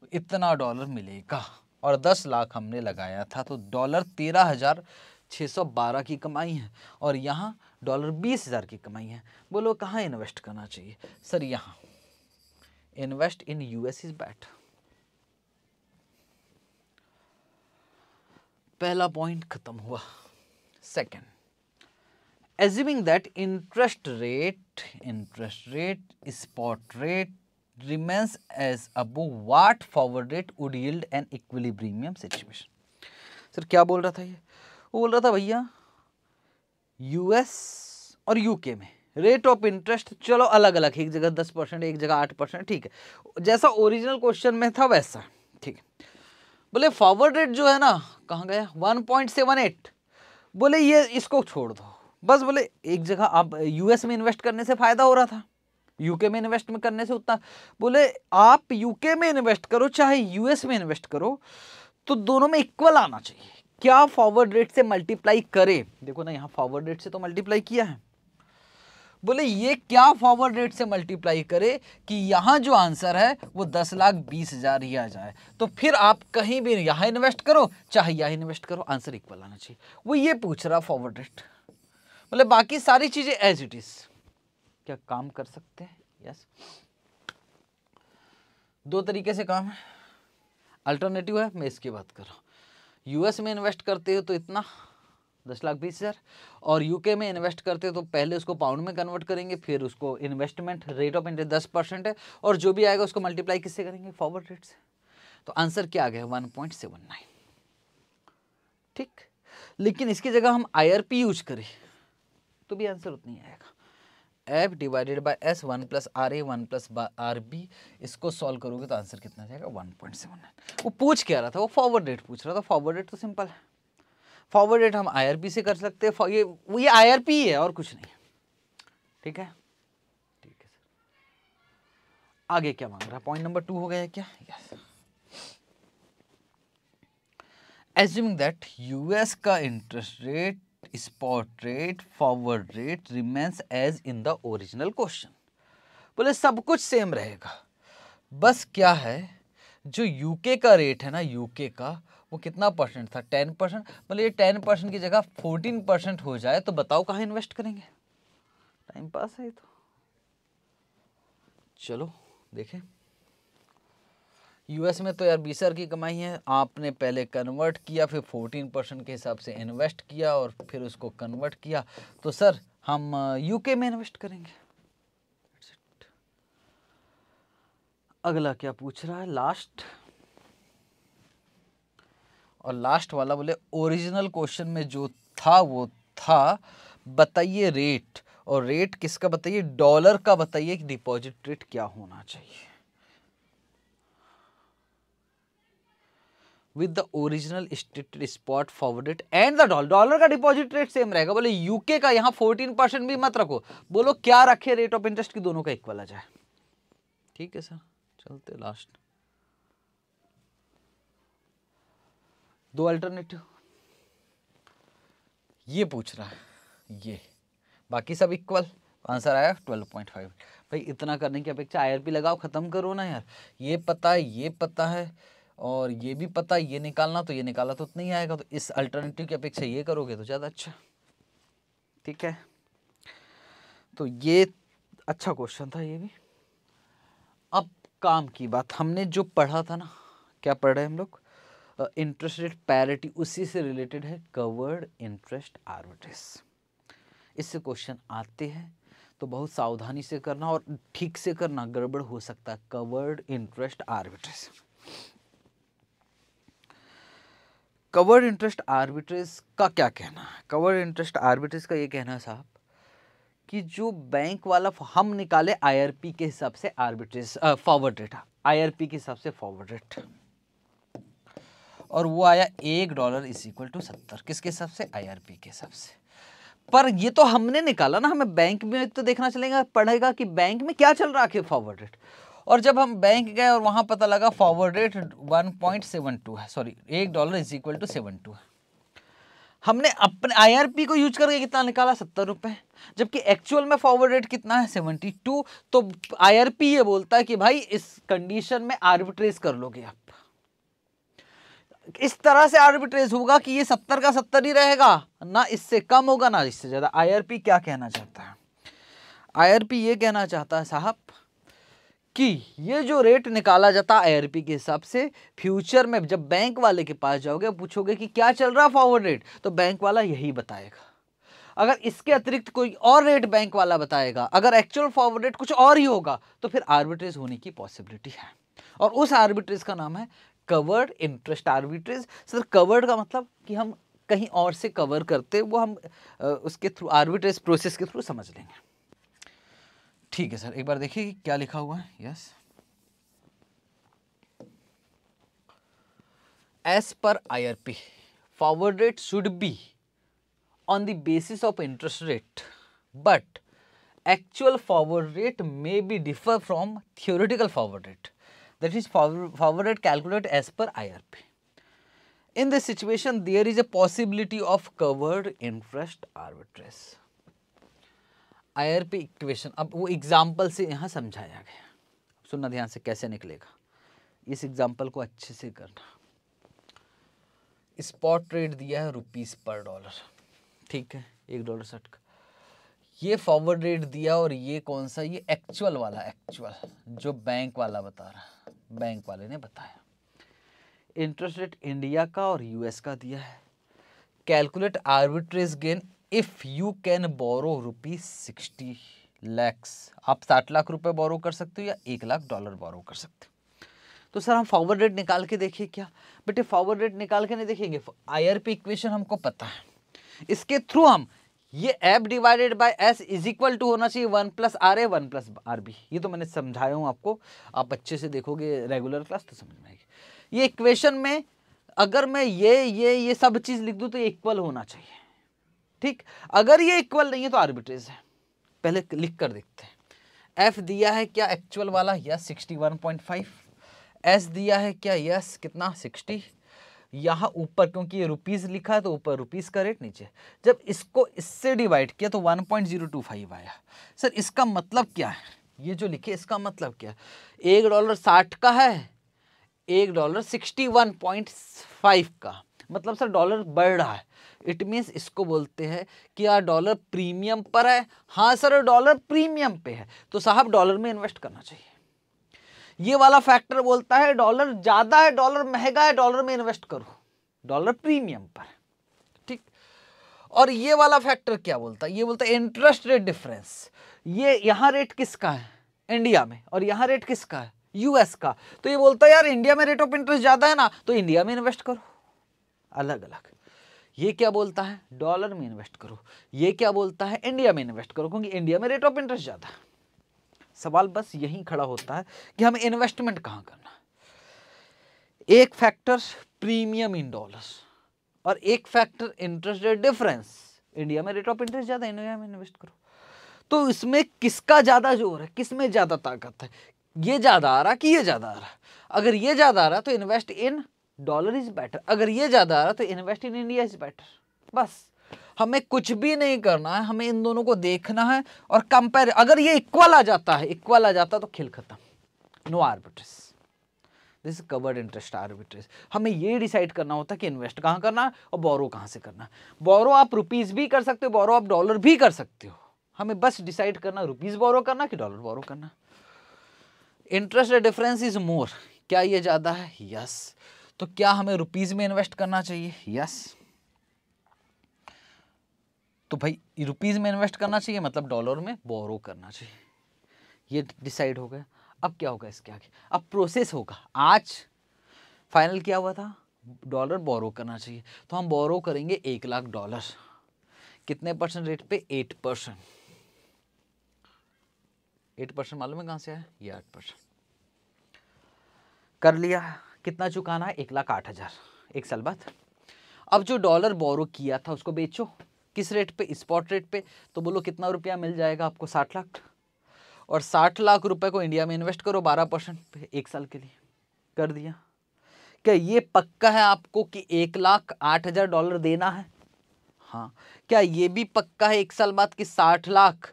तो इतना डॉलर मिलेगा और दस लाख हमने लगाया था तो डॉलर तेरह हज़ार छः सौ बारह की कमाई है और यहाँ डॉलर बीस हज़ार की कमाई है बोलो कहाँ इन्वेस्ट करना चाहिए सर यहाँ invest in U S is better पहला पॉइंट ख़त्म हुआ second assuming that interest rate interest rate spot rate remains as above what forward rate would yield an equilibrium situation sir kya bol raha tha ye wo bol raha tha bhaiya us aur uk mein rate of interest चलो अलग अलग एक जगह दस percent एक जगह आठ percent ठीक है जैसा ओरिजिनल क्वेश्चन में था वैसा ठीक बोले फॉरवर्ड रेट जो है ना कहाँ गया वन पॉइंट सेवन एट बोले ये इसको छोड़ दो बस बोले एक जगह आप यूएस में इन्वेस्ट करने से फ़ायदा हो रहा था यूके में इन्वेस्ट में करने से उतना बोले आप यूके में इन्वेस्ट करो चाहे यूएस में इन्वेस्ट करो तो दोनों में इक्वल आना चाहिए क्या फॉरवर्ड रेट से मल्टीप्लाई करे देखो ना यहाँ फॉरवर्ड रेट से तो मल्टीप्लाई किया है बोले ये क्या फॉरवर्ड रेट से मल्टीप्लाई करे कि यहाँ जो आंसर है वो दस लाख बीस हज़ार ही आ जाए तो फिर आप कहीं भी यहाँ इन्वेस्ट करो चाहे यहाँ इन्वेस्ट करो आंसर इक्वल आना चाहिए वो ये पूछ रहा फॉरवर्ड रेट मतलब बाकी सारी चीज़ें एज इट इज़ क्या काम कर सकते हैं यस yes. दो तरीके से काम है अल्टरनेटिव है मैं इसकी बात कर रहा हूँ यूएस में इन्वेस्ट करते हो तो इतना दस लाख बीस हज़ार और यूके में इन्वेस्ट करते हो तो पहले उसको पाउंड में कन्वर्ट करेंगे फिर उसको इन्वेस्टमेंट रेट ऑफ इंटरेस्ट दस परसेंट है और जो भी आएगा उसको मल्टीप्लाई किससे करेंगे फॉरवर्ड रेट से तो आंसर क्या आ गया वन पॉइंट सेवन नाइन ठीक लेकिन इसकी जगह हम आई यूज करें तो भी आंसर उतना ही आएगा F divided by S one plus R A one plus R B इसको सॉल्व करोगे तो आंसर कितना जाएगा वन पॉइंट सेवन नाइन वो पूछ क्या रहा था वो फॉरवर्ड रेट पूछ रहा था फॉरवर्ड रेट तो सिंपल है फॉरवर्ड रेट हम आईआरपी से कर सकते हैं ये वो ये आईआरपी ही है और कुछ नहीं ठीक है ठीक है सर आगे क्या मांग रहा है पॉइंट नंबर टू हो गया क्या यस एज्यूमिंग दैट यूएस का interest rate spot rate forward rate remains as in the original question बोले सब कुछ सेम रहेगा बस क्या है जो यूके का रेट है ना यूके का वो कितना परसेंट था टेन परसेंट मतलब ये टेन परसेंट की जगह फोर्टीन परसेंट हो जाए तो बताओ कहाँ इन्वेस्ट करेंगे टाइम पास है ये तो चलो देखें यूएस में तो यार बीस की कमाई है आपने पहले कन्वर्ट किया फिर फोर्टीन परसेंट के हिसाब से इन्वेस्ट किया और फिर उसको कन्वर्ट किया तो सर हम यूके में इन्वेस्ट करेंगे अगला क्या पूछ रहा है लास्ट और लास्ट वाला बोले ओरिजिनल क्वेश्चन में जो था वो था बताइए रेट और रेट किसका बताइए डॉलर का बताइए कि डिपॉजिट रेट क्या होना चाहिए with the original stated spot forwarded and the dollar dollar का डिपॉजिट रेट सेम रहेगा बोले यूके का यहाँ फोर्टीन परसेंट भी मत रखो बोलो क्या रखे रेट ऑफ इंटरेस्ट की दोनों का इक्वल आ जाए ठीक है सर चलते लास्ट दो अल्टरनेटिव ये पूछ रहा है ये बाकी सब इक्वल आंसर आया ट्वेल्व पॉइंट फाइव भाई इतना करने की अपेक्षा आईआरपी लगाओ ख़त्म करो ना यार ये पता है ये पता है और ये भी पता ये निकालना तो ये निकाला तो उतना ही आएगा तो इस अल्टरनेटिव की अपेक्षा ये करोगे तो ज़्यादा अच्छा ठीक है तो ये अच्छा क्वेश्चन था ये भी अब काम की बात हमने जो पढ़ा था ना क्या पढ़ रहे हम लोग इंटरेस्ट रेट पैरिटी उसी से रिलेटेड है कवर्ड इंटरेस्ट आर्बिट्रेज इससे क्वेश्चन आते हैं तो बहुत सावधानी से करना और ठीक से करना गड़बड़ हो सकता है covered interest arbitrage cover interest arbitrage का क्या कहना है कवर इंटरेस्ट आर्बिट्रेज का ये कहना है साहब कि जो बैंक वाला हम निकाले आईआरपी के हिसाब से आर्बिट्रेज फॉरवर्ड रेट आईआरपी के हिसाब से फॉरवर्ड रेट और वो आया एक डॉलर इज इक्वल टू सत्तर किसके हिसाब से आईआरपी के हिसाब से पर ये तो हमने निकाला ना हमें बैंक में तो देखना चलेगा पढ़ेगा कि बैंक में क्या चल रहा है फॉरवर्ड रेट और जब हम बैंक गए और वहाँ पता लगा फॉरवर्ड रेट 1.72 है सॉरी एक dollar is equal to seven two है हमने अपने आईआरपी को यूज करके कितना निकाला सत्तर रुपये जबकि एक्चुअल में फॉरवर्ड रेट कितना है सेवनटी टू तो आईआरपी ये बोलता है कि भाई इस कंडीशन में आर्बिट्रेज कर लोगे आप इस तरह से आर्बिट्रेज होगा कि ये सत्तर का सत्तर ही रहेगा ना इससे कम होगा ना इससे ज़्यादा आई क्या कहना चाहता है आई ये कहना चाहता है साहब कि ये जो रेट निकाला जाता है आई के हिसाब से फ्यूचर में जब बैंक वाले के पास जाओगे पूछोगे कि क्या चल रहा फॉरवर्ड रेट तो बैंक वाला यही बताएगा अगर इसके अतिरिक्त कोई और रेट बैंक वाला बताएगा अगर एक्चुअल फॉरवर्ड रेट कुछ और ही होगा तो फिर आर्बिट्रेज होने की पॉसिबिलिटी है और उस आर्बिट्रेज का नाम है covered interest arbitrage sir covered का मतलब कि हम कहीं और से कवर करते वो हम उसके थ्रू आर्बिट्रेज प्रोसेस के थ्रू समझ लेंगे ठीक है सर एक बार देखिए क्या लिखा हुआ है yes as per I R P forward rate should be on the basis of interest rate but actual forward rate may be differ from theoretical forward rate that is forward rate calculate as per I R P in this situation there is a possibility of covered interest arbitrage IRP equation अब वो example से यहाँ समझाया गया सुनना ध्यान से कैसे निकलेगा इस एग्जाम्पल को अच्छे से करना स्पॉट रेट दिया है रुपीज़ पर डॉलर ठीक है एक डॉलर सट का ये फॉरवर्ड रेट दिया और ये कौन सा ये एक्चुअल वाला एक्चुअल जो बैंक वाला बता रहा बैंक वाले ने बताया इंटरेस्ट रेट इंडिया का और यूएस का दिया है calculate arbitrage gain if you can borrow rupee sixty lakhs आप साठ लाख रुपए बोरो कर सकते हो या एक लाख डॉलर बोरो कर सकते हो तो सर हम फॉरवर्ड रेट निकाल के देखिए क्या बेटे फॉरवर्ड रेट निकाल के नहीं देखेंगे आईआरपी इक्वेशन हमको पता है इसके थ्रू हम ये F divided by S is equal to होना चाहिए one plus R A one plus R B ये तो मैंने समझाया हूँ आपको आप अच्छे से देखोगे रेगुलर क्लास तो समझ में आएगी ये इक्वेशन में अगर मैं ये ये ये सब चीज़ लिख दूँ तो इक्वल होना चाहिए ठीक अगर ये इक्वल नहीं है तो आर्बिट्रेज है पहले लिख कर देखते हैं एफ दिया है क्या एक्चुअल वाला yes sixty one point five S दिया है क्या यस कितना सिक्सटी यहाँ ऊपर क्योंकि ये रुपीज़ लिखा है तो ऊपर रुपीज़ का रेट नीचे जब इसको इससे डिवाइड किया तो one point zero two five आया सर इसका मतलब क्या है ये जो लिखे इसका मतलब क्या है एक डॉलर साठ का है एक dollar sixty one point five का मतलब सर डॉलर बढ़ रहा है इट मीन्स इसको बोलते हैं कि यार डॉलर प्रीमियम पर है हाँ सर डॉलर प्रीमियम पे है तो साहब डॉलर में इन्वेस्ट करना चाहिए ये वाला फैक्टर बोलता है डॉलर ज़्यादा है डॉलर महंगा है डॉलर में इन्वेस्ट करो डॉलर प्रीमियम पर है ठीक और ये वाला फैक्टर क्या बोलता है ये बोलता है इंटरेस्ट रेट डिफरेंस ये यहाँ रेट किसका है इंडिया में और यहाँ रेट किसका है यूएस का तो ये बोलता है यार इंडिया में रेट ऑफ इंटरेस्ट ज़्यादा है ना तो इंडिया में इन्वेस्ट करो अलग अलग ये क्या बोलता है डॉलर में इन्वेस्ट करो ये क्या बोलता है इंडिया में इन्वेस्ट करो क्योंकि इंडिया में रेट ऑफ इंटरेस्ट ज़्यादा है सवाल बस यही खड़ा होता है कि हमें इन्वेस्टमेंट कहाँ करना एक फैक्टर प्रीमियम इन डॉलर्स और एक factor interest rate difference India में रेट ऑफ इंटरेस्ट ज़्यादा इंडिया में इन्वेस्ट करो तो इसमें किसका ज़्यादा जोर है किसमें ज़्यादा ताकत है ये ज़्यादा आ रहा कि ये ज़्यादा आ रहा अगर ये ज़्यादा आ रहा तो invest in dollar is better अगर ये ज़्यादा आ रहा तो invest in India is better बस हमें कुछ भी नहीं करना है हमें इन दोनों को देखना है और कंपेयर अगर ये इक्वल आ जाता है इक्वल आ जाता तो खेल खत्म no arbitrage this covered interest arbitrage हमें ये डिसाइड करना होता है कि इन्वेस्ट कहाँ करना है और बोरो कहाँ से करना है बोरो आप रुपीज़ भी कर सकते हो बोरो आप डॉलर भी कर सकते हो हमें बस डिसाइड करना रुपीज़ बोरो करना कि डॉलर बोरो करना इंटरेस्ट डिफरेंस इज मोर क्या ये ज़्यादा है यस yes. तो क्या हमें रुपीज़ में इन्वेस्ट करना चाहिए यस तो भाई रुपीज़ में इन्वेस्ट करना चाहिए मतलब डॉलर में बोरो करना चाहिए ये डिसाइड हो गया अब क्या होगा इसके आगे अब प्रोसेस होगा आज फाइनल क्या हुआ था डॉलर बोरो करना चाहिए तो हम बोरो करेंगे एक लाख डॉलर कितने परसेंट रेट पे एट परसेंट एट परसेंट मालूम है कहां से आया ये आठ परसेंट कर लिया कितना चुकाना है एक लाख आठ हज़ार एक साल बाद अब जो डॉलर बोरो किया था उसको बेचो किस रेट पे स्पॉट रेट पे तो बोलो कितना रुपया मिल जाएगा आपको साठ लाख और साठ लाख रुपए को इंडिया में इन्वेस्ट करो बारह परसेंट पे एक साल के लिए कर दिया क्या ये पक्का है आपको कि एक लाख आठ हज़ार डॉलर देना है हाँ क्या ये भी पक्का है एक साल बाद कि साठ लाख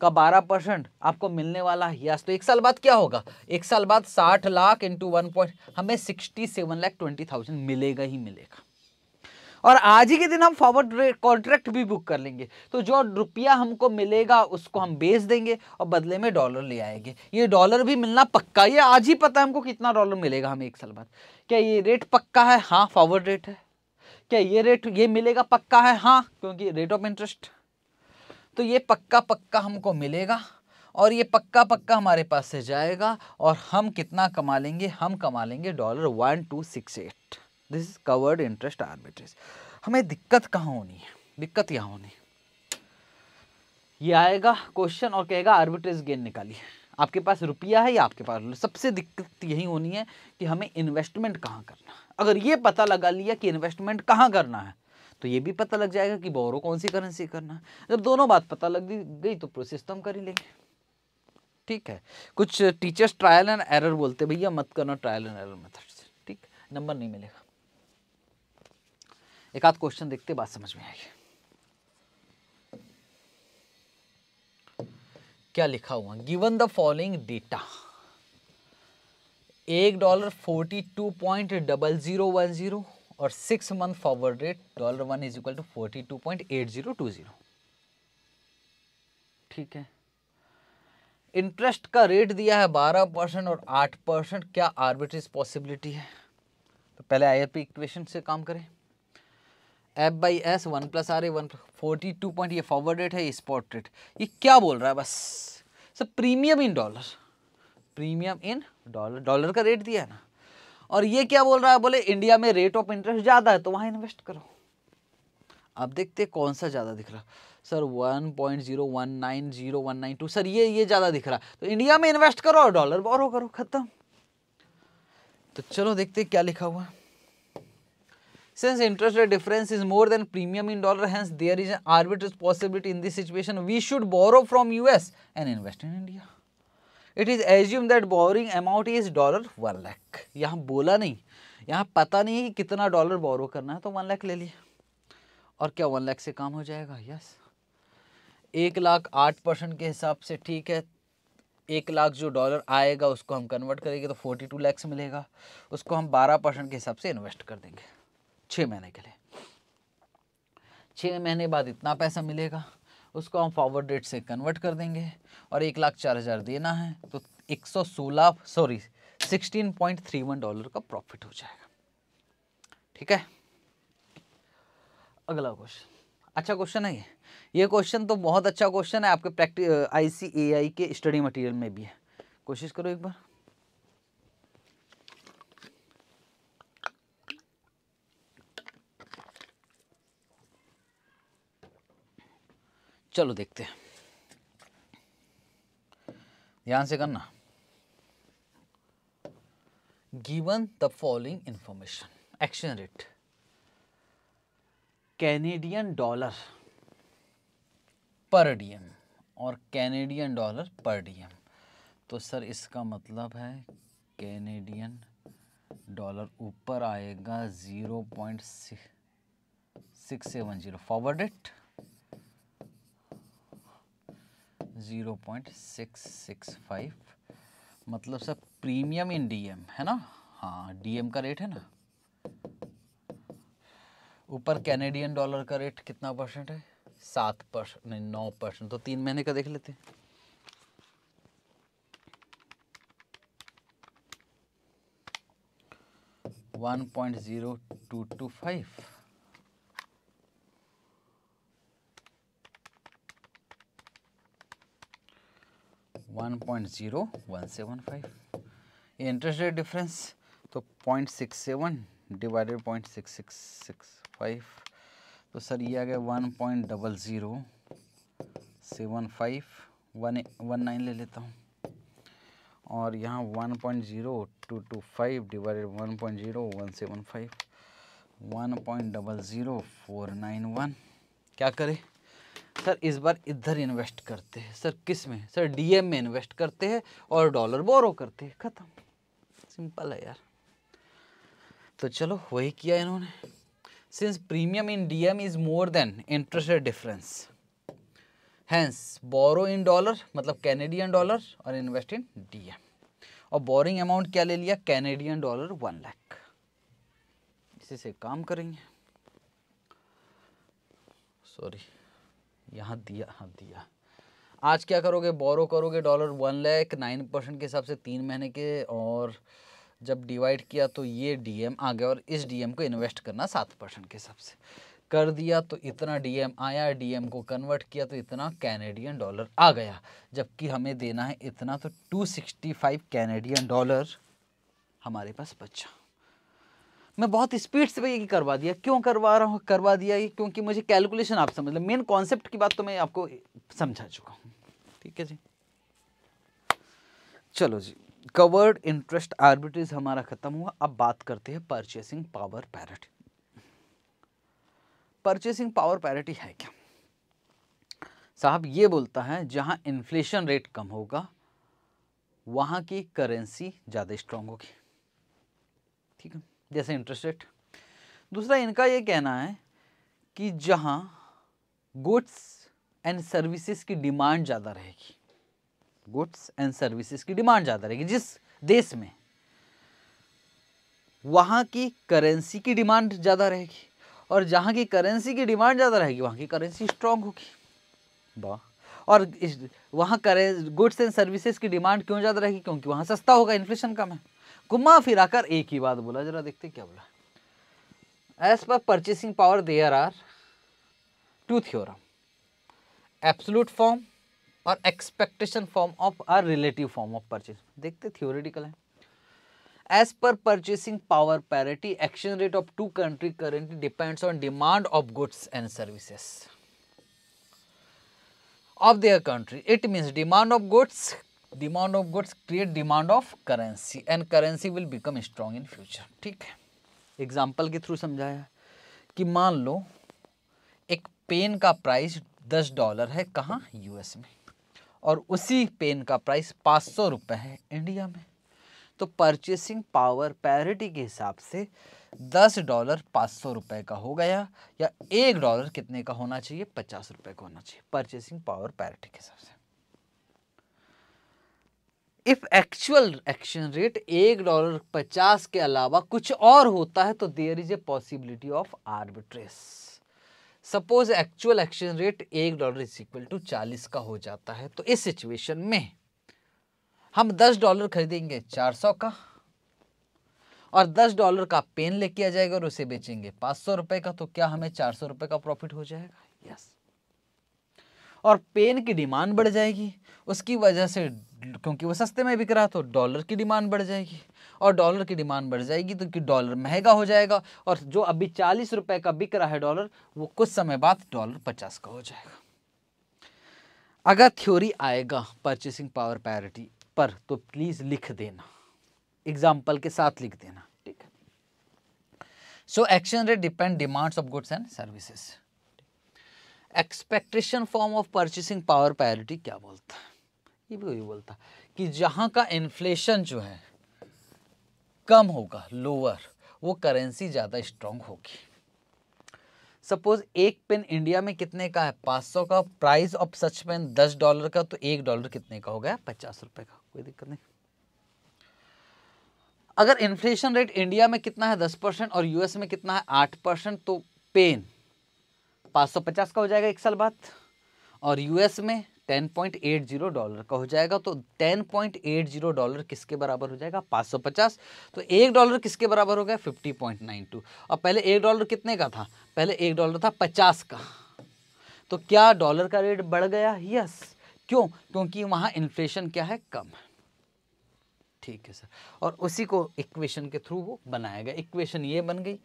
का 12 परसेंट आपको मिलने वाला है यस तो एक साल बाद क्या होगा एक साल बाद 60 लाख इंटू वन पॉइंट हमें sixty seven lakh twenty thousand मिलेगा ही मिलेगा और आज ही के दिन हम फॉरवर्ड कॉन्ट्रैक्ट भी बुक कर लेंगे तो जो रुपया हमको मिलेगा उसको हम बेच देंगे और बदले में डॉलर ले आएंगे ये डॉलर भी मिलना पक्का ये आज ही पता है हमको कितना डॉलर मिलेगा हमें एक साल बाद क्या ये रेट पक्का है हाँ फॉरवर्ड रेट है क्या ये रेट ये मिलेगा पक्का है हाँ क्योंकि रेट ऑफ इंटरेस्ट तो ये पक्का पक्का हमको मिलेगा और ये पक्का पक्का हमारे पास से जाएगा और हम कितना कमा लेंगे हम कमा लेंगे dollar one two six eight this is covered interest arbitrage हमें दिक्कत कहाँ होनी है दिक्कत यहाँ होनी ये आएगा क्वेश्चन और कहेगा आर्बिट्रेज गेन निकालिए आपके पास रुपया है या आपके पास सबसे दिक्कत यही होनी है कि हमें इन्वेस्टमेंट कहाँ करना अगर ये पता लगा लिया कि इन्वेस्टमेंट कहाँ करना है तो ये भी पता लग जाएगा कि बोरो कौन सी करेंसी करना जब दोनों बात पता लग गई तो प्रोसेस तो हम कर ही लेंगे ठीक है कुछ टीचर्स ट्रायल एंड एरर बोलते भैया मत करना ट्रायल एंड एरर मेथड से ठीक नंबर नहीं मिलेगा एक आध क्वेश्चन देखते बात समझ में आएगी क्या लिखा हुआ गिवन द फॉलोइंग डेटा एक dollar forty two point double zero one zero और six month forward rate dollar one is equal to forty two point eight zero two zero ठीक है इंटरेस्ट का रेट दिया है बारह परसेंट और आठ परसेंट क्या आर्बिट्रेज पॉसिबिलिटी है तो पहले आई एफ इक्वेशन से काम करें F by S one plus R A one forty two point ये फॉरवर्ड रेट है ये स्पॉट रेट ये क्या बोल रहा है बस sir premium in dollar premium in dollar dollar का रेट दिया है ना और ये क्या बोल रहा है बोले इंडिया में रेट ऑफ इंटरेस्ट ज्यादा है तो वहां इन्वेस्ट करो अब देखते कौन सा ज्यादा दिख रहा सर 1.019092 सर ये ये ज्यादा दिख रहा तो इंडिया में इन्वेस्ट करो और डॉलर बोरो करो खत्म तो चलो देखते क्या लिखा हुआ since interest difference is more than premium in dollar hence there is an arbitrage possibility in this situation we should borrow from US and invest in India it is assume that borrowing amount is dollar one lakh यहाँ बोला नहीं यहाँ पता नहीं है कि कितना dollar बोरो करना है तो वन लैख ले लिए और क्या वन लैख से काम हो जाएगा यस एक लाख आठ परसेंट के हिसाब से ठीक है एक लाख जो डॉलर आएगा उसको हम कन्वर्ट करेंगे तो फोर्टी टू लैक्स मिलेगा उसको हम बारह परसेंट के हिसाब से इन्वेस्ट कर देंगे छः महीने के लिए छः महीने बाद इतना पैसा मिलेगा उसको हम फॉरवर्ड रेट से कन्वर्ट कर देंगे और एक लाख चार हज़ार देना है तो एक सौ सोलह sorry sixteen point three one dollar का प्रॉफिट हो जाएगा ठीक है अगला क्वेश्चन अच्छा क्वेश्चन है ये ये क्वेश्चन तो बहुत अच्छा क्वेश्चन है आपके प्रैक्टिस आई सी ए आई के स्टडी मटेरियल में भी है कोशिश करो एक बार चलो देखते हैं ध्यान से करना given the following information action rate Canadian dollar per DM और कैनेडियन डॉलर पर डीएम तो सर इसका मतलब है कैनेडियन डॉलर ऊपर आएगा zero point six seven zero forward it zero point six six five मतलब सर प्रीमियम इन डीएम है ना हाँ डीएम का रेट है ना ऊपर कैनेडियन डॉलर का रेट कितना परसेंट है सात परसेंट नहीं नौ परसेंट तो तीन महीने का देख लेते हैं one point zero two two five 1.0175 interest rate difference तो 0.67 डिवाइडेड 0.6665 तो सर ये आ गया one point double zero seven five one one nine ले लेता हूँ और यहाँ one point zero two two five divided one point zero one seven five one point double zero four nine one क्या करें सर इस बार इधर इन्वेस्ट करते हैं सर किस में सर डीएम में इन्वेस्ट करते हैं और डॉलर बोरो करते हैं ख़त्म सिंपल है यार तो चलो वही किया इन्होंने since premium in DM is more than interest difference hence borrow in dollar मतलब कैनेडियन डॉलर और इन्वेस्ट इन डीएम और बोरिंग अमाउंट क्या ले लिया कैनेडियन डॉलर वन लैख इसी से काम करेंगे सॉरी यहाँ दिया हाँ दिया आज क्या करोगे बोरो करोगे dollar one lakh nine percent के हिसाब से तीन महीने के और जब डिवाइड किया तो ये डीएम आ गया और इस डीएम को इन्वेस्ट करना सात परसेंट के हिसाब से कर दिया तो इतना डीएम आया डीएम को कन्वर्ट किया तो इतना कैनेडियन डॉलर आ गया जबकि हमें देना है इतना तो फाइव कैनेडियन डॉलर हमारे पास बचा मैं बहुत स्पीड से ये करवा दिया क्यों करवा रहा हूँ करवा दिया ये क्योंकि मुझे कैलकुलेशन आप समझ लो मेन कॉन्सेप्ट की बात तो मैं आपको समझा चुका हूँ ठीक है जी चलो जी कवर्ड इंटरेस्ट आर्बिट्रेज हमारा खत्म हुआ अब बात करते हैं purchasing power parity purchasing power parity है क्या साहब ये बोलता है जहां इन्फ्लेशन रेट कम होगा वहां की करेंसी ज़्यादा स्ट्रांग होगी ठीक है जैसे इंटरेस्ट रेट दूसरा इनका ये कहना है कि जहाँ गुड्स एंड सर्विसेज की डिमांड ज़्यादा रहेगी गुड्स एंड सर्विसेज की डिमांड ज़्यादा रहेगी जिस देश में वहाँ की करेंसी की डिमांड ज़्यादा रहेगी और जहाँ की करेंसी की डिमांड ज़्यादा रहेगी वहाँ की करेंसी स्ट्रांग होगी वाह और इस वहाँ करें गुड्स एंड सर्विसेज की डिमांड क्यों ज़्यादा रहेगी क्योंकि वहाँ सस्ता होगा इन्फ्लेशन कम है घुमा कर एक ही बात बोला जरा देखते क्या बोला as per purchasing power there are two theorem absolute form और expectation form of a relative form of purchase देखते थियोरिटिकल है as per purchasing power parity exchange rate of two country currently depends on demand of goods and services of their country it means demand of goods demand of goods create demand of currency and currency will become strong in future ठीक है example के through समझाया कि मान लो एक pen का price दस dollar है कहाँ यूएस में और उसी पेन का प्राइस पाँच सौ रुपये है इंडिया में तो परचेसिंग पावर पैरिटी के हिसाब से दस डॉलर पाँच सौ रुपये का हो गया या एक डॉलर कितने का होना चाहिए पचास रुपये का होना चाहिए परचेसिंग पावर पैरिटी के हिसाब से इफ एक्चुअल एक्शन रेट एक डॉलर पचास के अलावा कुछ और होता है तो there is a possibility of arbitrage suppose actual action rate एक डॉलर इज इक्वल टू चालीस का हो जाता है तो इस सिचुएशन में हम दस डॉलर खरीदेंगे चार सौ का और दस डॉलर का पेन लेके आ जाएगा और उसे बेचेंगे पांच सौ रुपए का तो क्या हमें चार सौ रुपए का प्रॉफिट हो जाएगा यस और पेन की डिमांड बढ़ जाएगी उसकी वजह से क्योंकि वो सस्ते में बिक रहा तो डॉलर की डिमांड बढ़ जाएगी और डॉलर की डिमांड बढ़ जाएगी तो डॉलर महंगा हो जाएगा और जो अभी चालीस रुपए का बिक रहा है डॉलर वो कुछ समय बाद डॉलर पचास का हो जाएगा अगर थ्योरी आएगा परचेसिंग पावर पैरिटी पर तो प्लीज़ लिख देना एग्जाम्पल के साथ लिख देना ठीक है so action rate depend demands of goods and services expectation form of purchasing power parity क्या बोलता है ये भी वही बोलता कि जहाँ का इन्फ्लेशन जो है कम होगा लोअर वो करेंसी ज़्यादा स्ट्रांग होगी सपोज एक पेन इंडिया में कितने का है पाँच सौ का प्राइस ऑफ सच पेन दस डॉलर का तो एक डॉलर कितने का हो गया पचास रुपए का कोई दिक्कत नहीं अगर इन्फ्लेशन रेट इंडिया में कितना है दस परसेंट और यूएस में कितना है आठ परसेंट तो पेन पाँच सौ पचास का हो जाएगा एक साल बाद और यूएस में 10.80 डॉलर का हो जाएगा तो 10.80 डॉलर किसके बराबर हो जाएगा 550 तो एक डॉलर किसके बराबर हो गया 50.92 और पहले एक डॉलर कितने का था पहले एक डॉलर था 50 का तो क्या डॉलर का रेट बढ़ गया यस क्यों क्योंकि वहाँ इन्फ्लेशन क्या है कम है ठीक है सर और उसी को इक्वेशन के थ्रू वो बनाया गया इक्वेशन ये बन गई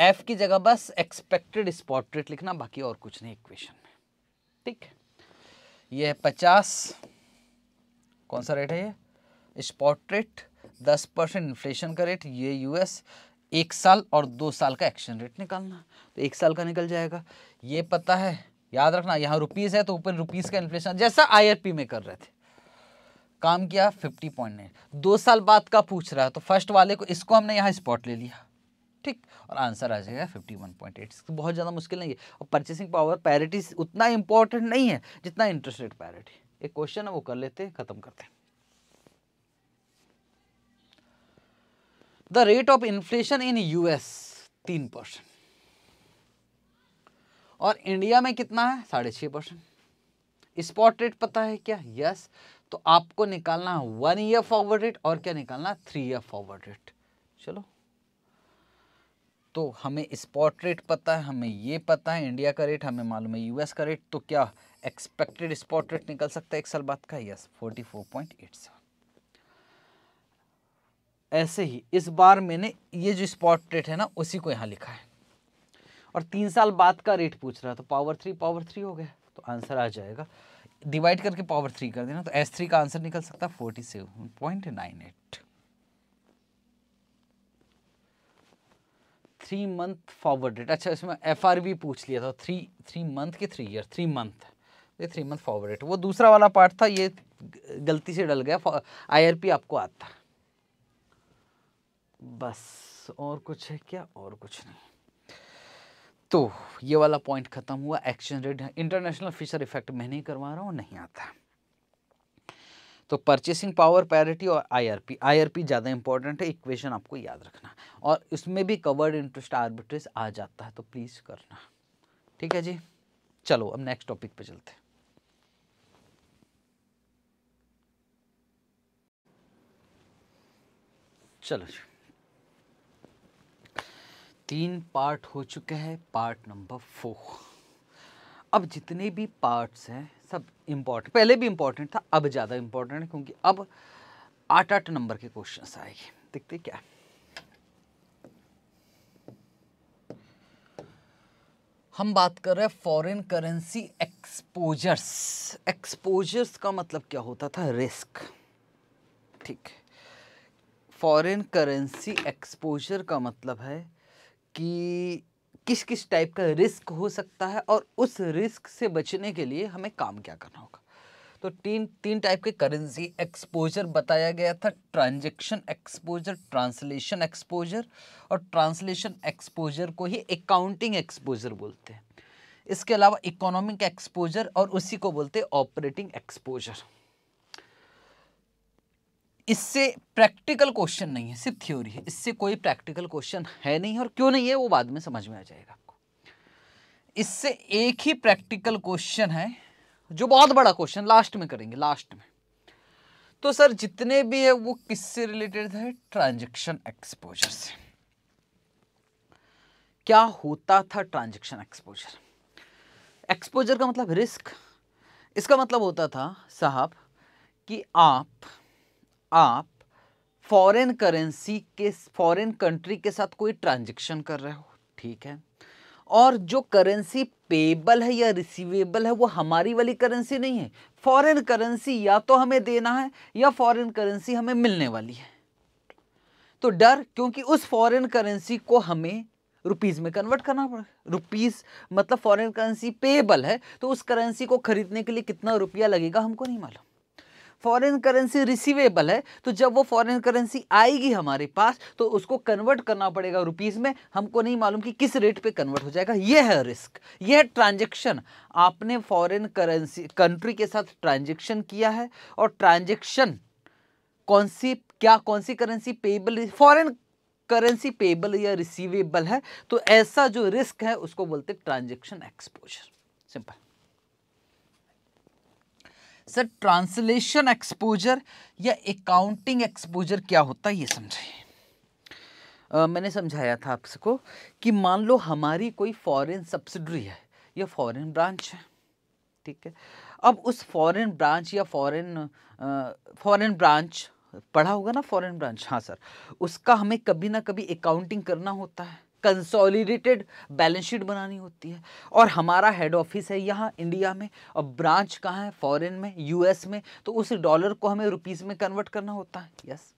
एफ की जगह बस एक्सपेक्टेड स्पॉट रेट लिखना बाकी और कुछ नहीं इक्वेशन में ठीक है ये है पचास कौन सा रेट है ये स्पॉट रेट दस परसेंट इन्फ्लेशन का रेट ये यूएस एक साल और दो साल का एक्शन रेट निकालना तो एक साल का निकल जाएगा ये पता है याद रखना यहाँ रुपीज़ है तो ऊपर रुपीज़ का इन्फ्लेशन जैसा आईआरपी में कर रहे थे काम किया फिफ्टी पॉइंट नाइन दो साल बाद का पूछ रहा है तो फर्स्ट वाले को इसको हमने यहाँ स्पॉट ले लिया ठीक और आंसर आ जाएगा फिफ्टी वन पॉइंट एट तो बहुत ज़्यादा मुश्किल नहीं है और परचेसिंग पावर पैरिटी उतना इंपॉर्टेंट नहीं है जितना इंटरेस्ट रेट पैरिटी एक क्वेश्चन है वो कर लेते हैं ख़त्म करते हैं the rate of inflation in US तीन परसेंट और इंडिया में कितना है साढ़े छः परसेंट स्पॉट रेट पता है क्या यस yes. तो आपको निकालना है वन ईयर फॉरवर्ड रेट और क्या निकालना थ्री ईयर फॉरवर्ड रेट चलो तो हमें स्पॉट रेट पता है हमें ये पता है इंडिया का रेट हमें मालूम है यूएस का रेट तो क्या एक्सपेक्टेड स्पॉट रेट निकल सकता है एक साल बाद का yes forty four point eight seven ऐसे ही इस बार मैंने ये जो स्पॉट रेट है ना उसी को यहाँ लिखा है और तीन साल बाद का रेट पूछ रहा तो पावर थ्री पावर थ्री हो गया तो आंसर आ जाएगा डिवाइड करके पावर थ्री कर देना तो एस थ्री का आंसर निकल सकता है forty seven point nine eight three month forward rate अच्छा इसमें एफ पूछ लिया था थ्री थ्री मंथ के थ्री ईयर थ्री मंथ ये थ्री मंथ फॉरवर्ड रेट वो दूसरा वाला पार्ट था ये गलती से डल गया पी आपको आता बस और कुछ है क्या और कुछ नहीं तो ये वाला पॉइंट खत्म हुआ exchange rate international Fisher effect मैं नहीं करवा रहा हूँ नहीं आता तो परचेसिंग पावर पैरिटी और आईआरपी आईआरपी ज़्यादा इंपॉर्टेंट है इक्वेशन आपको याद रखना और इसमें भी कवर्ड इंटरेस्ट आर्बिट्रेज आ जाता है तो प्लीज़ करना ठीक है जी चलो अब नेक्स्ट टॉपिक पे चलते हैं चलो जी तीन पार्ट हो चुके हैं पार्ट नंबर फोर अब जितने भी पार्ट्स हैं सब इम्पॉर्टेंट पहले भी इम्पॉर्टेंट था अब ज़्यादा इम्पॉर्टेंट है क्योंकि अब आठ आठ नंबर के क्वेश्चन आएंगे देखते क्या हम बात कर रहे हैं फॉरेन करेंसी एक्सपोजर्स एक्सपोजर्स का मतलब क्या होता था रिस्क ठीक फॉरेन करेंसी एक्सपोजर का मतलब है कि किस किस टाइप का रिस्क हो सकता है और उस रिस्क से बचने के लिए हमें काम क्या करना होगा तो तीन तीन टाइप के करेंसी एक्सपोजर बताया गया था ट्रांजैक्शन एक्सपोजर ट्रांसलेशन एक्सपोजर और ट्रांसलेशन एक्सपोजर को ही अकाउंटिंग एक्सपोजर बोलते हैं इसके अलावा इकोनॉमिक एक्सपोजर और उसी को बोलते हैं ऑपरेटिंग एक्सपोजर इससे प्रैक्टिकल क्वेश्चन नहीं है सिर्फ थ्योरी है इससे कोई प्रैक्टिकल क्वेश्चन है नहीं और क्यों नहीं है वो बाद में समझ में आ जाएगा आपको इससे एक ही प्रैक्टिकल क्वेश्चन है जो बहुत बड़ा क्वेश्चन लास्ट में करेंगे लास्ट में तो सर जितने भी है वो किससे रिलेटेड है ट्रांजेक्शन एक्सपोजर से क्या होता था ट्रांजेक्शन एक्सपोजर एक्सपोजर का मतलब रिस्क इसका मतलब होता था साहब कि आप आप फॉरेन करेंसी के फॉरेन कंट्री के साथ कोई ट्रांजेक्शन कर रहे हो ठीक है और जो करेंसी पेबल है या रिसीवेबल है वो हमारी वाली करेंसी नहीं है फॉरेन करेंसी या तो हमें देना है या फॉरेन करेंसी हमें मिलने वाली है तो डर क्योंकि उस फॉरेन करेंसी को हमें रुपीज़ में कन्वर्ट करना पड़ेगा रुपीज़ मतलब फॉरेन करेंसी पेबल है तो उस करेंसी को खरीदने के लिए कितना रुपया लगेगा हमको नहीं मालूम फॉरेन करेंसी रिसीवेबल है तो जब वो फॉरेन करेंसी आएगी हमारे पास तो उसको कन्वर्ट करना पड़ेगा रुपीज़ में हमको नहीं मालूम कि किस रेट पे कन्वर्ट हो जाएगा ये है रिस्क ये है ट्रांजेक्शन आपने फॉरेन करेंसी कंट्री के साथ ट्रांजेक्शन किया है और ट्रांजेक्शन कौन सी क्या कौन सी currency payable foreign currency payable या रिसीवेबल है तो ऐसा जो रिस्क है उसको बोलते transaction exposure simple sir translation exposure या अकाउंटिंग एक्सपोजर क्या होता है ये समझाइए Uh, मैंने समझाया था आपको कि मान लो हमारी कोई फॉरेन सब्सिडरी है या फॉरेन ब्रांच है ठीक है अब उस फॉरेन ब्रांच या फॉरेन फॉरेन ब्रांच पढ़ा होगा ना फॉरेन ब्रांच हाँ सर उसका हमें कभी ना कभी अकाउंटिंग करना होता है कंसोलिडेटेड बैलेंस शीट बनानी होती है और हमारा हेड ऑफिस है यहाँ इंडिया में और ब्रांच कहाँ है फॉरेन में यूएस में तो उस डॉलर को हमें रुपीस में कन्वर्ट करना होता है यस yes.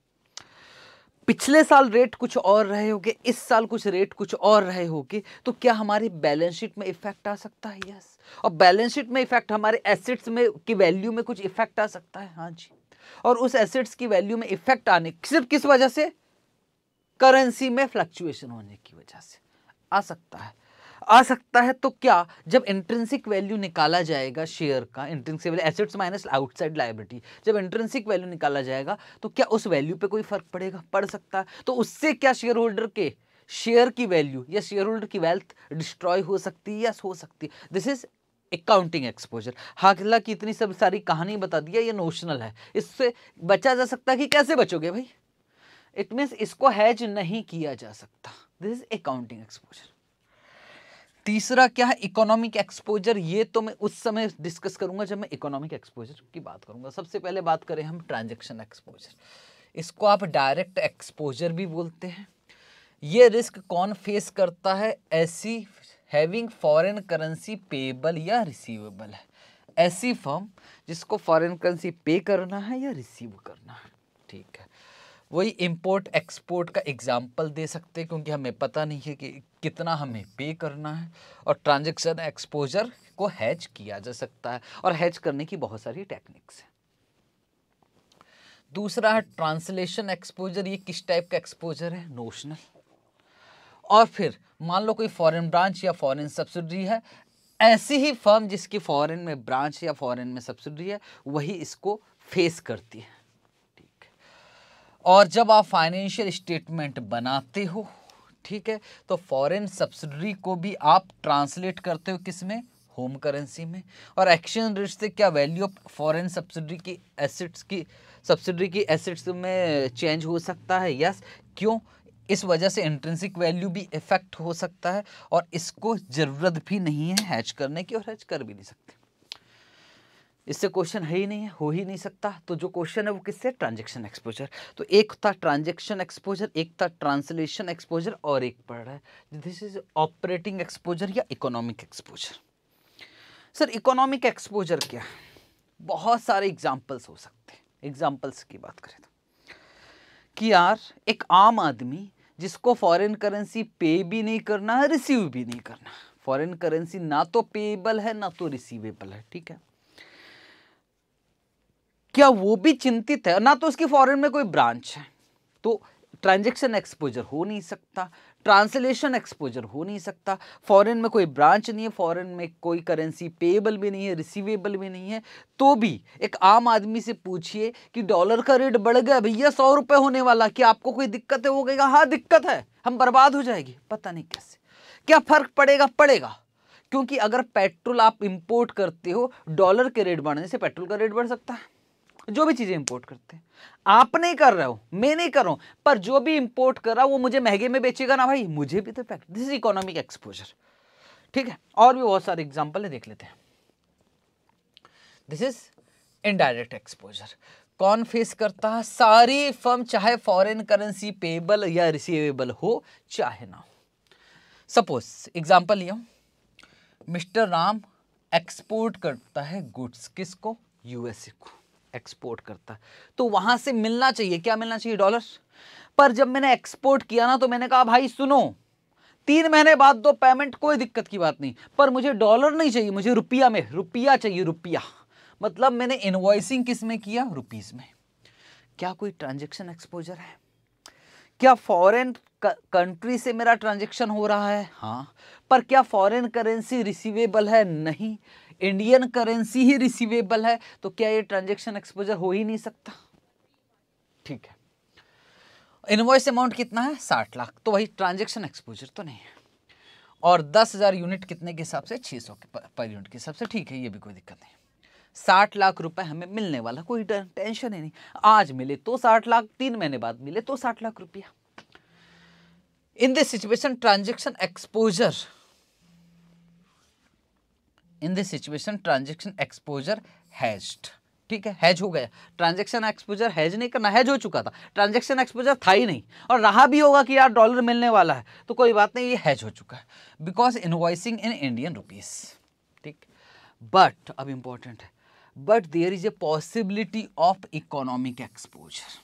पिछले साल रेट कुछ और रहे होंगे इस साल कुछ रेट कुछ और रहे होंगे तो क्या हमारे बैलेंस शीट में इफेक्ट आ सकता है यस yes. और बैलेंस शीट में इफेक्ट हमारे एसेट्स में की वैल्यू में कुछ इफेक्ट आ सकता है हाँ जी और उस एसेट्स की वैल्यू में इफेक्ट आने सिर्फ किस वजह से करेंसी में फ्लक्चुएशन होने की वजह से आ सकता है आ सकता है तो क्या जब इंट्रेंसिक वैल्यू निकाला जाएगा शेयर का intrinsic value assets minus outside liability जब इंट्रेंसिक वैल्यू निकाला जाएगा तो क्या उस वैल्यू पे कोई फर्क पड़ेगा पड़ सकता है तो उससे क्या शेयर होल्डर के शेयर की वैल्यू या शेयर होल्डर की वेल्थ डिस्ट्रॉय हो सकती है या हो सकती है दिस इज अकाउंटिंग एक्सपोजर हालांकि इतनी सब सारी कहानी बता दी ये नोशनल है इससे बचा जा सकता है कि कैसे बचोगे भाई इट मीन्स इसको हैज नहीं किया जा सकता दिस इज अकाउंटिंग एक्सपोजर तीसरा क्या है इकोनॉमिक एक्सपोजर ये तो मैं उस समय डिस्कस करूंगा जब मैं इकोनॉमिक एक्सपोजर की बात करूंगा सबसे पहले बात करें हम ट्रांजेक्शन एक्सपोजर इसको आप डायरेक्ट एक्सपोजर भी बोलते हैं ये रिस्क कौन फेस करता है ऐसी हैविंग फॉरेन करेंसी पेबल या रिसीवेबल है ऐसी फॉर्म जिसको फॉरेन करेंसी पे करना है या रिसीव करना है ठीक है वही इम्पोर्ट एक्सपोर्ट का एग्जाम्पल दे सकते हैं क्योंकि हमें पता नहीं है कि कितना हमें पे करना है और ट्रांजेक्शन एक्सपोजर को हैज किया जा सकता है और हैज करने की बहुत सारी टेक्निक्स हैं दूसरा है ट्रांसलेशन एक्सपोजर ये किस टाइप का एक्सपोजर है नोशनल और फिर मान लो कोई फॉरेन ब्रांच या फॉरेन सब्सिडी है ऐसी ही फर्म जिसकी फॉरेन में ब्रांच या फॉरेन में सब्सिडी है वही इसको फेस करती है और जब आप फाइनेंशियल स्टेटमेंट बनाते हो ठीक है तो फॉरेन सब्सिडरी को भी आप ट्रांसलेट करते हो किस में होम करेंसी में और एक्सचेंज रेट से क्या वैल्यू ऑफ फॉरेन सब्सिडरी की एसेट्स की सब्सिडरी की एसेट्स में चेंज हो सकता है यस क्यों इस वजह से इंट्रेंसिक वैल्यू भी इफेक्ट हो सकता है और इसको ज़रूरत भी नहीं है हैच करने की और हैच कर भी नहीं सकते इससे क्वेश्चन है ही नहीं है हो ही नहीं सकता तो जो क्वेश्चन है वो किससे ट्रांजेक्शन एक्सपोजर तो एक था ट्रांजेक्शन एक्सपोजर एक था ट्रांसलेशन एक्सपोजर और एक पढ़ रहा है दिस इज ऑपरेटिंग एक्सपोजर या economic exposure sir economic exposure क्या है बहुत सारे एग्जाम्पल्स हो सकते हैं एग्जाम्पल्स की बात करें तो कि यार एक आम आदमी जिसको फॉरेन करेंसी पे भी नहीं करना रिसीव भी नहीं करना फॉरेन करेंसी ना तो पेएबल है ना तो रिसीवेबल है ठीक है क्या वो भी चिंतित है ना तो उसकी फॉरेन में कोई ब्रांच है तो ट्रांजेक्शन एक्सपोजर हो नहीं सकता ट्रांसलेशन एक्सपोजर हो नहीं सकता फॉरेन में कोई ब्रांच नहीं है फॉरेन में कोई करेंसी पेएबल भी नहीं है रिसीवेबल भी नहीं है तो भी एक आम आदमी से पूछिए कि डॉलर का रेट बढ़ गया भैया सौ रुपये होने वाला कि आपको कोई दिक्कत है वो कहेगा हाँ दिक्कत है हम बर्बाद हो जाएगी पता नहीं कैसे क्या फ़र्क पड़ेगा पड़ेगा क्योंकि अगर पेट्रोल आप इम्पोर्ट करते हो डॉलर के रेट बढ़ने से पेट्रोल का रेट बढ़ सकता है जो भी चीज़ें इंपोर्ट करते हैं आप नहीं कर रहे हो मैं नहीं कर रहा हूं पर जो भी इंपोर्ट कर रहा वो मुझे महंगे में बेचेगा ना भाई मुझे भी तो इफेक्ट दिस इकोनॉमिक एक्सपोजर ठीक है और भी बहुत सारे एग्जाम्पल है देख लेते हैं दिस इज इनडायरेक्ट एक्सपोजर कौन फेस करता है सारी फर्म चाहे फॉरेन करेंसी पेबल या रिसीवेबल हो चाहे ना हो सपोज एग्जाम्पल लिया मिस्टर राम एक्सपोर्ट करता है गुड्स किसको यूएसए को एक्सपोर्ट करता तो वहां से मिलना चाहिए क्या मिलना चाहिए डॉलर पर जब मैंने एक्सपोर्ट किया ना तो मैंने कहा भाई सुनो तीन महीने बाद दो तो पेमेंट कोई दिक्कत की बात नहीं पर मुझे डॉलर नहीं चाहिए मुझे रुपया में रुपया चाहिए रुपया मतलब मैंने इनवॉइसिंग किस में किया रुपीज़ में क्या कोई ट्रांजेक्शन एक्सपोजर है क्या फॉरेन कंट्री से मेरा ट्रांजेक्शन हो रहा है हाँ पर क्या फॉरेन करेंसी रिसीवेबल है नहीं इंडियन करेंसी ही रिसीवेबल है तो क्या ये ट्रांजेक्शन एक्सपोजर हो ही नहीं सकता ठीक है इनवॉइस अमाउंट कितना है साठ लाख तो वही ट्रांजेक्शन एक्सपोजर तो नहीं है और दस हज़ार यूनिट कितने के हिसाब से छह सौ पर यूनिट के हिसाब से ठीक है ये भी कोई दिक्कत नहीं साठ लाख रुपए हमें मिलने वाला कोई टेंशन ही नहीं आज मिले तो साठ लाख तीन महीने बाद मिले तो साठ लाख रुपया in this situation transaction exposure in this situation transaction exposure hedged ठीक है हैज हो गया ट्रांजेक्शन एक्सपोजर हैज नहीं करना हैज हो चुका था ट्रांजेक्शन एक्सपोजर था ही नहीं और रहा भी होगा कि यार डॉलर मिलने वाला है तो कोई बात नहीं ये हैज हो चुका है because invoicing in Indian rupees ठीक बट अब इंपॉर्टेंट है but there is a possibility of economic exposure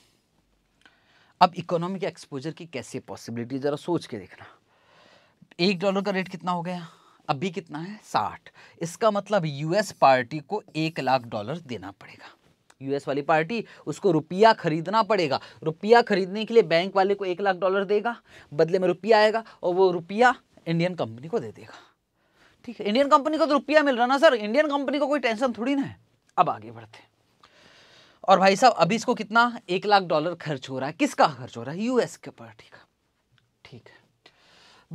अब इकोनॉमिक एक्सपोजर की कैसे पॉसिबिलिटी ज़रा सोच के देखना एक डॉलर का रेट कितना हो गया अभी कितना है साठ इसका मतलब यूएस पार्टी को एक लाख डॉलर देना पड़ेगा यूएस वाली पार्टी उसको रुपया खरीदना पड़ेगा रुपया खरीदने के लिए बैंक वाले को एक लाख डॉलर देगा बदले में रुपया आएगा और वो रुपया इंडियन कंपनी को दे देगा ठीक है इंडियन कंपनी को तो रुपया मिल रहा ना सर इंडियन कंपनी को कोई टेंशन थोड़ी ना है अब आगे बढ़ते और भाई साहब अभी इसको कितना एक लाख डॉलर खर्च हो रहा है किसका खर्च हो रहा है यूएस के पार्टी का ठीक है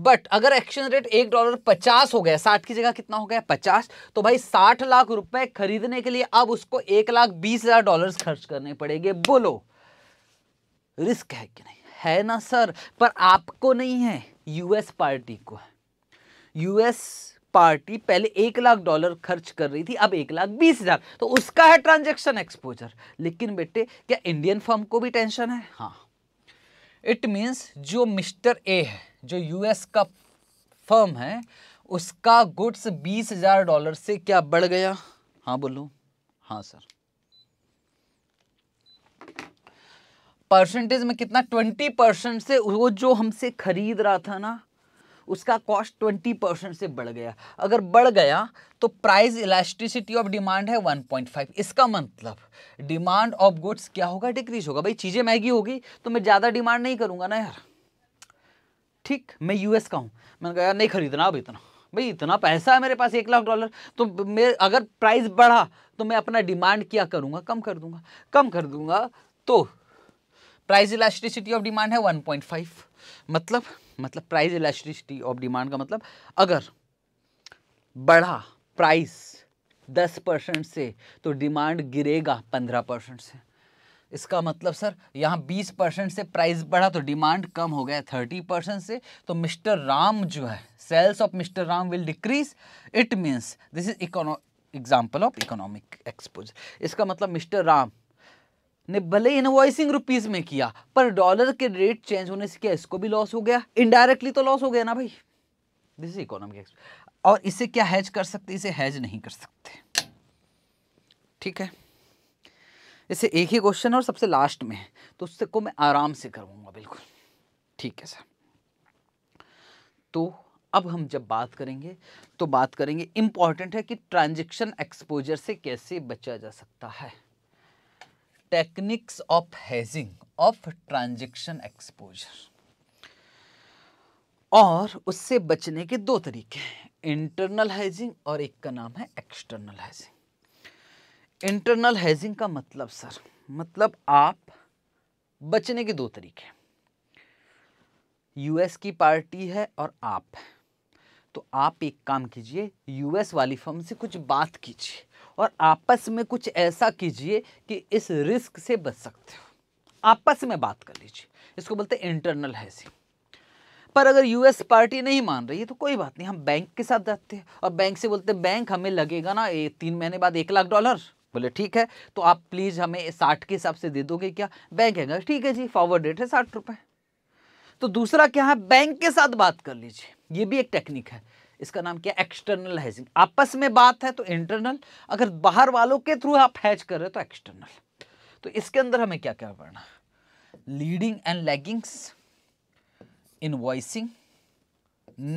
बट अगर एक्सचेंज रेट एक डॉलर पचास हो गया साठ की जगह कितना हो गया पचास तो भाई साठ लाख रुपए खरीदने के लिए अब उसको एक लाख बीस हजार डॉलर खर्च करने पड़ेंगे बोलो रिस्क है कि नहीं है ना सर पर आपको नहीं है यूएस पार्टी को है यूएस पार्टी पहले एक लाख डॉलर खर्च कर रही थी अब एक लाख बीस हजार तो उसका है ट्रांजेक्शन एक्सपोजर लेकिन बेटे क्या इंडियन फर्म को भी टेंशन है हाँ इट मीन्स जो मिस्टर ए है जो यूएस का फर्म है उसका गुड्स बीस हज़ार डॉलर से क्या बढ़ गया हाँ बोलो हाँ सर परसेंटेज में कितना ट्वेंटी परसेंट से वो जो हमसे खरीद रहा था ना उसका कॉस्ट ट्वेंटी परसेंट से बढ़ गया अगर बढ़ गया तो प्राइस इलास्टिसिटी ऑफ डिमांड है वन पॉइंट फाइव इसका मतलब डिमांड ऑफ गुड्स क्या होगा डिक्रीज होगा भाई चीज़ें महंगी होगी तो मैं ज़्यादा डिमांड नहीं करूँगा ना यार ठीक मैं यूएस का हूँ मैंने कहा यार नहीं खरीदना अब इतना भाई इतना पैसा है मेरे पास एक लाख डॉलर तो मैं अगर प्राइस बढ़ा तो मैं अपना डिमांड क्या करूँगा कम कर दूंगा कम कर दूंगा तो प्राइस इलास्ट्रिसिटी ऑफ डिमांड है 1.5 मतलब मतलब प्राइस इलास्ट्रिसिटी ऑफ डिमांड का मतलब अगर बढ़ा प्राइस 10 परसेंट से तो डिमांड गिरेगा 15 परसेंट से इसका मतलब सर यहाँ 20 परसेंट से प्राइस बढ़ा तो डिमांड कम हो गया 30 परसेंट से तो मिस्टर राम जो है sales of mister Ram will decrease it means this is econo example of economic expose इसका मतलब मिस्टर राम ने भले इनवॉइसिंग रुपीस में किया पर डॉलर के रेट चेंज होने से क्या इसको भी लॉस हो गया इनडायरेक्टली तो लॉस हो गया ना भाई दिस इज इकोनॉमिक और इसे क्या हैज कर सकते इसे हैज नहीं कर सकते ठीक है इससे एक ही क्वेश्चन है और सबसे लास्ट में तो उससे को मैं आराम से करूंगा बिल्कुल ठीक है सर तो अब हम जब बात करेंगे तो बात करेंगे इम्पॉर्टेंट है कि ट्रांजेक्शन एक्सपोजर से कैसे बचा जा सकता है techniques of hedging of transaction exposure और उससे बचने के दो तरीके हैं इंटरनल हेजिंग और एक का नाम है एक्सटर्नल हेजिंग इंटरनल हैजिंग का मतलब सर मतलब आप बचने के दो तरीके यूएस की पार्टी है और आप है तो आप एक काम कीजिए यूएस वाली फर्म से कुछ बात कीजिए और आपस में कुछ ऐसा कीजिए कि इस रिस्क से बच सकते हो आपस में बात कर लीजिए इसको बोलते हैं इंटरनल हेजिंग पर अगर यूएस पार्टी नहीं मान रही है तो कोई बात नहीं हम बैंक के साथ जाते हैं और बैंक से बोलते हैं बैंक हमें लगेगा ना ए, तीन महीने बाद एक लाख डॉलर बोले ठीक है तो आप प्लीज़ हमें साठ के हिसाब से दे दोगे क्या बैंक कहेगा ठीक है जी फॉरवर्ड रेट है साठ रुपए तो दूसरा क्या है बैंक के साथ बात कर लीजिए ये भी एक टेक्निक है इसका नाम क्या एक्सटर्नल हैजिंग आपस में बात है तो इंटरनल अगर बाहर वालों के थ्रू आप हैज कर रहे हो तो एक्सटर्नल तो इसके अंदर हमें क्या क्या पढ़ना leading and laggings invoicing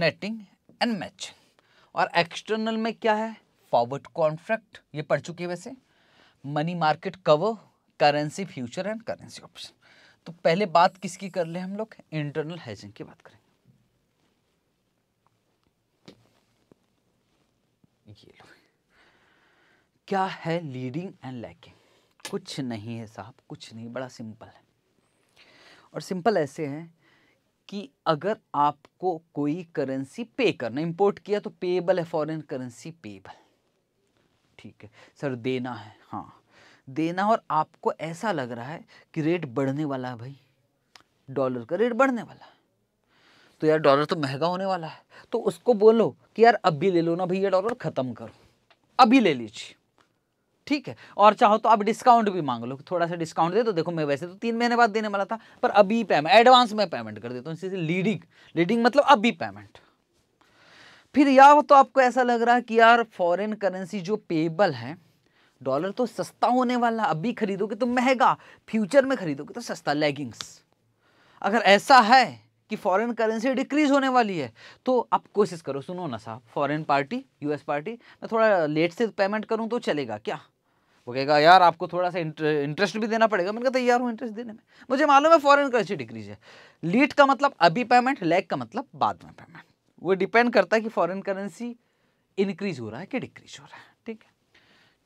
netting and matching और एक्सटर्नल में क्या है फॉरवर्ड कॉन्ट्रैक्ट ये पढ़ चुके हैं वैसे money market cover currency future and currency option तो पहले बात किसकी कर ले हम लोग इंटरनल हेजिंग की बात करेंगे ये लो क्या है लीडिंग एंड लैकिंग कुछ नहीं है साहब कुछ नहीं बड़ा सिंपल है और सिंपल ऐसे है कि अगर आपको कोई करेंसी पे करना इंपोर्ट किया तो पेएबल है फॉरेन करेंसी पेएबल ठीक है सर देना है हाँ देना और आपको ऐसा लग रहा है कि रेट बढ़ने वाला है भाई डॉलर का रेट बढ़ने वाला है तो यार डॉलर तो महंगा होने वाला है तो उसको बोलो कि यार अभी ले लो ना भैया डॉलर ख़त्म करो अभी ले लीजिए ठीक है और चाहो तो आप डिस्काउंट भी मांग लो थोड़ा सा डिस्काउंट दे दो देखो मैं वैसे तो तीन महीने बाद देने वाला था पर अभी पेमेंट एडवांस में पेमेंट कर देता हूँ इससे लीडिंग लीडिंग मतलब अभी पेमेंट फिर या तो आपको ऐसा लग रहा है कि यार फॉरेन करेंसी जो पेबल है डॉलर तो सस्ता होने वाला अभी खरीदोगे तो महंगा फ्यूचर में खरीदोगे तो सस्ता लेगिंग्स अगर ऐसा है कि फॉरेन करेंसी डिक्रीज होने वाली है तो आप कोशिश करो सुनो ना साहब फॉरेन पार्टी यूएस पार्टी मैं थोड़ा लेट से पेमेंट करूँ तो चलेगा क्या वो कहेगा यार आपको थोड़ा सा इंटरेस्ट भी देना पड़ेगा मैंने कहा तैयार हूँ इंटरेस्ट देने में मुझे मालूम है फॉरेन करेंसी डिक्रीज है लीड का मतलब अभी पेमेंट लेग का मतलब बाद में पेमेंट वो डिपेंड करता है कि फॉरेन करेंसी इंक्रीज हो रहा है कि डिक्रीज हो रहा है ठीक है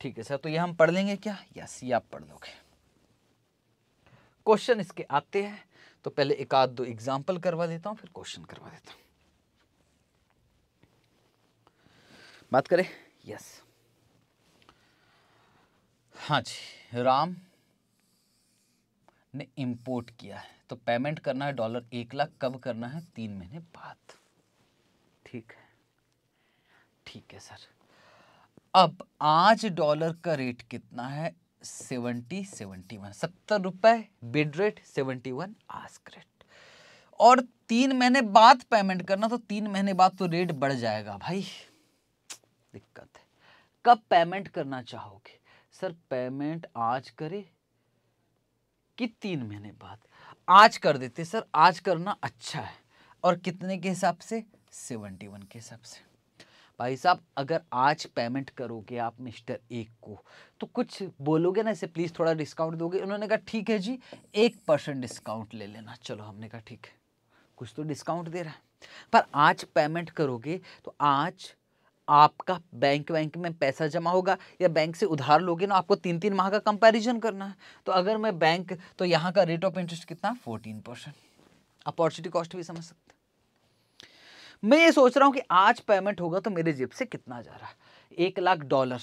ठीक है सर तो ये हम पढ़ लेंगे क्या यस ये आप पढ़ लोगे क्वेश्चन इसके आते हैं तो पहले एक आध दो एग्जाम्पल करवा देता हूँ फिर क्वेश्चन करवा देता हूँ बात करें यस हाँ जी राम ने इंपोर्ट किया है तो पेमेंट करना है डॉलर एक लाख कब करना है तीन महीने बाद ठीक है ठीक है सर अब आज डॉलर का रेट कितना है सेवेंटी सेवेंटी वन सत्तर रुपए bid rate seventy one ask rate और तीन महीने बाद पेमेंट करना तो तीन महीने बाद तो रेट बढ़ जाएगा भाई दिक्कत है कब पेमेंट करना चाहोगे सर पेमेंट आज करे कि तीन महीने बाद आज कर देते सर आज करना अच्छा है और कितने के हिसाब से सेवेंटी वन के हिसाब से भाई साहब अगर आज पेमेंट करोगे आप मिस्टर एक को तो कुछ बोलोगे ना इसे प्लीज़ थोड़ा डिस्काउंट दोगे उन्होंने कहा ठीक है जी एक परसेंट डिस्काउंट ले लेना चलो हमने कहा ठीक है कुछ तो डिस्काउंट दे रहा है पर आज पेमेंट करोगे तो आज आपका बैंक बैंक में पैसा जमा होगा या बैंक से उधार लोगे ना आपको तीन तीन माह का कंपैरिजन करना है तो अगर मैं बैंक तो यहाँ का रेट ऑफ इंटरेस्ट कितना फोर्टीन परसेंट अपॉर्चुनिटी कॉस्ट भी समझ सकते मैं ये सोच रहा हूँ कि आज पेमेंट होगा तो मेरे जेब से कितना जा रहा है एक लाख डॉलर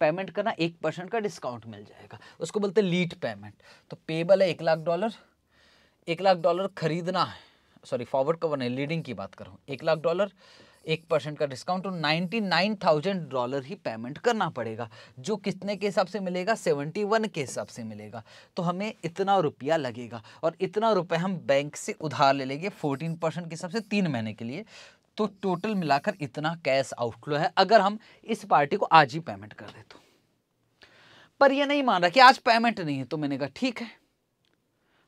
पेमेंट करना एक परसेंट का डिस्काउंट मिल जाएगा उसको बोलते लीड पेमेंट तो पेबल है एक लाख डॉलर एक लाख डॉलर खरीदना है सॉरी फॉरवर्ड कवर नहीं लीडिंग की बात करूँ एक लाख डॉलर एक परसेंट का डिस्काउंट तो नाइन्टी नाइन थाउजेंड डॉलर ही पेमेंट करना पड़ेगा जो कितने के हिसाब से मिलेगा सेवेंटी वन के हिसाब से मिलेगा तो हमें इतना रुपया लगेगा और इतना रुपये हम बैंक से उधार ले लेंगे फोर्टीन परसेंट के हिसाब से तीन महीने के लिए तो टोटल मिलाकर इतना कैश आउटफ्लो है अगर हम इस पार्टी को आज ही पेमेंट कर दे तो पर यह नहीं मान रहा कि आज पेमेंट नहीं है तो मैंने कहा ठीक है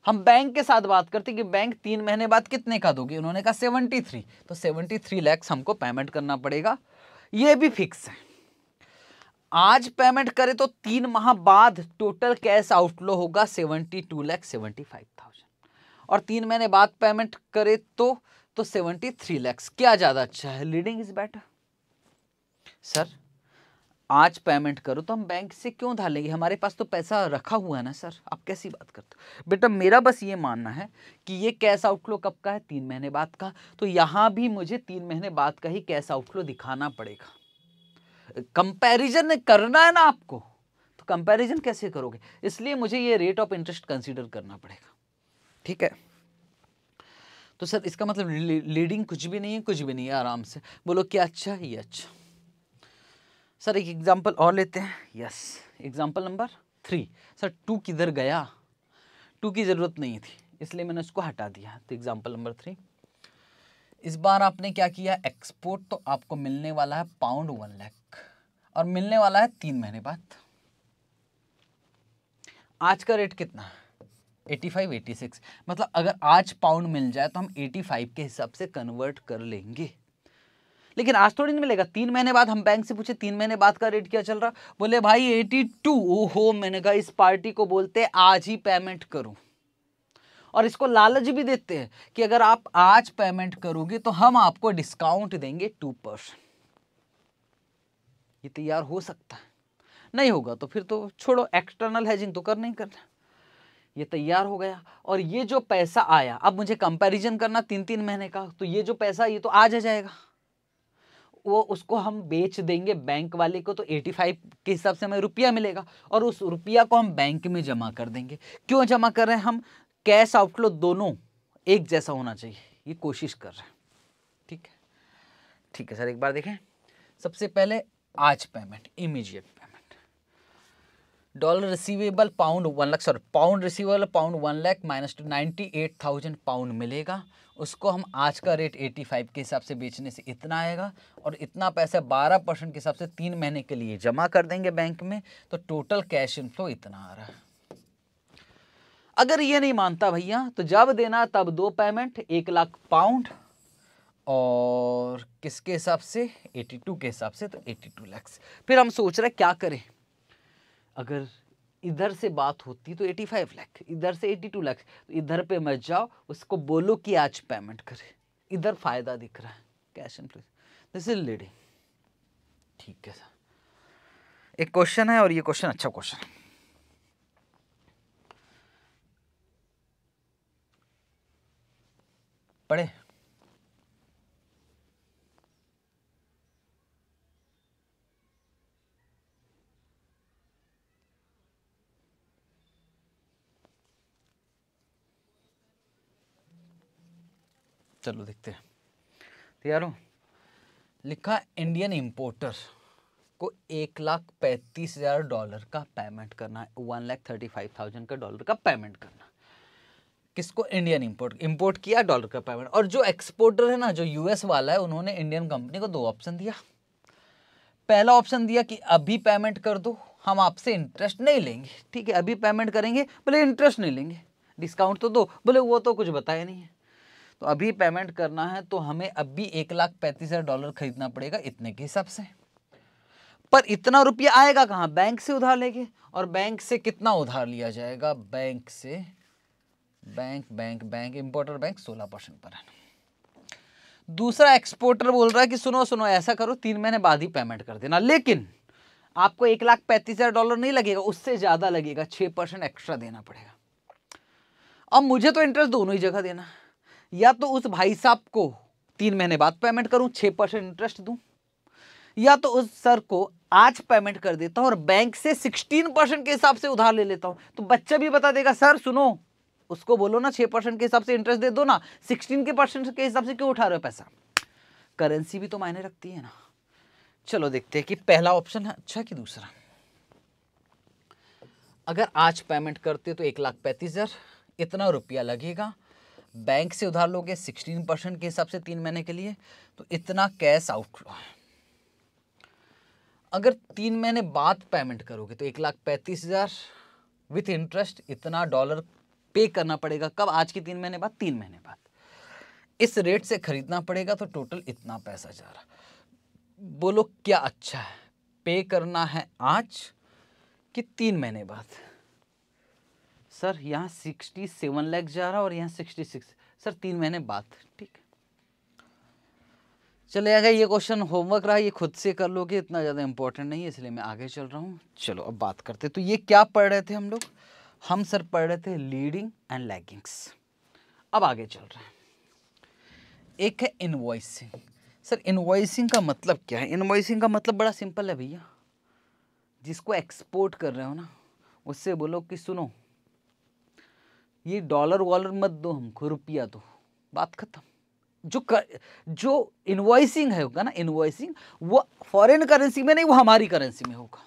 हम बैंक के साथ बात करते कि बैंक तीन महीने बाद कितने का दोगे उन्होंने कहा सेवेंटी थ्री तो सेवेंटी थ्री लैक्स हमको पेमेंट करना पड़ेगा ये भी फिक्स है आज पेमेंट करें तो तीन माह बाद टोटल कैश आउटलो होगा seventy two lakh seventy five thousand और तीन महीने बाद पेमेंट करे तो तो सेवेंटी थ्री लैक्स क्या ज़्यादा अच्छा है लीडिंग इज बेटर सर आज पेमेंट करो तो हम बैंक से क्यों धार लेंगे हमारे पास तो पैसा रखा हुआ है ना सर आप कैसी बात करते हो बेटा मेरा बस ये मानना है कि ये कैश आउटफ्लो कब का है तीन महीने बाद का तो यहाँ भी मुझे तीन महीने बाद का ही कैश आउटफ्लो दिखाना पड़ेगा कंपैरिजन करना है ना आपको तो कंपैरिजन कैसे करोगे इसलिए मुझे ये रेट ऑफ इंटरेस्ट कंसिडर करना पड़ेगा ठीक है तो सर इसका मतलब लीडिंग कुछ भी नहीं है कुछ भी नहीं है आराम से बोलो क्या अच्छा ये अच्छा सर एक एग्जांपल और लेते हैं yes example number three sir two किधर गया टू की ज़रूरत नहीं थी इसलिए मैंने उसको हटा दिया तो एग्जांपल नंबर थ्री इस बार आपने क्या किया एक्सपोर्ट तो आपको मिलने वाला है पाउंड वन लैख और मिलने वाला है तीन महीने बाद आज का रेट कितना एटी फाइव एटी सिक्स मतलब अगर आज पाउंड मिल जाए तो हम एटी फाइव के हिसाब से कन्वर्ट कर लेंगे लेकिन आज थोड़ी नहीं मिलेगा तीन महीने बाद हम बैंक से पूछे तीन महीने बाद का रेट क्या चल रहा बोले भाई एटी टू ओहो मैंने कहा इस पार्टी को बोलते आज ही पेमेंट करो और इसको लालच भी देते हैं कि अगर आप आज पेमेंट करोगे तो हम आपको डिस्काउंट देंगे टू परसेंट ये तैयार हो सकता है नहीं होगा तो फिर तो छोड़ो एक्सटर्नल हैजिंग तो कर नहीं करना ये तैयार हो गया और ये जो पैसा आया अब मुझे कंपैरिजन करना तीन तीन महीने का तो ये जो पैसा ये तो आज आ जाएगा वो उसको हम बेच देंगे बैंक वाले को तो 85 के हिसाब से हमें रुपया मिलेगा और उस रुपया को हम बैंक में जमा कर देंगे क्यों जमा कर रहे हैं हम कैश आउटफ्लो दोनों एक जैसा होना चाहिए ये कोशिश कर रहे हैं ठीक है ठीक है सर एक बार देखें सबसे पहले आज payment immediate payment dollar receivable pound one lakh sorry pound receivable pound one lakh minus ninety eight thousand pound मिलेगा उसको हम आज का रेट एटी फाइव के हिसाब से बेचने से इतना आएगा और इतना पैसा बारह परसेंट के हिसाब से तीन महीने के लिए जमा कर देंगे बैंक में तो टोटल कैश इनफ्लो इतना आ रहा है अगर ये नहीं मानता भैया तो जब देना तब दो पेमेंट एक लाख पाउंड और किसके हिसाब से टू के हिसाब से तो एटी टू लैक्स फिर हम सोच रहे क्या करें अगर इधर से बात होती तो 85 लाख इधर से 82 लाख तो इधर पे मत जाओ उसको बोलो कि आज पेमेंट करे इधर फायदा दिख रहा है cash and place this is lady ठीक है सर एक क्वेश्चन है और ये क्वेश्चन अच्छा क्वेश्चन है पढ़े चलो देखते हैं तैयार हो लिखा इंडियन इम्पोर्टर को एक लाख पैंतीस हज़ार डॉलर का पेमेंट करना है one lakh thirty five thousand का डॉलर का पेमेंट करना किसको इंडियन इम्पोर्ट इम्पोर्ट किया डॉलर का पेमेंट और जो एक्सपोर्टर है ना जो यूएस वाला है उन्होंने इंडियन कंपनी को दो ऑप्शन दिया पहला ऑप्शन दिया कि अभी पेमेंट कर दो हम आपसे इंटरेस्ट नहीं लेंगे ठीक है अभी पेमेंट करेंगे बोले इंटरेस्ट नहीं लेंगे डिस्काउंट तो दो बोले वो तो कुछ बताया नहीं है तो अभी पेमेंट करना है तो हमें अभी एक लाख पैंतीस हज़ार डॉलर खरीदना पड़ेगा इतने के हिसाब से पर इतना रुपया आएगा कहां बैंक से उधार लेके और बैंक से कितना उधार लिया जाएगा बैंक से bank bank bank importer bank सोलह परसेंट पर है दूसरा एक्सपोर्टर बोल रहा है कि सुनो सुनो ऐसा करो तीन महीने बाद ही पेमेंट कर देना लेकिन आपको एक लाख पैंतीस हज़ार डॉलर नहीं लगेगा उससे ज़्यादा लगेगा छः परसेंट एक्स्ट्रा देना पड़ेगा अब मुझे तो इंटरेस्ट दोनों ही जगह देना है या तो उस भाई साहब को तीन महीने बाद पेमेंट करूं छह परसेंट इंटरेस्ट दूं या तो उस सर को आज पेमेंट कर देता हूं और बैंक से सिक्सटीन परसेंट के हिसाब से उधार ले लेता हूं तो बच्चा भी बता देगा सर सुनो उसको बोलो ना छह परसेंट के हिसाब से इंटरेस्ट दे दो ना सिक्सटीन के परसेंट के हिसाब से क्यों उठा रहे हो पैसा करेंसी भी तो मायने रखती है ना चलो देखते हैं कि पहला ऑप्शन है अच्छा कि दूसरा अगर आज पेमेंट करते तो एक लाख पैंतीस हज़ार इतना रुपया लगेगा बैंक से उधार लोगे सिक्सटीन परसेंट के हिसाब से तीन महीने के लिए तो इतना कैश आउटफ्लो है अगर तीन महीने बाद पेमेंट करोगे तो एक लाख पैंतीस हज़ार विथ इंटरेस्ट इतना डॉलर पे करना पड़ेगा कब आज के तीन महीने बाद तीन महीने बाद इस रेट से खरीदना पड़ेगा तो टोटल इतना पैसा जा रहा बोलो क्या अच्छा है पे करना है आज कि तीन महीने बाद सर यहाँ सिक्सटी सेवन लैख जा रहा है और यहाँ सिक्सटी सिक्स सर तीन महीने बाद ठीक चले अगर ये क्वेश्चन होमवर्क रहा ये खुद से कर लोगे इतना ज़्यादा इंपॉर्टेंट नहीं है इसलिए मैं आगे चल रहा हूँ चलो अब बात करते तो ये क्या पढ़ रहे थे हम लोग हम सर पढ़ रहे थे लीडिंग एंड लैगिंग्स अब आगे चल रहे हैं एक है इन्वॉइसिंग सर इन्वॉइसिंग का मतलब क्या है इन्वॉइसिंग का मतलब बड़ा सिंपल है भैया जिसको एक्सपोर्ट कर रहे हो ना उससे बोलो कि सुनो ये डॉलर वॉलर मत दो हमको रुपया दो बात खत्म जो कर, जो इन्वॉइसिंग है होगा ना इन्वॉइसिंग वो फॉरेन करेंसी में नहीं वो हमारी करेंसी में होगा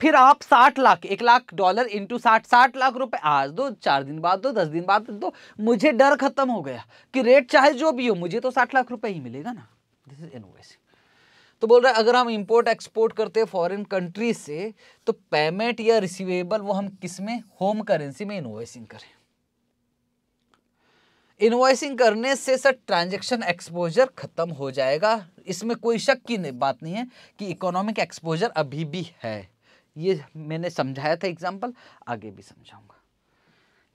फिर आप साठ लाख एक लाख डॉलर इंटू साठ साठ लाख रुपए आज दो चार दिन बाद दो दस दिन बाद दो मुझे डर खत्म हो गया कि रेट चाहे जो भी हो मुझे तो साठ लाख रुपए ही मिलेगा ना दिस इज इनवॉइसिंग तो बोल रहे अगर हम इंपोर्ट एक्सपोर्ट करते हैं फॉरेन कंट्रीज से तो पेमेंट या रिसिवेबल वो हम किस में होम करेंसी में इन्वॉइसिंग करें इन्वाइसिंग करने से सर ट्रांजेक्शन एक्सपोजर ख़त्म हो जाएगा इसमें कोई शक की नहीं, बात नहीं है कि इकोनॉमिक एक्सपोजर अभी भी है ये मैंने समझाया था एग्जाम्पल आगे भी समझाऊंगा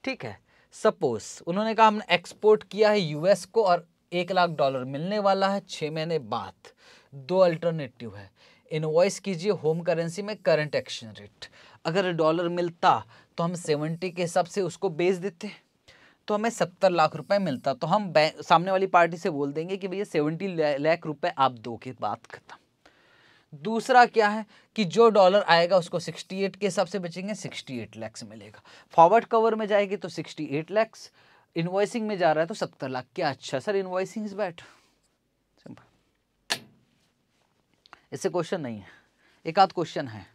ठीक है सपोज उन्होंने कहा हमने एक्सपोर्ट किया है यूएस को और एक लाख डॉलर मिलने वाला है छः महीने बाद दो अल्टरनेटिव है इनवॉइस कीजिए होम करेंसी में करंट एक्सचेंज रेट अगर डॉलर मिलता तो हम सेवेंटी के हिसाब से उसको बेच देते हैं तो हमें सत्तर लाख रुपए मिलता तो हम सामने वाली पार्टी से बोल देंगे कि भैया सेवेंटी लाख रुपए आप दो के बात खत्म दूसरा क्या है कि जो डॉलर आएगा उसको 68 के हिसाब से बचेंगे 68 लैक्स मिलेगा फॉरवर्ड कवर में जाएगी तो 68 लैक्स इन्वॉइसिंग में जा रहा है तो 70 लाख क्या अच्छा sir invoicing is but simple इससे क्वेश्चन नहीं है एक आध क्वेश्चन है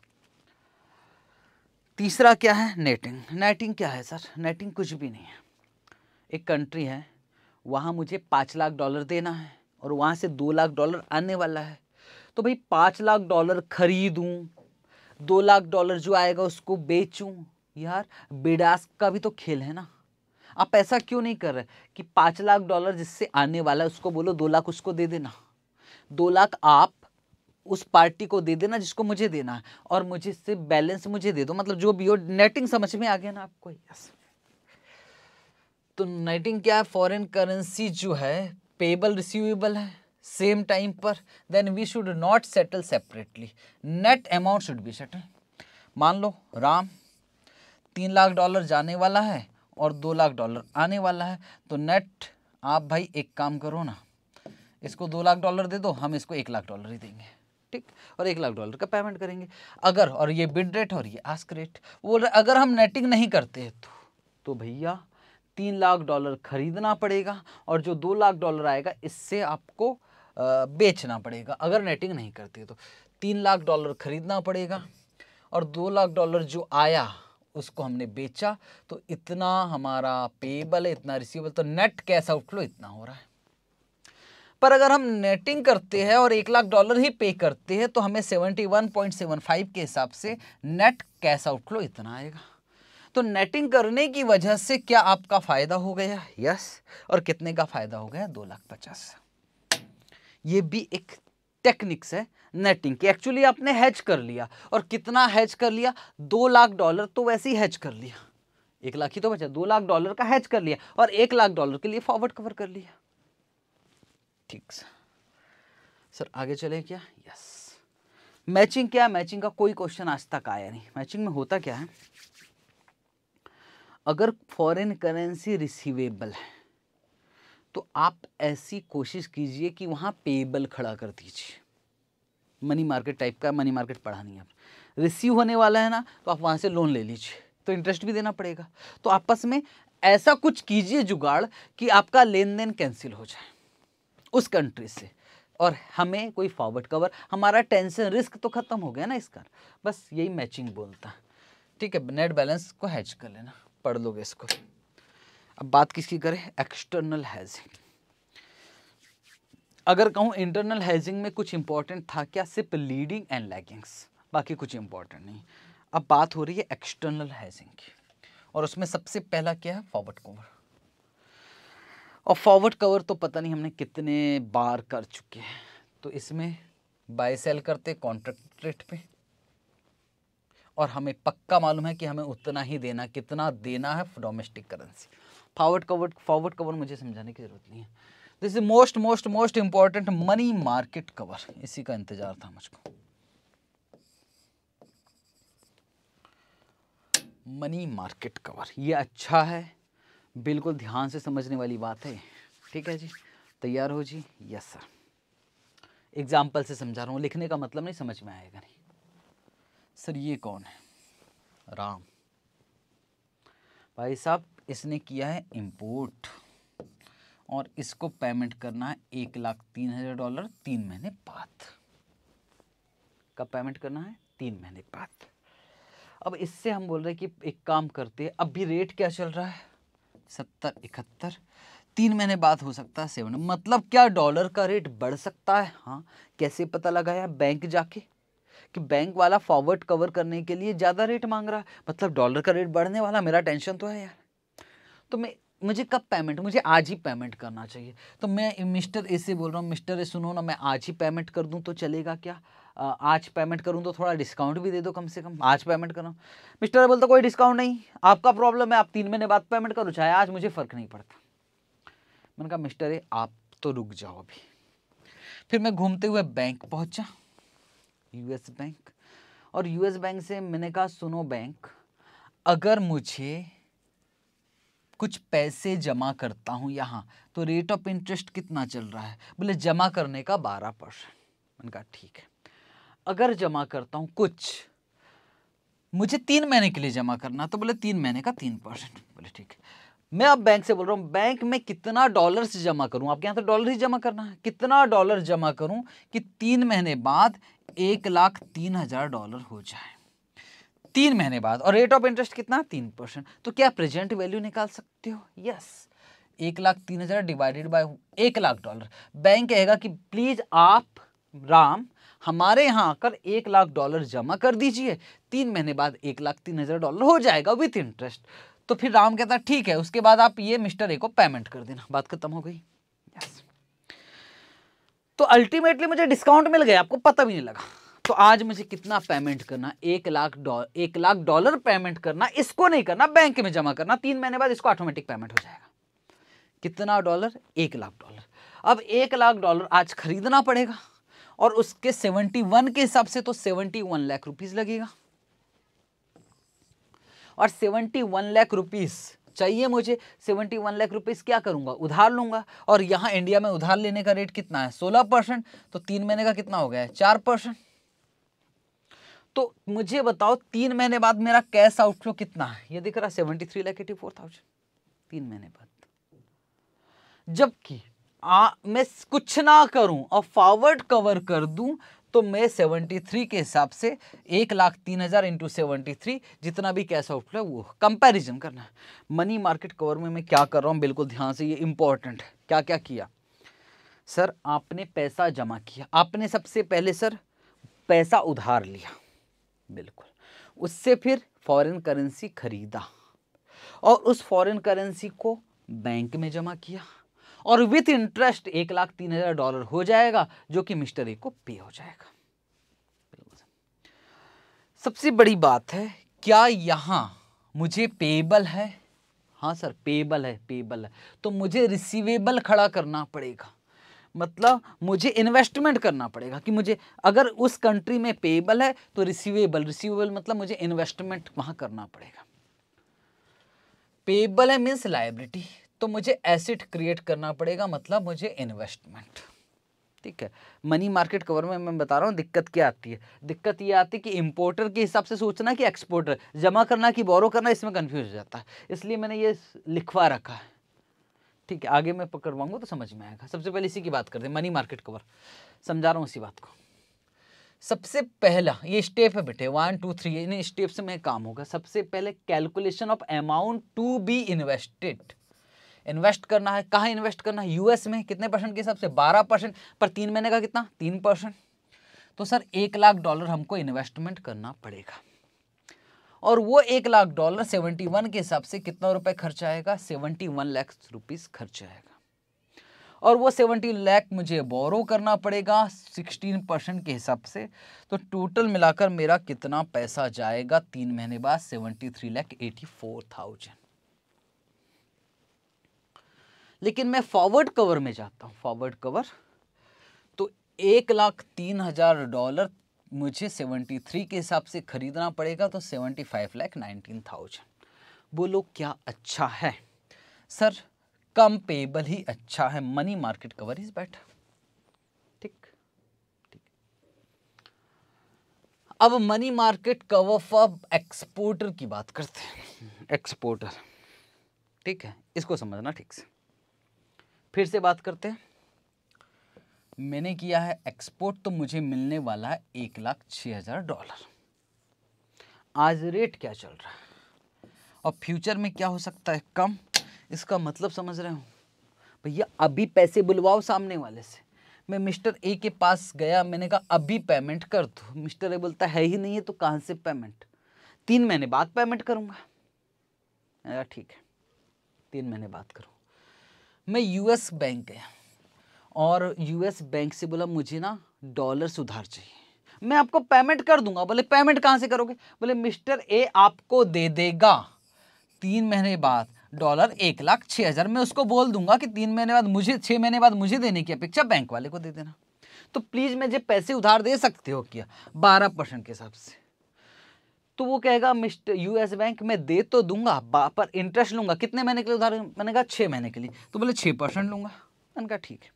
तीसरा क्या है नेटिंग नेटिंग क्या है सर नेटिंग कुछ भी नहीं है एक कंट्री है वहाँ मुझे पाँच लाख डॉलर देना है और वहाँ से दो लाख डॉलर आने वाला है तो भाई पाँच लाख डॉलर खरीदूँ दो लाख डॉलर जो आएगा उसको बेचूँ यार बेडास का भी तो खेल है ना आप ऐसा क्यों नहीं कर रहे कि पाँच लाख डॉलर जिससे आने वाला है उसको बोलो दो लाख उसको दे देना दो लाख आप उस पार्टी को दे देना जिसको मुझे देना है और मुझे इससे बैलेंस मुझे दे दो मतलब जो भी हो नेटिंग समझ में आ गया ना आपको यस तो नाइटिंग क्या है फॉरेन करेंसी जो है पेबल रिसीवेबल है सेम टाइम पर then we should not settle separately net amount should be settle मान लो राम तीन लाख डॉलर जाने वाला है और दो लाख डॉलर आने वाला है तो नेट आप भाई एक काम करो ना इसको दो लाख डॉलर दे दो हम इसको एक लाख डॉलर ही देंगे ठीक और एक लाख डॉलर का पेमेंट करेंगे अगर और ये बिड रेट और ये आस्क रेट वो अगर हम नेटिंग नहीं करते तो, तो भैया तीन लाख डॉलर खरीदना पड़ेगा और जो दो लाख डॉलर आएगा इससे आपको बेचना पड़ेगा अगर नेटिंग नहीं करती तो तीन लाख डॉलर खरीदना पड़ेगा और दो लाख डॉलर जो आया उसको हमने बेचा तो इतना हमारा पेबल है इतना रिसीवेबल तो नेट कैश आउटफ्लो इतना हो रहा है पर अगर हम नेटिंग करते हैं और एक लाख डॉलर ही पे करते हैं तो हमें seventy one point seven five के हिसाब से नेट कैश आउटफ्लो इतना आएगा तो नेटिंग करने की वजह से क्या आपका फ़ायदा हो गया यस और कितने का फ़ायदा हो गया दो लाख पचास ये भी एक टेक्निक्स है नेटिंग की एक्चुअली आपने हैच कर लिया और कितना हैच कर लिया दो लाख डॉलर तो वैसे ही हैच कर लिया एक लाख ही तो बचा दो लाख डॉलर का हैच कर लिया और एक लाख डॉलर के लिए फॉरवर्ड कवर कर लिया ठीक सर सर आगे चले क्या यस मैचिंग क्या मैचिंग का कोई क्वेश्चन आज तक आया नहीं मैचिंग में होता क्या है अगर फॉरेन करेंसी रिसीवेबल है तो आप ऐसी कोशिश कीजिए कि वहाँ पेबल खड़ा कर दीजिए मनी मार्केट टाइप का मनी मार्केट पढ़ा नहीं आप रिसीव होने वाला है ना तो आप वहाँ से लोन ले लीजिए तो इंटरेस्ट भी देना पड़ेगा तो आपस में ऐसा कुछ कीजिए जुगाड़ कि आपका लेन देन कैंसिल हो जाए उस कंट्री से और हमें कोई फॉरवर्ड कवर हमारा टेंशन रिस्क तो ख़त्म हो गया ना इसका बस यही मैचिंग बोलता ठीक है नेट बैलेंस को हैच कर लेना पढ़ लोगे इसको अब बात किसकी करें एक्सटर्नल हैजिंग अगर कहूँ इंटरनल हैजिंग में कुछ इंपॉर्टेंट था क्या सिर्फ लीडिंग एंड लैगिंग्स बाकी कुछ इंपॉर्टेंट नहीं अब बात हो रही है एक्सटर्नल हैजिंग की और उसमें सबसे पहला क्या है फॉरवर्ड कवर और फॉरवर्ड कवर तो पता नहीं हमने कितने बार कर चुके हैं तो इसमें बाय सेल करते कॉन्ट्रैक्ट रेट पे और हमें पक्का मालूम है कि हमें उतना ही देना कितना देना है domestic currency forward cover forward cover मुझे समझाने की ज़रूरत नहीं है this is most most most important money market cover इसी का इंतज़ार था मुझको मनी मार्केट कवर ये अच्छा है बिल्कुल ध्यान से समझने वाली बात है ठीक है जी तैयार हो जी यस सर एग्जाम्पल से समझा रहा हूँ लिखने का मतलब नहीं समझ में आएगा नहीं सर ये कौन है राम भाई साहब इसने किया है इम्पोर्ट और इसको पेमेंट करना है एक लाख तीन हज़ार डॉलर तीन महीने बाद कब पेमेंट करना है तीन महीने बाद अब इससे हम बोल रहे हैं कि एक काम करते हैं अब भी रेट क्या चल रहा है सत्तर इकहत्तर तीन महीने बाद हो सकता है सेवन मतलब क्या डॉलर का रेट बढ़ सकता है हाँ कैसे पता लगाया बैंक जाके कि बैंक वाला फॉरवर्ड कवर करने के लिए ज़्यादा रेट मांग रहा है मतलब डॉलर का रेट बढ़ने वाला मेरा टेंशन तो है यार तो मैं मुझे कब पेमेंट मुझे आज ही पेमेंट करना चाहिए तो मैं मिस्टर ए से बोल रहा हूँ मिस्टर ए सुनो ना मैं आज ही पेमेंट कर दूँ तो चलेगा क्या आज पेमेंट करूँ तो थोड़ा डिस्काउंट भी दे दो कम से कम आज पेमेंट करो मिस्टर ए बोलता कोई डिस्काउंट नहीं आपका प्रॉब्लम है आप तीन महीने बाद पेमेंट करो चाहे आज मुझे फ़र्क नहीं पड़ता मैंने कहा मिस्टर ए आप तो रुक जाओ अभी फिर मैं घूमते हुए बैंक पहुँचा यूएस बैंक और यूएस बैंक से मैंने कहा सुनो बैंक अगर मुझे कुछ पैसे जमा करता हूँ यहाँ तो रेट ऑफ इंटरेस्ट कितना चल रहा है बोले जमा करने का बारह परसेंट मैंने कहा ठीक है अगर जमा करता हूँ कुछ मुझे तीन महीने के लिए जमा करना तो बोले तीन महीने का तीन परसेंट बोले ठीक है मैं अब बैंक से बोल रहा हूँ बैंक में कितना डॉलर जमा करूँ आपके यहाँ तो डॉलर ही जमा करना है कितना डॉलर जमा करूँ कि तीन महीने बाद एक लाख तीन हजार डॉलर हो जाए तीन महीने बाद और रेट ऑफ इंटरेस्ट कितना तीन परसेंट तो क्या प्रेजेंट वैल्यू निकाल सकते हो यस एक लाख तीन हजार डिवाइडेड बाय एक लाख डॉलर बैंक कहेगा कि प्लीज आप राम हमारे यहाँ आकर एक लाख डॉलर जमा कर दीजिए तीन महीने बाद एक लाख तीन हजार डॉलर हो जाएगा विथ इंटरेस्ट तो फिर राम कहता है ठीक है उसके बाद आप ये मिस्टर ए को पेमेंट कर देना बात खत्म हो गई तो अल्टीमेटली मुझे डिस्काउंट मिल गया आपको पता भी नहीं लगा तो आज मुझे कितना पेमेंट करना एक लाख डॉलर एक लाख डॉलर पेमेंट करना इसको नहीं करना बैंक में जमा करना तीन महीने बाद इसको ऑटोमेटिक पेमेंट हो जाएगा कितना डॉलर एक लाख डॉलर अब एक लाख डॉलर आज खरीदना पड़ेगा और उसके सेवेंटी वन के हिसाब से तो सेवेंटी वन लाख रुपीज लगेगा और सेवेंटी वन लाख रुपीज़ चाहिए मुझे सेवेंटी वन लाख रुपीज़ क्या करूँगा उधार लूँगा और यहाँ इंडिया में उधार लेने का रेट कितना है सोलह परसेंट तो तीन महीने का कितना हो गया है चार परसेंट तो मुझे बताओ तीन महीने बाद मेरा कैश आउटफ्लो कितना है ये दिख रहा है seventy three lakh eighty four thousand तीन महीने बाद जबकि आ, मैं कुछ ना करूं और फॉरवर्ड कवर कर दूं तो मैं थ्री के हिसाब से एक लाख तीन हज़ार इंटू सेवेंटी जितना भी कैश आउटफ्लो वो कंपैरिजन करना है मनी मार्केट कवर में मैं क्या कर रहा हूँ बिल्कुल ध्यान से ये इंपॉर्टेंट है क्या क्या किया सर आपने पैसा जमा किया आपने सबसे पहले सर पैसा उधार लिया बिल्कुल उससे फिर फॉरेन करेंसी खरीदा और उस फॉरेन करेंसी को बैंक में जमा किया और विथ इंटरेस्ट एक लाख तीन हज़ार डॉलर हो जाएगा जो कि मिस्टर ए को पे हो जाएगा सबसे बड़ी बात है क्या यहां मुझे पेबल है हाँ सर पेबल है पेबल है तो मुझे रिसीवेबल खड़ा करना पड़ेगा मतलब मुझे इन्वेस्टमेंट करना पड़ेगा कि मुझे अगर उस कंट्री में पेबल है तो रिसीवेबल रिसीवेबल मतलब मुझे इन्वेस्टमेंट वहां करना पड़ेगा पेबल है मीन्स लाइबिलिटी तो मुझे एसिड क्रिएट करना पड़ेगा मतलब मुझे इन्वेस्टमेंट ठीक है मनी मार्केट कवर में मैं बता रहा हूँ दिक्कत क्या आती है दिक्कत ये आती है कि इंपोर्टर के हिसाब से सोचना कि एक्सपोर्टर जमा करना कि बोरो करना इसमें कन्फ्यूज हो जाता है इसलिए मैंने ये लिखवा रखा है ठीक है आगे मैं पकड़वाऊंगा तो समझ में आएगा सबसे पहले इसी की बात करते हैं मनी मार्केट कवर समझा रहा हूँ इसी बात को सबसे पहला ये स्टेप है बेटे वन टू थ्री इन स्टेप से मैं काम होगा सबसे पहले calculation of amount to be invested invest करना है कहाँ इन्वेस्ट करना है यूएस में कितने परसेंट के हिसाब से बारह परसेंट पर तीन महीने का कितना तीन परसेंट तो सर एक लाख डॉलर हमको इन्वेस्टमेंट करना पड़ेगा और वो एक लाख डॉलर सेवेंटी वन के हिसाब से कितना रुपए खर्च आएगा सेवेंटी वन लैख रुपीज़ खर्च आएगा और वो सेवेंटी लैख मुझे बोरो करना पड़ेगा सिक्सटीन परसेंट के हिसाब से तो टोटल मिलाकर मेरा कितना पैसा जाएगा तीन महीने बाद seventy three lakh eighty four thousand लेकिन मैं फॉरवर्ड कवर में जाता हूँ फॉरवर्ड कवर तो एक लाख तीन हज़ार डॉलर मुझे सेवेंटी थ्री के हिसाब से ख़रीदना पड़ेगा तो seventy five lakh nineteen thousand बोलो क्या अच्छा है सर कम पेबल ही अच्छा है money market cover is better ठीक ठीक अब money market cover for exporter की बात करते हैं एक्सपोर्टर ठीक है इसको समझना ठीक से फिर से बात करते हैं मैंने किया है एक्सपोर्ट तो मुझे मिलने वाला है एक लाख छः हज़ार डॉलर आज रेट क्या चल रहा है और फ्यूचर में क्या हो सकता है कम इसका मतलब समझ रहे हो भैया अभी पैसे बुलवाओ सामने वाले से मैं मिस्टर ए के पास गया मैंने कहा अभी पेमेंट कर दो मिस्टर ए बोलता है ही नहीं है तो कहाँ से पेमेंट तीन महीने बाद पेमेंट करूँगा ठीक है तीन महीने बाद करूँगा मैं यूएस बैंक गया और यूएस बैंक से बोला मुझे ना डॉलर सुधार चाहिए मैं आपको पेमेंट कर दूंगा बोले पेमेंट कहाँ से करोगे बोले मिस्टर ए आपको दे देगा तीन महीने बाद डॉलर एक लाख छः हज़ार मैं उसको बोल दूंगा कि तीन महीने बाद मुझे छः महीने बाद मुझे देने की अपेक्षा बैंक वाले को दे देना तो प्लीज़ मुझे पैसे उधार दे सकते हो क्या बारह परसेंट के हिसाब से तो वो कहेगा मिस्टर यूएस बैंक मैं दे तो दूंगा पर इंटरेस्ट लूंगा कितने महीने के लिए उधार मैंने कहा छः महीने के लिए तो बोले छः परसेंट लूंगा मैंने कहा ठीक है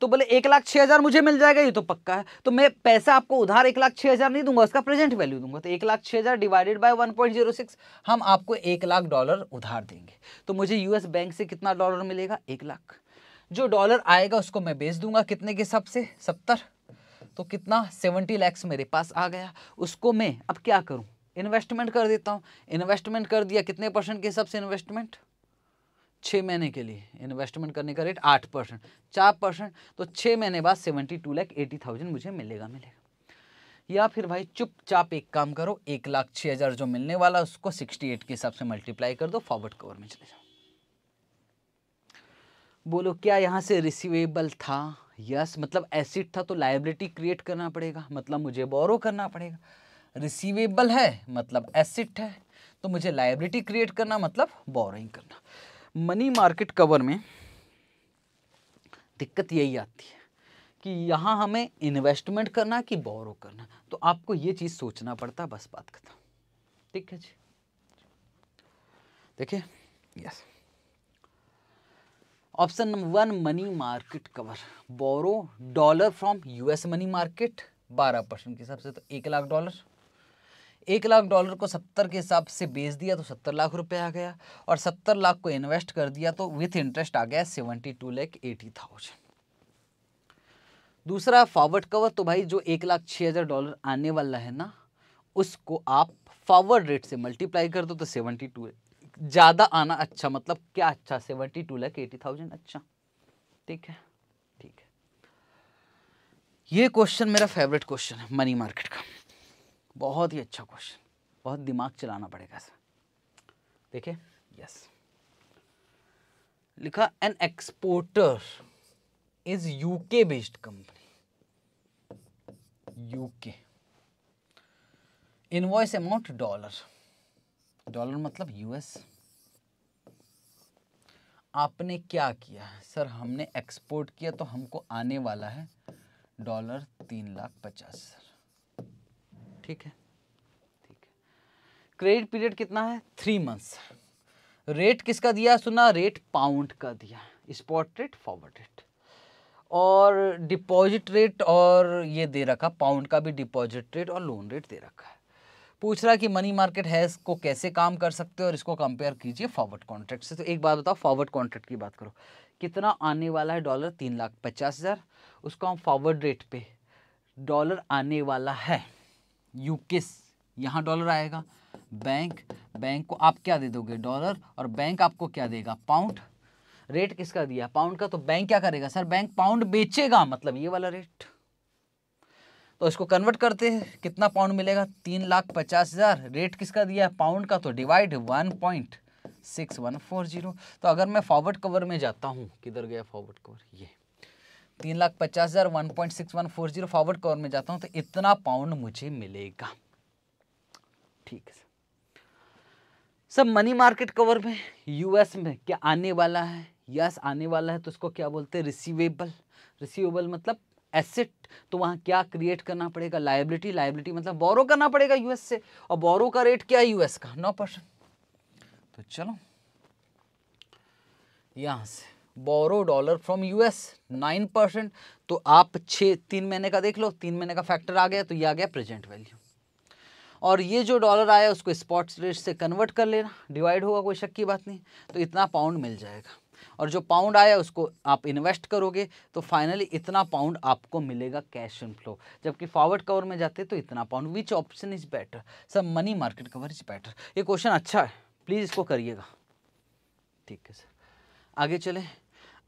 तो बोले एक लाख छः हज़ार मुझे मिल जाएगा ये तो पक्का है तो मैं पैसा आपको उधार एक लाख छः हज़ार नहीं दूंगा उसका प्रेजेंट वैल्यू दूंगा तो एक लाख छः हज़ार divided by one point zero six हम आपको एक लाख डॉलर उधार देंगे तो मुझे यूएस बैंक से कितना डॉलर मिलेगा एक लाख जो डॉलर आएगा उसको मैं बेच दूंगा कितने के हिसाब से सत्तर तो कितना सेवेंटी लैक्स मेरे पास आ गया उसको मैं अब क्या करूँ इन्वेस्टमेंट कर देता हूँ इन्वेस्टमेंट कर दिया कितने परसेंट के हिसाब से इन्वेस्टमेंट छः महीने के लिए इन्वेस्टमेंट करने का रेट आठ परसेंट चार परसेंट तो छः महीने बाद seventy two lakh eighty thousand मुझे मिलेगा मिलेगा या फिर भाई चुपचाप एक काम करो एक लाख छः हज़ार जो मिलने वाला उसको सिक्सटी एट के हिसाब से मल्टीप्लाई कर दो फॉरवर्ड कवर में चले जाओ बोलो क्या यहाँ से रिसिवेबल था यस मतलब एसिड था तो लाइबिलिटी क्रिएट करना पड़ेगा मतलब मुझे बोरो करना पड़ेगा रिसीवेबल है मतलब एसिट है तो मुझे लाइबिलिटी क्रिएट करना मतलब बोरिंग करना मनी मार्केट कवर में दिक्कत यही आती है कि यहाँ हमें इन्वेस्टमेंट करना कि बोरो करना तो आपको ये चीज़ सोचना पड़ता बस बात खत्म ठीक है जी देखिए yes option number one money market cover borrow dollar from US money market बारह परसेंट के हिसाब से तो एक लाख डॉलर एक लाख डॉलर को सत्तर के हिसाब से बेच दिया तो सत्तर लाख रुपए आ गया और सत्तर लाख को इन्वेस्ट कर दिया तो विथ इंटरेस्ट आ गया seventy two lakh eighty thousand दूसरा फॉरवर्ड कवर तो भाई जो एक लाख छः हज़ार डॉलर आने वाला है ना उसको आप फॉरवर्ड रेट से मल्टीप्लाई कर दो तो सेवेंटी टू ज़्यादा आना अच्छा मतलब क्या अच्छा seventy two lakh eighty thousand अच्छा ठीक है ठीक है ये क्वेश्चन मेरा फेवरेट क्वेश्चन है मनी मार्केट का बहुत ही अच्छा क्वेश्चन बहुत दिमाग चलाना पड़ेगा सर देखिए यस लिखा an exporter is UK based company UK invoice amount dollar dollar मतलब यूएस आपने क्या किया सर हमने एक्सपोर्ट किया तो हमको आने वाला है डॉलर तीन लाख पचास हजार ठीक है ठीक है क्रेडिट पीरियड कितना है थ्री मंथ्स रेट किसका दिया सुना रेट पाउंड का दिया स्पॉट रेट फॉरवर्ड रेट और डिपॉजिट रेट और ये दे रखा पाउंड का भी डिपॉजिट रेट और लोन रेट दे रखा है पूछ रहा कि मनी मार्केट है इसको कैसे काम कर सकते हो और इसको कंपेयर कीजिए फॉरवर्ड कॉन्ट्रैक्ट से तो एक बात बताओ फॉरवर्ड कॉन्ट्रैक्ट की बात करो कितना आने वाला है डॉलर तीन लाख पचास हज़ार उसको हम फॉरवर्ड रेट पे डॉलर आने वाला है यू किस यहाँ डॉलर आएगा बैंक बैंक को आप क्या दे दोगे डॉलर और बैंक आपको क्या देगा पाउंड रेट किसका दिया पाउंड का तो बैंक क्या करेगा सर बैंक पाउंड बेचेगा मतलब ये वाला रेट तो इसको कन्वर्ट करते हैं कितना पाउंड मिलेगा तीन लाख पचास हज़ार रेट किसका दिया है पाउंड का तो divide one point six one four zero तो अगर मैं फॉरवर्ड कवर में जाता हूँ किधर गया फॉरवर्ड कवर ये तीन लाख पचास हज़ार one point six one four zero forward corner में जाता हूं तो इतना पाउंड मुझे मिलेगा ठीक है सब मनी मार्केट कवर में यूएस में क्या आने वाला है यस आने वाला है तो उसको क्या बोलते हैं रिसीवेबल रिसीवेबल मतलब एसेट तो वहां क्या क्रिएट करना पड़ेगा लाइबिलिटी लाइबिलिटी मतलब बोरो करना पड़ेगा यूएस से और बोरो का रेट क्या है यूएस का नौ परसेंट तो चलो यहां से borrow dollar from US nine percent तो आप छः तीन महीने का देख लो तीन महीने का फैक्टर आ गया तो ये आ गया प्रेजेंट वैल्यू और ये जो डॉलर आया उसको स्पॉट रेट से कन्वर्ट कर लेना डिवाइड होगा कोई शक की बात नहीं तो इतना पाउंड मिल जाएगा और जो पाउंड आया उसको आप इन्वेस्ट करोगे तो फाइनली इतना पाउंड आपको मिलेगा कैश इन फ्लो जबकि फॉरवर्ड कवर में जाते तो इतना pound which option is better sir money market cover is better ये क्वेश्चन अच्छा है प्लीज़ इसको करिएगा ठीक है सर आगे चलें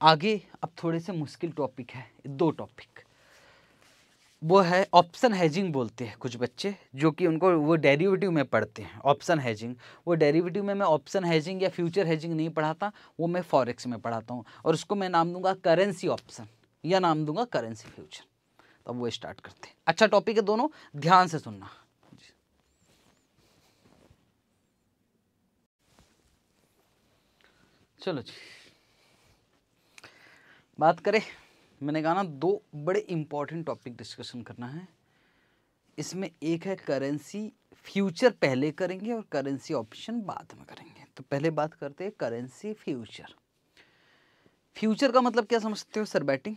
आगे अब थोड़े से मुश्किल टॉपिक है दो टॉपिक वो है ऑप्शन हैजिंग बोलते हैं कुछ बच्चे जो कि उनको वो डेरिवेटिव में पढ़ते हैं ऑप्शन हैजिंग वो डेरिवेटिव में मैं ऑप्शन हैजिंग या फ्यूचर हैजिंग नहीं पढ़ाता वो मैं फॉरेक्स में पढ़ाता हूँ और उसको मैं नाम दूंगा करेंसी ऑप्शन या नाम दूंगा करेंसी फ्यूचर तो वो स्टार्ट करते हैं अच्छा टॉपिक है दोनों ध्यान से सुनना चलो जी बात करें मैंने कहा ना दो बड़े इंपॉर्टेंट टॉपिक डिस्कशन करना है इसमें एक है करेंसी फ्यूचर पहले करेंगे और करेंसी ऑप्शन बाद में करेंगे तो पहले बात करते हैं करेंसी फ्यूचर फ्यूचर का मतलब क्या समझते हो सर बैटिंग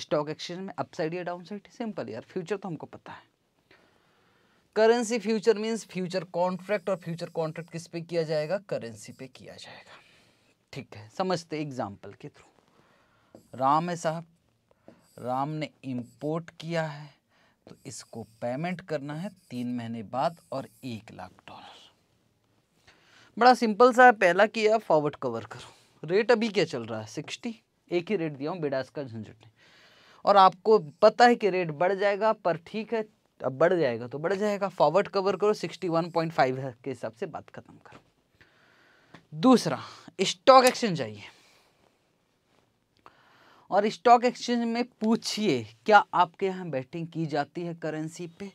स्टॉक एक्सचेंज में अपसाइड या डाउनसाइड सिंपल यार फ्यूचर तो हमको पता है currency future means future contract और फ्यूचर कॉन्ट्रैक्ट किस पे किया जाएगा करेंसी पे किया जाएगा ठीक है समझते एग्जाम्पल के थ्रू राम है साहब राम ने इम्पोर्ट किया है तो इसको पेमेंट करना है तीन महीने बाद और एक लाख डॉलर बड़ा सिंपल सा है पहला किया फॉरवर्ड कवर करो रेट अभी क्या चल रहा है सिक्सटी एक ही रेट दिया हूँ बेडास का झंझट ने और आपको पता है कि रेट बढ़ जाएगा पर ठीक है अब बढ़ जाएगा तो बढ़ जाएगा फॉरवर्ड कवर करो सिक्सटी वन पॉइंट फाइव के हिसाब से बात खत्म करो दूसरा स्टॉक एक्सचेंज आइए और स्टॉक एक्सचेंज में पूछिए क्या आपके यहाँ बैटिंग की जाती है करेंसी पे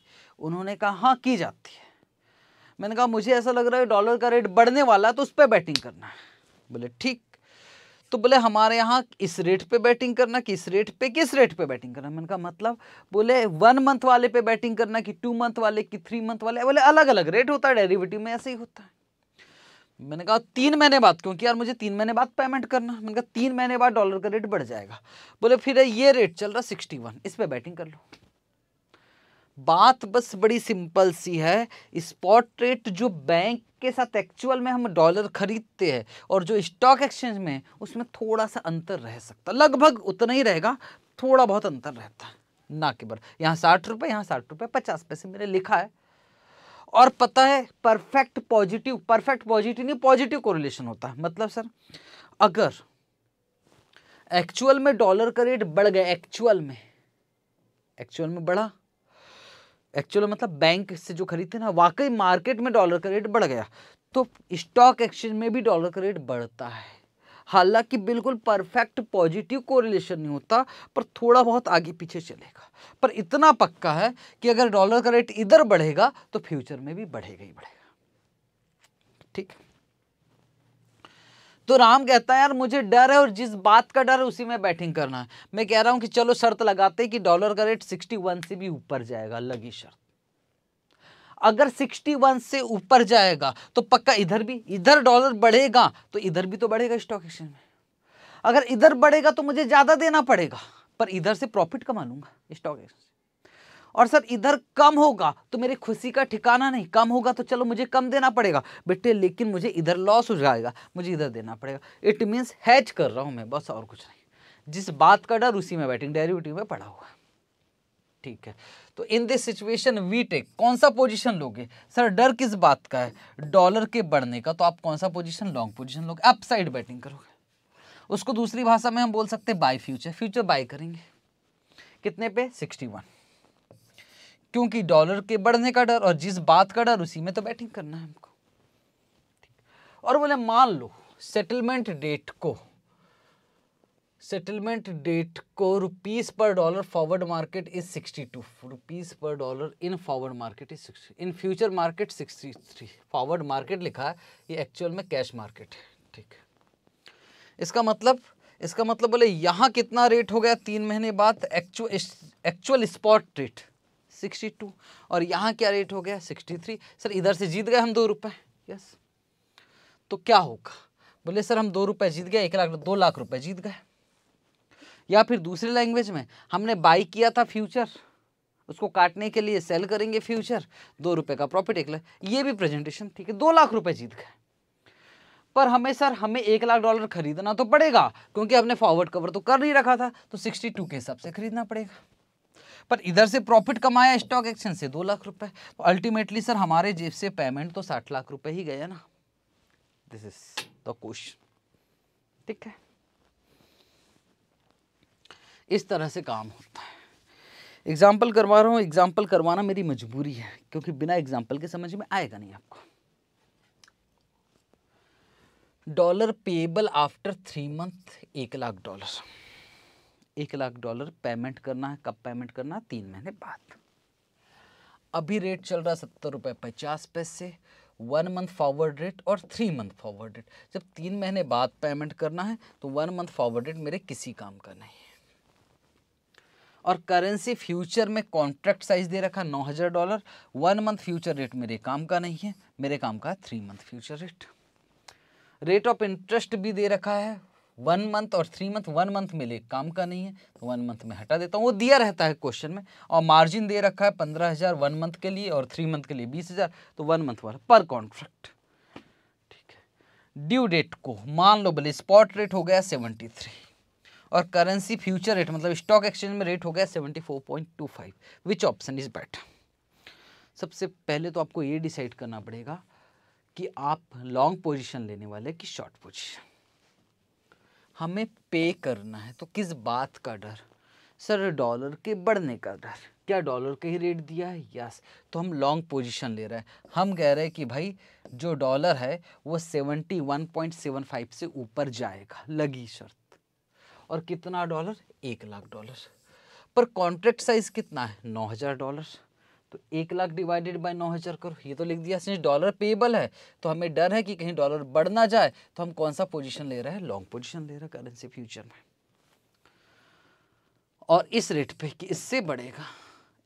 उन्होंने कहा हाँ की जाती है मैंने कहा मुझे ऐसा लग रहा है डॉलर का रेट बढ़ने वाला है तो उस पर बैटिंग करना है बोले ठीक तो बोले हमारे यहाँ इस रेट पे बैटिंग करना किस रेट पे किस रेट पे बैटिंग करना मैंने कहा मतलब बोले वन मंथ वाले पे बैटिंग करना कि टू मंथ वाले कि थ्री मंथ वाले बोले अलग अलग रेट होता है डेरिवेटिव में ऐसे ही होता है मैंने कहा तीन महीने बाद क्योंकि यार मुझे तीन महीने बाद पेमेंट करना मैंने कहा तीन महीने बाद डॉलर का रेट बढ़ जाएगा बोले फिर ये रेट चल रहा सिक्सटी वन इस पर बैटिंग कर लो बात बस बड़ी सिंपल सी है स्पॉट रेट जो बैंक के साथ एक्चुअल में हम डॉलर खरीदते हैं और जो स्टॉक एक्सचेंज में उसमें थोड़ा सा अंतर रह सकता लगभग उतना ही रहेगा थोड़ा बहुत अंतर रहता है ना केवल यहाँ साठ रुपये यहाँ साठ रुपये पचास पैसे मैंने लिखा है और पता है परफेक्ट पॉजिटिव परफेक्ट पॉजिटिव नहीं पॉजिटिव कोरिलेशन होता है मतलब सर अगर एक्चुअल में डॉलर का रेट बढ़ गया एक्चुअल में एक्चुअल में बढ़ा एक्चुअल मतलब बैंक से जो खरीदते ना वाकई मार्केट में डॉलर का रेट बढ़ गया तो स्टॉक एक्सचेंज में भी डॉलर का रेट बढ़ता है हालांकि बिल्कुल परफेक्ट पॉजिटिव कोरिलेशन नहीं होता पर थोड़ा बहुत आगे पीछे चलेगा पर इतना पक्का है कि अगर डॉलर का रेट इधर बढ़ेगा तो फ्यूचर में भी बढ़ेगा ही बढ़ेगा ठीक तो राम कहता है यार मुझे डर है और जिस बात का डर है उसी में बैटिंग करना है मैं कह रहा हूं कि चलो शर्त लगाते कि डॉलर का रेट सिक्सटी से भी ऊपर जाएगा लगी शर्त अगर 61 से ऊपर जाएगा तो पक्का इधर भी इधर डॉलर बढ़ेगा तो इधर भी तो बढ़ेगा स्टॉक एक्सचेंज में अगर इधर बढ़ेगा तो मुझे ज़्यादा देना पड़ेगा पर इधर से प्रॉफिट कमा लूँगा स्टॉक एक्सचेंज और सर इधर कम होगा तो मेरी खुशी का ठिकाना नहीं कम होगा तो चलो मुझे कम देना पड़ेगा बेटे लेकिन मुझे इधर लॉस हो जाएगा मुझे इधर देना पड़ेगा इट मीन्स हैच कर रहा हूँ मैं बस और कुछ नहीं जिस बात का डर उसी में बैठिंग डेरिवेटिव में पड़ा हुआ है ठीक है तो in this situation we take कौन सा पोजीशन लोगे सर डर किस बात का है डॉलर के बढ़ने का तो आप कौन सा पोजीशन लॉन्ग पोजीशन लोगे अप साइड बैटिंग करोगे उसको दूसरी भाषा में हम बोल सकते हैं बाय फ्यूचर फ्यूचर बाय करेंगे कितने पे सिक्सटी वन क्योंकि डॉलर के बढ़ने का डर और जिस बात का डर उसी में तो बैटिंग करना है हमको और बोले मान लो सेटलमेंट डेट को सेटलमेंट डेट को रुपीस पर dollar forward market is 62 rupees पर dollar in forward market is 60 in future market 63 forward market लिखा है ये एक्चुअल में कैश मार्केट है ठीक इसका मतलब इसका मतलब बोले यहाँ कितना रेट हो गया तीन महीने बाद एक्चुअल एक्चुअल स्पॉट रेट 62 और यहाँ क्या रेट हो गया 63 सर इधर से जीत गए हम दो रुपये यस तो क्या होगा बोले सर हम दो रुपये जीत गए एक लाख दो लाख रुपये जीत गए या फिर दूसरे लैंग्वेज में हमने बाई किया था फ्यूचर उसको काटने के लिए सेल करेंगे फ्यूचर दो रुपए का प्रॉफिट एक लाख ये भी प्रेजेंटेशन ठीक है दो लाख रुपए जीत गए पर हमें सर हमें एक लाख डॉलर खरीदना तो पड़ेगा क्योंकि हमने फॉरवर्ड कवर तो कर नहीं रखा था तो सिक्सटी टू के हिसाब से खरीदना पड़ेगा पर इधर से प्रॉफिट कमाया स्टॉक एक्सचेंज से दो लाख रुपए तो अल्टीमेटली सर हमारे जेब से पेमेंट तो साठ लाख रुपए ही गया ना दिस इज द क्वेश्चन ठीक है इस तरह से काम होता है एग्ज़ाम्पल करवा रहा हूँ एग्ज़ाम्पल करवाना मेरी मजबूरी है क्योंकि बिना एग्ज़ाम्पल के समझ में आएगा नहीं आपको dollar payable after three month एक लाख डॉलर एक लाख डॉलर पेमेंट करना है कब पेमेंट करना है तीन महीने बाद अभी रेट चल रहा है सत्तर रुपये पचास पैसे वन मंथ फॉरवर्ड रेट और थ्री मंथ फॉरवर्ड रेट जब तीन महीने बाद पेमेंट करना है तो वन मंथ फॉरवर्ड रेट मेरे किसी काम का नहीं और करेंसी फ्यूचर में कॉन्ट्रैक्ट साइज दे रखा नौ हज़ार dollar one month future rate मेरे काम का नहीं है मेरे काम का three month future rate rate of interest भी दे रखा है वन मंथ और थ्री मंथ वन मंथ मेरे काम का नहीं है तो वन मंथ में हटा देता हूँ वो दिया रहता है क्वेश्चन में और मार्जिन दे रखा है पंद्रह हज़ार वन मंथ के लिए और थ्री मंथ के लिए बीस हज़ार तो वन मंथ वाला पर कॉन्ट्रैक्ट ठीक है ड्यू डेट को मान लो बोले स्पॉट रेट हो गया सेवेंटी थ्री और करेंसी फ्यूचर रेट मतलब स्टॉक एक्सचेंज में रेट हो गया seventy four point two five which option is bet सबसे पहले तो आपको ये डिसाइड करना पड़ेगा कि आप लॉन्ग पोजीशन लेने वाले कि शॉर्ट पोजीशन हमें पे करना है तो किस बात का डर सर डॉलर के बढ़ने का डर क्या डॉलर के ही रेट दिया है यस तो हम लॉन्ग पोजीशन ले रहे हैं हम कह रहे हैं कि भाई जो डॉलर है वो seventy one point seven five से ऊपर जाएगा लगी शर्त और कितना डॉलर एक लाख डॉलर पर कॉन्ट्रैक्ट साइज कितना है नौ हज़ार डॉलर तो एक लाख डिवाइडेड बाय नौ हज़ार करो ये तो लिख दिया सिंस डॉलर पेबल है तो हमें डर है कि कहीं डॉलर बढ़ ना जाए तो हम कौन सा पोजिशन ले रहे हैं लॉन्ग पोजिशन ले रहे हैं करेंसी फ्यूचर में और इस रेट पे कि इससे बढ़ेगा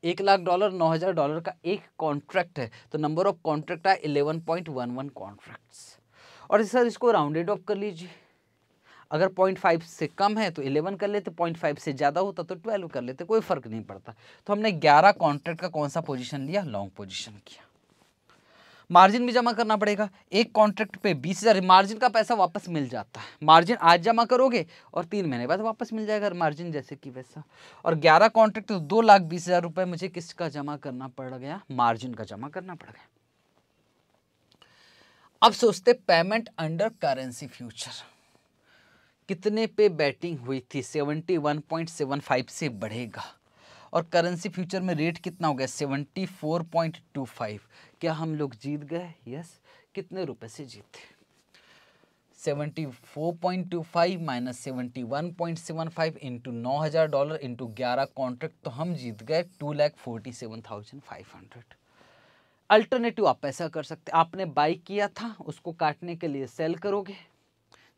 एक लाख डॉलर नौ हज़ार डॉलर का एक कॉन्ट्रैक्ट है तो नंबर ऑफ कॉन्ट्रैक्ट आए eleven point one one contracts और सर इसको राउंडेड ऑफ कर लीजिए अगर पॉइंट फाइव से कम है तो इलेवन कर लेते पॉइंट फाइव से ज़्यादा होता तो ट्वेल्व कर लेते कोई फ़र्क नहीं पड़ता तो हमने ग्यारह कॉन्ट्रैक्ट का कौन सा पोजिशन लिया लॉन्ग पोजिशन किया मार्जिन भी जमा करना पड़ेगा एक कॉन्ट्रैक्ट पे बीस हज़ार मार्जिन का पैसा वापस मिल जाता है मार्जिन आज जमा करोगे और तीन महीने बाद वापस मिल जाएगा मार्जिन जैसे कि वैसा और ग्यारह कॉन्ट्रैक्ट तो दो लाख बीस हज़ार रुपये मुझे किसका जमा करना पड़ गया मार्जिन का जमा करना पड़ गया अब सोचते पेमेंट अंडर करेंसी फ्यूचर कितने पे बैटिंग हुई थी 71.75 से बढ़ेगा और करेंसी फ्यूचर में रेट कितना हो गया 74.25 क्या हम लोग जीत गए यस कितने रुपए से जीते 74.25 माइनस 71.75 इंटू नौ हज़ार डॉलर इंटू ग्यारह कॉन्ट्रैक्ट तो हम जीत गए two lakh forty seven thousand five hundred alternative आप ऐसा कर सकते आपने बाई किया था उसको काटने के लिए सेल करोगे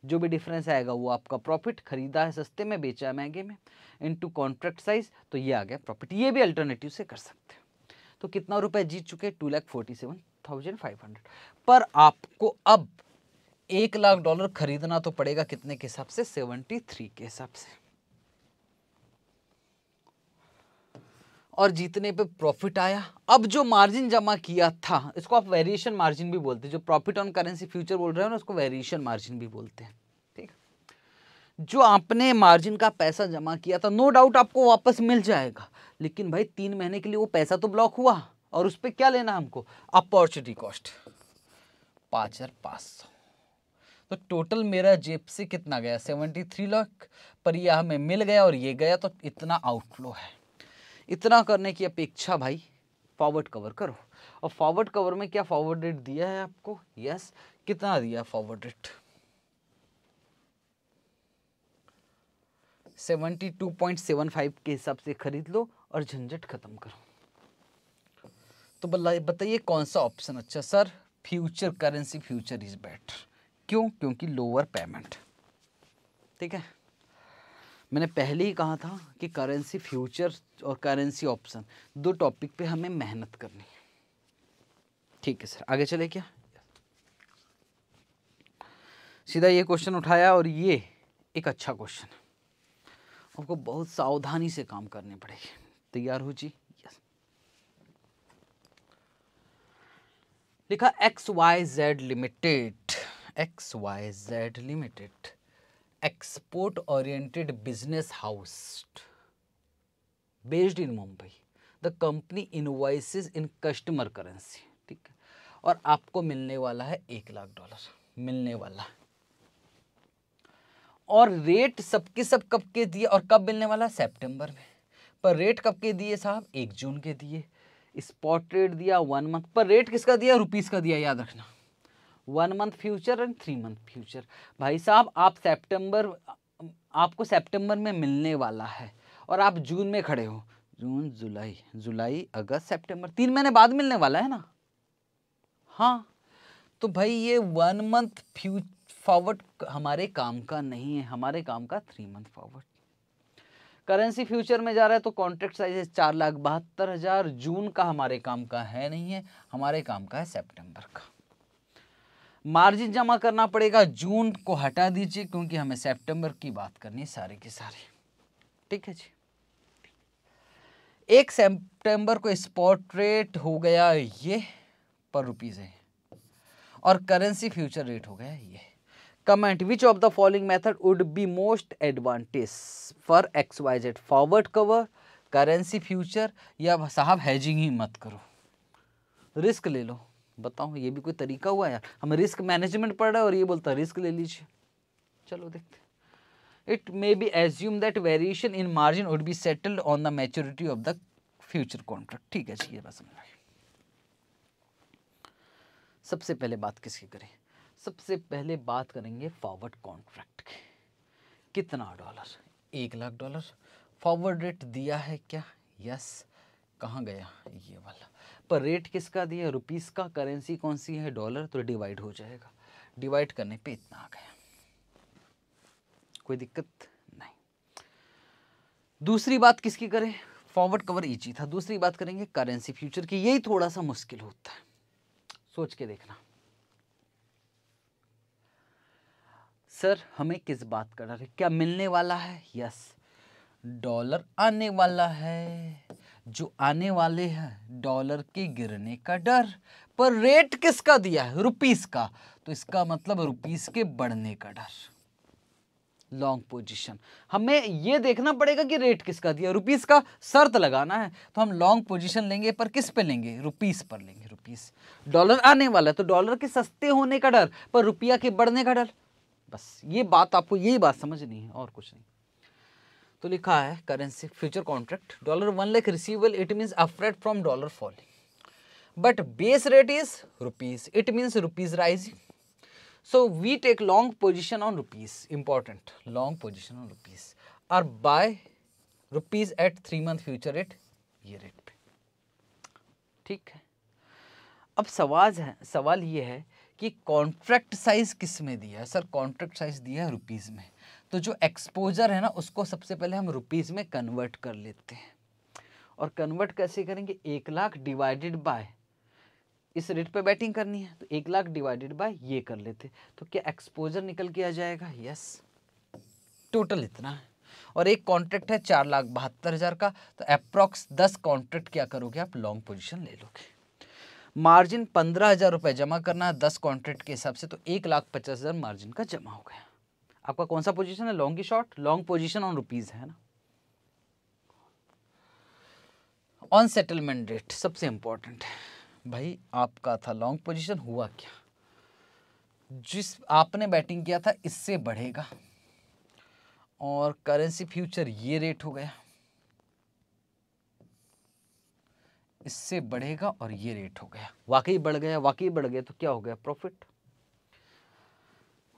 जो भी डिफरेंस आएगा वो आपका प्रॉफिट खरीदा है सस्ते में बेचा है महंगे में इनटू कॉन्ट्रैक्ट साइज तो ये आ गया प्रॉफिट ये भी अल्टरनेटिव से कर सकते हैं तो कितना रुपए जीत चुके two lakh forty seven thousand five hundred पर आपको अब एक लाख डॉलर खरीदना तो पड़ेगा कितने के हिसाब से सेवेंटी थ्री के हिसाब से और जीतने पे प्रॉफिट आया अब जो मार्जिन जमा किया था इसको आप वेरिएशन मार्जिन भी बोलते हैं जो प्रॉफिट ऑन करेंसी फ्यूचर बोल रहे हो ना उसको वेरिएशन मार्जिन भी बोलते हैं ठीक जो आपने मार्जिन का पैसा जमा किया था नो डाउट आपको वापस मिल जाएगा लेकिन भाई तीन महीने के लिए वो पैसा तो ब्लॉक हुआ और उस पर क्या लेना हमको अपॉर्चुनिटी कॉस्ट पाँच हज़ार पाँच सौ तो टोटल मेरा जेब से कितना गया सेवेंटी थ्री लाख पर यह हमें मिल गया और ये गया तो इतना आउटफ्लो है इतना करने की अपेक्षा भाई फॉरवर्ड कवर करो और फॉरवर्ड कवर में क्या फॉरवर्ड रेट दिया है आपको यस कितना दिया forward rate seventy two point seven five के हिसाब से खरीद लो और झंझट खत्म करो तो बताइए कौन सा ऑप्शन अच्छा sir future currency future is better क्यों क्योंकि लोअर पेमेंट ठीक है मैंने पहले ही कहा था कि करेंसी फ्यूचर और करेंसी ऑप्शन दो टॉपिक पे हमें मेहनत करनी है ठीक है सर आगे चले क्या सीधा ये क्वेश्चन उठाया और ये एक अच्छा क्वेश्चन है आपको बहुत सावधानी से काम करने पड़ेगी तैयार हो जी यस लिखा X Y Z limited X Y Z limited export oriented business house based in Mumbai the company invoices in customer currency ठीक है और आपको मिलने वाला है एक लाख डॉलर मिलने वाला और रेट सबके सब कब के दिए और कब मिलने वाला है सितंबर में पर रेट कब के दिए साहब एक जून के दिए स्पॉट रेट दिया वन मंथ पर रेट किसका दिया रुपीस का दिया याद रखना one month future and three month future भाई साहब आप सेप्टेम्बर आपको सेप्टेम्बर में मिलने वाला है और आप जून में खड़े हो जून जुलाई जुलाई अगस्त सेप्टेम्बर तीन महीने बाद मिलने वाला है ना हाँ तो भाई ये वन मंथ फ्यू फॉरवर्ड हमारे काम का नहीं है हमारे काम का three month forward currency future में जा रहा है तो कॉन्ट्रैक्ट साइज है चार लाख बहत्तर हज़ार जून का हमारे काम का है नहीं है हमारे काम का है सितंबर का मार्जिन जमा करना पड़ेगा जून को हटा दीजिए क्योंकि हमें सितंबर की बात करनी है सारे के सारे ठीक है जी एक सितंबर को स्पॉट रेट हो गया ये पर रुपीज है और करेंसी फ्यूचर रेट हो गया ये comment which of the following method would be most advantage for X Y Z forward cover currency future या साहब हैजिंग ही मत करो रिस्क ले लो बताओ ये भी कोई तरीका हुआ यार हम रिस्क मैनेजमेंट पढ़ रहे और ये बोलता रिस्क ले लीजिए चलो देखते it may be assume that variation in margin would be settled on the maturity of the future contract ठीक है जी ये बात समझ आई सबसे पहले बात किसकी करें सबसे पहले बात करेंगे फॉरवर्ड कॉन्ट्रैक्ट की कितना डॉलर एक लाख डॉलर फॉरवर्ड रेट दिया है क्या यस कहाँ गया ये वाला पर रेट किसका दिया रुपीस का करेंसी कौन सी है डॉलर तो डिवाइड हो जाएगा डिवाइड करने पे इतना आ गया कोई दिक्कत नहीं दूसरी बात किसकी करें फॉरवर्ड कवर ईची था दूसरी बात करेंगे करेंसी फ्यूचर की यही थोड़ा सा मुश्किल होता है सोच के देखना सर हमें किस बात का डर है क्या मिलने वाला है यस डॉलर आने वाला है जो आने वाले हैं डॉलर के गिरने का डर पर रेट किसका दिया है रुपीस का तो इसका मतलब रुपीस के बढ़ने का डर लॉन्ग पोजीशन हमें यह देखना पड़ेगा कि रेट किसका दिया रुपीस का शर्त लगाना है तो हम लॉन्ग पोजीशन लेंगे पर किस पे लेंगे रुपीस पर लेंगे रुपीस डॉलर आने वाला है तो डॉलर के सस्ते होने का डर पर रुपया के बढ़ने का डर बस ये बात आपको यही बात समझनी है और कुछ नहीं तो लिखा है currency future contract dollar one lakh receivable it means operate from dollar falling but base rate is rupees it means rupees rising so we take long position on rupees important long position on rupees or buy rupees at three month future rate ये रेट पे ठीक है अब सवाल है सवाल ये है कि कॉन्ट्रैक्ट साइज किस में दिया है सर कॉन्ट्रैक्ट साइज दिया है रुपीज में तो जो एक्सपोजर है ना उसको सबसे पहले हम रुपीज़ में कन्वर्ट कर लेते हैं और कन्वर्ट कैसे करेंगे एक लाख डिवाइडेड बाय इस रेट पे बैटिंग करनी है तो एक लाख डिवाइडेड बाय ये कर लेते तो क्या एक्सपोजर निकल के आ जाएगा यस टोटल इतना है और एक कॉन्ट्रैक्ट है चार लाख बहत्तर हज़ार का तो अप्रॉक्स दस कॉन्ट्रैक्ट क्या करोगे आप लॉन्ग पोजिशन ले लोगे मार्जिन पंद्रह हज़ार रुपये जमा करना है दस कॉन्ट्रैक्ट के हिसाब से तो एक लाख पचास हज़ार मार्जिन का जमा हो गया आपका कौन सा पोजीशन है लॉन्ग की short long position on rupees है ना ऑन सेटलमेंट डेट सबसे इंपॉर्टेंट है भाई आपका था लॉन्ग पोजीशन हुआ क्या जिस आपने बैटिंग किया था इससे बढ़ेगा और करेंसी फ्यूचर ये रेट हो गया इससे बढ़ेगा और ये रेट हो गया वाकई बढ़ गया वाकई बढ़ गया तो क्या हो गया profit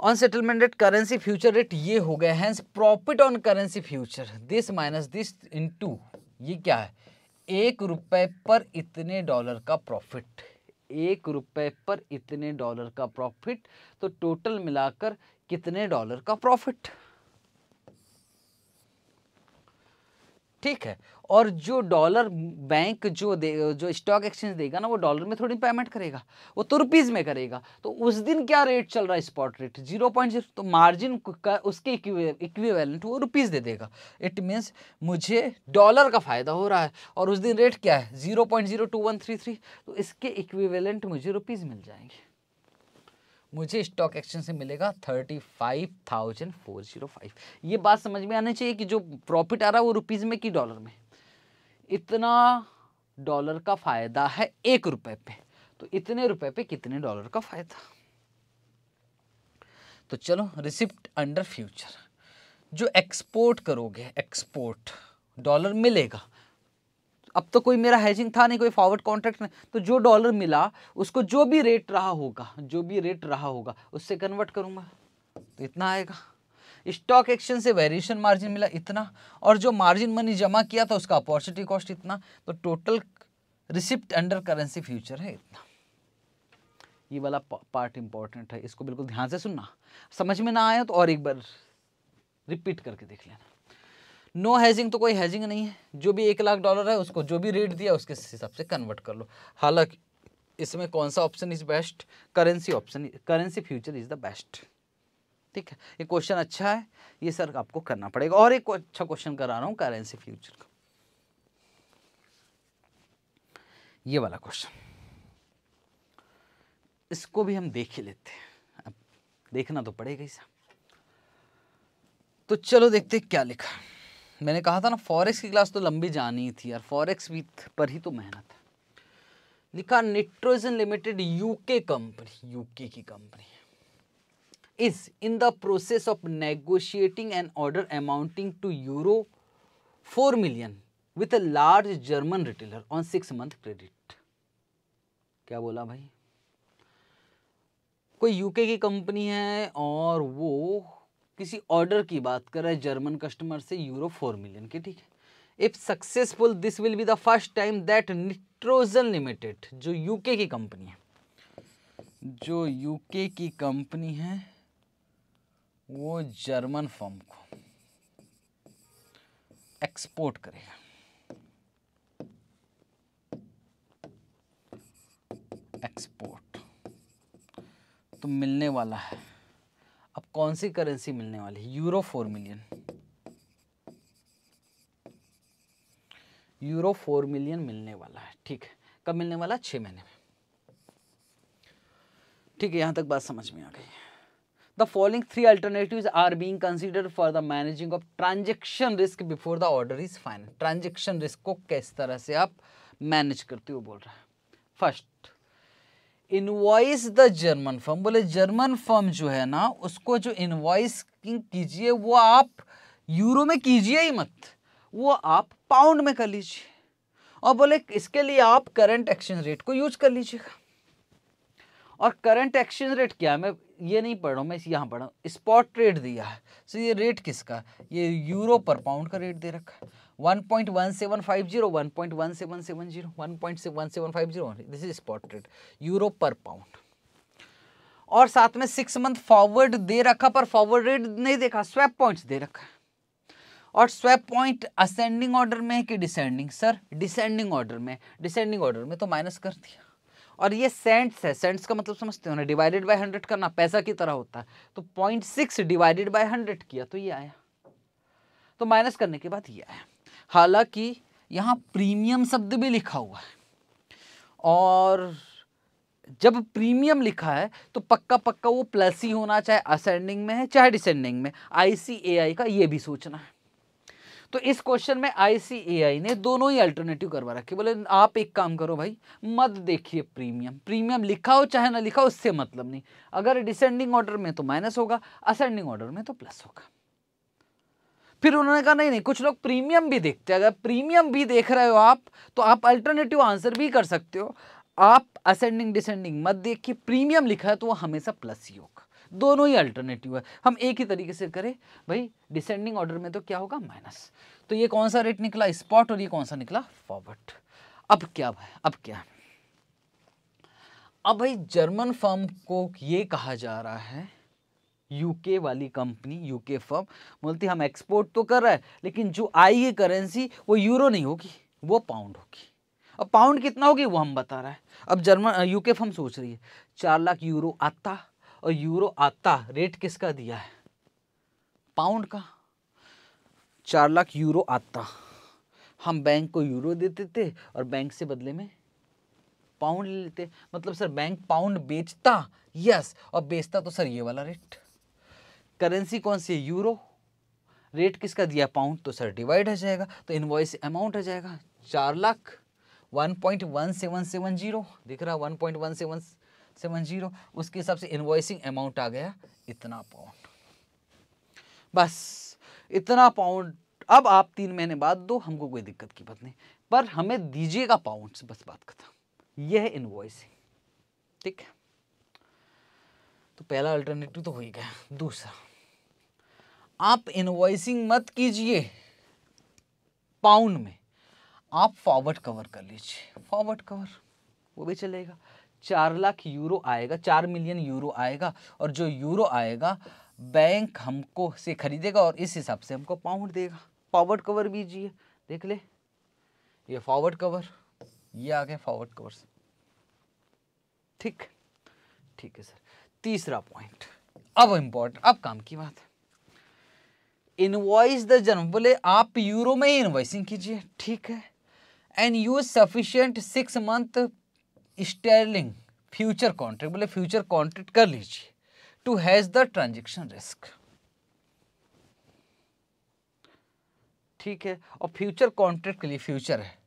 on settlement rate currency future rate ये हो गया hence profit on currency future this minus this into ये क्या है एक रुपए पर इतने डॉलर का प्रॉफिट एक रुपए पर इतने डॉलर का प्रॉफिट तो टोटल मिलाकर कितने डॉलर का प्रॉफिट ठीक है और जो डॉलर बैंक जो दे जो स्टॉक एक्सचेंज देगा ना वो डॉलर में थोड़ी पेमेंट करेगा वो तो रुपीज़ में करेगा तो उस दिन क्या रेट चल रहा है spot rate zero point zero तो मार्जिन का उसके इक्विवेलेंट वो रुपीज़ दे देगा इट मीन्स मुझे डॉलर का फ़ायदा हो रहा है और उस दिन रेट क्या है zero point zero two one three three तो इसके इक्विवेलेंट मुझे रुपीज़ मिल जाएंगे मुझे स्टॉक एक्सचेंज से मिलेगा thirty five thousand four zero five ये बात समझ में आनी चाहिए कि जो प्रॉफिट आ रहा है वो रुपीज़ में कि डॉलर में इतना डॉलर का फायदा है एक रुपए पे तो इतने रुपए पे कितने डॉलर का फायदा तो चलो रिसिप्ट अंडर फ्यूचर जो एक्सपोर्ट करोगे एक्सपोर्ट डॉलर मिलेगा अब तो कोई मेरा हैजिंग था नहीं कोई फॉरवर्ड कॉन्ट्रैक्ट नहीं तो जो डॉलर मिला उसको जो भी रेट रहा होगा जो भी रेट रहा होगा उससे कन्वर्ट करूँगा तो इतना आएगा स्टॉक एक्सचेंज से वेरिएशन मार्जिन मिला इतना और जो मार्जिन मनी जमा किया था उसका अपॉर्चुनिटी कॉस्ट इतना तो total receipt under currency future है इतना ये वाला पार्ट इंपॉर्टेंट है इसको बिल्कुल ध्यान से सुनना समझ में ना आया तो और एक बार रिपीट करके देख लेना नो हैजिंग तो कोई हैजिंग नहीं है जो भी एक लाख डॉलर है उसको जो भी रेट दिया उसके हिसाब से कन्वर्ट कर लो हालांकि इसमें कौन सा option is best currency option currency future is the best ठीक है ये क्वेश्चन अच्छा है ये सर आपको करना पड़ेगा और एक अच्छा क्वेश्चन करा रहा हूँ करेंसी फ्यूचर का ये वाला क्वेश्चन इसको भी हम देख ही लेते हैं अब देखना तो पड़ेगा ही सर तो चलो देखते क्या लिखा मैंने कहा था ना फॉरेक्स की क्लास तो लंबी जानी ही थी यार फॉरेक्स भी पर ही तो मेहनत है लिखा nitrogen limited UK company UK की कंपनी is in the process of negotiating an order amounting to euro 4 million with a large German retailer on 6 month credit. क्या बोला भाई कोई यूके की कंपनी है और वो किसी ऑर्डर की बात कर रहा है जर्मन कस्टमर से यूरो फोर मिलियन की ठीक है if successful this will be the first time that nitrogen limited जो यूके की कंपनी है जो यूके की कंपनी है वो जर्मन फॉर्म को एक्सपोर्ट करेगा एक्सपोर्ट तो मिलने वाला है अब कौन सी करेंसी मिलने वाली है euro four million euro four million मिलने वाला है ठीक है कब मिलने वाला छह महीने में ठीक है यहां तक बात समझ में आ गई है the following three alternatives are being considered for the managing of transaction risk before the order is final transaction risk को किस तरह से आप मैनेज करते हो बोल रहा है first invoice the German firm बोले जर्मन फर्म जो है ना उसको जो इनवॉइस कीजिए वो आप यूरो में कीजिए ही मत वो आप पाउंड में कर लीजिए और बोले इसके लिए आप करंट एक्सचेंज रेट को यूज कर लीजिएगा और करंट एक्सचेंज रेट क्या है मैं ये नहीं पढ़ रहा हूँ मैं यहाँ पढ़ रहा हूँ स्पॉट रेट दिया है सो ये रेट किसका ये यूरो पर पाउंड का रेट दे रखा है one point one seven five zero one point one seven seven zero one point one seven five zero this is spot rate euro पर पाउंड और साथ में सिक्स मंथ फॉरवर्ड दे रखा पर फॉरवर्ड रेट नहीं देखा स्वैप पॉइंट दे रखा और स्वैप पॉइंट असेंडिंग ऑर्डर में है कि डिसेंडिंग सर डिसेंडिंग ऑर्डर में डिसेंडिंग ऑर्डर में तो माइनस कर दिया और ये सेंट्स है सेंट्स का मतलब समझते हो ना डिवाइडेड बाय हंड्रेड करना पैसा की तरह होता है तो point six divided by hundred किया तो ये आया तो माइनस करने के बाद ये आया हालांकि यहाँ प्रीमियम शब्द भी लिखा हुआ है और जब प्रीमियम लिखा है तो पक्का पक्का वो प्लस ही होना चाहे असेंडिंग में है चाहे डिसेंडिंग में आई सी ए आई का ये भी सोचना है तो इस क्वेश्चन में आईसीएआई ने दोनों ही अल्टरनेटिव करवा रखे बोले आप एक काम करो भाई मत देखिए प्रीमियम प्रीमियम लिखा हो चाहे ना लिखा हो उससे मतलब नहीं अगर डिसेंडिंग ऑर्डर में तो माइनस होगा असेंडिंग ऑर्डर में तो प्लस होगा फिर उन्होंने कहा नहीं नहीं कुछ लोग प्रीमियम भी देखते हैं अगर प्रीमियम भी देख रहे हो आप तो आप अल्टरनेटिव आंसर भी कर सकते हो आप असेंडिंग डिसेंडिंग मत देखिए प्रीमियम लिखा है तो वो हमेशा प्लस ही होगा दोनों ही अल्टरनेटिव है हम एक ही तरीके से करें भाई डिसेंडिंग ऑर्डर में तो क्या होगा माइनस तो ये कौन सा रेट निकला स्पॉट और ये कौन सा निकला फॉरवर्ड अब क्या भाई अब क्या अब भाई जर्मन फर्म को ये कहा जा रहा है यूके वाली कंपनी यूके फर्म बोलती हम एक्सपोर्ट तो कर रहे हैं लेकिन जो आएगी करेंसी वो यूरो नहीं होगी वो पाउंड होगी अब पाउंड कितना होगी वो हम बता रहा है अब जर्मन यूके फर्म सोच रही है चार लाख यूरो आता और यूरो आता रेट किसका दिया है पाउंड का चार लाख यूरो आता हम बैंक को यूरो देते थे और बैंक से बदले में पाउंड ले लेते मतलब सर बैंक पाउंड बेचता यस और बेचता तो सर ये वाला रेट करेंसी कौन सी है यूरो रेट किसका दिया पाउंड तो सर डिवाइड हो जाएगा तो वॉइस अमाउंट हो जाएगा चार lakh one point one seven seven zero दिख रहा one point one seven seven zero उसके हिसाब से इन्वॉइसिंग अमाउंट आ गया इतना पाउंड बस इतना पाउंड अब आप तीन महीने बाद दो हमको कोई दिक्कत की बात नहीं पर हमें दीजिएगा पाउंड से बस बात खत्म यह है इन्वॉइसिंग ठीक है तो पहला अल्टरनेटिव तो हो ही गया दूसरा आप इन्वॉइसिंग मत कीजिए पाउंड में आप फॉरवर्ड कवर कर लीजिए फॉरवर्ड कवर वो भी चलेगा चार लाख यूरो आएगा चार मिलियन यूरो आएगा और जो यूरो आएगा बैंक हमको से खरीदेगा और इस हिसाब से हमको पाउंड देगा फॉरवर्ड कवर बीजिए देख ले ये फॉरवर्ड कवर ये आ गया फॉरवर्ड कवर ठीक ठीक है सर तीसरा पॉइंट अब इंपॉर्टेंट अब काम की बात है इनवॉइस द जन्म बोले आप यूरो में ही इनवॉइसिंग कीजिए ठीक है and use sufficient six month sterling future contract बोले फ्यूचर कॉन्ट्रैक्ट कर लीजिए to hedge the transaction risk ठीक है और फ्यूचर कॉन्ट्रैक्ट के लिए फ्यूचर है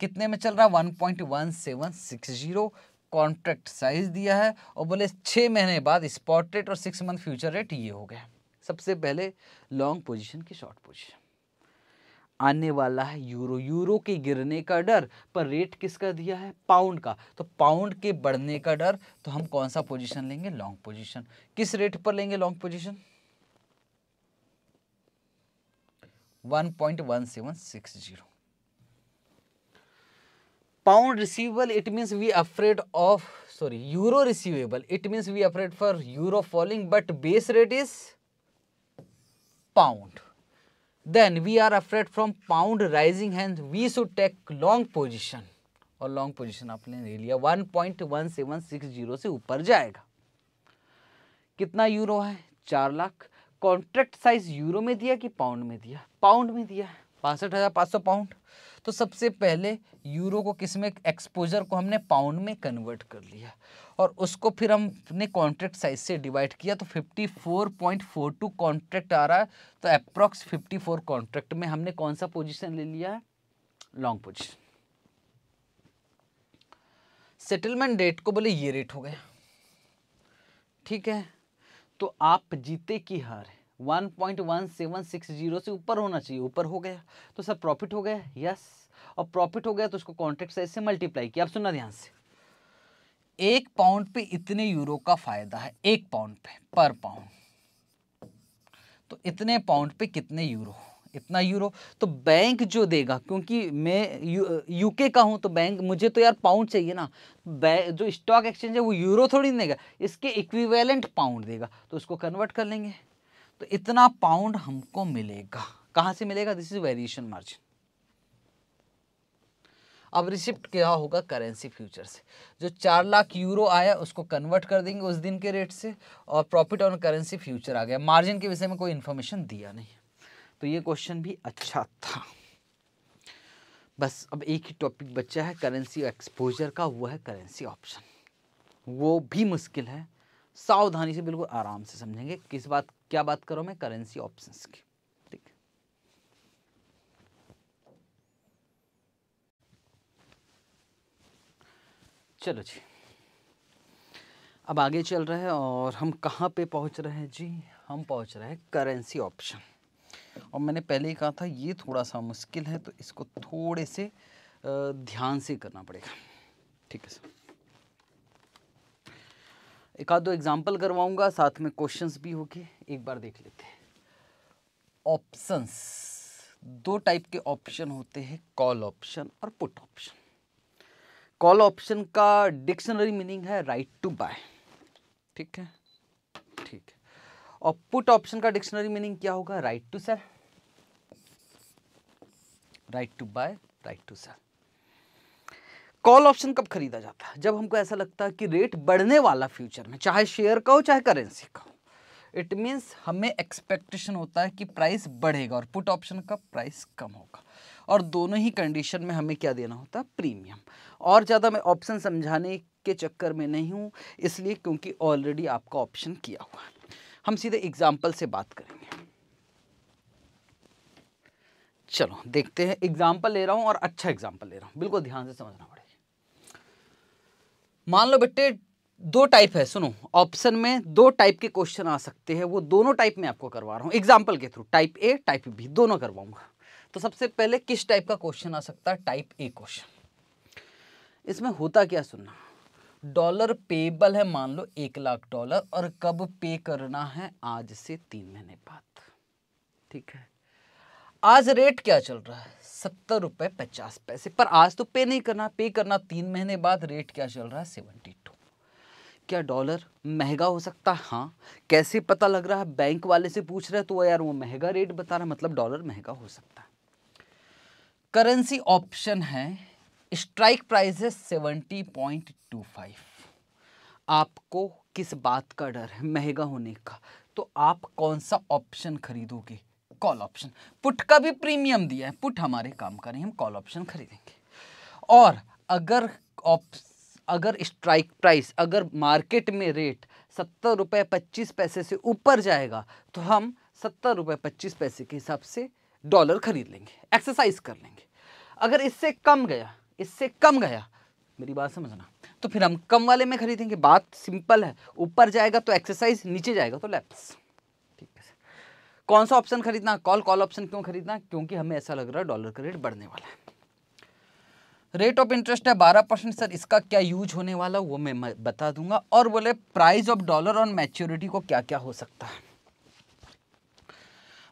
कितने में चल रहा है one point one seven six zero contract size दिया है और बोले छः महीने बाद स्पॉट रेट और सिक्स मंथ फ्यूचर रेट ये हो गया सबसे पहले लॉन्ग पोजिशन की शॉर्ट पोजिशन आने वाला है यूरो यूरो के गिरने का डर पर रेट किसका दिया है पाउंड का तो पाउंड के बढ़ने का डर तो हम कौन सा पोजीशन लेंगे लॉन्ग पोजीशन किस रेट पर लेंगे long position 1.1760 pound receivable it means we afraid of sorry euro receivable it means we afraid for euro falling but base rate is pound then we are afraid from pound rising hence we should take long position और long position आपने le liya 1.1760 से ऊपर जाएगा कितना euro है चार lakh contract size euro में दिया कि पाउंड में दिया पाउंड में दिया 65500 pound हज़ार पाँच सौ पाउंड तो सबसे पहले यूरो को किस में एक्सपोजर को हमने पाउंड में कन्वर्ट कर लिया और उसको फिर हमने कॉन्ट्रैक्ट साइज से डिवाइड किया तो 54.42 कॉन्ट्रैक्ट आ रहा है तो अप्रॉक्स 54 कॉन्ट्रैक्ट में हमने कौन सा पोजीशन ले लिया है लॉन्ग पोजीशन सेटलमेंट डेट को बोले ये रेट हो गया ठीक है तो आप जीते की हार है 1.1760 से ऊपर होना चाहिए ऊपर हो गया तो सर प्रॉफिट हो गया यस और प्रॉफिट हो गया तो उसको कॉन्ट्रैक्ट साइज से मल्टीप्लाई किया आप सुनना ध्यान से एक पाउंड पे इतने यूरो का फायदा है एक पाउंड पे पर पाउंड तो इतने पाउंड पे कितने यूरो इतना यूरो तो बैंक जो देगा क्योंकि मैं यू, यूके का हूं तो बैंक मुझे तो यार पाउंड चाहिए ना जो स्टॉक एक्सचेंज है वो यूरो थोड़ी देगा इसके इक्विवेलेंट पाउंड देगा तो उसको कन्वर्ट कर लेंगे तो इतना पाउंड हमको मिलेगा कहाँ से मिलेगा दिस इज वेरिएशन मार्जिन अब रिसिप्ट क्या होगा करेंसी फ्यूचर से जो चार लाख यूरो आया उसको कन्वर्ट कर देंगे उस दिन के रेट से और प्रॉफिट ऑन करेंसी फ्यूचर आ गया मार्जिन के विषय में कोई इन्फॉर्मेशन दिया नहीं तो ये क्वेश्चन भी अच्छा था बस अब एक ही टॉपिक बचा है करेंसी एक्सपोजर का वो है करेंसी ऑप्शन वो भी मुश्किल है सावधानी से बिल्कुल आराम से समझेंगे किस बात क्या बात करो मैं करेंसी ऑप्शंस की चलो जी अब आगे चल रहे हैं और हम कहाँ पे पहुँच रहे हैं जी हम पहुँच रहे हैं करेंसी ऑप्शन और मैंने पहले ही कहा था ये थोड़ा सा मुश्किल है तो इसको थोड़े से ध्यान से करना पड़ेगा ठीक है सर एक आध दो एग्जाम्पल करवाऊंगा साथ में क्वेश्चंस भी होके एक बार देख लेते हैं ऑप्शंस दो टाइप के ऑप्शन होते हैं कॉल ऑप्शन और पुट ऑप्शन कॉल ऑप्शन का डिक्शनरी मीनिंग है राइट टू बाय ठीक है ठीक है और पुट ऑप्शन का डिक्शनरी मीनिंग क्या होगा right to sell right to buy right to sell call option कब खरीदा जाता है जब हमको ऐसा लगता है कि रेट बढ़ने वाला फ्यूचर में चाहे शेयर का हो चाहे करेंसी का हो इट मीन्स हमें एक्सपेक्टेशन होता है कि प्राइस बढ़ेगा और पुट ऑप्शन का प्राइस कम होगा और दोनों ही कंडीशन में हमें क्या देना होता है प्रीमियम और ज़्यादा मैं ऑप्शन समझाने के चक्कर में नहीं हूँ इसलिए क्योंकि ऑलरेडी आपका ऑप्शन किया हुआ है हम सीधे एग्जाम्पल से बात करेंगे चलो देखते हैं एग्जाम्पल ले रहा हूँ और अच्छा एग्जाम्पल ले रहा हूँ बिल्कुल ध्यान से समझना पड़ेगा मान लो बेटे दो टाइप है सुनो ऑप्शन में दो टाइप के क्वेश्चन आ सकते हैं वो दोनों टाइप में आपको करवा रहा हूँ एग्जाम्पल के through type A type B दोनों करवाऊंगा तो सबसे पहले किस टाइप का क्वेश्चन आ सकता है टाइप ए क्वेश्चन इसमें होता क्या सुनना डॉलर पेबल है मान लो एक लाख डॉलर और कब पे करना है आज से तीन महीने बाद ठीक है आज रेट क्या चल रहा है सत्तर रुपए पचास पैसे पर आज तो पे नहीं करना पे करना तीन महीने बाद रेट क्या चल रहा है सेवनटी टू क्या डॉलर महंगा हो सकता है हाँ कैसे पता लग रहा है बैंक वाले से पूछ रहे तो यार वो महंगा रेट बता रहा मतलब डॉलर महंगा हो सकता है करेंसी ऑप्शन है स्ट्राइक प्राइस है सेवेंटी पॉइंट टू फाइव आपको किस बात का डर है महंगा होने का तो आप कौन सा ऑप्शन खरीदोगे कॉल ऑप्शन पुट का भी प्रीमियम दिया है पुट हमारे काम का नहीं हम कॉल ऑप्शन खरीदेंगे और अगर ऑप अगर स्ट्राइक प्राइस अगर मार्केट में रेट सत्तर रुपये पच्चीस पैसे से ऊपर जाएगा तो हम सत्तर रुपये पच्चीस पैसे के हिसाब से डॉलर खरीद लेंगे एक्सरसाइज कर लेंगे अगर इससे कम गया इससे कम गया मेरी बात समझना तो फिर हम कम वाले में खरीदेंगे बात सिंपल है ऊपर जाएगा तो एक्सरसाइज नीचे जाएगा तो लैप्स ठीक है कौन सा ऑप्शन खरीदना कॉल कॉल ऑप्शन क्यों खरीदना क्योंकि हमें ऐसा लग रहा है डॉलर का रेट बढ़ने वाला है रेट ऑफ इंटरेस्ट है बारह परसेंट सर इसका क्या यूज होने वाला वो मैं बता दूंगा और बोले price of dollar on maturity को क्या क्या हो सकता है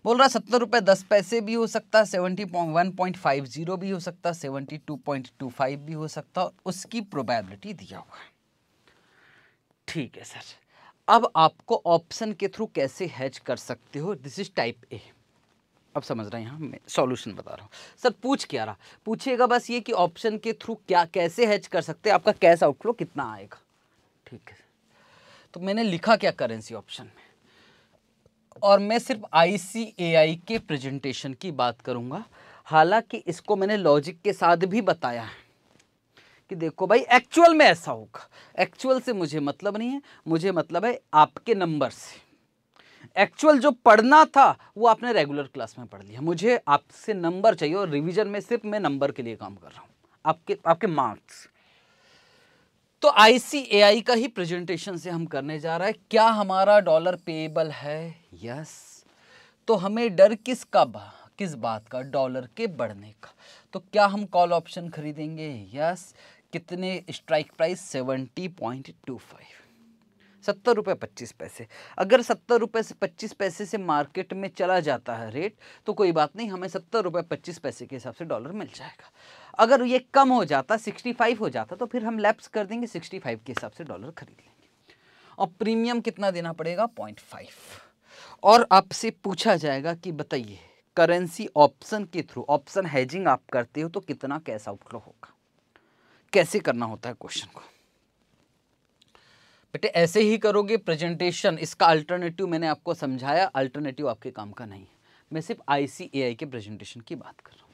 बोल रहा है सत्तर रुपये दस पैसे भी हो सकता है seventy one point five zero भी हो सकता है seventy two point two five भी हो सकता है उसकी प्रोबेबिलिटी दिया हुआ है ठीक है सर अब आपको ऑप्शन के थ्रू कैसे हैज कर सकते हो दिस इज टाइप ए अब समझ रहे हैं यहाँ मैं सॉल्यूशन बता रहा हूँ सर पूछ क्या रहा पूछिएगा बस ये कि ऑप्शन के थ्रू क्या कैसे हैज कर सकते हैं आपका कैश आउटफ्लो कितना आएगा ठीक है तो मैंने लिखा क्या करेंसी ऑप्शन में और मैं सिर्फ आई के प्रेजेंटेशन की बात करूँगा हालांकि इसको मैंने लॉजिक के साथ भी बताया है कि देखो भाई एक्चुअल में ऐसा होगा एक्चुअल से मुझे मतलब नहीं है मुझे मतलब है आपके नंबर से एक्चुअल जो पढ़ना था वो आपने रेगुलर क्लास में पढ़ लिया मुझे आपसे नंबर चाहिए और रिवीजन में सिर्फ मैं नंबर के लिए काम कर रहा हूँ आपके आपके मार्क्स तो आई का ही प्रेजेंटेशन से हम करने जा रहा है क्या हमारा डॉलर पेएबल है यस तो हमें डर किस का किस बात का डॉलर के बढ़ने का तो क्या हम कॉल ऑप्शन खरीदेंगे यस कितने strike price seventy point two five सत्तर रुपये पच्चीस पैसे अगर सत्तर रुपये से पच्चीस पैसे से मार्केट में चला जाता है रेट तो कोई बात नहीं हमें सत्तर रुपये पच्चीस पैसे के हिसाब से डॉलर मिल जाएगा अगर ये कम हो जाता सिक्सटी फाइव हो जाता तो फिर हम लैप्स कर देंगे सिक्सटी फाइव के हिसाब से डॉलर खरीद लेंगे और प्रीमियम कितना देना पड़ेगा पॉइंट फाइव और आपसे पूछा जाएगा कि बताइए करेंसी ऑप्शन के थ्रू ऑप्शन हैजिंग आप करते हो तो कितना कैश आउटफ्लो होगा कैसे करना होता है क्वेश्चन को बेटे ऐसे ही करोगे प्रेजेंटेशन इसका अल्टरनेटिव मैंने आपको समझाया अल्टरनेटिव आपके काम का नहीं है मैं सिर्फ आईसीएआई के प्रेजेंटेशन की बात कर रहा हूं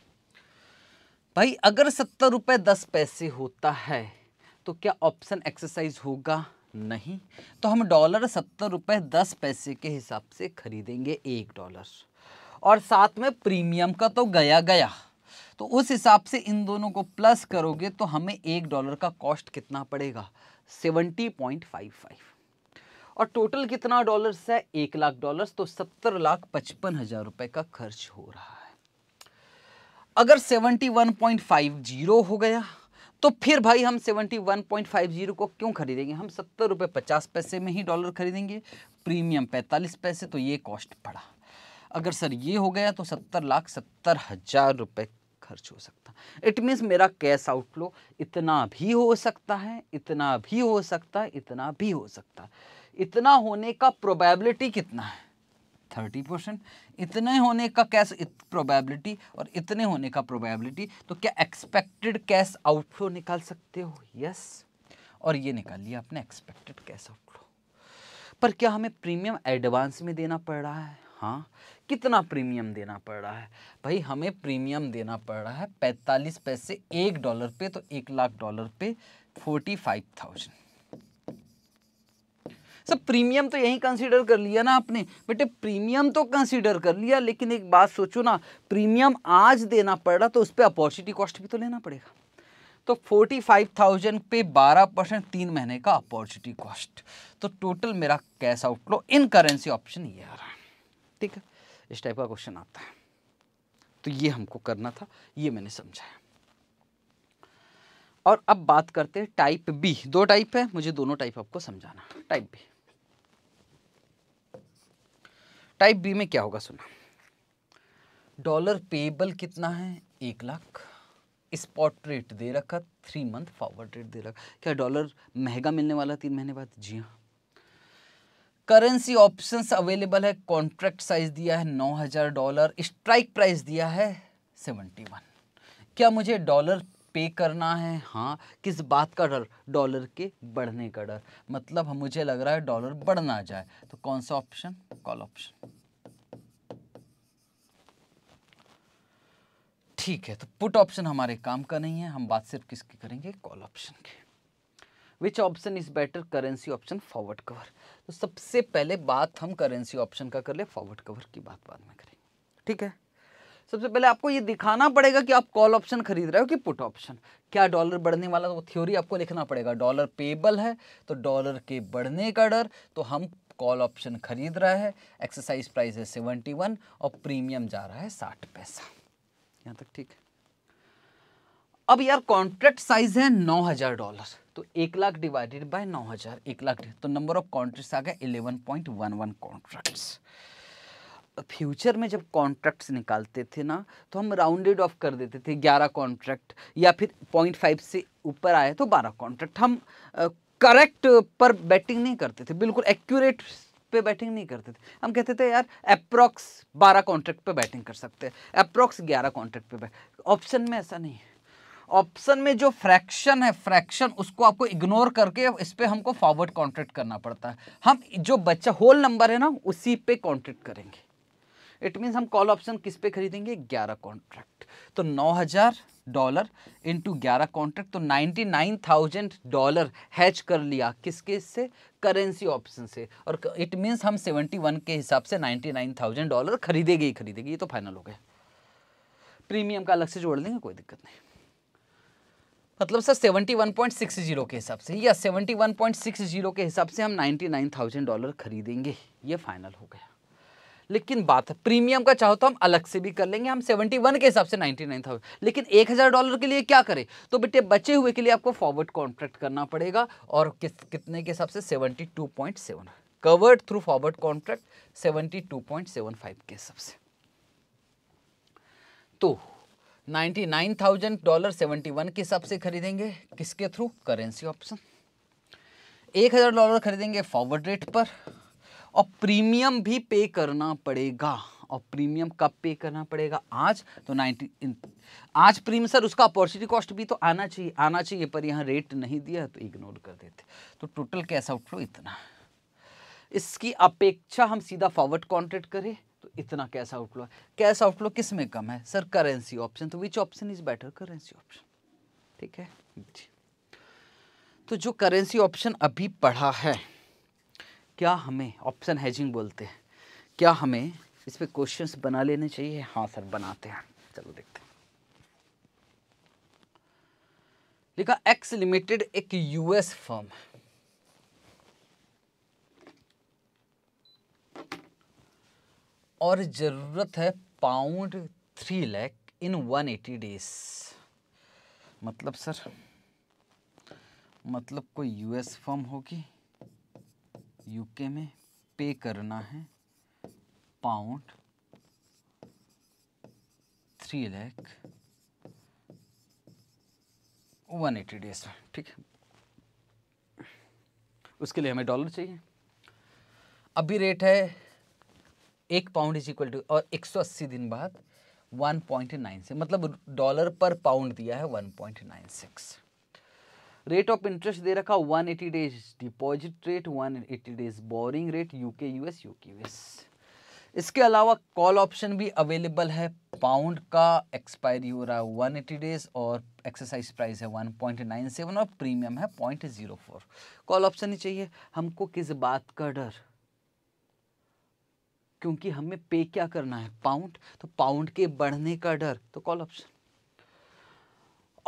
भाई अगर सत्तर रुपए दस पैसे होता है तो क्या ऑप्शन एक्सरसाइज होगा नहीं तो हम डॉलर सत्तर रुपये दस पैसे के हिसाब से खरीदेंगे एक डॉलर और साथ में प्रीमियम का तो गया गया तो उस हिसाब से इन दोनों को प्लस करोगे तो हमें एक डॉलर का कॉस्ट कितना पड़ेगा सेवेंटी पॉइंट फाइव फाइव और टोटल कितना डॉलर्स है एक लाख डॉलर्स तो सत्तर लाख पचपन हज़ार रुपए का खर्च हो रहा है अगर seventy one point five zero हो गया तो फिर भाई हम 71.50 को क्यों खरीदेंगे हम सत्तर रुपये पचास पैसे में ही डॉलर खरीदेंगे प्रीमियम पैंतालीस पैसे तो ये कॉस्ट पड़ा अगर सर ये हो गया तो सत्तर लाख सत्तर हज़ार रुपये खर्च हो सकता इट मीन्स मेरा कैश आउटफ्लो इतना भी हो सकता है इतना भी हो सकता है इतना भी हो सकता है इतना होने का प्रोबेबिलिटी कितना है थर्टी परसेंट इतने होने का कैश प्रोबेबिलिटी और इतने होने का प्रोबेबिलिटी तो क्या एक्सपेक्टेड कैश आउटफ्लो निकाल सकते हो यस और ये निकाल लिया आपने एक्सपेक्टेड कैश आउटफ्लो पर क्या हमें प्रीमियम एडवांस में देना पड़ रहा है हाँ कितना प्रीमियम देना पड़ रहा है भाई हमें प्रीमियम देना पड़ रहा है पैंतालीस पैसे एक डॉलर पे तो एक लाख डॉलर पे फोर्टी फाइव थाउजेंड सब प्रीमियम तो यही कंसिडर कर लिया ना आपने बेटे प्रीमियम तो कंसिडर कर लिया लेकिन एक बात सोचो ना प्रीमियम आज देना पड़ रहा तो उस पर अपॉर्चुनिटी कॉस्ट भी तो लेना पड़ेगा तो फोर्टी फाइव थाउजेंड पे बारह परसेंट तीन महीने का अपॉर्चुनिटी कॉस्ट तो टोटल मेरा cash outflow in currency option ये आ रहा है ठीक है इस टाइप का क्वेश्चन आता है तो ये हमको करना था ये मैंने समझाया और अब बात करते हैं टाइप बी दो टाइप है मुझे दोनों टाइप आपको समझाना टाइप बी टाइप बी में क्या होगा सुना डॉलर पेबल कितना है एक लाख स्पॉट रेट दे रखा थ्री मंथ फॉरवर्ड रेट दे रखा क्या डॉलर महंगा मिलने वाला तीन महीने बाद जी हाँ करेंसी ऑप्शंस अवेलेबल है कॉन्ट्रैक्ट साइज दिया है नौ हजार डॉलर स्ट्राइक प्राइस दिया है सेवेंटी वन क्या मुझे डॉलर पे करना है हाँ किस बात का डर डॉलर के बढ़ने का डर मतलब मुझे लग रहा है डॉलर बढ़ ना जाए तो कौन सा ऑप्शन कॉल ऑप्शन ठीक है तो पुट ऑप्शन हमारे काम का नहीं है हम बात सिर्फ किसकी करेंगे कॉल ऑप्शन की which option is better currency option forward cover तो सबसे पहले बात हम करेंसी ऑप्शन का कर ले फॉरवर्ड कवर की बात बाद में करेंगे ठीक है सबसे पहले आपको ये दिखाना पड़ेगा कि आप कॉल ऑप्शन खरीद रहे हो कि पुट ऑप्शन क्या डॉलर बढ़ने वाला वो थ्योरी आपको लिखना पड़ेगा डॉलर पेबल है तो डॉलर के बढ़ने का डर तो हम कॉल ऑप्शन खरीद रहा है एक्सरसाइज प्राइस है सेवेंटी वन और प्रीमियम जा रहा है साठ पैसा यहाँ तक ठीक है अब यार कॉन्ट्रैक्ट साइज है नौ हज़ार डॉलर तो एक लाख डिवाइडेड बाय नौ हज़ार एक लाख तो नंबर ऑफ कॉन्ट्रैक्ट्स आ गया eleven point one one contracts future में जब कॉन्ट्रैक्ट्स निकालते थे ना तो हम राउंडेड ऑफ कर देते थे ग्यारह कॉन्ट्रैक्ट या फिर पॉइंट फाइव से ऊपर आए तो बारह कॉन्ट्रैक्ट हम करेक्ट पर बैटिंग नहीं करते थे बिल्कुल एक्यूरेट पे बैटिंग नहीं करते थे हम कहते थे यार अप्रॉक्स बारह कॉन्ट्रैक्ट पे बैटिंग कर सकते हैं अप्रॉक्स ग्यारह कॉन्ट्रैक्ट पे बैट ऑप्शन में ऐसा नहीं है ऑप्शन में जो फ्रैक्शन है फ्रैक्शन उसको आपको इग्नोर करके इस पर हमको फॉरवर्ड कॉन्ट्रैक्ट करना पड़ता है हम जो बच्चा होल नंबर है ना उसी पे कॉन्ट्रैक्ट करेंगे इट मीन्स हम कॉल ऑप्शन किस पे खरीदेंगे ग्यारह कॉन्ट्रैक्ट तो नौ हज़ार डॉलर इंटू ग्यारह कॉन्ट्रैक्ट तो ninety nine thousand dollar hedge कर लिया किसके से करेंसी ऑप्शन से और इट मीन्स हम सेवेंटी वन के हिसाब से नाइन्टी नाइन थाउजेंड डॉलर खरीदेगी ही खरीदेगी ये तो फाइनल हो गया प्रीमियम का अलग से जोड़ देंगे कोई दिक्कत नहीं मतलब sir seventy one point six zero के हिसाब से या seventy one point six zero के हिसाब से हम नाइन्टी नाइन थाउजेंड डॉलर खरीदेंगे ये फाइनल हो गया लेकिन बात है प्रीमियम का चाहो तो हम अलग से भी कर लेंगे हम 71 के हिसाब से 99,000 लेकिन 1000 डॉलर के लिए क्या करें तो बेटे बचे हुए के लिए आपको फॉरवर्ड कॉन्ट्रैक्ट करना पड़ेगा और किस कितने के हिसाब से 72.7 कवर्ड थ्रू फॉरवर्ड कॉन्ट्रैक्ट 72.75 के हिसाब से तो 99,000 डॉलर 71 के हिसाब से खरीदेंगे किसके थ्रू करेंसी ऑप्शन 1000 डॉलर खरीदेंगे फॉरवर्ड रेट पर और प्रीमियम भी पे करना पड़ेगा और प्रीमियम कब पे करना पड़ेगा आज तो 90 आज प्रीमियम सर उसका अपॉर्चुनिटी कॉस्ट भी तो आना चाहिए आना चाहिए पर यहाँ रेट नहीं दिया तो इग्नोर कर देते तो टोटल कैश आउटफ्लो इतना इसकी अपेक्षा हम सीधा फॉरवर्ड कॉन्ट्रैक्ट करें तो इतना कैश आउटफ्लो है कैश आउटफ्लो किस में कम है सर करेंसी ऑप्शन तो which option is better currency option ठीक है जी तो जो करेंसी ऑप्शन अभी पढ़ा है क्या हमें ऑप्शन हैजिंग बोलते हैं क्या हमें इस पर क्वेश्चन बना लेने चाहिए हाँ सर बनाते हैं चलो देखते हैं लिखा एक्स लिमिटेड एक यूएस फर्म और ज़रूरत है pound three lakh in one eighty days मतलब सर मतलब कोई यूएस फर्म होगी यूके में पे करना है pound three lakh one eighty days ठीक है उसके लिए हमें डॉलर चाहिए अभी रेट है एक पाउंड इज इक्वल टू और 180 दिन बाद नाइन सिक्स मतलब डॉलर पर पाउंड दिया है 1.96 रेट ऑफ इंटरेस्ट दे रखा 180 days deposit rate 180 days borrowing rate UK US UK US इसके अलावा कॉल ऑप्शन भी अवेलेबल है पाउंड का एक्सपायरी हो रहा है 180 डेज और एक्सरसाइज प्राइस है 1.97 और प्रीमियम है 0.04 कॉल ऑप्शन ही चाहिए हमको किस बात का डर क्योंकि हमें पे क्या करना है पाउंड तो पाउंड के बढ़ने का डर तो कॉल ऑप्शन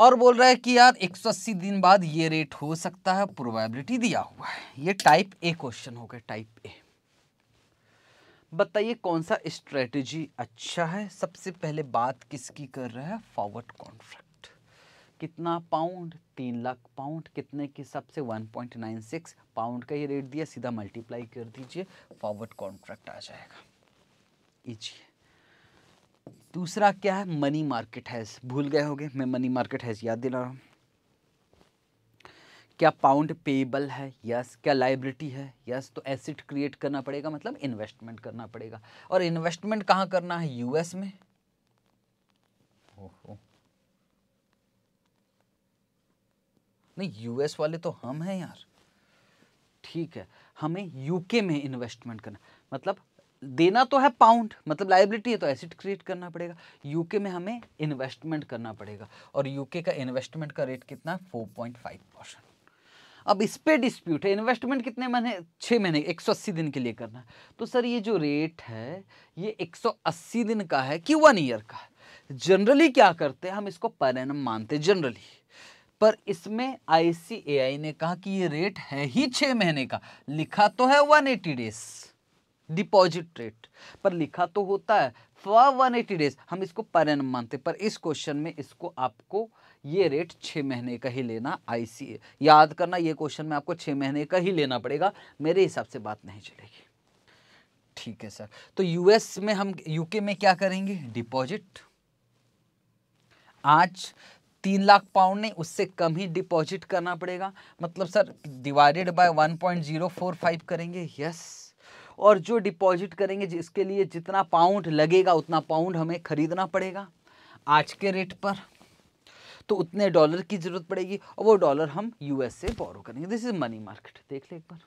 और बोल रहा है कि यार 180 दिन बाद ये रेट हो सकता है प्रोबेबिलिटी दिया हुआ है ये टाइप ए क्वेश्चन हो गया टाइप ए बताइए कौन सा स्ट्रेटजी अच्छा है सबसे पहले बात किसकी कर रहा है फॉरवर्ड कॉन्ट्रैक्ट कितना पाउंड तीन लाख पाउंड कितने के हिसाब से 1.96 पाउंड का ये रेट दिया सीधा मल्टीप्लाई कर दीजिए फॉरवर्ड कॉन्ट्रैक्ट आ जाएगा ईजिए दूसरा क्या है मनी मार्केट हैज भूल गए होंगे मैं मनी मार्केट हैज याद दिला रहा हूँ क्या पाउंड पेबल है यस क्या लाइबिलिटी है यस तो एसिड क्रिएट करना पड़ेगा मतलब इन्वेस्टमेंट करना पड़ेगा और इन्वेस्टमेंट कहाँ करना है यूएस में नहीं यूएस वाले तो हम हैं यार ठीक है हमें यूके में इन्वेस्टमेंट करना मतलब देना तो है पाउंड मतलब लाइबिलिटी है तो एसिड क्रिएट करना पड़ेगा यूके में हमें इन्वेस्टमेंट करना पड़ेगा और यूके का इन्वेस्टमेंट का रेट कितना है फोर पॉइंट फाइव परसेंट अब इस पर डिस्प्यूट है इन्वेस्टमेंट कितने महीने छः महीने एक सौ अस्सी दिन के लिए करना है तो सर ये जो रेट है ये एक सौ अस्सी दिन का है कि वन ईयर का है जनरली क्या करते हैं हम इसको पर एनम मानते जनरली पर इसमें आई ने कहा कि ये रेट है ही छः महीने का लिखा तो है one eighty days deposit rate पर लिखा तो होता है फॉर वन एटी डेज हम इसको पर एनम मानते पर इस क्वेश्चन में इसको आपको ये रेट छः महीने का ही लेना आईसीए याद करना ये क्वेश्चन में आपको छः महीने का ही लेना पड़ेगा मेरे हिसाब से बात नहीं चलेगी ठीक है सर तो यूएस में हम यूके में क्या करेंगे डिपॉजिट आज तीन लाख पाउंड नहीं उससे कम ही डिपॉजिट करना पड़ेगा मतलब sir divided by one point zero four five करेंगे यस और जो डिपॉजिट करेंगे जिसके लिए जितना पाउंड लगेगा उतना पाउंड हमें खरीदना पड़ेगा आज के रेट पर तो उतने डॉलर की जरूरत पड़ेगी और वो डॉलर हम यूएस से बोरो करेंगे दिस इज मनी मार्केट देख ले एक बार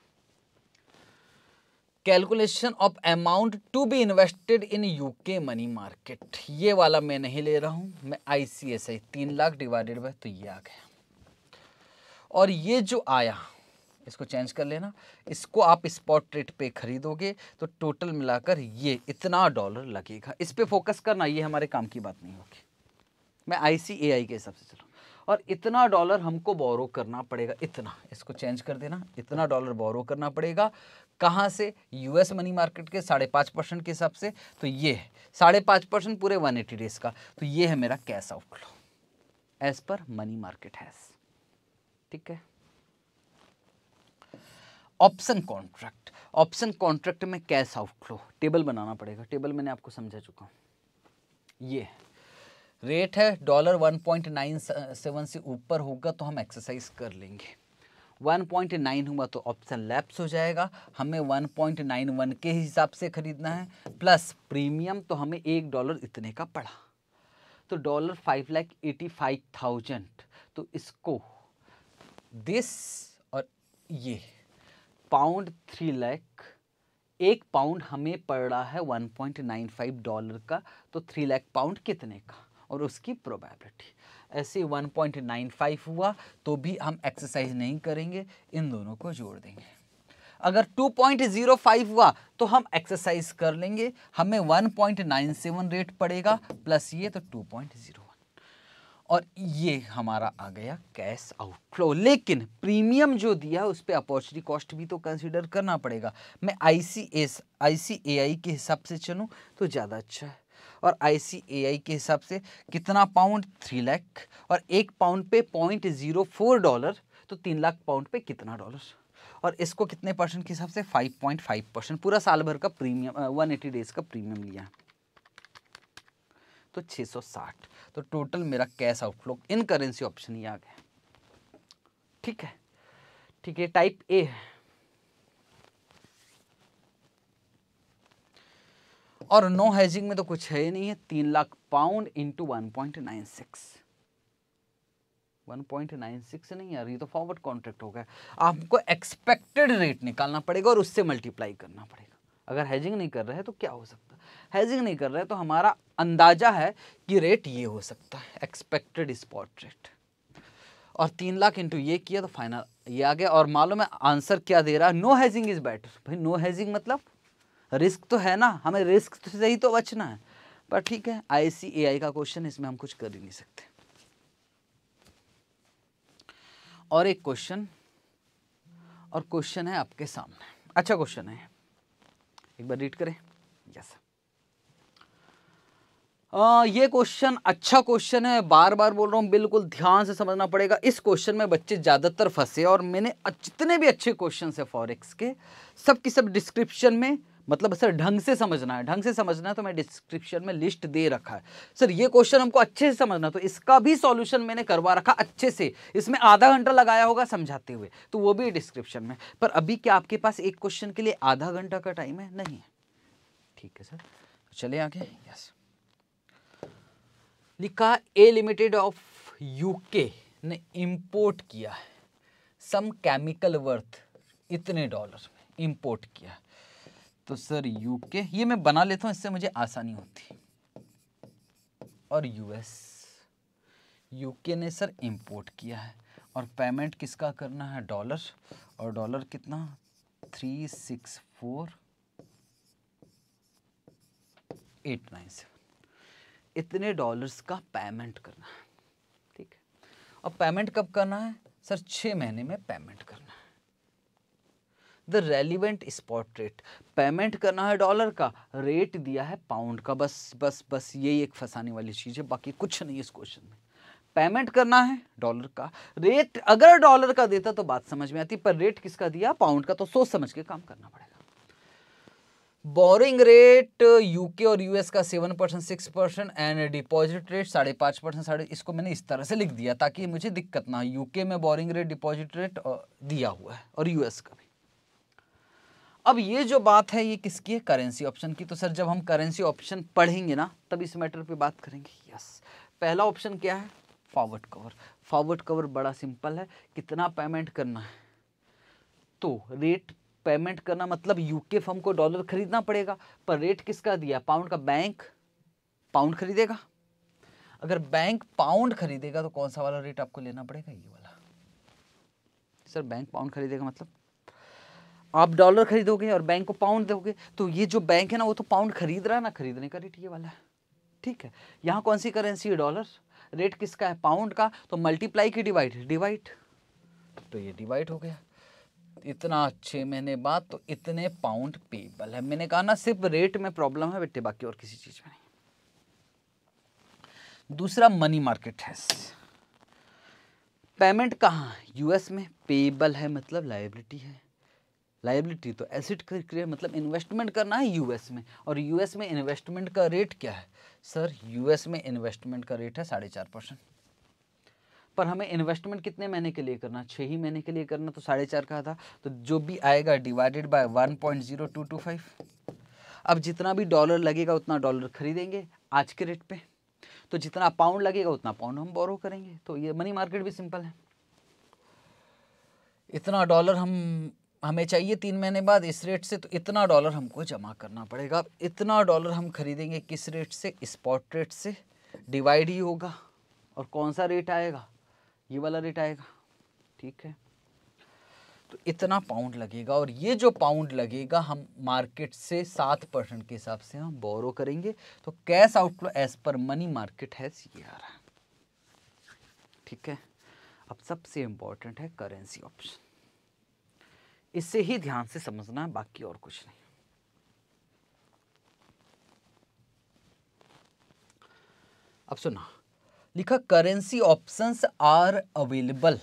calculation of amount to be invested in UK money market ये वाला मैं नहीं ले रहा हूं मैं आईसीएसआई तीन लाख डिवाइडेड बाय तो ये आ गया और ये जो आया इसको चेंज कर लेना इसको आप स्पॉट रेट पे खरीदोगे तो टोटल मिलाकर ये इतना डॉलर लगेगा इस पर फोकस करना ये हमारे काम की बात नहीं होगी मैं आई के हिसाब से चलूँ और इतना डॉलर हमको बोरो करना पड़ेगा इतना इसको चेंज कर देना इतना डॉलर बोरो करना पड़ेगा कहाँ से यूएस मनी मार्केट के साढ़े पाँच परसेंट के हिसाब से तो ये है साढ़े पाँच परसेंट पूरे वन एटी डेज का तो ये है मेरा cash outflow as per money market hedge ठीक है ऑप्शन कॉन्ट्रैक्ट ऑप्शन कॉन्ट्रैक्ट में कैश आउटफ्लो टेबल बनाना पड़ेगा टेबल मैंने आपको समझा चुका हूँ ये रेट है डॉलर 1.97 से ऊपर होगा तो हम एक्सरसाइज कर लेंगे 1.9 हुआ तो ऑप्शन लैप्स हो जाएगा हमें 1.91 के हिसाब से ख़रीदना है प्लस प्रीमियम तो हमें एक डॉलर इतने का पड़ा तो dollar five lakh eighty five thousand तो इसको दिस और ये पाउंड थ्री लैख एक पाउंड हमें पड़ रहा है 1.95 डॉलर का तो थ्री लैख पाउंड कितने का और उसकी प्रोबेबिलिटी ऐसे 1.95 हुआ तो भी हम एक्सरसाइज नहीं करेंगे इन दोनों को जोड़ देंगे अगर 2.05 हुआ तो हम एक्सरसाइज कर लेंगे हमें 1.97 रेट पड़ेगा प्लस ये तो 2.0 और ये हमारा आ गया कैश आउटफ्लो लेकिन प्रीमियम जो दिया उस पर अपॉर्चुनिटी कॉस्ट भी तो कंसिडर करना पड़ेगा मैं आई सी एस आई सी ए आई के हिसाब से चलूँ तो ज़्यादा अच्छा है और आई सी ए आई के हिसाब से कितना पाउंड थ्री लाख और एक पाउंड पे पॉइंट ज़ीरो फोर डॉलर तो तीन लाख पाउंड पे कितना डॉलर और इसको कितने परसेंट के हिसाब से फाइव पॉइंट फाइव परसेंट पूरा साल भर का प्रीमियम वन एटी डेज़ का प्रीमियम लिया तो छः सौ साठ तो टोटल मेरा cash outflow in currency option ही आ गया ठीक है ठीक है टाइप ए है और नो हैजिंग में तो कुछ है नहीं है तीन लाख pound into one point nine six one point nine six नहीं यार ये तो फॉरवर्ड कॉन्ट्रैक्ट हो गया आपको एक्सपेक्टेड रेट निकालना पड़ेगा और उससे मल्टीप्लाई करना पड़ेगा अगर हैजिंग नहीं कर रहे हैं तो क्या हो सकता हैजिंग नहीं कर रहे हैं तो हमारा अंदाजा है कि रेट ये हो सकता है एक्सपेक्टेड स्पॉट रेट और तीन लाख इंटू ये किया तो फाइनल ये आ गया और मालूम है आंसर क्या दे रहा है नो हैजिंग इज़ बेटर भाई नो हैजिंग मतलब रिस्क तो है ना हमें रिस्क से ही तो बचना है पर ठीक है आई आई का क्वेश्चन इसमें हम कुछ कर ही नहीं सकते और एक क्वेश्चन और क्वेश्चन है आपके सामने अच्छा क्वेश्चन है एक बार रीड करें यस आ, ये क्वेश्चन अच्छा क्वेश्चन है बार बार बोल रहा हूँ बिल्कुल ध्यान से समझना पड़ेगा इस क्वेश्चन में बच्चे ज़्यादातर फंसे और मैंने जितने भी अच्छे क्वेश्चन है फॉरेक्स के सब की सब डिस्क्रिप्शन में मतलब सर ढंग से समझना है ढंग से समझना है तो मैं डिस्क्रिप्शन में लिस्ट दे रखा है सर ये क्वेश्चन हमको अच्छे से समझना तो इसका भी सॉल्यूशन मैंने करवा रखा अच्छे से इसमें आधा घंटा लगाया होगा समझाते हुए तो वो भी डिस्क्रिप्शन में पर अभी क्या आपके पास एक क्वेश्चन के लिए आधा घंटा का टाइम है नहीं है ठीक है सर चले आगे यस लिखा ए लिमिटेड ऑफ यूके ने इम्पोर्ट किया है सम केमिकल वर्थ इतने डॉलर में इम्पोर्ट किया तो सर यूके ये मैं बना लेता हूँ इससे मुझे आसानी होती और यूएस यूके ने सर इंपोर्ट किया है और पेमेंट किसका करना है डॉलर और डॉलर कितना three six four eight nine seven इतने डॉलर्स का पेमेंट करना है ठीक है और पेमेंट कब करना है सर छः महीने में पेमेंट करना है the relevant spot rate payment करना है डॉलर का रेट दिया है पाउंड का बस बस बस यही एक फंसाने वाली चीज़ है बाकी कुछ नहीं इस क्वेश्चन में पेमेंट करना है डॉलर का रेट अगर डॉलर का देता तो बात समझ में आती पर रेट किसका दिया पाउंड का तो सोच समझ के काम करना पड़ेगा बोरिंग रेट यूके और यूएस का seven percent six percent and deposit rate साढ़े पांच परसेंट साढ़े इसको मैंने इस तरह से लिख दिया ताकि मुझे दिक्कत ना हो यूके में बोरिंग रेट डिपॉजिट रेट दिया हुआ है और यूएस का भी अब ये जो बात है ये किसकी है करेंसी ऑप्शन की तो सर जब हम करेंसी ऑप्शन पढ़ेंगे ना तब इस मैटर पे बात करेंगे यस पहला ऑप्शन क्या है फॉरवर्ड कवर फॉरवर्ड कवर बड़ा सिंपल है कितना पेमेंट करना है तो रेट पेमेंट करना मतलब यूके फर्म को डॉलर खरीदना पड़ेगा पर रेट किसका दिया पाउंड का बैंक पाउंड खरीदेगा अगर बैंक पाउंड खरीदेगा तो कौन सा वाला रेट आपको लेना पड़ेगा ये वाला सर बैंक पाउंड खरीदेगा मतलब आप डॉलर खरीदोगे और बैंक को पाउंड दोगे तो ये जो बैंक है ना वो तो पाउंड खरीद रहा है ना खरीदने का रेट ये वाला है ठीक है यहाँ कौन सी करेंसी है डॉलर रेट किसका है पाउंड का तो मल्टीप्लाई की डिवाइड डिवाइड तो ये डिवाइड हो गया इतना छः महीने बाद तो इतने पाउंड पेबल है मैंने कहा ना सिर्फ रेट में प्रॉब्लम है बेटे बाकी और किसी चीज़ में नहीं दूसरा मनी मार्केट है पेमेंट कहाँ यूएस में पेबल है मतलब लाइबिलिटी है लाइबिलिटी तो एसिड क्रिया मतलब इन्वेस्टमेंट करना है यूएस में और यूएस में इन्वेस्टमेंट का रेट क्या है सर यूएस में इन्वेस्टमेंट का रेट है साढ़े चार परसेंट पर हमें इन्वेस्टमेंट कितने महीने के लिए करना छः ही महीने के लिए करना तो साढ़े चार कहा था तो जो भी आएगा divided by one point zero two two five अब जितना भी डॉलर लगेगा उतना डॉलर खरीदेंगे आज के रेट पे तो जितना पाउंड लगेगा उतना पाउंड हम बोरो करेंगे तो ये मनी मार्केट भी सिंपल है इतना डॉलर हम हमें चाहिए तीन महीने बाद इस रेट से तो इतना डॉलर हमको जमा करना पड़ेगा इतना डॉलर हम खरीदेंगे किस रेट से स्पॉट रेट से डिवाइड ही होगा और कौन सा रेट आएगा ये वाला रेट आएगा ठीक है तो इतना पाउंड लगेगा और ये जो पाउंड लगेगा हम मार्केट से सात परसेंट के हिसाब से हम बोरो करेंगे तो cash outflow as per money market hedge ये आ रहा है ठीक है अब सबसे इम्पोर्टेंट है करेंसी ऑप्शन इसे ही ध्यान से समझना बाकी और कुछ नहीं अब सुना लिखा currency options are available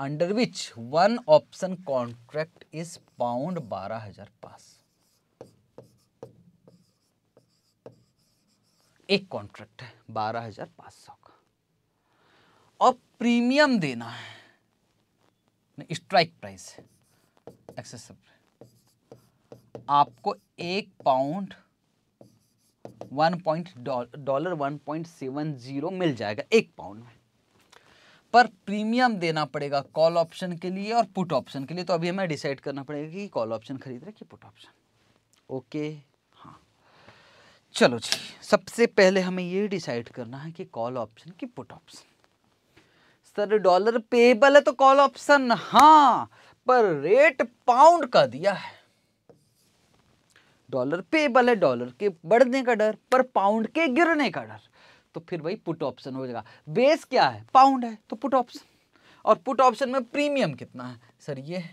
under which one option contract is pound बारह हजार पास एक कॉन्ट्रैक्ट है बारह हजार पांच सौ का और प्रीमियम देना है स्ट्राइक प्राइस है एक्सेसिबल आपको एक pound one point dollar one point seven zero मिल जाएगा एक पाउंड में पर प्रीमियम देना पड़ेगा कॉल ऑप्शन के लिए और पुट ऑप्शन के लिए तो अभी हमें डिसाइड करना पड़ेगा कि कॉल ऑप्शन खरीद रहे कि पुट ऑप्शन ओके हाँ चलो जी सबसे पहले हमें ये डिसाइड करना है कि कॉल ऑप्शन कि put option sir dollar payable है तो कॉल ऑप्शन हाँ पर रेट पाउंड का दिया है डॉलर पेबल है डॉलर के बढ़ने का डर पर पाउंड के गिरने का डर तो फिर भाई पुट ऑप्शन हो जाएगा बेस क्या है पाउंड है तो पुट ऑप्शन और पुट ऑप्शन में प्रीमियम कितना है सर ये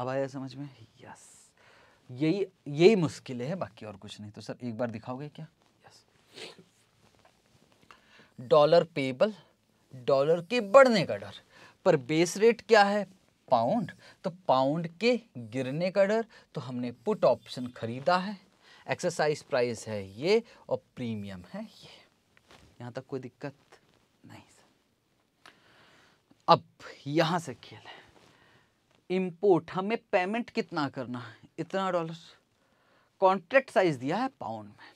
अब आया समझ में यस यही यही मुश्किलें है बाकी और कुछ नहीं तो सर एक बार दिखाओगे क्या यस डॉलर पेबल डॉलर के बढ़ने का डर पर बेस रेट क्या है पाउंड तो पाउंड के गिरने का डर तो हमने पुट ऑप्शन खरीदा है एक्सरसाइज प्राइस है ये और प्रीमियम है ये यहाँ तक कोई दिक्कत नहीं सर अब यहाँ से खेल है इम्पोर्ट हमें पेमेंट कितना करना है इतना डॉलर कॉन्ट्रैक्ट साइज दिया है पाउंड में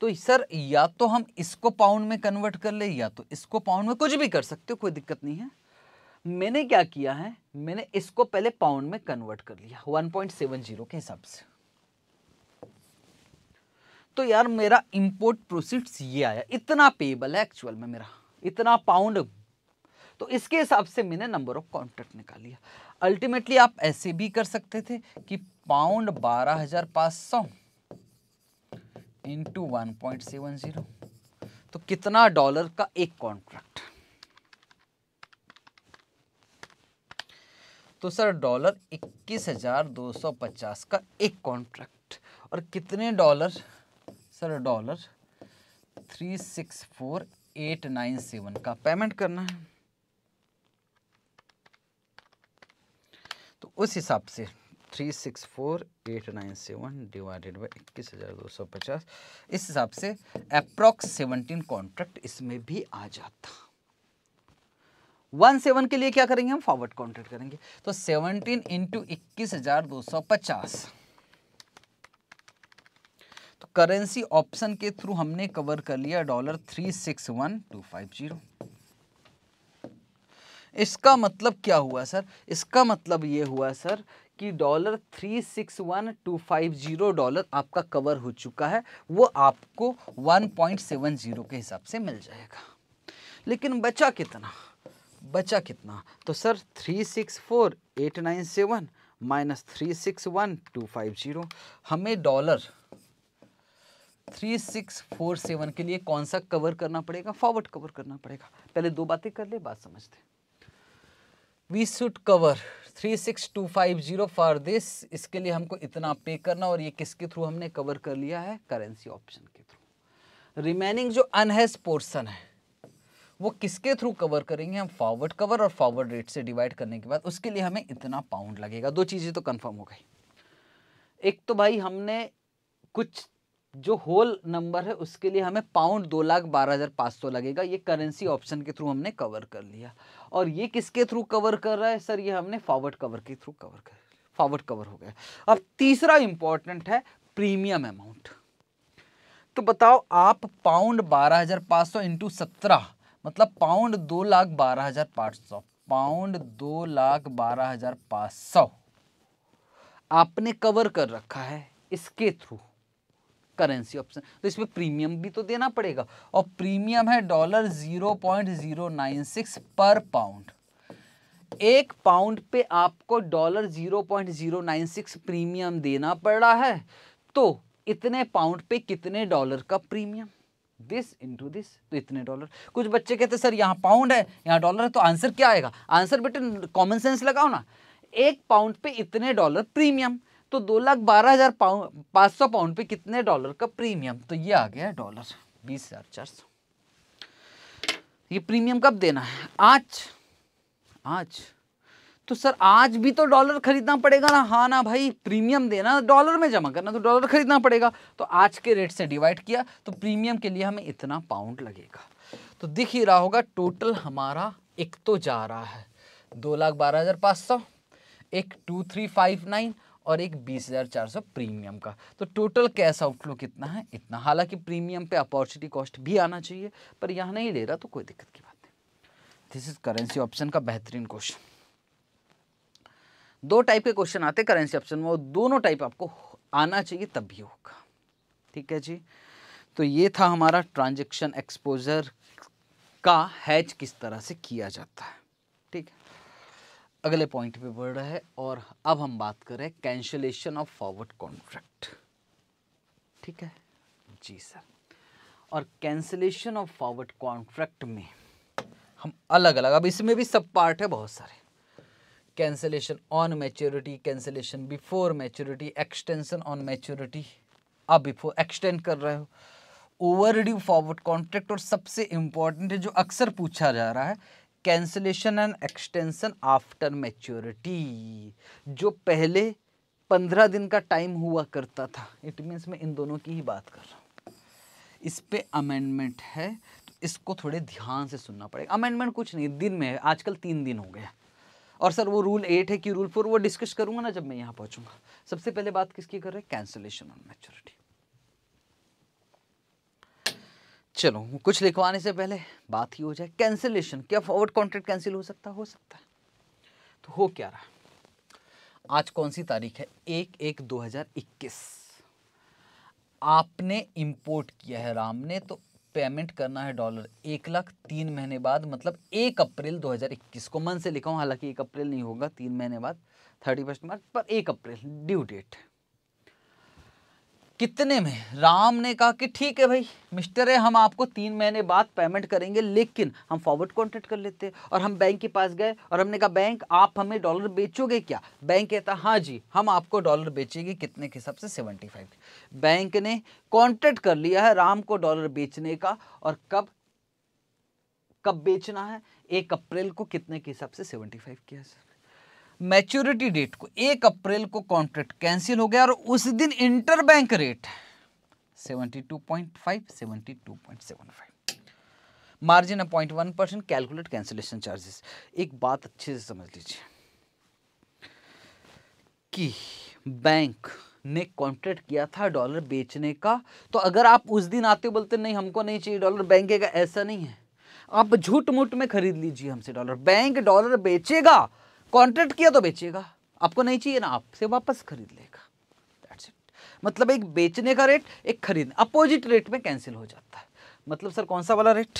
तो सर या तो हम इसको पाउंड में कन्वर्ट कर ले या तो इसको पाउंड में कुछ भी कर सकते हो कोई दिक्कत नहीं है मैंने क्या किया है मैंने इसको पहले पाउंड में कन्वर्ट कर लिया 1.70 के हिसाब से तो यार मेरा इंपोर्ट प्रोसीड्स ये आया इतना पेबल है एक्चुअल में मेरा इतना पाउंड तो इसके हिसाब से मैंने नंबर ऑफ कॉन्ट्रैक्ट निकाल लिया अल्टीमेटली आप ऐसे भी कर सकते थे कि पाउंड बारह हजार पांच सौ into one point seven zero तो कितना डॉलर का एक कॉन्ट्रैक्ट तो सर डॉलर इक्कीस हजार दो सौ पचास का एक कॉन्ट्रैक्ट और कितने dollar sir dollar three six four eight nine seven का पेमेंट करना है तो उस हिसाब से three six four eight nine seven divided by इक्कीस हज़ार दो सौ पचास इस हिसाब से अप्रॉक्स सेवनटीन कॉन्ट्रैक्ट इसमें भी आ जाता वन सेवन के लिए क्या करेंगे हम फॉरवर्ड काउंटेड करेंगे तो सेवनटीन इंटू इक्कीस हजार दो सौ पचास तो करेंसी ऑप्शन के थ्रू हमने कवर कर लिया dollar three six one two five zero इसका मतलब क्या हुआ सर इसका मतलब ये हुआ सर कि dollar three six one two five zero dollar आपका कवर हो चुका है वो आपको वन पॉइंट सेवन जीरो के हिसाब से मिल जाएगा लेकिन बचा कितना बचा कितना तो sir three six four eight nine seven minus three six one two five zero हमें dollar three six four seven के लिए कौन सा कवर करना पड़ेगा फॉरवर्ड कवर करना पड़ेगा पहले दो बातें कर ले बात समझते we should cover three six two five zero for this इसके लिए हमको इतना पे करना और ये किसके थ्रू हमने कवर कर लिया है करेंसी ऑप्शन के थ्रू रिमेनिंग जो अनहेज पोर्सन है वो किसके थ्रू कवर करेंगे हम फॉरवर्ड कवर और फॉरवर्ड रेट से डिवाइड करने के बाद उसके लिए हमें इतना पाउंड लगेगा दो चीज़ें तो कन्फर्म हो गई एक तो भाई हमने कुछ जो होल नंबर है उसके लिए हमें पाउंड दो लाख बारह हज़ार पाँच सौ लगेगा ये करेंसी ऑप्शन के थ्रू हमने कवर कर लिया और ये किसके थ्रू कवर कर रहा है सर ये हमने फॉरवर्ड कवर के थ्रू कवर कर फॉरवर्ड कवर हो गया अब तीसरा इंपॉर्टेंट है प्रीमियम अमाउंट तो बताओ आप पाउंड बारह हज़ार पाँच सौ इंटू सत्रह मतलब पाउंड दो लाख बारह हजार पाँच सौ पाउंड दो लाख बारह हजार पाँच सौ आपने कवर कर रखा है इसके थ्रू करेंसी ऑप्शन तो इसमें प्रीमियम भी तो देना पड़ेगा और प्रीमियम है dollar zero point zero nine six पर पाउंड एक पाउंड पे आपको dollar zero point zero nine six premium देना पड़ रहा है तो इतने पाउंड पे कितने डॉलर का प्रीमियम दिस इंटू दिस तो इतने डॉलर कुछ बच्चे कहते सर यहाँ पाउंड है यहाँ डॉलर है तो आंसर क्या आएगा आंसर बेटे कॉमन सेंस लगाओ ना एक पाउंड पे इतने डॉलर प्रीमियम तो दो लाख बारह हज़ार पाउंड पाँच सौ पाउंड पे कितने डॉलर का प्रीमियम तो ये आ गया डॉलर बीस हज़ार चार सौ ये प्रीमियम कब देना है आज आज तो सर आज भी तो डॉलर खरीदना पड़ेगा ना हाँ ना भाई प्रीमियम देना डॉलर में जमा करना तो डॉलर खरीदना पड़ेगा तो आज के रेट से डिवाइड किया तो प्रीमियम के लिए हमें इतना पाउंड लगेगा तो दिख ही रहा होगा टोटल हमारा एक तो जा रहा है दो लाख बारह हज़ार पाँच सौ एक टू थ्री फाइव नाइन और एक बीस हज़ार चार सौ प्रीमियम का तो टोटल कैश आउटलो कितना है इतना हालांकि प्रीमियम पे अपॉर्चुनिटी कॉस्ट भी आना चाहिए पर यहाँ नहीं ले रहा तो कोई दिक्कत की बात नहीं दिस इज़ करेंसी ऑप्शन का बेहतरीन क्वेश्चन दो टाइप के क्वेश्चन आते हैं करेंसी ऑप्शन में वो दोनों टाइप आपको आना चाहिए तब भी होगा ठीक है जी तो ये था हमारा ट्रांजेक्शन एक्सपोजर का हैच किस तरह से किया जाता है ठीक है अगले पॉइंट पे बढ़ रहा है और अब हम बात कर रहे हैं कैंसलेशन ऑफ फॉरवर्ड कॉन्ट्रैक्ट ठीक है जी सर और कैंसलेशन ऑफ फॉरवर्ड कॉन्ट्रैक्ट में हम अलग अलग अब इसमें भी सब पार्ट है बहुत सारे cancellation on maturity cancellation before maturity extension on maturity आप बिफोर एक्सटेंड कर रहे हो ओवर ड्यू फॉरवर्ड कॉन्ट्रैक्ट और सबसे इम्पॉर्टेंट है जो अक्सर पूछा जा रहा है cancellation and extension after maturity जो पहले पंद्रह दिन का टाइम हुआ करता था इट मीन्स मैं इन दोनों की ही बात कर रहा हूँ इस पर अमेंडमेंट है तो इसको थोड़े ध्यान से सुनना पड़ेगा अमेंडमेंट कुछ नहीं दिन में है आजकल तीन दिन हो गया और सर वो रूल एट है कि रूल फोर वो डिस्कस करूंगा ना जब मैं यहाँ पहुंचूंगा सबसे पहले बात किसकी कर रहे हैं कैंसलेशन ऑन मैच्योरिटी चलो कुछ लिखवाने से पहले बात ही हो जाए कैंसिलेशन क्या फॉरवर्ड कॉन्ट्रैक्ट कैंसिल हो सकता हो सकता है तो हो क्या रहा आज कौन सी तारीख है एक एक दो हजार इक्कीस आपने इंपोर्ट किया है राम ने तो पेमेंट करना है डॉलर एक लाख तीन महीने बाद मतलब एक अप्रैल 2021 को मन से लिखा हूँ हालांकि एक अप्रैल नहीं होगा तीन महीने बाद थर्टी फर्स्ट मार्च पर एक अप्रैल ड्यू डेट कितने में राम ने कहा कि ठीक है भाई मिस्टर है हम आपको तीन महीने बाद पेमेंट करेंगे लेकिन हम फॉरवर्ड कॉन्ट्रैक्ट कर लेते हैं और हम बैंक के पास गए और हमने कहा बैंक आप हमें डॉलर बेचोगे क्या बैंक कहता हाँ जी हम आपको डॉलर बेचेंगे कितने के हिसाब से सेवेंटी फाइव बैंक ने कॉन्ट्रैक्ट कर लिया है राम को डॉलर बेचने का और कब कब बेचना है एक अप्रैल को कितने के हिसाब से सेवेंटी फाइव किया सर मैच्योरिटी डेट को एक अप्रैल को कॉन्ट्रैक्ट कैंसिल हो गया और उस दिन inter bank rate seventy two point five seventy two point seven five margin point one percent calculate cancellation charges एक बात अच्छे से समझ लीजिए कि बैंक ने कॉन्ट्रैक्ट किया था डॉलर बेचने का तो अगर आप उस दिन आते बोलते नहीं हमको नहीं चाहिए डॉलर बैंक ऐसा नहीं है आप झूठ मूठ में खरीद लीजिए हमसे डॉलर बैंक डॉलर बेचेगा कॉन्ट्रैक्ट किया तो बेचेगा आपको नहीं चाहिए ना आपसे वापस खरीद लेगा दैट्स इट मतलब एक बेचने का रेट एक खरीद अपोजिट रेट में कैंसिल हो जाता है मतलब सर कौन सा वाला रेट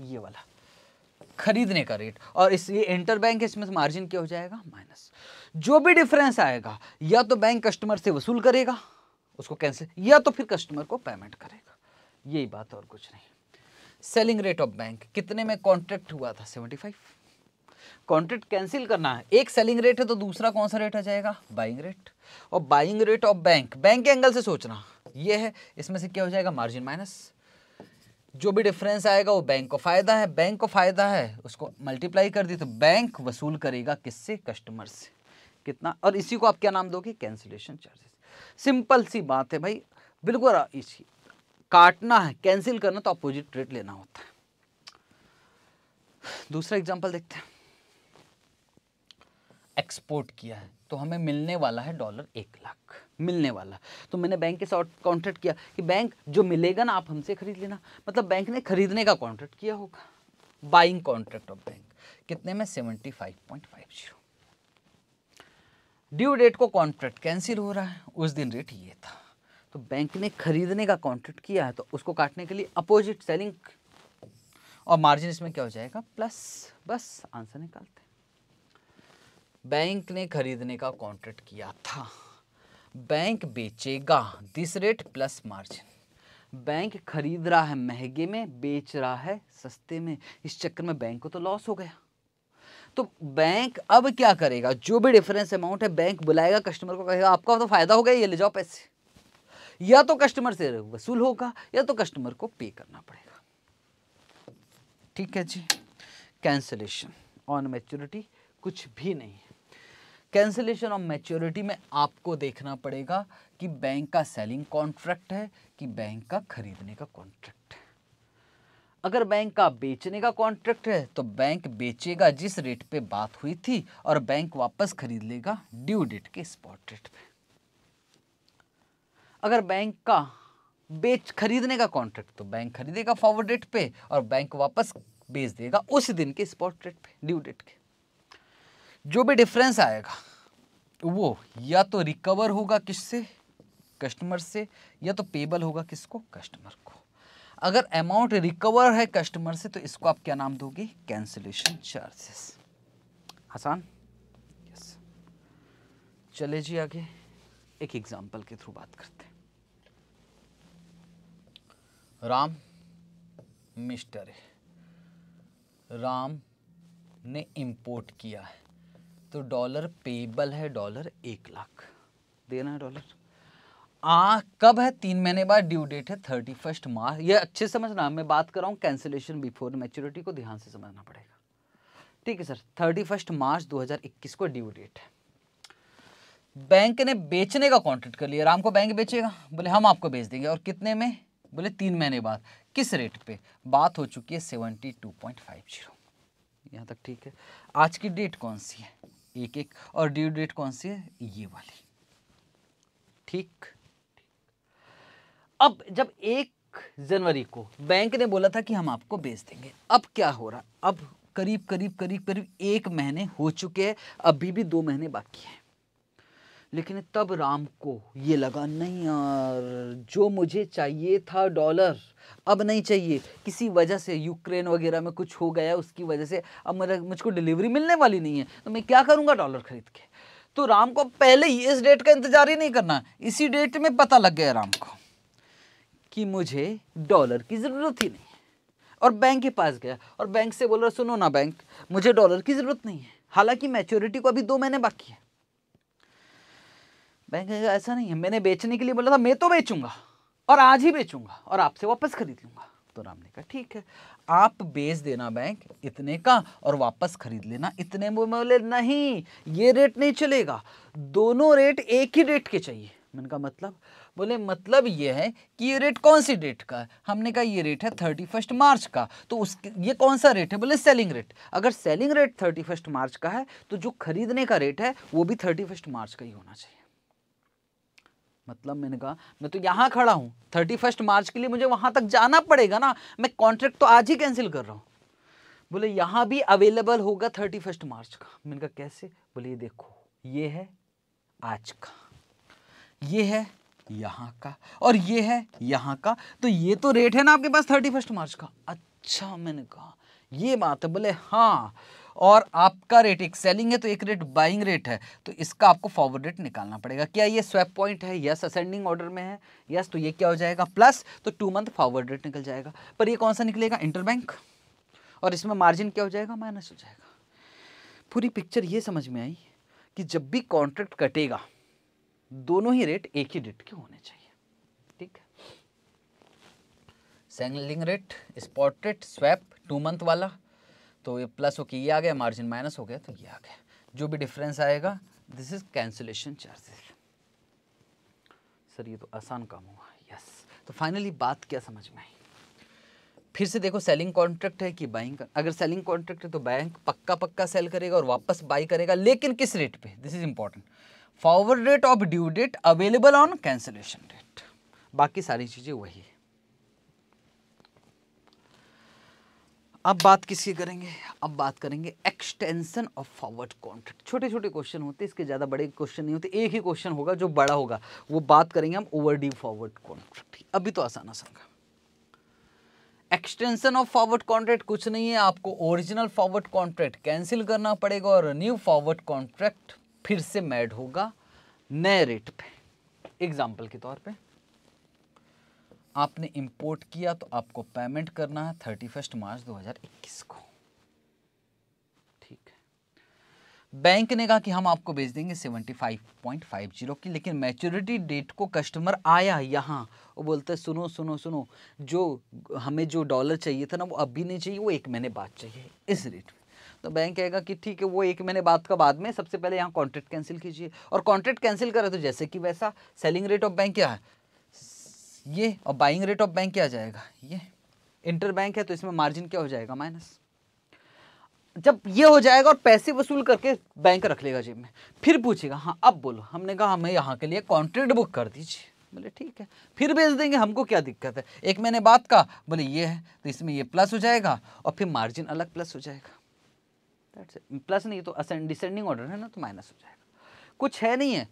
ये वाला खरीदने का रेट और इस ये इंटर बैंक इसमें मार्जिन क्या हो जाएगा माइनस जो भी डिफरेंस आएगा या तो बैंक कस्टमर से वसूल करेगा उसको कैंसिल या तो फिर कस्टमर को पेमेंट करेगा यही बात और कुछ नहीं सेलिंग रेट ऑफ बैंक कितने में कॉन्ट्रैक्ट हुआ था सेवेंटी फाइव कॉन्ट्रैक्ट कैंसिल करना है एक सेलिंग रेट है तो दूसरा कौन सा रेट आ जाएगा बाइंग रेट और buying rate of bank bank के एंगल से सोचना ये है इसमें से क्या हो जाएगा मार्जिन माइनस जो भी डिफरेंस आएगा वो बैंक को फायदा है बैंक को फायदा है उसको मल्टीप्लाई कर दी तो बैंक वसूल करेगा किससे कस्टमर से कितना और इसी को आप क्या नाम दोगे कैंसिलेशन चार्जेस सिंपल सी बात है भाई बिल्कुल इसी काटना है कैंसिल करना तो अपोजिट रेट लेना होता है दूसरा एग्जाम्पल देखते हैं एक्सपोर्ट किया है तो हमें मिलने वाला है डॉलर एक लाख मिलने वाला तो मैंने बैंक के साथ कॉन्ट्रैक्ट किया कि बैंक जो मिलेगा ना आप हमसे खरीद लेना मतलब बैंक ने खरीदने का कॉन्ट्रैक्ट किया होगा बाइंग कॉन्ट्रैक्ट ऑफ बैंक कितने में seventy five point five zero due date को कॉन्ट्रैक्ट कैंसिल हो रहा है उस दिन रेट ये था तो बैंक ने खरीदने का कॉन्ट्रैक्ट किया है तो उसको काटने के लिए अपोजिट सेलिंग और मार्जिन इसमें क्या हो जाएगा प्लस बस आंसर निकालते हैं बैंक ने खरीदने का कॉन्ट्रैक्ट किया था बैंक बेचेगा this rate plus margin bank खरीद रहा है महंगे में बेच रहा है सस्ते में इस चक्कर में बैंक को तो लॉस हो गया तो बैंक अब क्या करेगा जो भी डिफरेंस अमाउंट है बैंक बुलाएगा कस्टमर को कहेगा आपका तो फायदा हो गया ये ले जाओ पैसे या तो कस्टमर से वसूल होगा या तो कस्टमर को पे करना पड़ेगा ठीक है जी कैंसलेशन ऑन मेच्योरिटी कुछ भी नहीं कैंसिलेशन ऑफ मैच्योरिटी में आपको देखना पड़ेगा कि बैंक का सेलिंग कॉन्ट्रैक्ट है कि बैंक का खरीदने का कॉन्ट्रैक्ट है अगर बैंक का बेचने का कॉन्ट्रैक्ट है तो बैंक बेचेगा जिस रेट पे बात हुई थी और बैंक वापस खरीद लेगा ड्यू डेट के स्पॉट रेट पे अगर बैंक का बेच खरीदने का कॉन्ट्रैक्ट तो बैंक खरीदेगा फॉरवर्ड रेट पे और बैंक वापस बेच देगा उस दिन के स्पॉट रेट पे ड्यू डेट के जो भी डिफरेंस आएगा वो या तो रिकवर होगा किससे कस्टमर से या तो पेबल होगा किसको कस्टमर को अगर अमाउंट रिकवर है कस्टमर से तो इसको आप क्या नाम दोगे कैंसिलेशन चार्जेस आसान यस चले जी आगे एक एग्जांपल के थ्रू बात करते हैं राम मिस्टर राम ने इंपोर्ट किया है तो डॉलर पेबल है डॉलर एक लाख देना है डॉलर आ कब है तीन महीने बाद ड्यू डेट है थर्टी फर्स्ट मार्च ये अच्छे समझना मैं बात कर रहा हूँ कैंसिलेशन बिफोर मेच्योरिटी को ध्यान से समझना पड़ेगा ठीक है सर थर्टी फर्स्ट मार्च 2021 को ड्यू डेट है बैंक ने बेचने का कॉन्ट्रैक्ट कर लिया राम को बैंक बेचेगा बोले हम आपको बेच देंगे और कितने में बोले तीन महीने बाद किस रेट पे बात हो चुकी है seventy two point five zero यहाँ तक ठीक है आज की डेट कौन सी है एक एक और ड्यू डेट कौन सी है ये वाली ठीक अब जब एक जनवरी को बैंक ने बोला था कि हम आपको बेच देंगे अब क्या हो रहा अब करीब करीब करीब करीब एक महीने हो चुके हैं अभी भी दो महीने बाकी हैं लेकिन तब राम को ये लगा नहीं यार जो मुझे चाहिए था डॉलर अब नहीं चाहिए किसी वजह से यूक्रेन वगैरह में कुछ हो गया उसकी वजह से अब मेरा मुझको डिलीवरी मिलने वाली नहीं है तो मैं क्या करूँगा डॉलर खरीद के तो राम को पहले ही इस डेट का इंतजार ही नहीं करना इसी डेट में पता लग गया राम को कि मुझे डॉलर की ज़रूरत ही नहीं और बैंक के पास गया और बैंक से बोल रहा सुनो ना बैंक मुझे डॉलर की ज़रूरत नहीं है हालांकि मैच्योरिटी को अभी दो महीने बाकी है बैंक कहेगा ऐसा नहीं है मैंने बेचने के लिए बोला था मैं तो बेचूंगा और आज ही बेचूंगा और आपसे वापस खरीद लूंगा तो राम ने कहा ठीक है आप बेच देना बैंक इतने का और वापस खरीद लेना इतने में बोले नहीं ये रेट नहीं चलेगा दोनों रेट एक ही रेट के चाहिए मैंने कहा मतलब बोले मतलब ये है कि ये रेट कौन सी डेट का है हमने कहा ये रेट है थर्टी फर्स्ट मार्च का तो उस ये कौन सा रेट है बोले सेलिंग रेट अगर selling rate thirty first March का है तो जो खरीदने का रेट है वो भी थर्टी फर्स्ट मार्च का ही होना चाहिए मतलब मैंने कहा मैं तो यहाँ खड़ा हूँ थर्टी फर्स्ट मार्च के लिए मुझे वहाँ तक जाना पड़ेगा ना मैं कॉन्ट्रैक्ट तो आज ही कैंसिल कर रहा हूँ बोले यहाँ भी अवेलेबल होगा थर्टी फर्स्ट मार्च का मैंने कहा कैसे बोले ये देखो ये है आज का ये है यहाँ का और ये है यहाँ का तो ये तो रेट है ना आपके पास थर्टी मार्च का अच्छा मैंने कहा ये बात है बोले हाँ और आपका रेट एक सेलिंग है तो एक रेट बाइंग रेट है तो इसका आपको फॉरवर्ड रेट निकालना पड़ेगा क्या ये स्वैप पॉइंट है यस असेंडिंग ऑर्डर में है यस तो ये क्या हो जाएगा प्लस तो टू मंथ फॉरवर्ड रेट निकल जाएगा पर ये कौन सा निकलेगा इंटरबैंक और इसमें मार्जिन क्या हो जाएगा माइनस हो जाएगा पूरी पिक्चर ये समझ में आई कि जब भी कॉन्ट्रैक्ट कटेगा दोनों ही रेट एक ही रेट के होने चाहिए ठीक है selling rate spot rate swap two month वाला तो ये प्लस होके ये आ गया मार्जिन माइनस हो गया तो ये आ गया जो भी डिफरेंस आएगा this is cancellation charges sir ये तो आसान काम हुआ यस तो फाइनली बात क्या समझ में आई फिर से देखो सेलिंग कॉन्ट्रैक्ट है कि बाइंग अगर सेलिंग कॉन्ट्रैक्ट है तो बैंक पक्का पक्का सेल करेगा और वापस बाई करेगा लेकिन किस रेट पे this is important forward rate of due date available on cancellation rate बाकी सारी चीज़ें वही है अब बात किसकी करेंगे अब बात करेंगे एक्सटेंशन ऑफ फॉरवर्ड कॉन्ट्रैक्ट छोटे छोटे क्वेश्चन होते हैं इसके ज़्यादा बड़े क्वेश्चन नहीं होते एक ही क्वेश्चन होगा जो बड़ा होगा वो बात करेंगे हम ओवर डी फॉरवर्ड कॉन्ट्रैक्ट अभी तो आसान आसान का एक्सटेंशन ऑफ फॉरवर्ड कॉन्ट्रैक्ट कुछ नहीं है आपको ओरिजिनल फॉरवर्ड कॉन्ट्रैक्ट कैंसिल करना पड़ेगा और न्यू फॉरवर्ड कॉन्ट्रैक्ट फिर से मैड होगा नए रेट पे एग्जाम्पल के तौर पर आपने इंपोर्ट किया तो आपको पेमेंट करना है थर्टी फर्स्ट मार्च 2021 को ठीक है बैंक ने कहा कि हम आपको भेज देंगे 75.50 की लेकिन मैच्योरिटी डेट को कस्टमर आया यहाँ वो बोलते सुनो सुनो सुनो जो हमें जो डॉलर चाहिए था ना वो अभी नहीं चाहिए वो एक महीने बाद चाहिए इस रेट में तो बैंक कहेगा कि ठीक है वो एक महीने बाद का बाद में सबसे पहले यहाँ कॉन्ट्रैक्ट कैंसिल कीजिए और कॉन्ट्रैक्ट कैंसिल करें तो जैसे कि वैसा सेलिंग रेट ऑफ बैंक क्या है ये और बाइंग रेट ऑफ बैंक क्या जाएगा ये इंटर बैंक है तो इसमें मार्जिन क्या हो जाएगा माइनस जब ये हो जाएगा और पैसे वसूल करके बैंक रख लेगा जेब में फिर पूछेगा हाँ अब बोलो हमने कहा हमें यहाँ के लिए कॉन्ट्रैक्ट बुक कर दीजिए बोले ठीक है फिर भेज देंगे हमको क्या दिक्कत है एक महीने बाद का बोले ये है तो इसमें ये प्लस हो जाएगा और फिर मार्जिन अलग प्लस हो जाएगा प्लस नहीं तो डिसेंडिंग ऑर्डर है ना तो माइनस हो जाएगा कुछ है नहीं है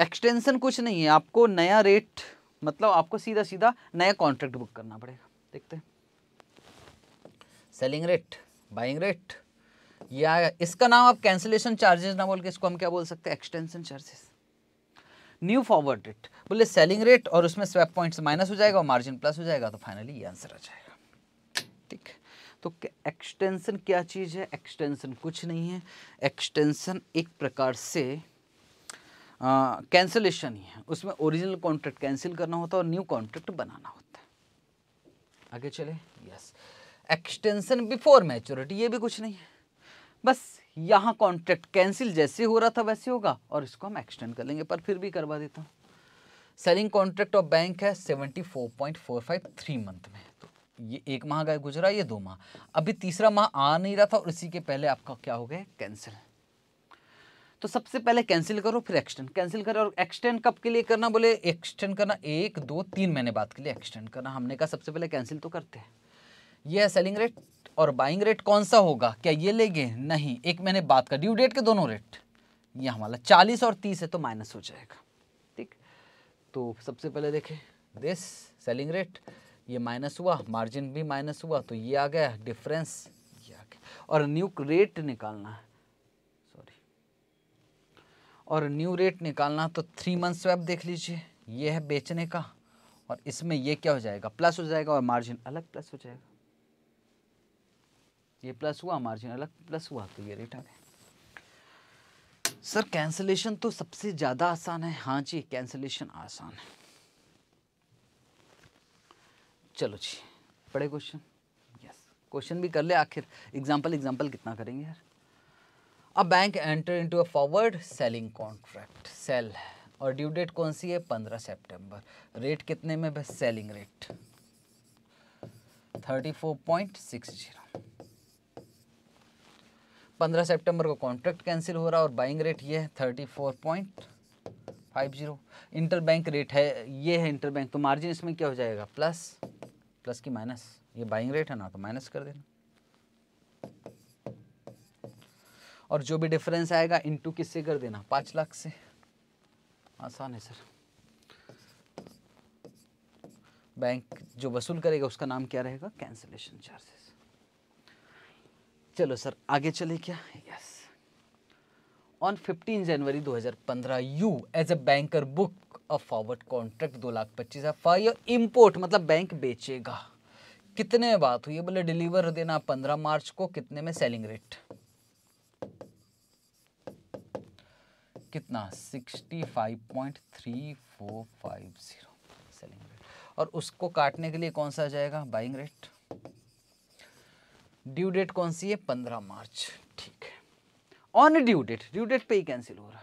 एक्सटेंशन कुछ नहीं है आपको नया रेट मतलब आपको सीधा सीधा नया कॉन्ट्रैक्ट बुक करना पड़ेगा देखते हैं सेलिंग रेट बाइंग रेट या इसका नाम आप कैंसिलेशन चार्जेस ना बोल के इसको हम क्या बोल सकते हैं extension charges new forward rate बोले सेलिंग रेट और उसमें स्वैप पॉइंट्स माइनस हो जाएगा और मार्जिन प्लस हो जाएगा तो फाइनली ये आंसर आ जाएगा ठीक है तो एक्सटेंशन क्या चीज़ है एक्सटेंशन कुछ नहीं है एक्सटेंशन एक प्रकार से कैंसलेशन ही है उसमें ओरिजिनल कॉन्ट्रैक्ट कैंसिल करना होता है और न्यू कॉन्ट्रैक्ट बनाना होता है आगे चले यस एक्सटेंशन बिफोर मैच्योरिटी ये भी कुछ नहीं है बस यहाँ कॉन्ट्रैक्ट कैंसिल जैसे हो रहा था वैसे होगा और इसको हम एक्सटेंड कर लेंगे पर फिर भी करवा देता हूँ सेलिंग कॉन्ट्रैक्ट ऑफ बैंक है seventy four point four five three month में तो ये एक माह का गुजरा ये दो माह अभी तीसरा माह आ नहीं रहा था और इसी के पहले आपका क्या हो गया कैंसिल तो सबसे पहले कैंसिल करो फिर एक्सटेंड कैंसिल करो और एक्सटेंड कब के लिए करना बोले एक्सटेंड करना एक दो तीन महीने बाद के लिए एक्सटेंड करना हमने कहा सबसे पहले कैंसिल तो करते हैं ये है सेलिंग रेट और बाइंग रेट कौन सा होगा क्या ये लेंगे नहीं एक महीने बाद का ड्यू डेट के दोनों रेट ये हमारा चालीस और तीस है तो माइनस हो जाएगा ठीक तो सबसे पहले देखें दिस सेलिंग रेट ये माइनस हुआ मार्जिन भी माइनस हुआ तो ये आ गया डिफरेंस ये आ गया और न्यू रेट निकालना है और न्यू रेट निकालना तो थ्री मंथ स्वैप देख लीजिए ये है बेचने का और इसमें ये क्या हो जाएगा प्लस हो जाएगा और मार्जिन अलग प्लस हो जाएगा ये प्लस हुआ मार्जिन अलग प्लस हुआ तो ये रेट आ गया सर कैंसलेशन तो सबसे ज़्यादा आसान है हाँ जी कैंसलेशन आसान है चलो जी बड़े क्वेश्चन यस क्वेश्चन भी कर ले आखिर एग्जाम्पल एग्जाम्पल कितना करेंगे यार अब bank enter into a forward selling contract sell और ड्यू डेट कौन सी है पंद्रह सितंबर रेट कितने में selling rate thirty four point six zero पंद्रह सेप्टेम्बर को कॉन्ट्रैक्ट कैंसिल हो रहा और बाइंग रेट ये है thirty four point five zero inter bank rate है ये है इंटर बैंक तो मार्जिन इसमें क्या हो जाएगा प्लस प्लस की माइनस ये बाइंग रेट है ना तो माइनस कर देना और जो भी डिफरेंस आएगा इनटू किससे कर देना पाँच लाख से आसान है सर बैंक जो वसूल करेगा उसका नाम क्या रहेगा कैंसिलेशन चार्जेस चलो सर आगे चले क्या yes on fifteen January 2015 you as a banker book a forward contract दो लाख पच्चीस हजार इम्पोर्ट मतलब बैंक बेचेगा कितने में बात हुई बोले डिलीवर देना 15 मार्च को कितने में सेलिंग रेट कितना 65.3450 सेलिंग रेट और उसको काटने के लिए कौन सा आ जाएगा बाइंग रेट ड्यू डेट कौन सी है 15 मार्च ठीक है on due date due date पे ही कैंसिल हो रहा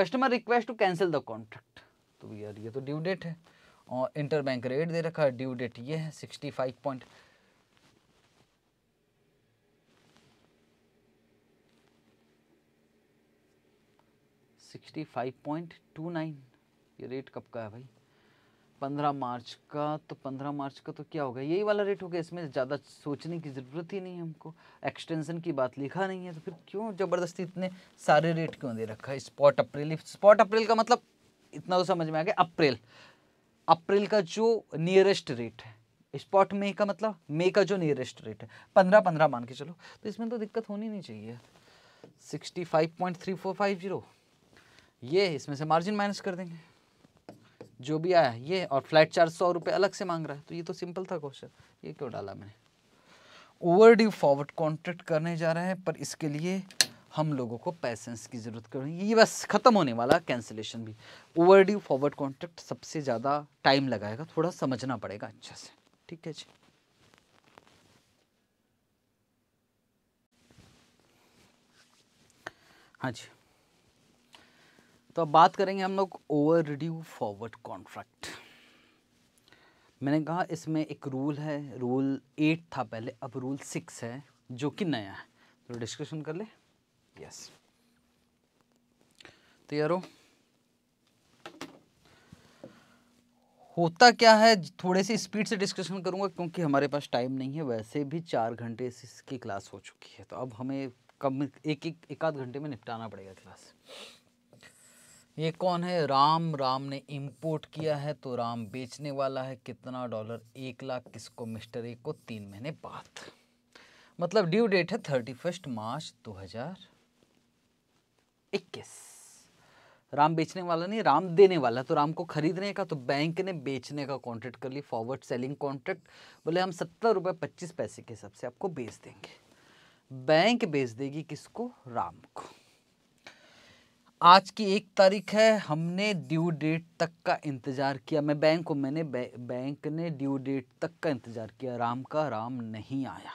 customer request to cancel the contract तो यार ये तो ड्यू डेट है और इंटरबैंक रेट दे रखा है ड्यू डेट ये है sixty five point sixty five point two nine ये रेट कब का है भाई पंद्रह मार्च का तो पंद्रह मार्च का तो क्या होगा यही वाला रेट होगा इसमें ज़्यादा सोचने की ज़रूरत ही नहीं है हमको एक्सटेंशन की बात लिखा नहीं है तो फिर क्यों ज़बरदस्ती इतने सारे रेट क्यों दे रखा है स्पॉट अप्रैल स्पॉट अप्रैल का मतलब इतना तो समझ में आ गया अप्रैल अप्रैल का जो नियरेस्ट रेट है स्पॉट मे का मतलब मे का जो नियरेस्ट रेट है पंद्रह पंद्रह मान के चलो तो इसमें तो दिक्कत होनी नहीं चाहिए sixty five point three four five zero ये इसमें से मार्जिन माइनस कर देंगे जो भी आया ये और फ्लैट चार सौ रुपये अलग से मांग रहा है तो ये तो सिंपल था क्वेश्चन ये क्यों डाला मैंने ओवर ड्यू फॉरवर्ड कॉन्ट्रैक्ट करने जा रहे हैं पर इसके लिए हम लोगों को पैसेंस की ज़रूरत कर ये बस ख़त्म होने वाला कैंसिलेशन भी ओवर ड्यू फॉरवर्ड कॉन्ट्रैक्ट सबसे ज़्यादा टाइम लगाएगा थोड़ा समझना पड़ेगा अच्छे से ठीक है जी हाँ जी तो अब बात करेंगे हम लोग ओवर ड्यू फॉरवर्ड कॉन्ट्रैक्ट मैंने कहा इसमें एक रूल है रूल एट था पहले अब रूल सिक्स है जो कि नया है तो डिस्कशन कर ले यस तो यारो होता क्या है थोड़े से स्पीड से डिस्कशन करूंगा क्योंकि हमारे पास टाइम नहीं है वैसे भी चार घंटे इसकी क्लास हो चुकी है तो अब हमें कम एक एक आध घंटे में निपटाना पड़ेगा क्लास ये कौन है राम राम ने इंपोर्ट किया है तो राम बेचने वाला है कितना डॉलर एक लाख किसको मिस्टर ए को तीन महीने बाद मतलब ड्यू डेट है थर्टी फर्स्ट मार्च दो हजार इक्कीस राम बेचने वाला नहीं राम देने वाला तो राम को खरीदने का तो बैंक ने बेचने का कॉन्ट्रैक्ट कर ली फॉरवर्ड सेलिंग कॉन्ट्रैक्ट बोले हम सत्तर रुपये पच्चीस पैसे के हिसाब से आपको बेच देंगे बैंक बेच देगी किसको राम को आज की एक तारीख है हमने ड्यू डेट तक का इंतज़ार किया मैं बैंक को मैंने बै, बैंक ने ड्यू डेट तक का इंतज़ार किया राम का राम नहीं आया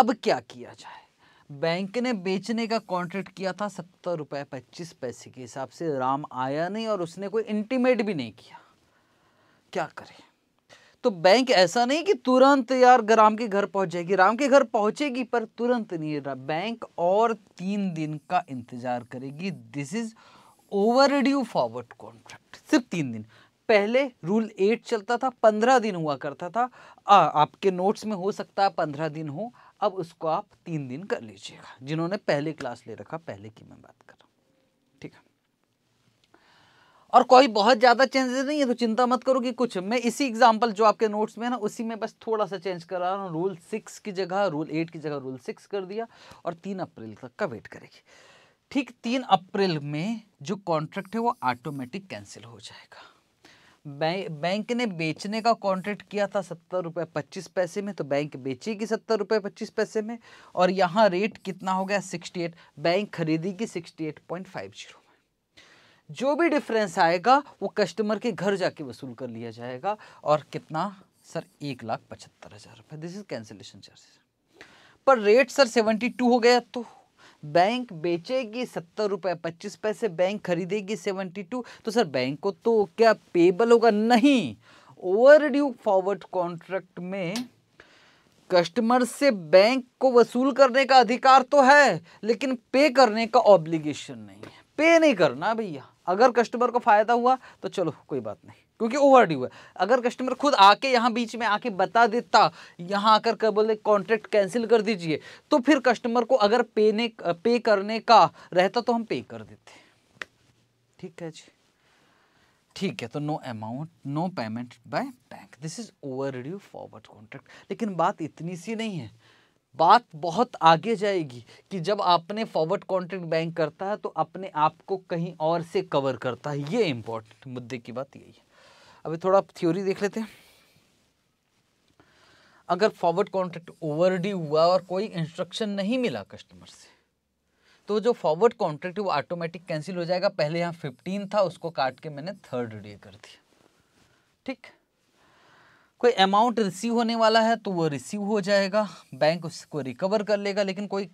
अब क्या किया जाए बैंक ने बेचने का कॉन्ट्रैक्ट किया था सत्तर रुपये पच्चीस पैसे के हिसाब से राम आया नहीं और उसने कोई इंटीमेट भी नहीं किया क्या करें तो बैंक ऐसा नहीं कि तुरंत यार राम के घर पहुंच जाएगी राम के घर पहुंचेगी पर तुरंत नहीं रहा बैंक और तीन दिन का इंतजार करेगी this is overdue forward contract सिर्फ तीन दिन पहले रूल एट चलता था पंद्रह दिन हुआ करता था आ, आपके नोट्स में हो सकता है पंद्रह दिन हो अब उसको आप तीन दिन कर लीजिएगा जिन्होंने पहले क्लास ले रखा पहले की मैं बात कर रहा हूँ और कोई बहुत ज़्यादा चेंजेस नहीं है तो चिंता मत करो कि कुछ मैं इसी एग्जांपल जो आपके नोट्स में है ना उसी में बस थोड़ा सा चेंज करा रहा हूँ रूल सिक्स की जगह रूल एट की जगह रूल सिक्स कर दिया और तीन अप्रैल तक का वेट करेगी ठीक तीन अप्रैल में जो कॉन्ट्रैक्ट है वो ऑटोमेटिक कैंसिल हो जाएगा बैंक ने बेचने का कॉन्ट्रैक्ट किया था सत्तर रुपये पच्चीस पैसे में तो बैंक बेचेगी सत्तर रुपये पच्चीस पैसे में और यहाँ रेट कितना हो गया सिक्सटी एट बैंक खरीदेगी sixty eight point five zero जो भी डिफरेंस आएगा वो कस्टमर के घर जाके वसूल कर लिया जाएगा और कितना सर एक लाख पचहत्तर हज़ार रुपये दिस इज कैंसिलेशन चार्जेस पर रेट सर सेवेंटी टू हो गया तो बैंक बेचेगी सत्तर रुपये पच्चीस पैसे बैंक खरीदेगी सेवेंटी टू तो सर बैंक को तो क्या पेबल होगा नहीं ओवर ड्यू फॉरवर्ड कॉन्ट्रैक्ट में कस्टमर से बैंक को वसूल करने का अधिकार तो है लेकिन पे करने का ऑब्लिगेशन नहीं है पे नहीं करना भैया अगर कस्टमर को फ़ायदा हुआ तो चलो कोई बात नहीं क्योंकि ओवर ड्यू है अगर कस्टमर खुद आके यहाँ बीच में आके बता देता यहाँ आकर कर बोले कॉन्ट्रैक्ट कैंसिल कर दीजिए तो फिर कस्टमर को अगर पे ने पे करने का रहता तो हम पे कर देते ठीक है जी ठीक है तो no amount no payment by bank this is overdue forward contract लेकिन बात इतनी सी नहीं है बात बहुत आगे जाएगी कि जब आपने फॉरवर्ड कॉन्ट्रैक्ट बैंक करता है तो अपने आप को कहीं और से कवर करता है ये इम्पोर्टेंट मुद्दे की बात यही है अभी थोड़ा थ्योरी देख लेते हैं अगर फॉरवर्ड कॉन्ट्रैक्ट ओवर हुआ और कोई इंस्ट्रक्शन नहीं मिला कस्टमर से तो जो फॉरवर्ड कॉन्ट्रैक्ट वो ऑटोमेटिक कैंसिल हो जाएगा पहले यहाँ फिफ्टीन था उसको काट के मैंने थर्ड डे कर दिया ठीक कोई अमाउंट रिसीव होने वाला है तो वो रिसीव हो जाएगा बैंक उसको रिकवर कर लेगा लेकिन कोई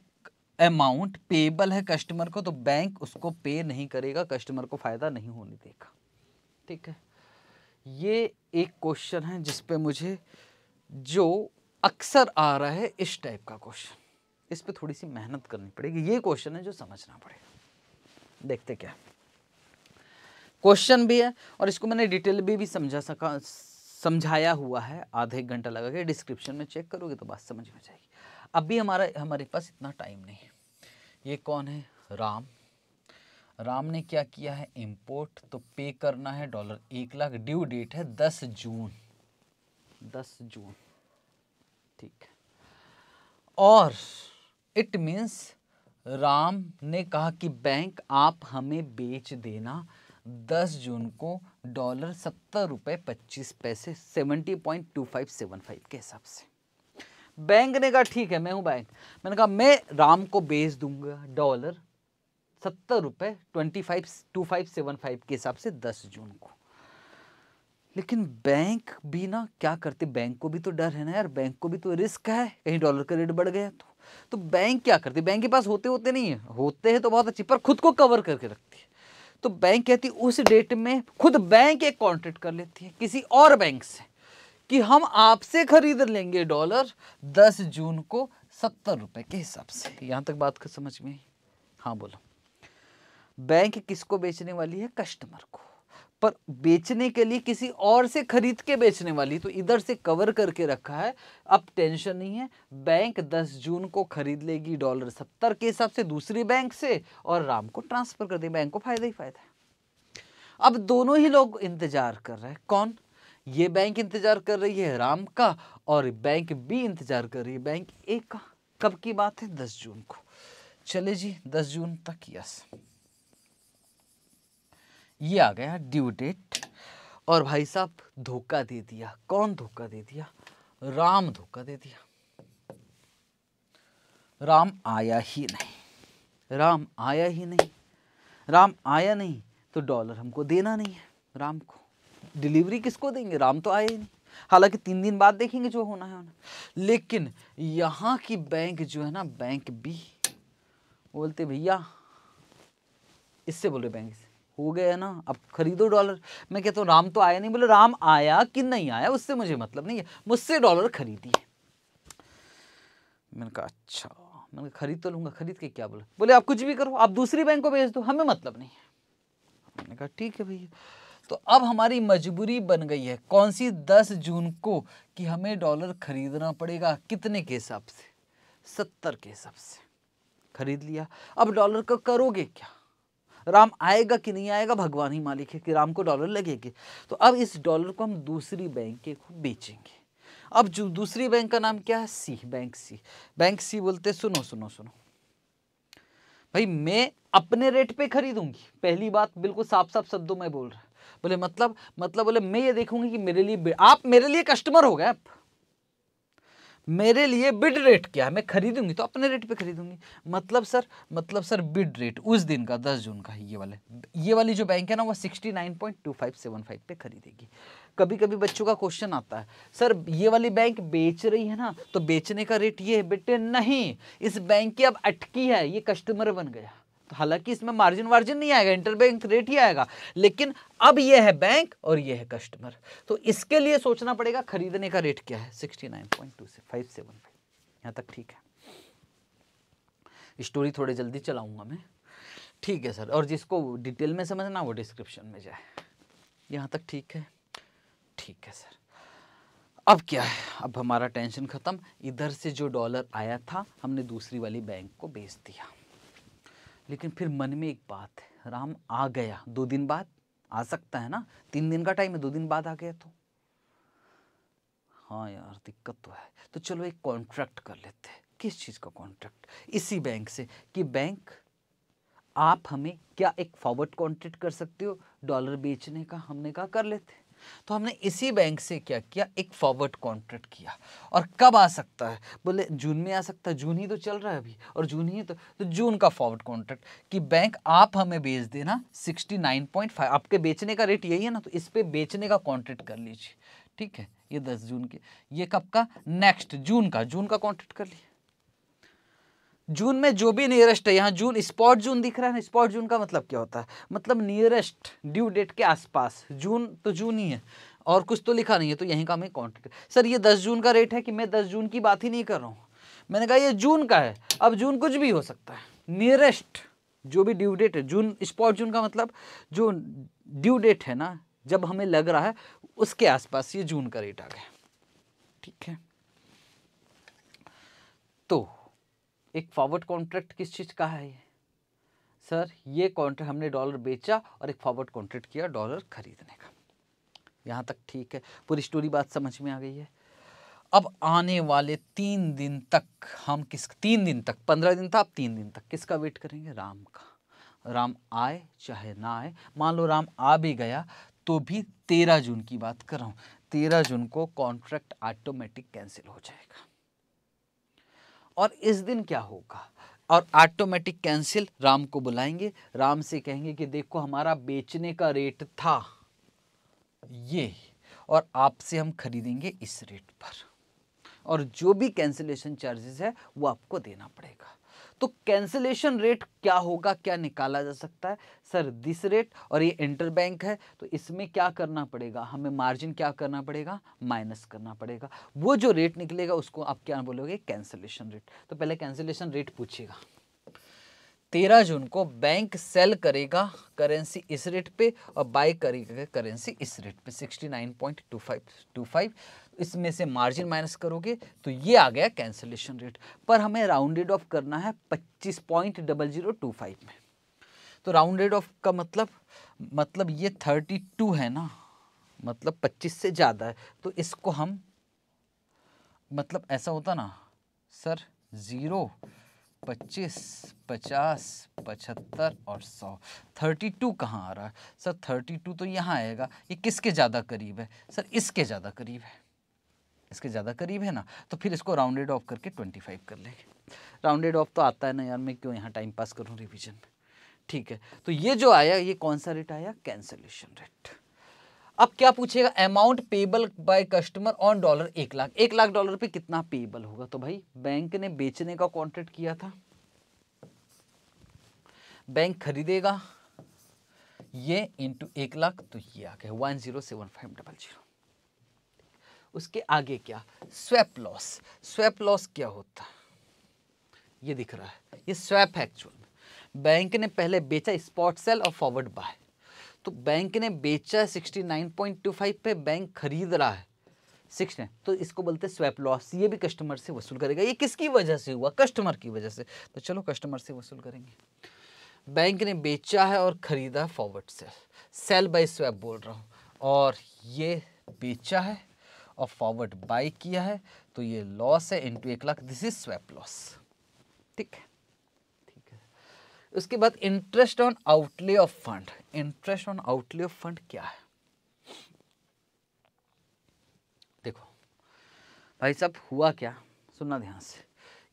अमाउंट पेबल है कस्टमर को तो बैंक उसको पे नहीं करेगा कस्टमर को फ़ायदा नहीं होने देगा ठीक है ये एक क्वेश्चन है जिस पे मुझे जो अक्सर आ रहा है इस टाइप का क्वेश्चन इस पर थोड़ी सी मेहनत करनी पड़ेगी ये क्वेश्चन है जो समझना पड़ेगा देखते क्या क्वेश्चन भी है और इसको मैंने डिटेल भी, भी समझा सका समझाया हुआ है आधे घंटा लगा के डिस्क्रिप्शन में चेक करोगे तो बात समझ में जाएगी अभी हमारा हमारे पास इतना टाइम नहीं है ये कौन है राम राम ने क्या किया है इम्पोर्ट तो पे करना है डॉलर एक लाख ड्यू डेट है दस जून दस जून ठीक और इट मीन्स राम ने कहा कि बैंक आप हमें बेच देना दस जून को डॉलर सत्तर रुपये पच्चीस पैसे seventy point two five seven five के हिसाब से बैंक ने कहा ठीक है मैं हूँ बैंक मैंने कहा मैं राम को बेच दूंगा डॉलर सत्तर रुपये twenty five two five seven five के हिसाब से दस जून को लेकिन बैंक भी ना क्या करते बैंक को भी तो डर है ना यार बैंक को भी तो रिस्क है कहीं डॉलर का रेट बढ़ गया तो तो बैंक क्या करती बैंक के पास होते होते नहीं है होते हैं तो बहुत अच्छी पर खुद को कवर करके रखती है तो बैंक कहती उस डेट में खुद बैंक एक कॉन्ट्रैक्ट कर लेती है किसी और बैंक से कि हम आपसे खरीद लेंगे डॉलर दस जून को सत्तर रुपए के हिसाब से यहां तक बात समझ में हाँ बोलो बैंक किसको बेचने वाली है कस्टमर को पर बेचने के लिए किसी और से खरीद के बेचने वाली तो इधर से कवर करके रखा है अब टेंशन नहीं है बैंक 10 जून को खरीद लेगी डॉलर सत्तर के हिसाब से दूसरी बैंक से और राम को ट्रांसफर कर देगी बैंक को फायदा ही फायदा है अब दोनों ही लोग इंतजार कर रहे हैं कौन ये बैंक इंतजार कर रही है राम का और बैंक बी इंतजार कर रही है बैंक ए का कब की बात है दस जून को चले जी दस जून तक यस ये आ गया ड्यू डेट और भाई साहब धोखा दे दिया कौन धोखा दे दिया राम धोखा दे दिया राम आया ही नहीं राम आया ही नहीं राम आया नहीं तो डॉलर हमको देना नहीं है राम को डिलीवरी किसको देंगे राम तो आया ही नहीं हालांकि तीन दिन बाद देखेंगे जो होना है उन्हें लेकिन यहाँ की बैंक जो है ना बैंक भी बोलते भैया इससे बोले बैंक से हो गए है ना अब खरीदो डॉलर मैं कहता हूँ राम तो आया नहीं बोले राम आया कि नहीं आया उससे मुझे मतलब नहीं है मुझसे डॉलर खरीदिए मैंने कहा अच्छा मैंने कहा खरीद तो लूंगा खरीद के क्या बोले बोले आप कुछ भी करो आप दूसरी बैंक को भेज दो हमें मतलब नहीं है मैंने कहा ठीक है भैया तो अब हमारी मजबूरी बन गई है कौन सी दस जून को कि हमें डॉलर खरीदना पड़ेगा कितने के हिसाब से सत्तर के हिसाब से खरीद लिया अब डॉलर का करोगे क्या राम आएगा कि नहीं आएगा भगवान ही मालिक है कि राम को डॉलर लगेगी तो अब इस डॉलर को हम दूसरी बैंक को बेचेंगे अब जो दूसरी बैंक का नाम क्या है सी बैंक सी बैंक सी बोलते सुनो सुनो सुनो भाई मैं अपने रेट पे खरीदूंगी पहली बात बिल्कुल साफ साफ शब्दों में बोल रहा बोले मतलब मतलब बोले मैं ये देखूंगी कि मेरे लिए आप मेरे लिए कस्टमर हो गए आप मेरे लिए बिड रेट क्या है मैं खरीदूंगी तो अपने रेट पे खरीदूंगी मतलब सर मतलब सर बिड रेट उस दिन का दस जून का है ये वाले ये वाली जो बैंक है ना वो sixty nine point two five seven five पे खरीदेगी कभी कभी बच्चों का क्वेश्चन आता है सर ये वाली बैंक बेच रही है ना तो बेचने का रेट ये है बेटे नहीं इस बैंक की अब अटकी है ये कस्टमर बन गया हालांकि इसमें मार्जिन वार्जिन नहीं आएगा इंटरबैंक रेट ही आएगा लेकिन अब ये है बैंक और ये है कस्टमर तो इसके लिए सोचना पड़ेगा खरीदने का रेट क्या है सिक्सटी नाइन पॉइंट टू से फाइव सेवन यहाँ तक ठीक है स्टोरी थोड़ी जल्दी चलाऊंगा मैं ठीक है सर और जिसको डिटेल में समझना वो डिस्क्रिप्शन में जाए यहाँ तक ठीक है ठीक है सर अब क्या है अब हमारा टेंशन ख़त्म इधर से जो डॉलर आया था हमने दूसरी वाली बैंक को बेच दिया लेकिन फिर मन में एक बात है राम आ गया दो दिन बाद आ सकता है ना तीन दिन का टाइम है दो दिन बाद आ गया तो हाँ यार दिक्कत तो है तो चलो एक कॉन्ट्रैक्ट कर लेते हैं किस चीज़ का कॉन्ट्रैक्ट इसी बैंक से कि बैंक आप हमें क्या एक फॉरवर्ड कॉन्ट्रैक्ट कर सकते हो डॉलर बेचने का हमने कहा कर लेते तो हमने इसी बैंक से क्या किया एक फॉरवर्ड कॉन्ट्रैक्ट किया और कब आ सकता है बोले जून में आ सकता है जून ही तो चल रहा है अभी और जून ही तो, तो जून का फॉरवर्ड कॉन्ट्रैक्ट कि बैंक आप हमें बेच देना 69.5 आपके बेचने का रेट यही है ना तो इस पर बेचने का कॉन्ट्रैक्ट कर लीजिए ठीक है ये दस जून के ये कब का नेक्स्ट जून का जून का कॉन्ट्रैक्ट कर लिया जून में जो भी नियरेस्ट है यहाँ जून स्पॉट जून दिख रहा है ना स्पॉट जून का मतलब क्या होता है मतलब नियरेस्ट ड्यू डेट के आसपास जून तो जून ही है और कुछ तो लिखा नहीं है तो यहीं का मैं कॉन्टेक्ट सर ये दस जून का रेट है कि मैं दस जून की बात ही नहीं कर रहा हूँ मैंने कहा ये जून का है अब जून कुछ भी हो सकता है नियरेस्ट जो भी ड्यू डेट है जून स्पॉट जून का मतलब जो ड्यू डेट है ना जब हमें लग रहा है उसके आसपास ये जून का रेट आ गया ठीक है एक फॉरवर्ड कॉन्ट्रैक्ट किस चीज़ का है सर ये कॉन्ट्रैक्ट हमने डॉलर बेचा और एक फॉरवर्ड कॉन्ट्रैक्ट किया डॉलर खरीदने का यहाँ तक ठीक है पूरी स्टोरी बात समझ में आ गई है अब आने वाले तीन दिन तक हम किस तीन दिन तक पंद्रह दिन था अब तीन दिन तक किसका वेट करेंगे राम का राम आए चाहे ना आए मान लो राम आ भी गया तो भी तेरह जून की बात कर रहा हूँ तेरह जून को कॉन्ट्रैक्ट ऑटोमेटिक कैंसिल हो जाएगा और इस दिन क्या होगा और ऑटोमेटिक कैंसिल राम को बुलाएंगे राम से कहेंगे कि देखो हमारा बेचने का रेट था ये और आपसे हम खरीदेंगे इस रेट पर और जो भी कैंसिलेशन चार्जेस है वो आपको देना पड़ेगा तो कैंसिलेशन रेट क्या होगा क्या निकाला जा सकता है सर दिस रेट और ये इंटर बैंक है तो इसमें क्या करना पड़ेगा हमें मार्जिन क्या करना पड़ेगा माइनस करना पड़ेगा वो जो रेट निकलेगा उसको आप क्या बोलोगे कैंसिलेशन रेट तो पहले कैंसिलेशन रेट पूछिएगा तेरह जून को बैंक सेल करेगा करेंसी इस रेट पे और बाय करेगा करेंसी इस रेट पे sixty nine point two five two five इसमें से मार्जिन माइनस करोगे तो ये आ गया कैंसलेशन रेट पर हमें राउंडेड ऑफ करना है पच्चीस point double zero two five में तो राउंडेड ऑफ का मतलब मतलब ये थर्टी टू है ना मतलब पच्चीस से ज़्यादा है तो इसको हम मतलब ऐसा होता ना सर ज़ीरो पच्चीस पचास पचहत्तर और सौ थर्टी टू कहाँ आ रहा है सर थर्टी टू तो यहाँ आएगा ये किसके ज़्यादा करीब है सर इसके ज़्यादा करीब है इसके ज़्यादा करीब है ना तो फिर इसको राउंडेड ऑफ करके ट्वेंटी फाइव कर लेंगे राउंडेड ऑफ तो आता है ना यार मैं क्यों यहाँ टाइम पास करूँ रिविजन में ठीक है तो ये जो आया ये कौन सा रेट आया कैंसलेशन रेट अब क्या पूछेगा amount payable by customer on dollar एक लाख एक लाख डॉलर पे कितना पेबल होगा तो भाई बैंक ने बेचने का कॉन्ट्रैक्ट किया था बैंक खरीदेगा ये इंटू एक लाख तो ये आ गया one zero seven five double zero उसके आगे क्या स्वैप लॉस स्वैप लॉस क्या होता है ये दिख रहा है ये स्वैप एक्चुअल में बैंक ने पहले बेचा स्पॉट सेल और फॉरवर्ड बाय तो बैंक ने बेचा 69.25 पे बैंक खरीद रहा है सिक्स तो इसको बोलते हैं स्वैप लॉस ये भी कस्टमर से वसूल करेगा ये किसकी वजह से हुआ कस्टमर की वजह से तो चलो कस्टमर से वसूल करेंगे बैंक ने बेचा है और ख़रीदा forward sell sell buy swap बोल रहा हूँ और ये बेचा है और फॉरवर्ड बाई किया है तो ये लॉस है इन टू एक lakh this is swap loss ठीक है ठीक है उसके बाद interest on outlay of fund interest on outlay of fund क्या है देखो भाई साहब हुआ क्या सुनना ध्यान से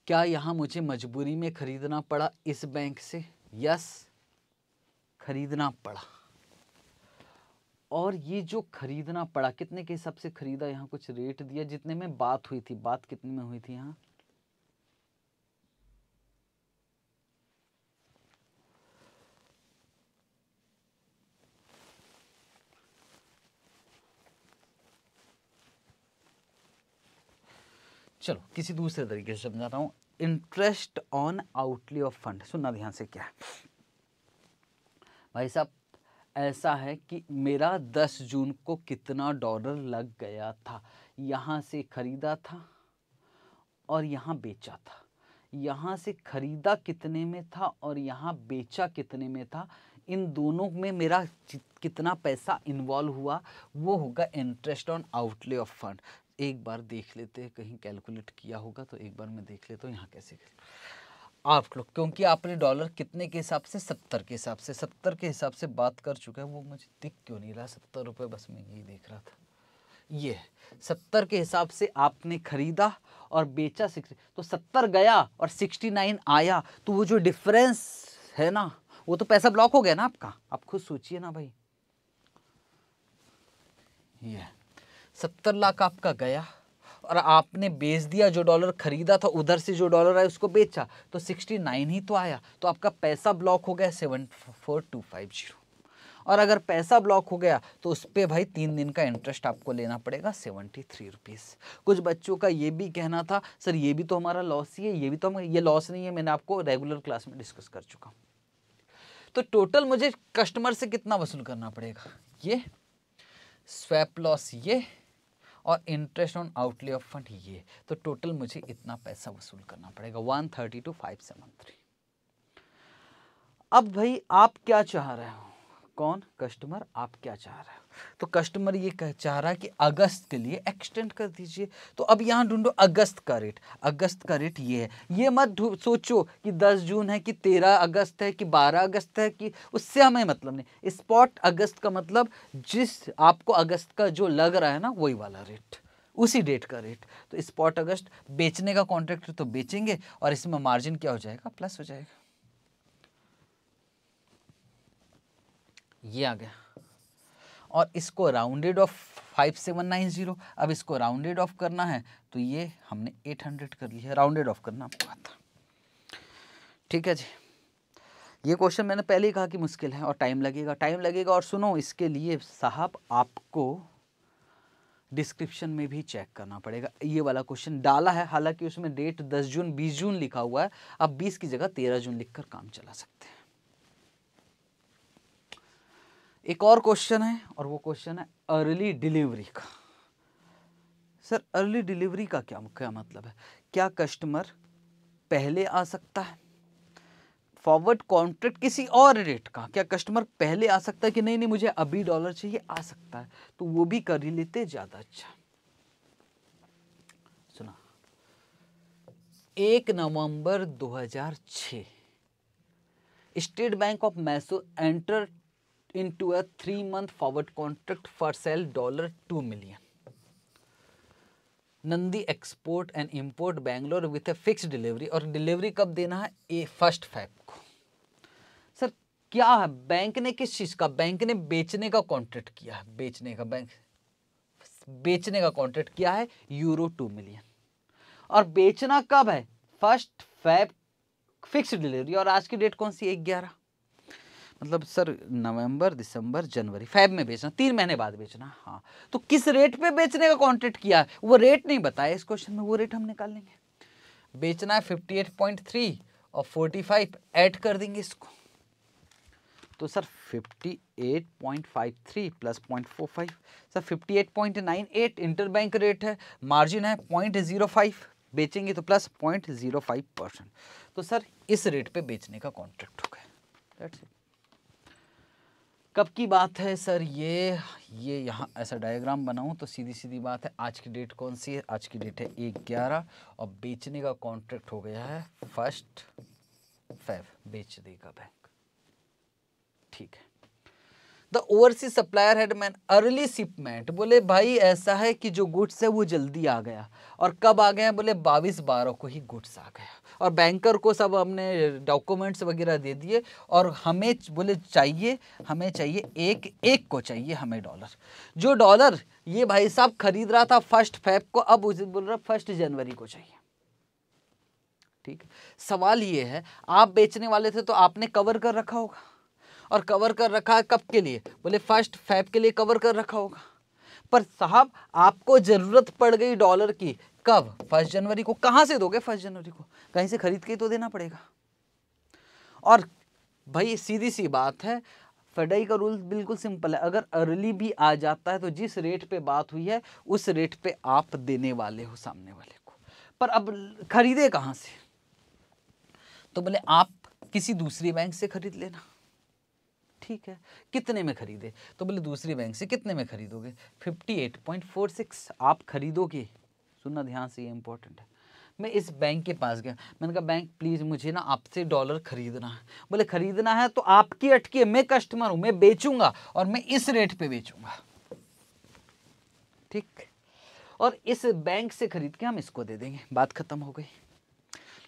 क्या यहां मुझे मजबूरी में खरीदना पड़ा इस बैंक से यस खरीदना पड़ा और ये जो खरीदना पड़ा कितने के हिसाब से खरीदा यहाँ कुछ रेट दिया जितने में बात हुई थी बात कितने में हुई थी यहाँ चलो किसी दूसरे तरीके से समझाता हूं interest on outlay of fund सुनना ध्यान से क्या है भाई साहब ऐसा है कि मेरा 10 जून को कितना डॉलर लग गया था यहाँ से ख़रीदा था और यहाँ बेचा था यहाँ से ख़रीदा कितने में था और यहाँ बेचा कितने में था इन दोनों में मेरा कितना पैसा इन्वॉल्व हुआ वो होगा interest on outlay of fund एक बार देख लेते हैं कहीं कैलकुलेट किया होगा तो एक बार मैं देख लेता हूँ यहाँ कैसे लोग क्योंकि आपने डॉलर कितने के हिसाब से सत्तर के हिसाब से सत्तर के हिसाब से बात कर चुका है वो मुझे दिख क्यों नहीं रहा सत्तर रुपये बस मैं यही देख रहा था ये सत्तर के हिसाब से आपने खरीदा और बेचा सिक्स तो सत्तर गया और सिक्सटी नाइन आया तो वो जो डिफरेंस है ना वो तो पैसा ब्लॉक हो गया ना आपका आप खुद सोचिए ना भाई ये सत्तर लाख आपका गया और आपने बेच दिया जो डॉलर खरीदा था उधर से जो डॉलर आया उसको बेचा तो सिक्सटी नाइन ही तो आया तो आपका पैसा ब्लॉक हो गया seven four two five zero और अगर पैसा ब्लॉक हो गया तो उस पर भाई तीन दिन का इंटरेस्ट आपको लेना पड़ेगा सेवेंटी थ्री रुपीज़ कुछ बच्चों का ये भी कहना था सर ये भी तो हमारा लॉस ही है ये भी तो हम ये लॉस नहीं है मैंने आपको रेगुलर क्लास में डिस्कस कर चुका हूँ तो टोटल मुझे कस्टमर से कितना वसूल करना पड़ेगा ये स्वैप लॉस ये और interest on outlay of fund ये तो टोटल मुझे इतना पैसा वसूल करना पड़ेगा one thirty two five seven three अब भाई आप क्या चाह रहे हो कौन कस्टमर आप क्या चाह रहे हो तो कस्टमर ये कह चाह रहा है कि अगस्त के लिए एक्सटेंड कर दीजिए तो अब यहाँ ढूंढो अगस्त का रेट अगस्त का रेट ये है ये मत सोचो कि 10 जून है कि 13 अगस्त है कि 12 अगस्त है कि उससे हमें मतलब नहीं स्पॉट अगस्त का मतलब जिस आपको अगस्त का जो लग रहा है ना वही वाला रेट उसी डेट का रेट तो स्पॉट अगस्त बेचने का कॉन्ट्रैक्ट तो बेचेंगे और इसमें मार्जिन क्या हो जाएगा प्लस हो जाएगा ये आ गया और इसको rounded off five seven nine zero अब इसको राउंडेड ऑफ करना है तो ये हमने एट हंड्रेड कर लिया राउंडेड ऑफ करना आपको आता ठीक है जी ये क्वेश्चन मैंने पहले ही कहा कि मुश्किल है और टाइम लगेगा टाइम लगेगा और सुनो इसके लिए साहब आपको डिस्क्रिप्शन में भी चेक करना पड़ेगा ये वाला क्वेश्चन डाला है हालांकि उसमें डेट 10 जून 20 जून लिखा हुआ है आप 20 की जगह 13 जून लिखकर काम चला सकते हैं एक और क्वेश्चन है और वो क्वेश्चन है अर्ली डिलीवरी का सर अर्ली डिलीवरी का क्या क्या मतलब है क्या कस्टमर पहले आ सकता है फॉरवर्ड कॉन्ट्रैक्ट किसी और रेट का क्या कस्टमर पहले आ सकता है कि नहीं नहीं मुझे अभी डॉलर चाहिए आ सकता है तो वो भी कर ही लेते ज़्यादा अच्छा सुना एक नवंबर 2006 State Bank of Mysore enter into a three month forward contract for sale dollar two million Nandi export and import Bangalore with a fix delivery और डिलीवरी कब देना है ए फर्स्ट फैब को सर क्या है बैंक ने किस चीज़ का बैंक ने बेचने का कॉन्ट्रैक्ट किया है बेचने का बैंक बेचने का कॉन्ट्रैक्ट किया है यूरो टू मिलियन और बेचना कब है फर्स्ट फैब फिक्स डिलीवरी और आज की डेट कौन सी एक ग्यारह मतलब सर नवंबर दिसंबर जनवरी फैब में बेचना तीन महीने बाद बेचना हाँ तो किस रेट पे बेचने का कॉन्ट्रैक्ट किया वो रेट नहीं बताया इस क्वेश्चन में वो रेट हम निकाल लेंगे बेचना है फिफ्टी एट पॉइंट थ्री और फोर्टी फाइव ऐड कर देंगे इसको तो sir fifty eight point five three plus point four five sir fifty eight point nine eight interbank rate है मार्जिन है पॉइंट जीरो फाइव बेचेंगे तो plus point zero five percent तो सर इस रेट पे बेचने का कॉन्ट्रैक्ट हो गया कब की बात है सर ये ये यहाँ ऐसा डायग्राम बनाऊँ तो सीधी सीधी बात है आज की डेट कौन सी है आज की डेट है एक ग्यारह और बेचने का कॉन्ट्रैक्ट हो गया है फर्स्ट फेब बेच देगा बैंक ठीक है the oversea supplier had made early shipment बोले भाई ऐसा है कि जो गुड्स है वो जल्दी आ गया और कब आ गया बोले बाईस बारह को ही गुड्स आ गया और बैंकर को सब हमने डॉक्यूमेंट्स वगैरह दे दिए और हमें बोले चाहिए हमें चाहिए एक एक को चाहिए हमें डॉलर जो डॉलर ये भाई साहब खरीद रहा था फर्स्ट फैप को अब उसे बोल रहा फर्स्ट जनवरी को चाहिए ठीक सवाल ये है आप बेचने वाले थे तो आपने कवर कर रखा होगा और कवर कर रखा है कब के लिए बोले फर्स्ट फैप के लिए कवर कर रखा होगा पर साहब आपको ज़रूरत पड़ गई डॉलर की कब फर्स्ट जनवरी को कहां से दोगे फर्स्ट जनवरी को कहीं से खरीद के तो देना पड़ेगा और भाई सीधी सी बात है फेडाई का रूल बिल्कुल सिंपल है अगर अर्ली भी आ जाता है तो जिस रेट पे बात हुई है उस रेट पे आप देने वाले हो सामने वाले को पर अब खरीदे कहाँ से तो बोले आप किसी दूसरी बैंक से खरीद लेना ठीक है कितने में खरीदे तो बोले दूसरी बैंक से कितने में खरीदोगे 58.46 आप खरीदोगे सुनना ध्यान से ये इंपॉर्टेंट है मैं इस बैंक के पास गया मैंने कहा बैंक प्लीज़ मुझे ना आपसे डॉलर खरीदना है बोले खरीदना है तो आपकी अटकी मैं कस्टमर हूं मैं बेचूंगा और मैं इस रेट पे बेचूंगा ठीक और इस बैंक से खरीद के हम इसको दे देंगे बात ख़त्म हो गई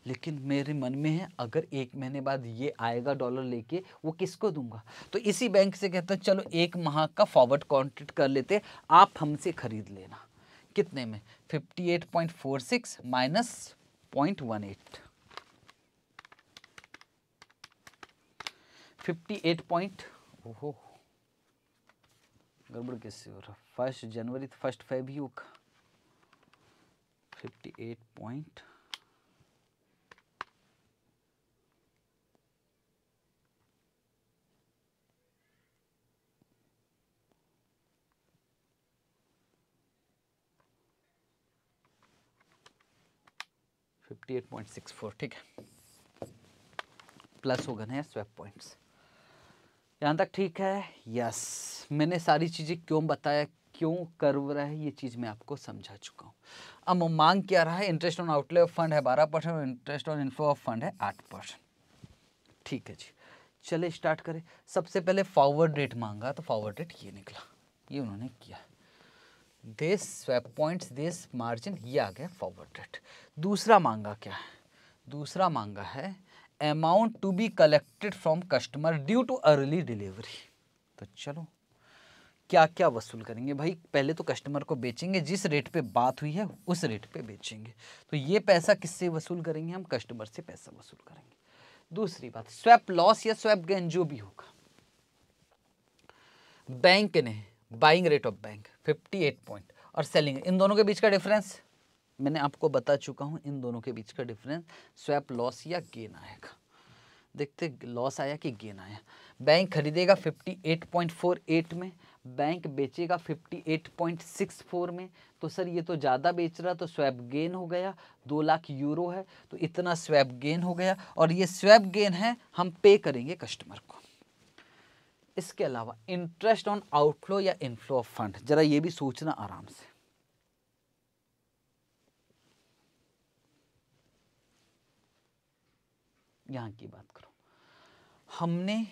लेकिन मेरे मन में है अगर एक महीने बाद ये आएगा डॉलर लेके वो किसको दूंगा तो इसी बैंक से कहता चलो एक माह का फॉरवर्ड कॉन्ट्रैक्ट कर लेते आप हमसे खरीद लेना कितने में fifty eight point four six minus point one eight fifty eight point ओहो गड़बड़ कैसे हो रहा फर्स्ट जनवरी फर्स्ट का 58.64 ठीक है प्लस हो गए स्वेप पॉइंट्स यहाँ तक ठीक है यस मैंने सारी चीज़ें क्यों बताया क्यों कर्व रहा है ये चीज़ मैं आपको समझा चुका हूँ अब मांग क्या रहा है interest on outlay of fund है बारह परसेंट और interest on inflow of fund है आठ परसेंट ठीक है जी चले स्टार्ट करें सबसे पहले फॉरवर्ड रेट मांगा तो फॉरवर्ड रेट ये निकला ये उन्होंने किया this swap points this margin ये आ गया फॉरवर्ड रेट दूसरा मांगा क्या है दूसरा मांगा है amount to be collected from customer due to early delivery तो चलो क्या क्या वसूल करेंगे भाई पहले तो कस्टमर को बेचेंगे जिस रेट पे बात हुई है उस रेट पे बेचेंगे तो ये पैसा किससे वसूल करेंगे हम कस्टमर से पैसा वसूल करेंगे दूसरी बात स्वैप लॉस या स्वैप गेन जो भी होगा बैंक ने buying rate of bank 58 point और सेलिंग इन दोनों के बीच का डिफरेंस मैंने आपको बता चुका हूँ इन दोनों के बीच का डिफरेंस स्वैप लॉस या गेन आएगा देखते लॉस आया कि गेन आया बैंक खरीदेगा 58.48 में बैंक बेचेगा 58.64 में तो सर ये तो ज़्यादा बेच रहा तो स्वैप गेन हो गया दो लाख यूरो है तो इतना स्वैप गेन हो गया और ये स्वैप गेन है हम पे करेंगे कस्टमर को इसके अलावा इंटरेस्ट ऑन आउटफ्लो या इनफ्लो ऑफ फंड जरा ये भी सोचना आराम से यहां की बात करो हमने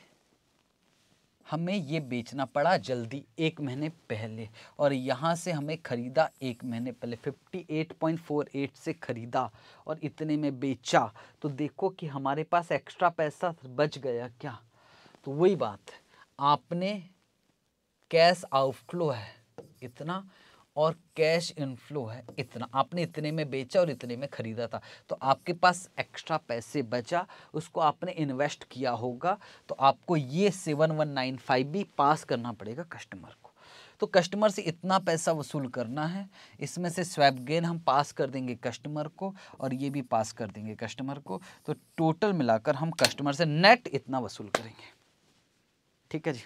हमें ये बेचना पड़ा जल्दी एक महीने पहले और यहाँ से हमें ख़रीदा एक महीने पहले 58.48 से ख़रीदा और इतने में बेचा तो देखो कि हमारे पास एक्स्ट्रा पैसा बच गया क्या तो वही बात है आपने कैश आउटफ्लो है इतना और कैश इनफ्लो है इतना आपने इतने में बेचा और इतने में ख़रीदा था तो आपके पास एक्स्ट्रा पैसे बचा उसको आपने इन्वेस्ट किया होगा तो आपको ये सेवन वन नाइन फाइव भी पास करना पड़ेगा कस्टमर को तो कस्टमर से इतना पैसा वसूल करना है इसमें से स्वैप गेन हम पास कर देंगे कस्टमर को और ये भी पास कर देंगे कस्टमर को तो टोटल मिलाकर हम कस्टमर से नेट इतना वसूल करेंगे ठीक है जी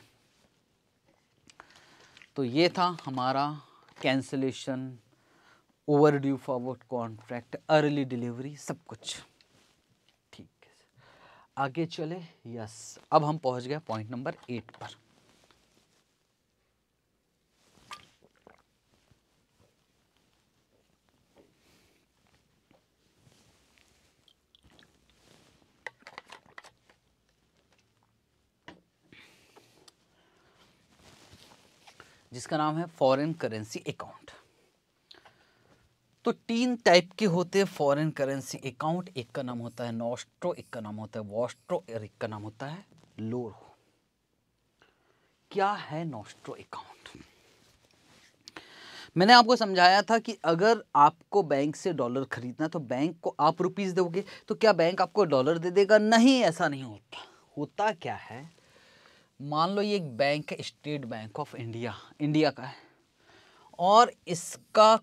तो ये था हमारा cancellation overdue forward contract early delivery सब कुछ ठीक है आगे चले यस अब हम पहुंच गए पॉइंट नंबर एट पर जिसका नाम है फॉरेन करेंसी अकाउंट तो तीन टाइप के होते हैं फॉरेन करेंसी अकाउंट एक का नाम होता है नोस्ट्रो एक का नाम होता है वॉस्ट्रो और एक का नाम होता है लोरो क्या है नोस्ट्रो अकाउंट मैंने आपको समझाया था कि अगर आपको बैंक से डॉलर खरीदना तो बैंक को आप रुपीस दोगे तो क्या बैंक आपको डॉलर दे देगा नहीं ऐसा नहीं होता होता क्या है मान लो ये एक बैंक है State Bank of India India का है और इसका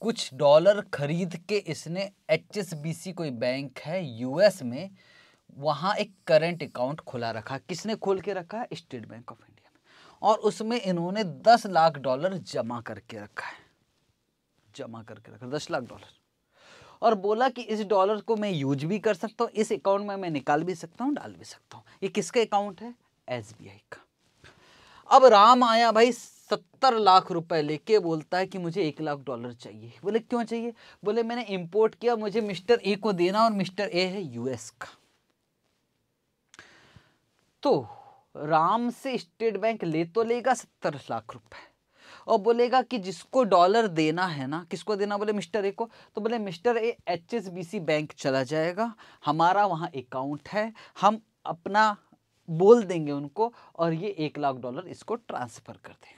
कुछ डॉलर खरीद के इसने एच कोई बैंक है यूएस में वहाँ एक करंट अकाउंट खुला रखा किसने खोल के रखा है स्टेट बैंक ऑफ इंडिया में और उसमें इन्होंने दस लाख डॉलर जमा करके रखा है जमा करके रखा दस लाख डॉलर और बोला कि इस डॉलर को मैं यूज भी कर सकता हूँ इस अकाउंट में मैं निकाल भी सकता हूँ डाल भी सकता हूँ ये किसका अकाउंट है एसबीआई का अब राम आया भाई सत्तर लाख रुपए लेके बोलता है कि मुझे एक लाख डॉलर चाहिए बोले क्यों चाहिए बोले मैंने इंपोर्ट किया मुझे मिस्टर ए को देना और मिस्टर ए है यूएस का तो राम से स्टेट बैंक ले तो लेगा सत्तर लाख रुपए और बोलेगा कि जिसको डॉलर देना है ना किसको देना बोले मिस्टर ए को तो बोले मिस्टर ए एच बैंक चला जाएगा हमारा वहाँ अकाउंट है हम अपना बोल देंगे उनको और ये एक लाख डॉलर इसको ट्रांसफ़र कर देगा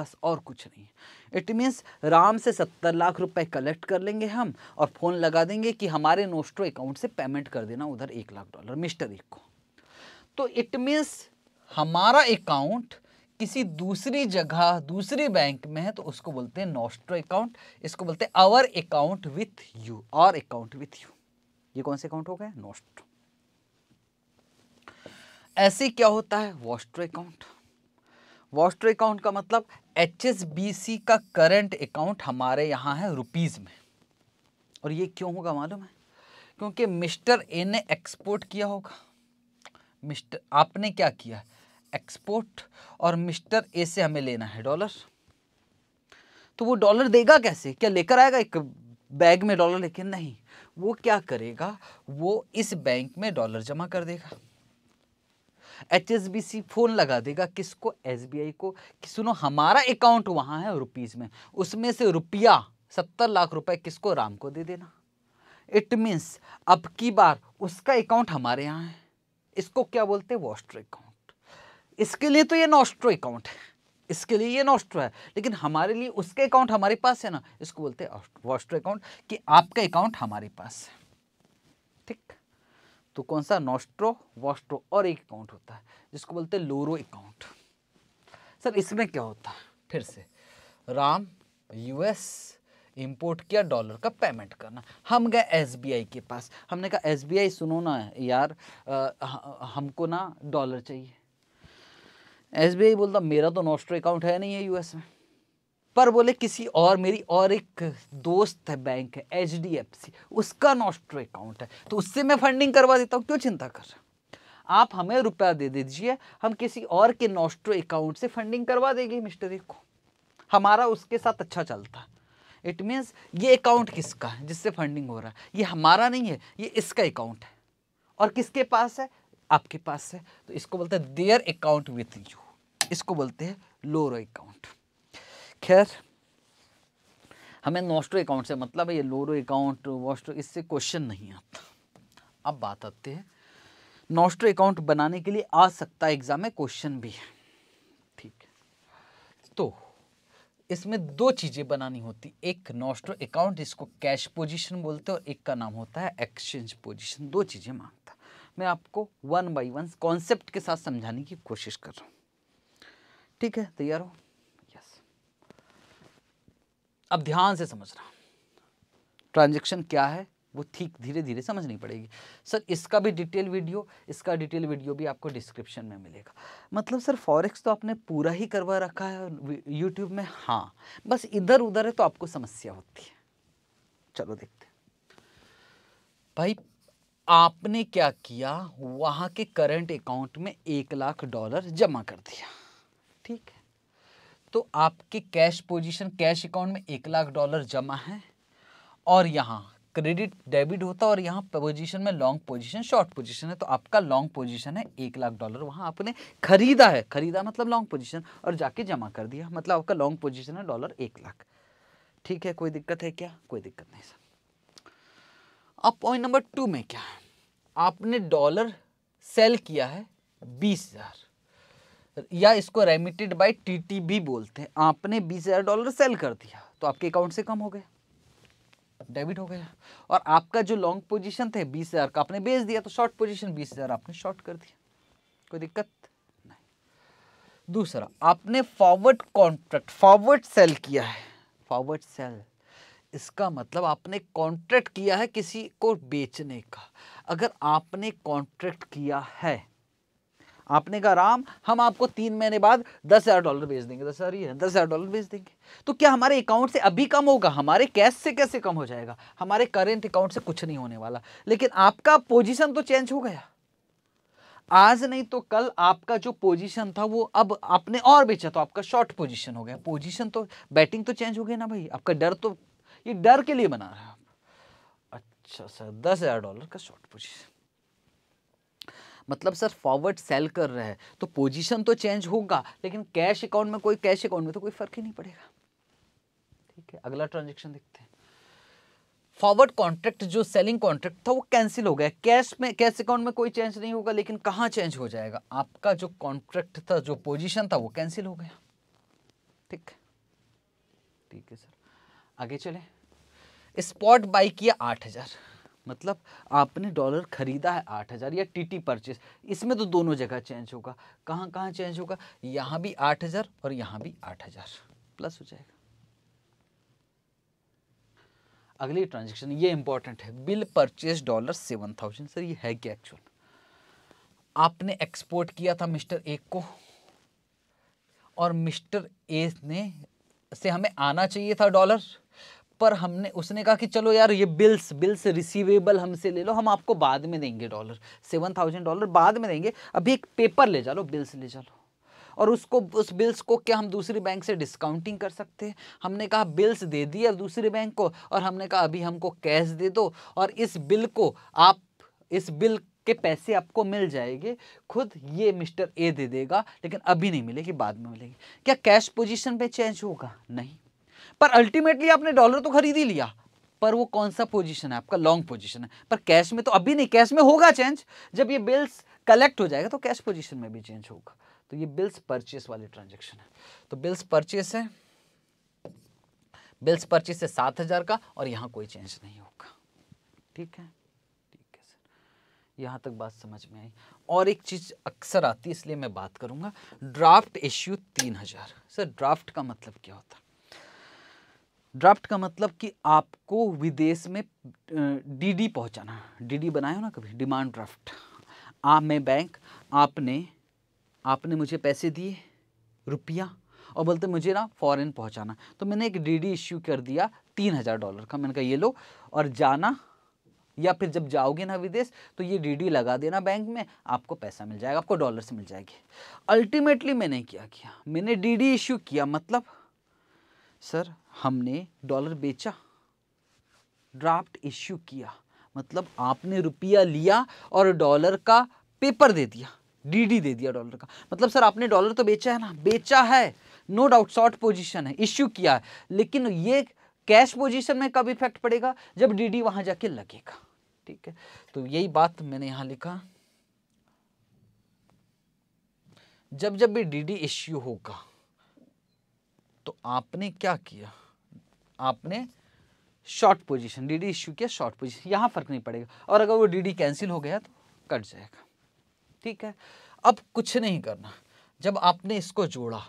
बस और कुछ नहीं है इट मीन्स राम से सत्तर लाख रुपए कलेक्ट कर लेंगे हम और फ़ोन लगा देंगे कि हमारे नोस्ट्रो अकाउंट से पेमेंट कर देना उधर एक लाख डॉलर मिस्टर एक को तो इट मीन्स हमारा अकाउंट किसी दूसरी जगह दूसरी बैंक में है तो उसको बोलते हैं नोस्ट्रो अकाउंट इसको बोलते हैं आवर अकाउंट विथ यू और अकाउंट विथ यू ये कौन से अकाउंट हो गए नोस्ट्रो ऐसे क्या होता है वॉस्ट्रो अकाउंट वॉस्ट्रो अकाउंट का मतलब एच का करंट अकाउंट हमारे यहाँ है रुपीज़ में और ये क्यों होगा मालूम है क्योंकि मिस्टर ए ने एक्सपोर्ट किया होगा मिस्टर आपने क्या किया एक्सपोर्ट और मिस्टर ए से हमें लेना है डॉलर तो वो डॉलर देगा कैसे क्या लेकर आएगा एक बैग में डॉलर लेकिन नहीं वो क्या करेगा वो इस बैंक में डॉलर जमा कर देगा सी फ़ोन लगा देगा किसको आई को कि सुनो हमारा अकाउंट वहाँ है रुपीज़ में उसमें से रुपया सत्तर लाख रुपए किसको राम को दे देना इट मीन्स अब की बार उसका अकाउंट हमारे यहाँ है इसको क्या बोलते हैं वॉस्ट्रो अकाउंट इसके लिए तो ये नॉस्ट्रो अकाउंट है इसके लिए ये नॉस्ट्रो है लेकिन हमारे लिए उसके अकाउंट हमारे पास है ना इसको बोलते हैं वॉस्ट्रो अकाउंट कि आपका अकाउंट हमारे पास है ठीक तो कौन सा नोस्ट्रो वॉस्ट्रो और एक अकाउंट होता है जिसको बोलते हैं लोरो अकाउंट सर इसमें क्या होता है फिर से राम यूएस इंपोर्ट किया डॉलर का पेमेंट करना हम गए एसबीआई के पास हमने कहा एसबीआई सुनो ना यार आ, हमको ना डॉलर चाहिए एसबीआई बोलता मेरा तो नोस्ट्रो अकाउंट है नहीं है यूएस में पर बोले किसी और मेरी और एक दोस्त है बैंक है एच डी एफ सी उसका नॉस्ट्रो अकाउंट है तो उससे मैं फंडिंग करवा देता हूँ क्यों चिंता कर आप हमें रुपया दे दीजिए हम किसी और के नॉस्ट्रो अकाउंट से फंडिंग करवा देंगे मिस्टर को हमारा उसके साथ अच्छा चलता इट मीन्स ये अकाउंट किसका है जिससे फंडिंग हो रहा है ये हमारा नहीं है ये इसका अकाउंट है और किसके पास है आपके पास है तो इसको बोलते हैं देयर अकाउंट विथ यू इसको बोलते हैं लोरो अकाउंट खैर हमें नोस्ट्रो अकाउंट से मतलब ये लोरो अकाउंट वोस्ट्रो इससे क्वेश्चन नहीं आता अब बात आती है नोस्ट्रो अकाउंट बनाने के लिए आ सकता है एग्जाम में क्वेश्चन भी है ठीक है तो इसमें दो चीज़ें बनानी होती एक नोस्ट्रो अकाउंट जिसको कैश पोजीशन बोलते हैं और एक का नाम होता है एक्सचेंज पोजीशन दो चीज़ें मांगता मैं आपको वन बाई वन कॉन्सेप्ट के साथ समझाने की कोशिश कर रहा हूँ ठीक है तैयार हो अब ध्यान से समझना ट्रांजेक्शन क्या है वो ठीक धीरे धीरे समझनी पड़ेगी सर इसका भी डिटेल वीडियो इसका डिटेल वीडियो भी आपको डिस्क्रिप्शन में मिलेगा मतलब सर फॉरेक्स तो आपने पूरा ही करवा रखा है यूट्यूब में हाँ बस इधर उधर है तो आपको समस्या होती है चलो देखते भाई आपने क्या किया वहाँ के करंट अकाउंट में एक लाख डॉलर जमा कर दिया ठीक है तो आपकी कैश पोजीशन कैश अकाउंट में एक लाख डॉलर जमा है और यहाँ क्रेडिट डेबिट होता है और यहाँ पोजीशन में लॉन्ग पोजीशन शॉर्ट पोजीशन है तो आपका लॉन्ग पोजीशन है एक लाख डॉलर वहाँ आपने खरीदा है खरीदा मतलब लॉन्ग पोजीशन और जाके जमा कर दिया मतलब आपका लॉन्ग पोजीशन है डॉलर एक लाख ठीक है कोई दिक्कत है क्या कोई दिक्कत नहीं सर अब पॉइंट नंबर टू में क्या है आपने डॉलर सेल किया है बीस हज़ार या इसको रेमिटेड बाय टीटीबी बोलते हैं आपने बीस हज़ार डॉलर सेल कर दिया तो आपके अकाउंट से कम हो गया डेबिट हो गया और आपका जो लॉन्ग पोजीशन थे बीस हज़ार का आपने बेच दिया तो शॉर्ट पोजीशन बीस हज़ार आपने शॉर्ट कर दिया कोई दिक्कत नहीं दूसरा आपने फॉरवर्ड कॉन्ट्रैक्ट फॉरवर्ड सेल किया है फॉरवर्ड सेल इसका मतलब आपने कॉन्ट्रैक्ट किया है किसी को बेचने का अगर आपने कॉन्ट्रैक्ट किया है आपने कहा राम हम आपको तीन महीने बाद दस हज़ार डॉलर भेज देंगे दस हज़ार ये दस हज़ार डॉलर भेज देंगे तो क्या हमारे अकाउंट से अभी कम होगा हमारे कैश से कैसे कम हो जाएगा हमारे करेंट अकाउंट से कुछ नहीं होने वाला लेकिन आपका पोजिशन तो चेंज हो गया आज नहीं तो कल आपका जो पोजीशन था वो अब आपने और बेचा तो आपका शॉर्ट पोजीशन हो गया पोजीशन तो बैटिंग तो चेंज हो गई ना भाई आपका डर तो ये डर के लिए बना रहा है आप अच्छा सर दस हज़ार डॉलर का शॉर्ट पोजीशन मतलब सर फॉरवर्ड सेल कर रहे हैं तो पोजीशन तो चेंज होगा लेकिन कैश अकाउंट में कोई कैश अकाउंट में तो कोई फर्क ही नहीं पड़ेगा ठीक है अगला ट्रांजेक्शन देखते हैं फॉरवर्ड कॉन्ट्रैक्ट जो सेलिंग कॉन्ट्रैक्ट था वो कैंसिल हो गया कैश में कैश अकाउंट में कोई चेंज नहीं होगा लेकिन कहाँ चेंज हो जाएगा आपका जो कॉन्ट्रैक्ट था जो पोजिशन था वो कैंसिल हो गया ठीक ठीक है सर आगे चले स्पॉट बाई किया आठ हज़ार मतलब आपने डॉलर ख़रीदा है आठ हज़ार या टीटी परचेस इसमें तो दोनों जगह चेंज होगा कहाँ कहाँ चेंज होगा यहाँ भी आठ हज़ार और यहाँ भी आठ हज़ार प्लस हो जाएगा अगली ट्रांजेक्शन ये इंपॉर्टेंट है bill purchase dollar seven thousand sir ये है क्या एक्चुअल आपने एक्सपोर्ट किया था मिस्टर ए को और मिस्टर ए ने से हमें आना चाहिए था डॉलर पर हमने उसने कहा कि चलो यार ये बिल्स बिल्स रिसीवेबल हमसे ले लो हम आपको बाद में देंगे डॉलर सेवन थाउजेंड डॉलर बाद में देंगे अभी एक पेपर ले जा लो बिल्स ले जा लो और उसको उस बिल्स को क्या हम दूसरी बैंक से डिस्काउंटिंग कर सकते हैं हमने कहा बिल्स दे दिए दूसरी बैंक को और हमने कहा अभी हमको कैश दे दो और इस बिल को आप इस बिल के पैसे आपको मिल जाएंगे खुद ये मिस्टर ए दे देगा लेकिन अभी नहीं मिलेगी बाद में मिलेगी क्या कैश पोजीशन पे चेंज होगा नहीं पर अल्टीमेटली आपने डॉलर तो खरीद ही लिया पर वो कौन सा पोजीशन है आपका लॉन्ग पोजीशन है पर कैश में तो अभी नहीं कैश में होगा चेंज जब ये बिल्स कलेक्ट हो जाएगा तो कैश पोजीशन में भी चेंज होगा तो ये बिल्स परचेस वाली ट्रांजेक्शन है तो बिल्स परचेस है बिल्स परचेस है सात हज़ार का और यहाँ कोई चेंज नहीं होगा ठीक है ठीक है सर यहाँ तक बात समझ में आई और एक चीज़ अक्सर आती है इसलिए मैं बात करूँगा ड्राफ्ट इश्यू तीन हज़ार सर ड्राफ्ट का मतलब क्या होता है ड्राफ्ट का मतलब कि आपको विदेश में डीडी पहुंचाना डीडी बनाए हो ना कभी डिमांड ड्राफ्ट आप मैं बैंक आपने आपने मुझे पैसे दिए रुपया और बोलते मुझे ना फॉरेन पहुंचाना तो मैंने एक डीडी इश्यू कर दिया तीन हज़ार डॉलर का मैंने कहा ये लो और जाना या फिर जब जाओगे ना विदेश तो ये डीडी लगा देना बैंक में आपको पैसा मिल जाएगा आपको डॉलर से मिल जाएगी अल्टीमेटली मैंने क्या किया मैंने डीडी इश्यू किया मतलब सर हमने डॉलर बेचा ड्राफ्ट इश्यू किया मतलब आपने रुपया लिया और डॉलर का पेपर दे दिया डीडी दे दिया डॉलर का मतलब सर आपने डॉलर तो बेचा है ना बेचा है नो डाउट शॉर्ट पोजीशन है इश्यू किया है लेकिन ये कैश पोजीशन में कब इफेक्ट पड़ेगा जब डीडी वहां जाके लगेगा ठीक है तो यही बात मैंने यहां लिखा जब जब भी डीडी इश्यू होगा तो आपने क्या किया आपने शॉर्ट पोजीशन डीडी इश्यू किया शॉर्ट पोजीशन यहाँ फर्क नहीं पड़ेगा और अगर वो डीडी कैंसिल हो गया तो कट जाएगा ठीक है अब कुछ नहीं करना जब आपने इसको जोड़ा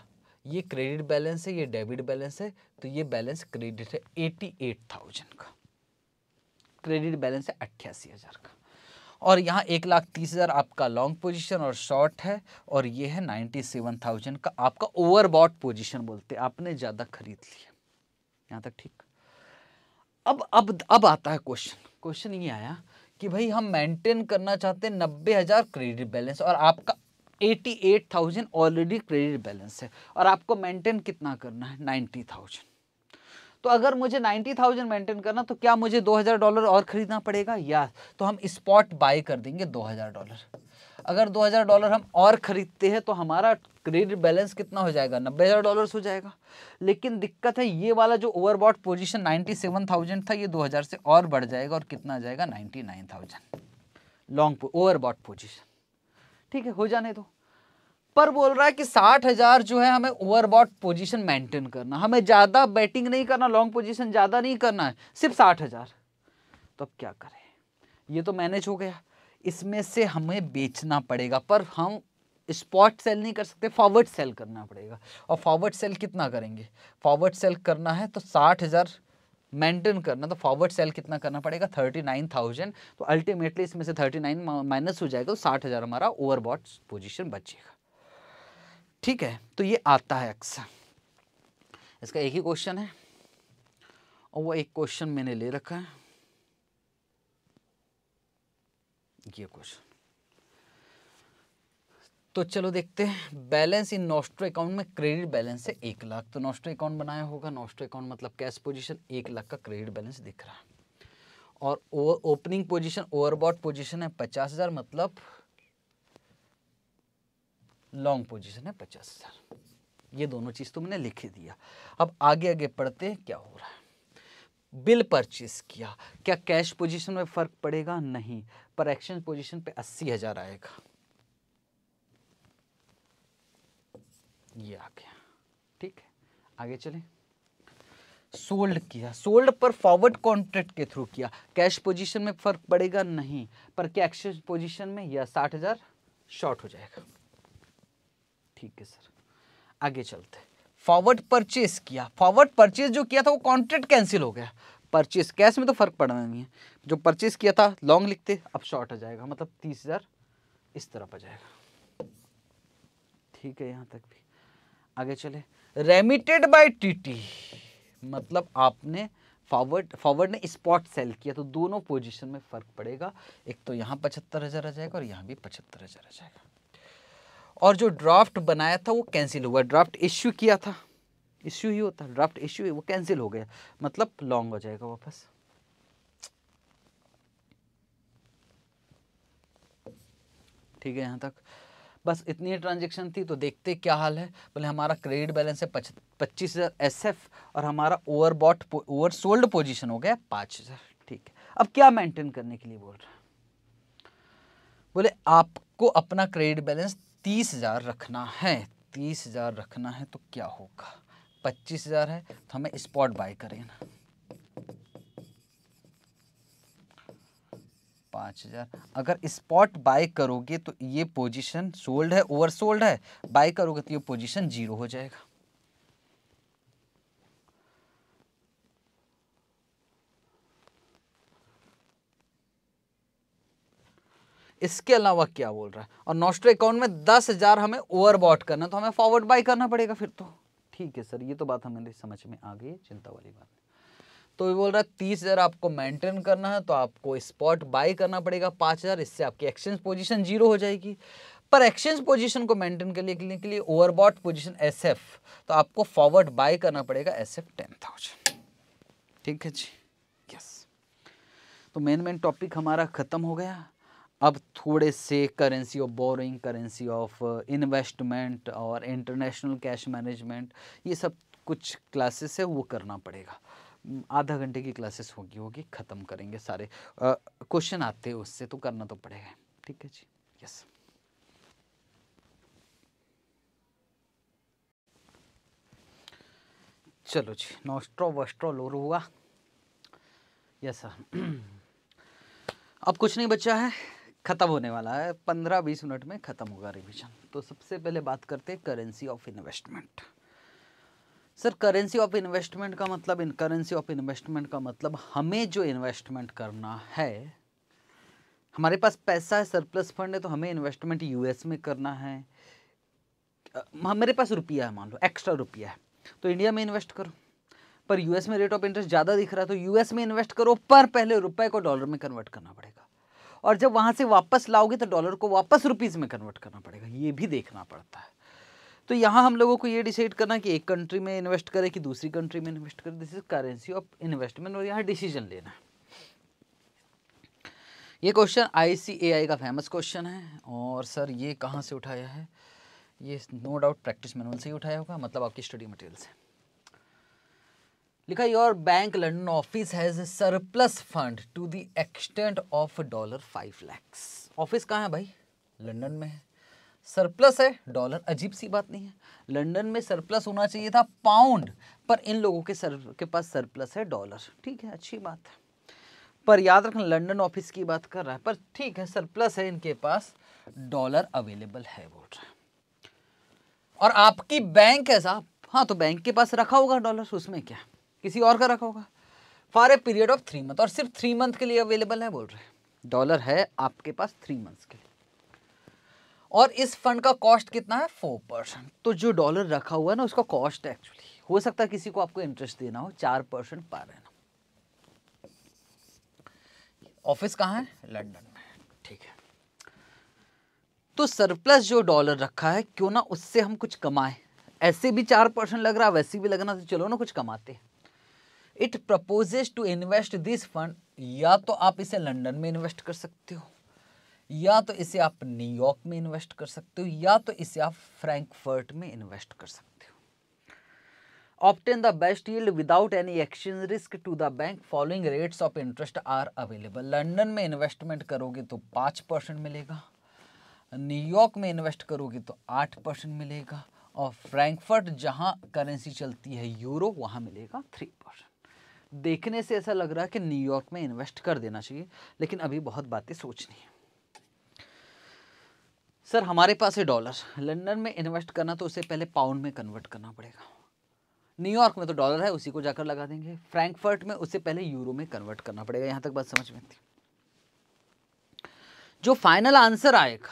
ये क्रेडिट बैलेंस है ये डेबिट बैलेंस है तो ये बैलेंस क्रेडिट है एटी एट थाउजेंड का क्रेडिट बैलेंस है अट्ठासी हज़ार का और यहाँ एक लाख तीस हज़ार आपका लॉन्ग पोजीशन और शॉर्ट है और ये है नाइन्टी सेवन थाउजेंड का आपका ओवरबॉट पोजीशन बोलते हैं आपने ज़्यादा खरीद लिया यहाँ तक ठीक अब अब अब आता है क्वेश्चन क्वेश्चन ये आया कि भाई हम मेंटेन करना चाहते हैं नब्बे हज़ार क्रेडिट बैलेंस और आपका eighty eight thousand already credit balance है और आपको मेंटेन कितना करना है नाइन्टी थाउजेंड तो अगर मुझे नाइन्टी थाउजेंड मेंटेन करना तो क्या मुझे दो हज़ार डॉलर और ख़रीदना पड़ेगा या तो हम स्पॉट बाय कर देंगे दो हज़ार डॉलर अगर 2000 डॉलर हम और ख़रीदते हैं तो हमारा क्रेडिट बैलेंस कितना हो जाएगा नब्बे हज़ार डॉलर हो जाएगा लेकिन दिक्कत है ये वाला जो ओवरबॉट पोजीशन 97,000 था ये 2000 से और बढ़ जाएगा और कितना आ जाएगा 99,000 लॉन्ग ओवरबॉट पोजीशन ठीक है हो जाने दो पर बोल रहा है कि साठ हज़ार जो है हमें ओवरबॉट पोजिशन मेंटेन करना हमें ज़्यादा बैटिंग नहीं करना लॉन्ग पोजिशन ज़्यादा नहीं करना है सिर्फ साठ हज़ार तो अब क्या करें ये तो मैनेज हो गया इसमें से हमें बेचना पड़ेगा पर हम स्पॉट सेल नहीं कर सकते फॉरवर्ड सेल करना पड़ेगा और फॉरवर्ड सेल कितना करेंगे फॉरवर्ड सेल करना है तो साठ हज़ार मेंटेन करना तो फॉरवर्ड सेल कितना करना पड़ेगा थर्टी नाइन थाउजेंड तो अल्टीमेटली इसमें से थर्टी नाइन माइनस हो जाएगा तो साठ हज़ार हमारा ओवरबॉट पोजिशन बचेगा ठीक है तो ये आता है अक्सर इसका एक ही क्वेश्चन है और वो एक क्वेश्चन मैंने ले रखा है ये क्वेश्चन तो चलो देखते हैं बैलेंस इन नोस्ट्रो अकाउंट में क्रेडिट बैलेंस है एक लाख तो नोस्ट्रो अकाउंट बनाया होगा नोस्ट्रो अकाउंट मतलब कैश पोजीशन एक लाख का क्रेडिट बैलेंस दिख रहा है और ओपनिंग पोजीशन ओवरबॉट पोजीशन है पचास हज़ार मतलब लॉन्ग पोजीशन है पचास हज़ार ये दोनों चीज़ तो मैंने लिख ही दिया अब आगे आगे पढ़ते हैं क्या हो रहा है बिल परचेस किया क्या कैश पोजीशन में फ़र्क पड़ेगा नहीं पर एक्सचेंज पोजीशन पे अस्सी हज़ार आएगा ये आ गया ठीक है आगे चले सोल्ड किया सोल्ड पर फॉरवर्ड कॉन्ट्रैक्ट के थ्रू किया कैश पोजीशन में फ़र्क पड़ेगा नहीं पर क्या एक्सचेंज पोजीशन में यह साठ हज़ार शॉर्ट हो जाएगा ठीक है सर आगे चलते फॉरवर्ड परचेस किया फॉरवर्ड परचेस जो किया था वो कॉन्ट्रैक्ट कैंसिल हो गया परचेस कैश में तो फर्क पड़ना नहीं है जो परचेस किया था लॉन्ग लिखते अब शॉर्ट आ जाएगा मतलब तीस हज़ार इस तरफ आ जाएगा ठीक है यहाँ तक भी आगे चले रेमिटेड बाय टीटी मतलब आपने फॉरवर्ड फॉरवर्ड ने स्पॉट सेल किया तो दोनों पोजीशन में फर्क पड़ेगा एक तो यहाँ पचहत्तर हज़ार आ जाएगा और यहाँ भी पचहत्तर हज़ार आ जाएगा और जो ड्राफ्ट बनाया था वो कैंसिल हुआ ड्राफ्ट इश्यू किया था इश्यू ही होता ड्राफ्ट इश्यू वो कैंसिल हो गया मतलब लॉन्ग हो जाएगा वापस ठीक है यहाँ तक बस इतनी ट्रांजेक्शन थी तो देखते क्या हाल है बोले हमारा क्रेडिट बैलेंस है पच पच्चीस हज़ार एस और हमारा over bought over sold position हो गया पाँच हज़ार ठीक है अब क्या मेंटेन करने के लिए बोल रहा है बोले आपको अपना क्रेडिट बैलेंस तीस हज़ार रखना है तीस हज़ार रखना है तो क्या होगा पच्चीस हज़ार है तो हमें स्पॉट बाय करें ना पाँच हज़ार अगर स्पॉट बाय करोगे तो ये पोजीशन सोल्ड है ओवर सोल्ड है बाय करोगे तो ये पोजीशन जीरो हो जाएगा इसके अलावा क्या बोल रहा है और नोस्ट्रो अकाउंट में दस हजार हमें ओवरबॉट करना तो हमें फॉरवर्ड बाई करना पड़ेगा फिर तो ठीक है सर ये तो बात हमें समझ में आ गई चिंता वाली बात तो ये बोल रहा है तीस हज़ार आपको मेंटेन करना है तो आपको स्पॉट बाई करना पड़ेगा पाँच हज़ार इससे आपकी एक्सचेंज पोजीशन जीरो हो जाएगी पर एक्सचेंज पोजीशन को मेंटेन करने के लिए, के लिए ओवरबॉट पोजीशन एसएफ तो आपको फॉरवर्ड बाई करना पड़ेगा एसएफ एफ टेन थाउजेंड ठीक है जी यस तो मेन मेन टॉपिक हमारा ख़त्म हो गया अब थोड़े से currency of borrowing currency of investment और इंटरनेशनल कैश मैनेजमेंट ये सब कुछ क्लासेस है वो करना पड़ेगा आधा घंटे की क्लासेस होगी होगी ख़त्म करेंगे सारे क्वेश्चन आते हैं उससे तो करना तो पड़ेगा ठीक है जी यस चलो जी नोस्ट्रो वस्ट्रो लोर हुआ यस सर अब कुछ नहीं बचा है ख़त्म होने वाला है पंद्रह बीस मिनट में ख़त्म होगा रिविजन तो सबसे पहले बात करते हैं currency of investment sir currency of investment का मतलब इन करेंसी ऑफ इन्वेस्टमेंट का मतलब हमें जो इन्वेस्टमेंट करना है हमारे पास पैसा है सरप्लस फंड है तो हमें इन्वेस्टमेंट यूएस में करना है हमारे पास रुपया है मान लो एक्स्ट्रा रुपया है तो इंडिया में इन्वेस्ट करो पर यूएस में रेट ऑफ इंटरेस्ट ज़्यादा दिख रहा है तो यूएस में इन्वेस्ट करो पर पहले रुपए को डॉलर में कन्वर्ट करना पड़ेगा और जब वहाँ से वापस लाओगे तो डॉलर को वापस रुपीज़ में कन्वर्ट करना पड़ेगा ये भी देखना पड़ता है तो यहाँ हम लोगों को ये डिसाइड करना कि एक कंट्री में इन्वेस्ट करें कि दूसरी कंट्री में इन्वेस्ट करें this is currency of investment और यहाँ डिसीजन लेना है ये क्वेश्चन आईसीएआई का फेमस क्वेश्चन है और सर ये कहाँ से उठाया है ये नो डाउट प्रैक्टिस मैनुअल से ही उठाया होगा मतलब आपकी स्टडी मटेरियल से लिखा your bank London office has surplus fund to the extent of dollar five lakhs office कहाँ है भाई लंडन में है सरप्लस है डॉलर अजीब सी बात नहीं है लंडन में सरप्लस होना चाहिए था पाउंड पर इन लोगों के सर के पास सरप्लस है डॉलर ठीक है अच्छी बात है पर याद रखना लंडन ऑफिस की बात कर रहा है पर ठीक है सरप्लस है इनके पास डॉलर अवेलेबल है बोल रहा और आपकी बैंक है साहब हाँ तो बैंक के पास रखा होगा डॉलर उसमें क्या किसी और का रखा होगा for a period of three month और सिर्फ थ्री मंथ के लिए अवेलेबल है बोल रहे हैं डॉलर है आपके पास थ्री मंथ्स के लिए और इस फंड का कॉस्ट कितना है फोर परसेंट तो जो डॉलर रखा हुआ है ना उसका कॉस्ट है एक्चुअली हो सकता है किसी को आपको इंटरेस्ट देना हो चार परसेंट पा रहे ऑफिस कहाँ है लंडन में ठीक है तो सरप्लस जो डॉलर रखा है क्यों ना उससे हम कुछ कमाएं ऐसे भी चार परसेंट लग रहा है वैसे भी लगना तो चलो ना कुछ कमाते हैं it proposes to invest this fund या तो आप इसे लंदन में इन्वेस्ट कर सकते हो या तो इसे आप न्यूयॉर्क में इन्वेस्ट कर सकते हो या तो इसे आप फ्रैंकफर्ट में इन्वेस्ट कर सकते हो obtain the best yield without any exchange risk to the bank following rates of interest are available London में इन्वेस्टमेंट करोगे तो पाँच परसेंट मिलेगा न्यूयॉर्क में इन्वेस्ट करोगे तो आठ परसेंट मिलेगा और फ्रैंकफर्ट जहाँ करेंसी चलती है यूरो वहाँ मिलेगा थ्री परसेंट देखने से ऐसा लग रहा है कि न्यूयॉर्क में इन्वेस्ट कर देना चाहिए लेकिन अभी बहुत बातें सोचनी है सर हमारे पास है डॉलर लंदन में इन्वेस्ट करना तो उसे पहले पाउंड में कन्वर्ट करना पड़ेगा न्यूयॉर्क में तो डॉलर है उसी को जाकर लगा देंगे फ्रैंकफर्ट में उससे पहले यूरो में कन्वर्ट करना पड़ेगा यहां तक बात समझ में थी जो फाइनल आंसर आएगा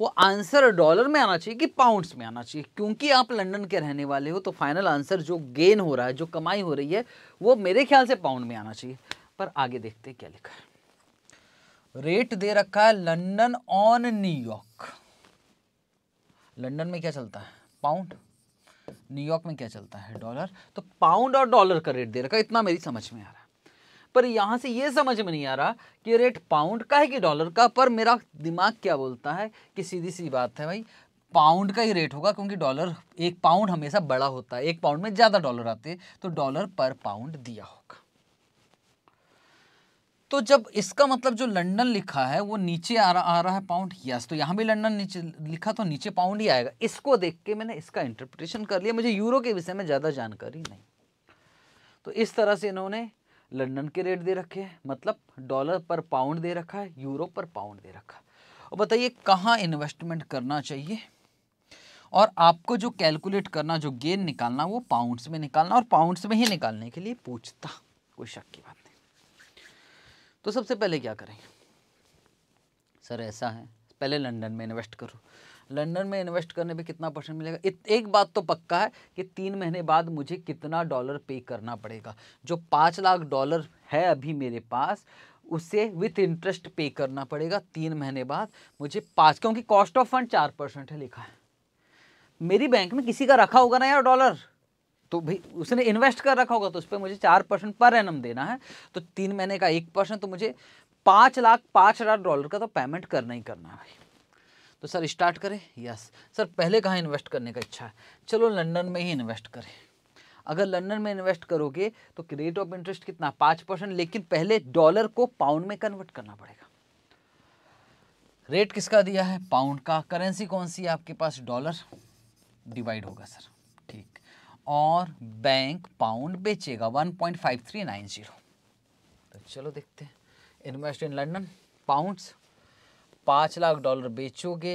वो आंसर डॉलर में आना चाहिए कि पाउंड्स में आना चाहिए क्योंकि आप लंदन के रहने वाले हो तो फाइनल आंसर जो गेन हो रहा है जो कमाई हो रही है वो मेरे ख्याल से पाउंड में आना चाहिए पर आगे देखते क्या लिखा है रेट दे रखा है लंदन ऑन न्यूयॉर्क लंदन में क्या चलता है पाउंड न्यूयॉर्क में क्या चलता है डॉलर तो पाउंड और डॉलर का रेट दे रखा है इतना मेरी समझ में आ रहा है पर यहाँ से ये समझ में नहीं आ रहा कि रेट पाउंड का है कि डॉलर का पर मेरा दिमाग क्या बोलता है कि सीधी सी बात है भाई पाउंड का ही रेट होगा क्योंकि डॉलर एक पाउंड हमेशा बड़ा होता है एक पाउंड में ज़्यादा डॉलर आते हैं तो डॉलर पर पाउंड दिया होगा तो जब इसका मतलब जो लंदन लिखा है वो नीचे आ रहा आ रहा है पाउंड यस तो यहाँ भी लंदन नीचे लिखा तो नीचे पाउंड ही आएगा इसको देख के मैंने इसका इंटरप्रिटेशन कर लिया मुझे यूरो के विषय में ज़्यादा जानकारी नहीं तो इस तरह से इन्होंने लंदन के रेट दे रखे हैं मतलब डॉलर पर पाउंड दे रखा है यूरो पर पाउंड दे रखा है और बताइए कहाँ इन्वेस्टमेंट करना चाहिए और आपको जो कैलकुलेट करना जो गेन निकालना वो पाउंड्स में निकालना और पाउंड्स में ही निकालने के लिए पूछता कोई शक की बात नहीं तो सबसे पहले क्या करेंगे सर ऐसा है पहले लंदन में इन्वेस्ट करो लंदन में इन्वेस्ट करने पे कितना परसेंट मिलेगा इत, एक बात तो पक्का है कि तीन महीने बाद मुझे कितना डॉलर पे करना पड़ेगा जो पाँच लाख डॉलर है अभी मेरे पास उसे विथ इंटरेस्ट पे करना पड़ेगा तीन महीने बाद मुझे पाँच क्योंकि कॉस्ट ऑफ फंड चार परसेंट है लिखा है मेरी बैंक में किसी का रखा होगा ना यार डॉलर तो भाई उसने इन्वेस्ट कर रखा होगा तो उस पर मुझे चार परसेंट पर एनम देना है तो तीन महीने का एक परसेंट तो मुझे पाँच लाख पाँच हज़ार डॉलर का तो पेमेंट करना ही करना है भाई तो सर स्टार्ट करें यस सर पहले कहाँ इन्वेस्ट करने का इच्छा है चलो लंदन में ही इन्वेस्ट करें अगर लंदन में इन्वेस्ट करोगे तो रेट ऑफ इंटरेस्ट कितना पाँच परसेंट लेकिन पहले डॉलर को पाउंड में कन्वर्ट करना पड़ेगा रेट किसका दिया है पाउंड का करेंसी कौन सी है आपके पास डॉलर डिवाइड होगा सर ठीक और बैंक पाउंड बेचेगा one point five three nine zero तो चलो देखते हैं इन्वेस्ट इन लंडन पाउंड्स पाँच लाख डॉलर बेचोगे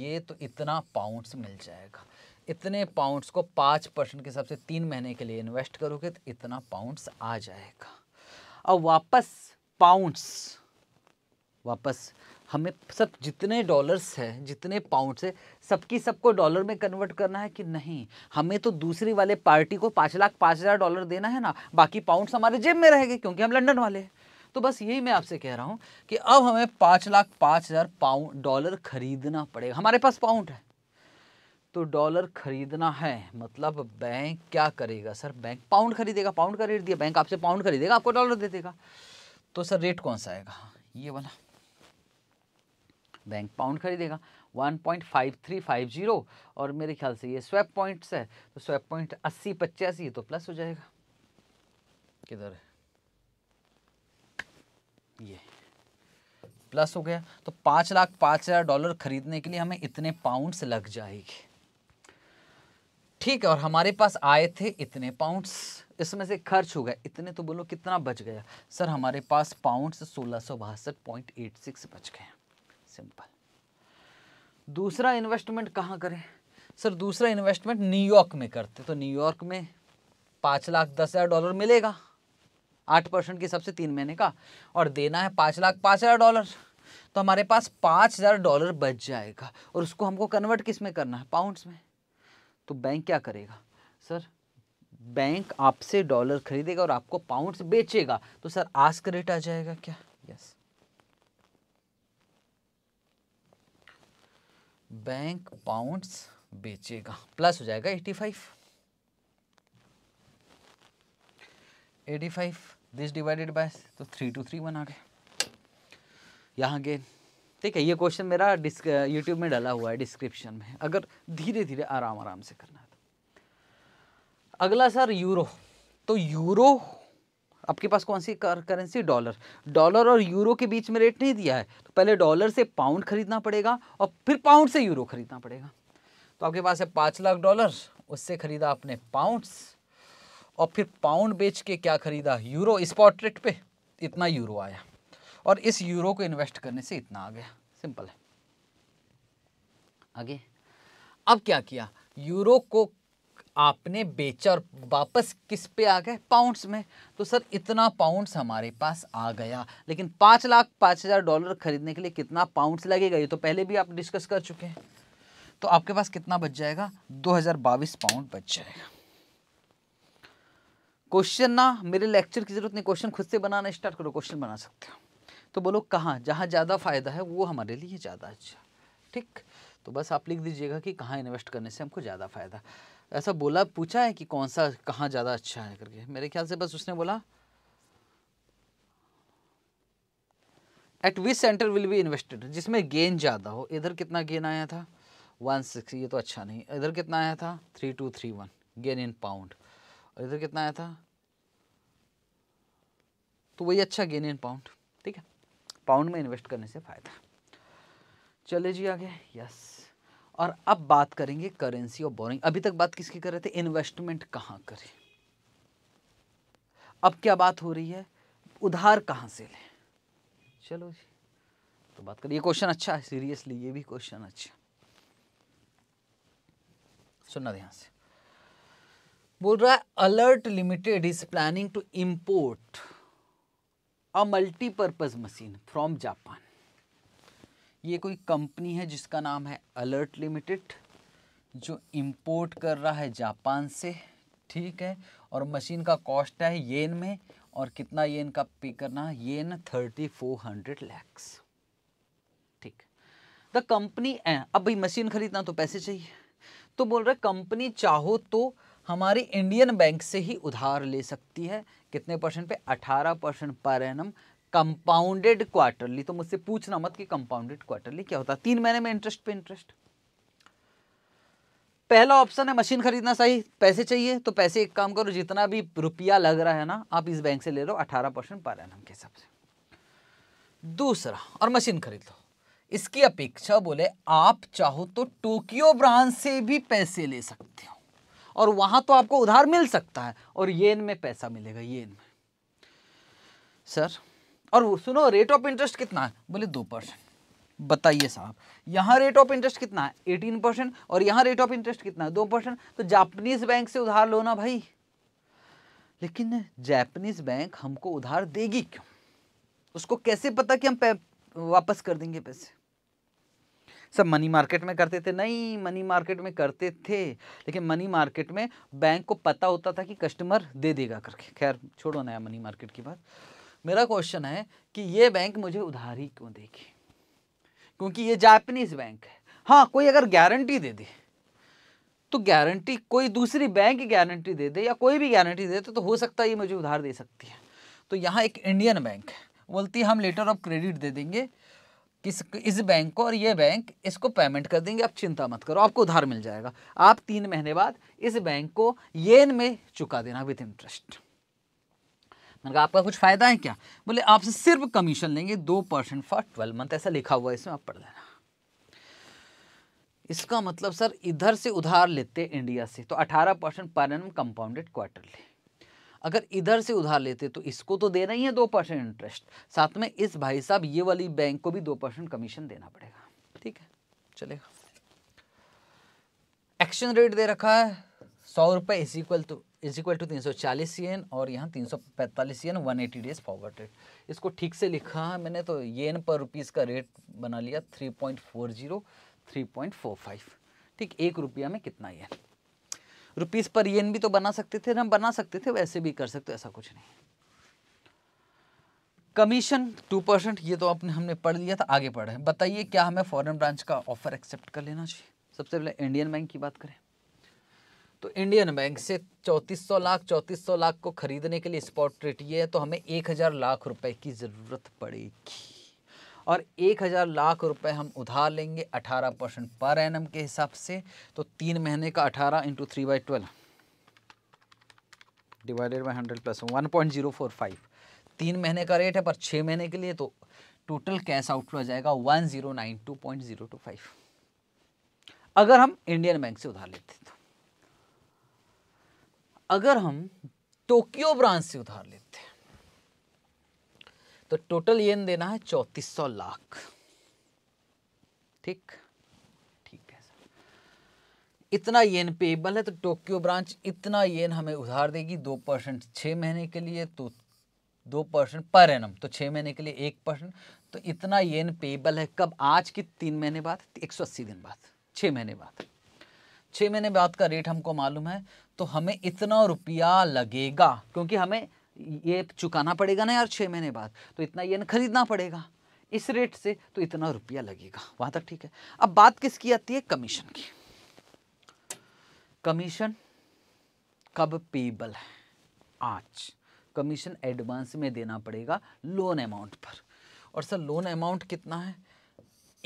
ये तो इतना पाउंड्स मिल जाएगा इतने पाउंड्स को पाँच परसेंट के हिसाब से तीन महीने के लिए इन्वेस्ट करोगे तो इतना पाउंड्स आ जाएगा और वापस पाउंड्स वापस हमें सब जितने डॉलर्स है जितने पाउंड्स है सबकी सबको डॉलर में कन्वर्ट करना है कि नहीं हमें तो दूसरी वाले पार्टी को पाँच लाख पाँच हज़ार डॉलर देना है ना बाकी पाउंड्स हमारे जेब में रहेंगे क्योंकि हम लंदन वाले हैं तो बस यही मैं आपसे कह रहा हूं कि अब हमें पांच लाख पांच हज़ार पाउंड डॉलर खरीदना पड़ेगा हमारे पास पाउंड है तो डॉलर खरीदना है मतलब बैंक क्या करेगा सर बैंक पाउंड खरीदेगा पाउंड का रेट दिया बैंक आपसे पाउंड खरीदेगा आपको डॉलर दे देगा तो सर रेट कौन सा आएगा ये वाला बैंक पाउंड खरीदेगा 1.5350 और मेरे ख्याल से ये स्वैप पॉइंट्स है तो स्वैप पॉइंट अस्सी पचासी तो प्लस हो जाएगा किधर है ये प्लस हो गया तो पाँच लाख पाँच हज़ार डॉलर खरीदने के लिए हमें इतने पाउंड्स लग जाएगी ठीक है और हमारे पास आए थे इतने पाउंड्स इसमें से खर्च हो गए इतने तो बोलो कितना बच गया सर हमारे पास पाउंड्स सोलह सौ बासठ पॉइंट एट सिक्स बच गए सिंपल दूसरा इन्वेस्टमेंट कहाँ करें सर दूसरा इन्वेस्टमेंट न्यूयॉर्क में करते तो न्यूयॉर्क में पाँच लाख दस हज़ार डॉलर मिलेगा आठ परसेंट की सबसे तीन महीने का और देना है पाँच लाख पाँच हज़ार डॉलर तो हमारे पास पाँच हज़ार डॉलर बच जाएगा और उसको हमको कन्वर्ट किस में करना है पाउंड्स में तो बैंक क्या करेगा सर बैंक आपसे डॉलर खरीदेगा और आपको पाउंड्स बेचेगा तो सर आज का रेट आ जाएगा क्या यस बैंक पाउंड्स बेचेगा प्लस हो जाएगा eighty five eighty five this divided by तो थ्री टू थ्री वन आ गए यहाँ गेन ठीक है ये क्वेश्चन मेरा डिस्क यूट्यूब में डाला हुआ है डिस्क्रिप्शन में अगर धीरे धीरे आराम आराम से करना है तो अगला सर यूरो तो यूरो आपके पास कौन सी करेंसी डॉलर डॉलर और यूरो के बीच में रेट नहीं दिया है तो पहले डॉलर से पाउंड खरीदना पड़ेगा और फिर पाउंड से यूरो खरीदना पड़ेगा तो आपके पास है पाँच लाख डॉलर उससे खरीदा आपने पाउंड्स और फिर पाउंड बेच के क्या खरीदा यूरो स्पॉट रेट पे इतना यूरो आया और इस यूरो को इन्वेस्ट करने से इतना आ गया सिंपल है आगे अब क्या किया यूरो को आपने बेचा और वापस किस पे आ गए पाउंड्स में तो सर इतना पाउंड्स हमारे पास आ गया लेकिन पाँच लाख पाँच हज़ार डॉलर खरीदने के लिए कितना पाउंड्स लगेगा ये तो पहले भी आप डिस्कस कर चुके हैं तो आपके पास कितना बच जाएगा दो हजार बाईस पाउंड बच जाएगा क्वेश्चन ना मेरे लेक्चर की ज़रूरत नहीं क्वेश्चन खुद से बनाना स्टार्ट करो क्वेश्चन बना सकते हो तो बोलो कहाँ जहाँ ज़्यादा फ़ायदा है वो हमारे लिए ज़्यादा अच्छा ठीक तो बस आप लिख दीजिएगा कि कहाँ इन्वेस्ट करने से हमको ज़्यादा फ़ायदा ऐसा बोला पूछा है कि कौन सा कहाँ ज़्यादा अच्छा है करके मेरे ख्याल से बस उसने बोला at which center will be invested जिसमें गेन ज़्यादा हो इधर कितना गेन आया था वन सिक्स ये तो अच्छा नहीं इधर कितना आया था three two three one gain in pound और इधर कितना आया था तो वही अच्छा गेन इन पाउंड ठीक है पाउंड में इन्वेस्ट करने से फ़ायदा चले जी आगे यस और अब बात करेंगे करेंसी और बोरिंग अभी तक बात किसकी कर रहे थे इन्वेस्टमेंट कहाँ करें अब क्या बात हो रही है उधार कहाँ से लें चलो जी तो बात करिए क्वेश्चन अच्छा है सीरियसली ये भी क्वेश्चन अच्छा सुनना ध्यान से बोल रहा है alert limited is planning to import a multipurpose machine from Japan ये कोई कंपनी है जिसका नाम है अलर्ट लिमिटेड जो इंपोर्ट कर रहा है जापान से ठीक है और मशीन का कॉस्ट है येन में और कितना येन का पे करना yen thirty four hundred lakhs ठीक द कंपनी अब भाई मशीन खरीदना तो पैसे चाहिए तो बोल है कंपनी चाहो तो हमारी इंडियन बैंक से ही उधार ले सकती है कितने परसेंट पे 18 percent per annum compounded quarterly तो मुझसे पूछना मत कि कंपाउंडेड क्वार्टरली क्या होता है तीन महीने में इंटरेस्ट पे इंटरेस्ट पहला ऑप्शन है मशीन खरीदना सही पैसे चाहिए तो पैसे एक काम करो जितना भी रुपया लग रहा है ना आप इस बैंक से ले लो अठारह परसेंट पर एनम के हिसाब से दूसरा और मशीन खरीद लो इसकी अपेक्षा बोले आप चाहो तो टोक्यो ब्रांच से भी पैसे ले सकते हो और वहां तो आपको उधार मिल सकता है और येन में पैसा मिलेगा येन में सर और सुनो रेट ऑफ इंटरेस्ट कितना है बोले दो परसेंट बताइए साहब यहाँ रेट ऑफ इंटरेस्ट कितना है एटीन परसेंट और यहाँ रेट ऑफ इंटरेस्ट कितना है दो परसेंट तो जापानीज बैंक से उधार लो ना भाई लेकिन जापानीज बैंक हमको उधार देगी क्यों उसको कैसे पता कि हम वापस कर देंगे पैसे सब मनी मार्केट में करते थे नहीं मनी मार्केट में करते थे लेकिन मनी मार्केट में बैंक को पता होता था कि कस्टमर दे देगा करके खैर छोड़ो नया मनी मार्केट की बात मेरा क्वेश्चन है कि ये बैंक मुझे उधारी क्यों देगी क्योंकि ये जापनीज बैंक है हाँ कोई अगर गारंटी दे दे तो गारंटी कोई दूसरी बैंक गारंटी दे दे या कोई भी गारंटी दे दे तो हो सकता है ये मुझे उधार दे सकती है तो यहाँ एक इंडियन बैंक है बोलती है हम लेटर ऑफ क्रेडिट दे देंगे किस इस बैंक को और ये बैंक इसको पेमेंट कर देंगे आप चिंता मत करो आपको उधार मिल जाएगा आप तीन महीने बाद इस बैंक को येन में चुका देना विद इंटरेस्ट मैंने कहा आपका कुछ फ़ायदा है क्या बोले आपसे सिर्फ कमीशन लेंगे दो परसेंट फॉर ट्वेल्व मंथ ऐसा लिखा हुआ है इसमें आप पढ़ लेना इसका मतलब सर इधर से उधार लेते इंडिया से तो अठारह percent per annum compounded quarterly अगर इधर से उधार लेते तो इसको तो देना ही है दो परसेंट इंटरेस्ट साथ में इस भाई साहब ये वाली बैंक को भी दो परसेंट कमीशन देना पड़ेगा ठीक है चलेगा एक्शन रेट दे रखा है सौ रुपये is equal to is equal to तीन सौ चालीस एन और यहाँ तीन सौ पैंतालीस yen one eighty days forward rate इसको ठीक से लिखा है मैंने तो एन पर रुपीज़ का रेट बना लिया three point four zero three point four five ठीक एक रुपया में कितना है रुपीज़ पर येन भी तो बना सकते थे ना बना सकते थे वैसे भी कर सकते ऐसा कुछ नहीं कमीशन टू परसेंट ये तो अपने हमने पढ़ लिया था आगे पढ़ रहे बताइए क्या हमें फॉरेन ब्रांच का ऑफर एक्सेप्ट कर लेना चाहिए सबसे पहले इंडियन बैंक की बात करें तो इंडियन बैंक से 3400 लाख 3400 लाख को खरीदने के लिए स्पॉट रेट ये है तो हमें 1000 लाख रुपए की ज़रूरत पड़ेगी और एक हज़ार लाख रुपए हम उधार लेंगे अठारह परसेंट पर एन के हिसाब से तो तीन महीने का अठारह into three by twelve divided by hundred plus one point zero four five तीन महीने का रेट है पर छः महीने के लिए तो टोटल कैश आउटफ्लो हो जाएगा one zero nine two point zero two five अगर हम इंडियन बैंक से उधार लेते तो अगर हम टोक्यो ब्रांच से उधार लेते तो टोटल येन देना है चौतीस सौ लाख ठीक ठीक है सर इतना येन पेबल है तो टोक्यो ब्रांच इतना येन हमें उधार देगी दो परसेंट छः महीने के लिए तो दो परसेंट पर एनम तो छः महीने के लिए एक परसेंट तो इतना येन पेबल है कब आज की तीन महीने बाद एक सौ अस्सी दिन बाद छः महीने बाद छः महीने बाद का रेट हमको मालूम है तो हमें इतना रुपया लगेगा क्योंकि हमें ये चुकाना पड़ेगा ना यार छः महीने बाद तो इतना येन खरीदना पड़ेगा इस रेट से तो इतना रुपया लगेगा वहां तक ठीक है अब बात किसकी आती है कमीशन की कमीशन कब पेबल है आज कमीशन एडवांस में देना पड़ेगा लोन अमाउंट पर और सर लोन अमाउंट कितना है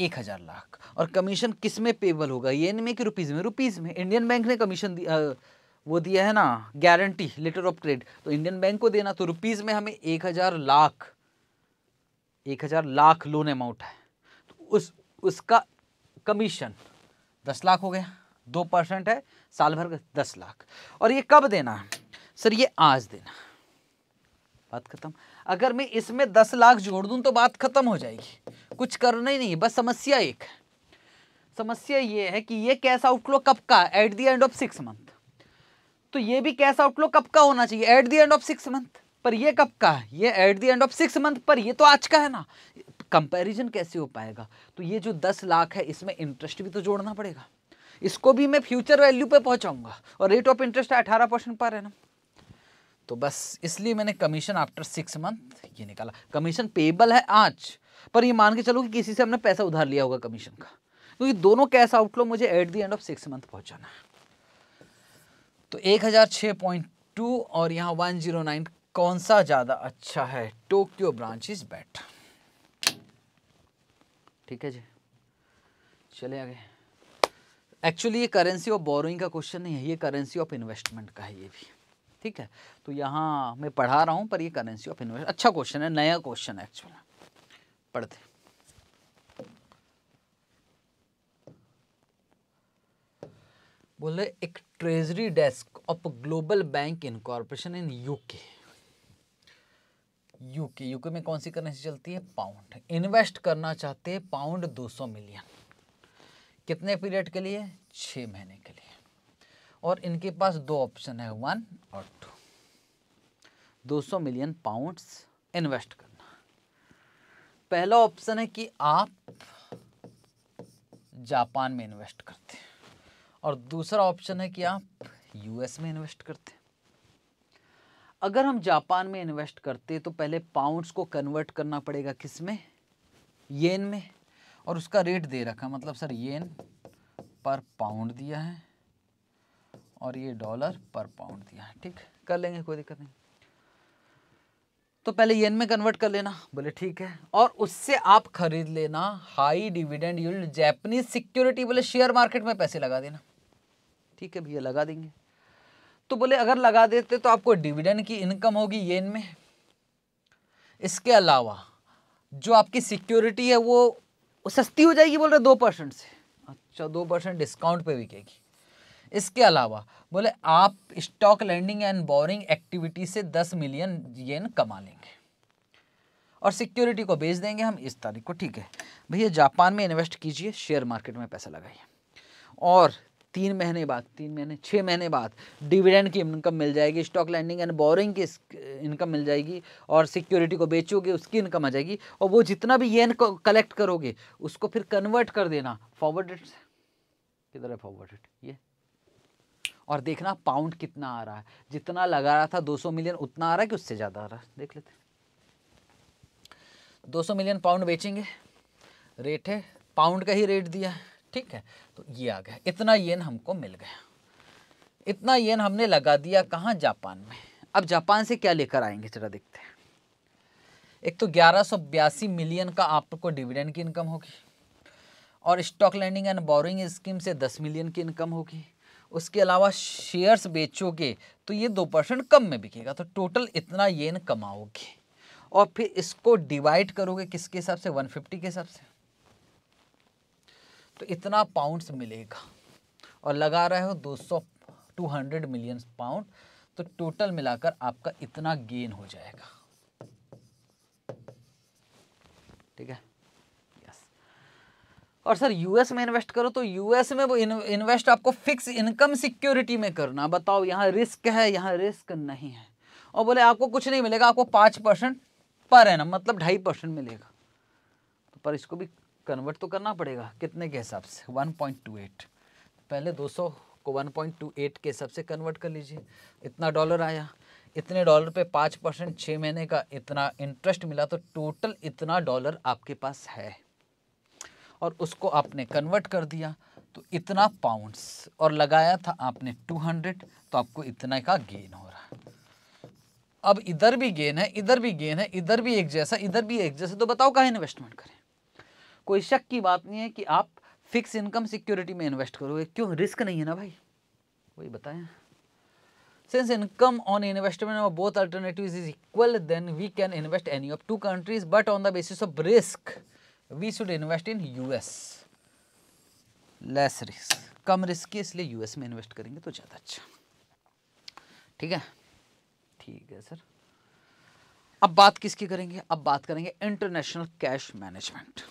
एक हज़ार लाख और कमीशन किस में पेबल होगा नहीं में कि रुपीज़ में रुपीज़ में इंडियन बैंक ने कमीशन दिया वो दिया है ना गारंटी लेटर ऑफ क्रेडिट तो इंडियन बैंक को देना तो रुपीज़ में हमें एक हज़ार लाख एक हज़ार लाख लोन अमाउंट है तो उस उसका कमीशन दस लाख हो गया दो परसेंट है साल भर का दस लाख और ये कब देना है सर ये आज देना बात खत्म अगर मैं इसमें दस लाख जोड़ दूं तो बात खत्म हो जाएगी कुछ करना ही नहीं है बस समस्या एक है समस्या ये है कि ये कैश आउटफ्लो कब का at the end of six month तो ये भी कैश आउटफ्लो कब का होना चाहिए at the end of six month पर ये कब का है ये at the end of six month पर ये तो आज का है ना कंपैरिजन कैसे हो पाएगा तो ये जो दस लाख है इसमें इंटरेस्ट भी तो जोड़ना पड़ेगा इसको भी मैं फ्यूचर वैल्यू पे पहुंचाऊंगा और रेट ऑफ इंटरेस्ट अठारह परसेंट पर है ना तो बस इसलिए मैंने कमीशन आफ्टर सिक्स मंथ ये निकाला कमीशन पेबल है आज पर ये मान के चलो कि किसी से हमने पैसा उधार लिया होगा कमीशन का क्योंकि तो दोनों कैश आउटलो मुझे at the end of six month पहुंचाना है तो एक हज़ार छः पॉइंट टू और यहाँ वन जीरो नाइन कौन सा ज़्यादा अच्छा है टोक्यो ब्रांच इज बेटर ठीक है जी चले आगे एक्चुअली ये करेंसी ऑफ बोरोइंग का क्वेश्चन नहीं है ये करेंसी ऑफ इन्वेस्टमेंट का है ये भी ठीक है तो यहाँ मैं पढ़ा रहा हूँ पर ये करेंसी ऑफ इन्वेस्ट अच्छा क्वेश्चन है नया क्वेश्चन है एक्चुअल पढ़ते बोले एक treasury desk of global bank incorporation in UK UK UK में कौन सी करेंसी चलती है पाउंड इन्वेस्ट करना चाहते हैं पाउंड 200 मिलियन कितने पीरियड के लिए छ महीने के लिए और इनके पास दो ऑप्शन है वन और टू 200 मिलियन पाउंड्स इन्वेस्ट करना पहला ऑप्शन है कि आप जापान में इन्वेस्ट करते हैं और दूसरा ऑप्शन है कि आप यूएस में इन्वेस्ट करते अगर हम जापान में इन्वेस्ट करते तो पहले पाउंड्स को कन्वर्ट करना पड़ेगा किस में येन में और उसका रेट दे रखा मतलब सर येन पर पाउंड दिया है और ये डॉलर पर पाउंड दिया है ठीक कर लेंगे कोई दिक्कत नहीं तो पहले येन में कन्वर्ट कर लेना बोले ठीक है और उससे आप खरीद लेना high dividend yield Japanese security बोले शेयर मार्केट में पैसे लगा देना ठीक है भैया लगा देंगे तो बोले अगर लगा देते तो आपको डिविडेंड की इनकम होगी येन में इसके अलावा जो आपकी सिक्योरिटी है वो सस्ती हो जाएगी बोल रहे दो परसेंट से अच्छा दो परसेंट डिस्काउंट पे बिकेगी इसके अलावा बोले आप stock lending and borrowing activity से दस मिलियन येन कमा लेंगे और सिक्योरिटी को बेच देंगे हम इस तारीख को ठीक है भैया जापान में इन्वेस्ट कीजिए शेयर मार्केट में पैसा लगाइए और तीन महीने बाद तीन महीने छः महीने बाद डिविडेंड की इनकम मिल जाएगी स्टॉक लैंडिंग एंड बोरिंग की इनकम मिल जाएगी और सिक्योरिटी को बेचोगे उसकी इनकम आ जाएगी और वो जितना भी ये कलेक्ट करोगे उसको फिर कन्वर्ट कर देना फॉरवर्ड से किधर है फॉरवर्डेड ये और देखना पाउंड कितना आ रहा है जितना लगा रहा था 200 मिलियन उतना आ रहा है कि उससे ज़्यादा आ रहा है देख लेते हैं 200 मिलियन पाउंड बेचेंगे रेट है पाउंड का ही रेट दिया है ठीक है तो ये आ गया इतना येन हमको मिल गया इतना येन हमने लगा दिया कहाँ जापान में अब जापान से क्या लेकर आएंगे जरा देखते हैं एक तो ग्यारह मिलियन का आपको डिविडेंड की इनकम होगी और stock lending and borrowing scheme से 10 मिलियन की इनकम होगी उसके अलावा शेयर्स बेचोगे तो ये दो परसेंट कम में बिकेगा तो टोटल इतना येन कमाओगे और फिर इसको डिवाइड करोगे किसके हिसाब से 150 के हिसाब से तो इतना पाउंड्स मिलेगा और लगा रहे हो दो सौ टू हंड्रेड मिलियन पाउंड तो टोटल मिलाकर आपका इतना गेन हो जाएगा ठीक है और सर यूएस में इन्वेस्ट करो तो यूएस में वो इन्वेस्ट आपको फिक्स इनकम सिक्योरिटी में करना बताओ यहाँ रिस्क है यहाँ रिस्क नहीं है और बोले आपको कुछ नहीं मिलेगा आपको पाँच परसेंट पर है ना मतलब ढाई परसेंट मिलेगा तो पर इसको भी कन्वर्ट तो करना पड़ेगा कितने के हिसाब से 1.28 पहले 200 को 1.28 के हिसाब से कन्वर्ट कर लीजिए इतना डॉलर आया इतने डॉलर पे पाँच परसेंट छः महीने का इतना इंटरेस्ट मिला तो टोटल इतना डॉलर आपके पास है और उसको आपने कन्वर्ट कर दिया तो इतना पाउंड्स और लगाया था आपने 200 तो आपको इतना का गेन हो रहा है अब इधर भी गेन है इधर भी गेन है इधर भी एक जैसा इधर भी एक जैसा तो बताओ कहाँ इन्वेस्टमेंट करें कोई शक की बात नहीं है कि आप फिक्स इनकम सिक्योरिटी में इन्वेस्ट करोगे क्यों रिस्क नहीं है ना भाई वही बताएं since income on investment of both alternative is equal then we can invest any of two countries but on the basis of risk we should invest in US less risk कम risk इसलिए US में invest करेंगे तो ज़्यादा अच्छा ठीक है ठीक है सर अब बात किसकी करेंगे अब बात करेंगे international cash management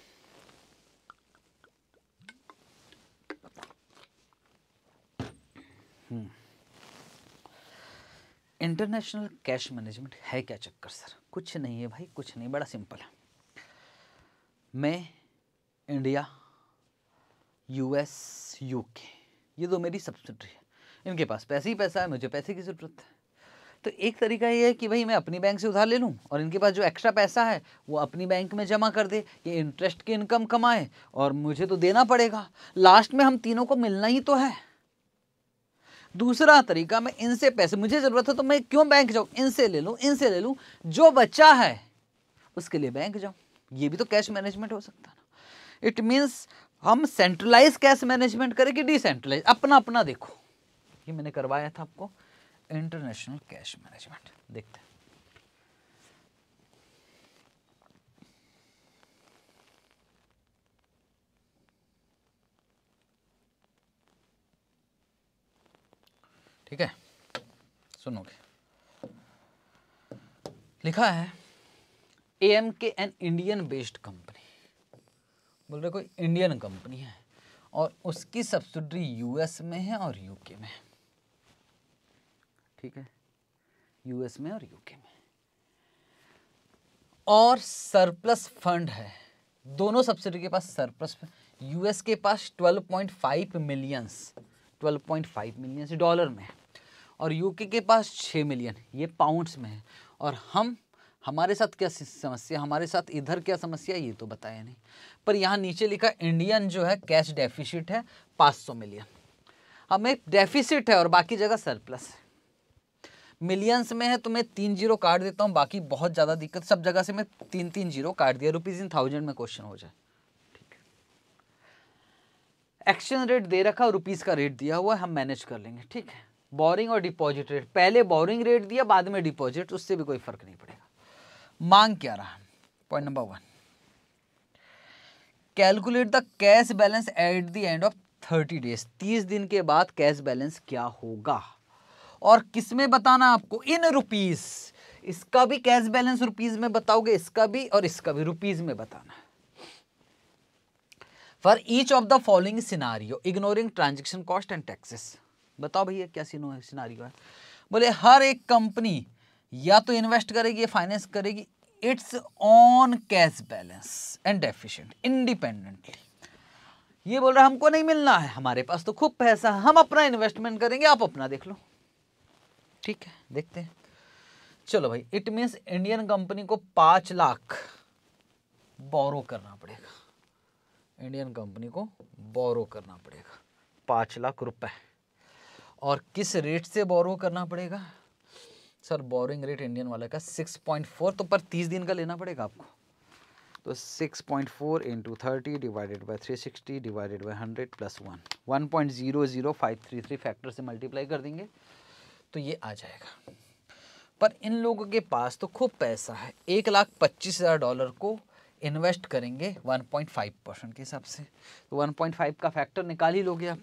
international cash management है क्या चक्कर सर कुछ नहीं है भाई कुछ नहीं बड़ा सिंपल है मैं इंडिया यूएस यूके ये दो तो मेरी सब्सिडरी है इनके पास पैसे ही पैसा है मुझे पैसे की ज़रूरत है तो एक तरीका ये है कि भाई मैं अपनी बैंक से उधार ले लूँ और इनके पास जो एक्स्ट्रा पैसा है वो अपनी बैंक में जमा कर दे ये इंटरेस्ट की इनकम कमाए और मुझे तो देना पड़ेगा लास्ट में हम तीनों को मिलना ही तो है दूसरा तरीका मैं इनसे पैसे मुझे ज़रूरत है तो मैं क्यों बैंक जाऊँ इनसे ले लूँ इनसे ले लूँ जो बच्चा है उसके लिए बैंक जाऊँ ये भी तो कैश मैनेजमेंट हो सकता है ना इट मीन्स हम सेंट्रलाइज कैश मैनेजमेंट करें कि डिसेंट्रलाइज अपना अपना देखो ये मैंने करवाया था आपको इंटरनेशनल कैश मैनेजमेंट देखते हैं ठीक है सुनोगे लिखा है A M K N Indian based company बोल रहे कोई इंडियन कंपनी है और उसकी सब्सिडरी यूएस में है और यूके में है ठीक है यूएस में और यूके में और सरप्लस फंड है दोनों सब्सिडी के पास सरप्लस यूएस के पास 12.5 मिलियंस 12.5 मिलियंस डॉलर में है और यूके के पास छः मिलियन ये पाउंड्स में है और हम हमारे साथ क्या समस्या हमारे साथ इधर क्या समस्या ये तो बताया नहीं पर यहाँ नीचे लिखा इंडियन जो है कैश डेफिसिट है 500 मिलियन हमें डेफिसिट है और बाकी जगह सरप्लस है मिलियंस में है तो मैं तीन जीरो काट देता हूँ बाकी बहुत ज़्यादा दिक्कत सब जगह से मैं तीन तीन जीरो काट दिया रुपीज़ इन थाउजेंड में क्वेश्चन हो जाए ठीक है एक्सचेंज रेट दे रखा रुपीज़ का रेट दिया हुआ है हम मैनेज कर लेंगे ठीक है बोरिंग और डिपॉजिट रेट पहले बोरिंग रेट दिया बाद में डिपॉजिट उससे भी कोई फर्क नहीं पड़ेगा मांग क्या रहा point number one calculate the cash balance at the end of thirty days तीस दिन के बाद कैश बैलेंस क्या होगा और किस में बताना आपको इन रुपीस इसका भी कैश बैलेंस रुपीज में बताओगे इसका भी और इसका भी रुपीज में बताना for each of the following scenario ignoring transaction cost and taxes बताओ भैया क्या सीनो है सिनारियो है बोले हर एक कंपनी या तो इन्वेस्ट करेगी या फाइनेंस करेगी it's on cash balance and deficient independently ये बोल रहा हमको नहीं मिलना है हमारे पास तो खूब पैसा हम अपना इन्वेस्टमेंट करेंगे आप अपना देख लो ठीक है देखते हैं चलो भाई इट मीन्स इंडियन कंपनी को पांच लाख बोरो करना पड़ेगा इंडियन कंपनी को बोरो करना पड़ेगा पांच लाख रुपए और किस रेट से बोरो करना पड़ेगा सर बोरिंग रेट इंडियन वाले का सिक्स पॉइंट फोर तो पर तीस दिन का लेना पड़ेगा आपको तो six point four into thirty divided by three sixty divided by hundred plus one one point zero zero five three three factor से मल्टीप्लाई कर देंगे तो ये आ जाएगा पर इन लोगों के पास तो खूब पैसा है एक लाख पच्चीस हज़ार डॉलर को इन्वेस्ट करेंगे वन पॉइंट फाइव परसेंट के हिसाब से तो वन पॉइंट फाइव का फैक्टर निकाल ही लोगे आप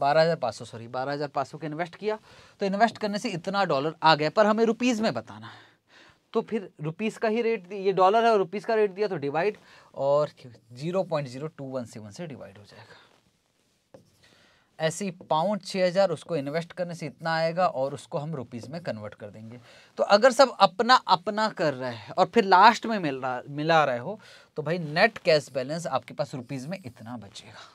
बारह हज़ार पाँच सौ सॉरी बारह हज़ार पाँच सौ का इन्वेस्ट किया तो इन्वेस्ट करने से इतना डॉलर आ गया पर हमें रुपीज़ में बताना है तो फिर रुपीज़ का ही रेट ये डॉलर है और रुपीज़ का रेट दिया तो डिवाइड और zero point zero two one seven से डिवाइड हो जाएगा ऐसे पाउंड छः हज़ार उसको इन्वेस्ट करने से इतना आएगा और उसको हम रुपीज़ में कन्वर्ट कर देंगे तो अगर सब अपना अपना कर रहे हैं और फिर लास्ट में मिल रहा मिला रहे हो तो भाई नेट कैश बैलेंस आपके पास रुपीज़ में इतना बचेगा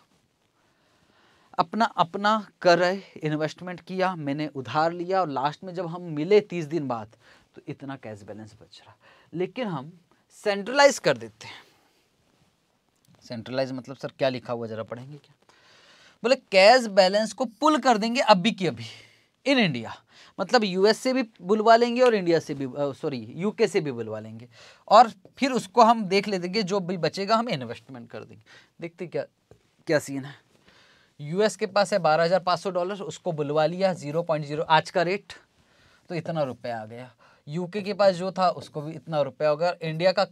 अपना अपना कर इन्वेस्टमेंट किया मैंने उधार लिया और लास्ट में जब हम मिले तीस दिन बाद तो इतना कैश बैलेंस बच रहा लेकिन हम सेंट्रलाइज कर देते हैं सेंट्रलाइज मतलब सर क्या लिखा हुआ जरा पढ़ेंगे क्या बोले कैश बैलेंस को पुल कर देंगे अभी की अभी इन इंडिया मतलब यूएस से भी बुलवा लेंगे और इंडिया से भी सॉरी यूके से भी बुलवा लेंगे और फिर उसको हम देख ले देंगे जो भी बचेगा हम इन्वेस्टमेंट कर देंगे देखते क्या क्या सीन है यूएस के पास है बारह हज़ार पाँच सौ डॉलर उसको बुलवा लिया जीरो पॉइंट जीरो आज का रेट तो इतना रुपया आ गया यूके के पास जो था उसको भी इतना रुपया हो गया इंडिया का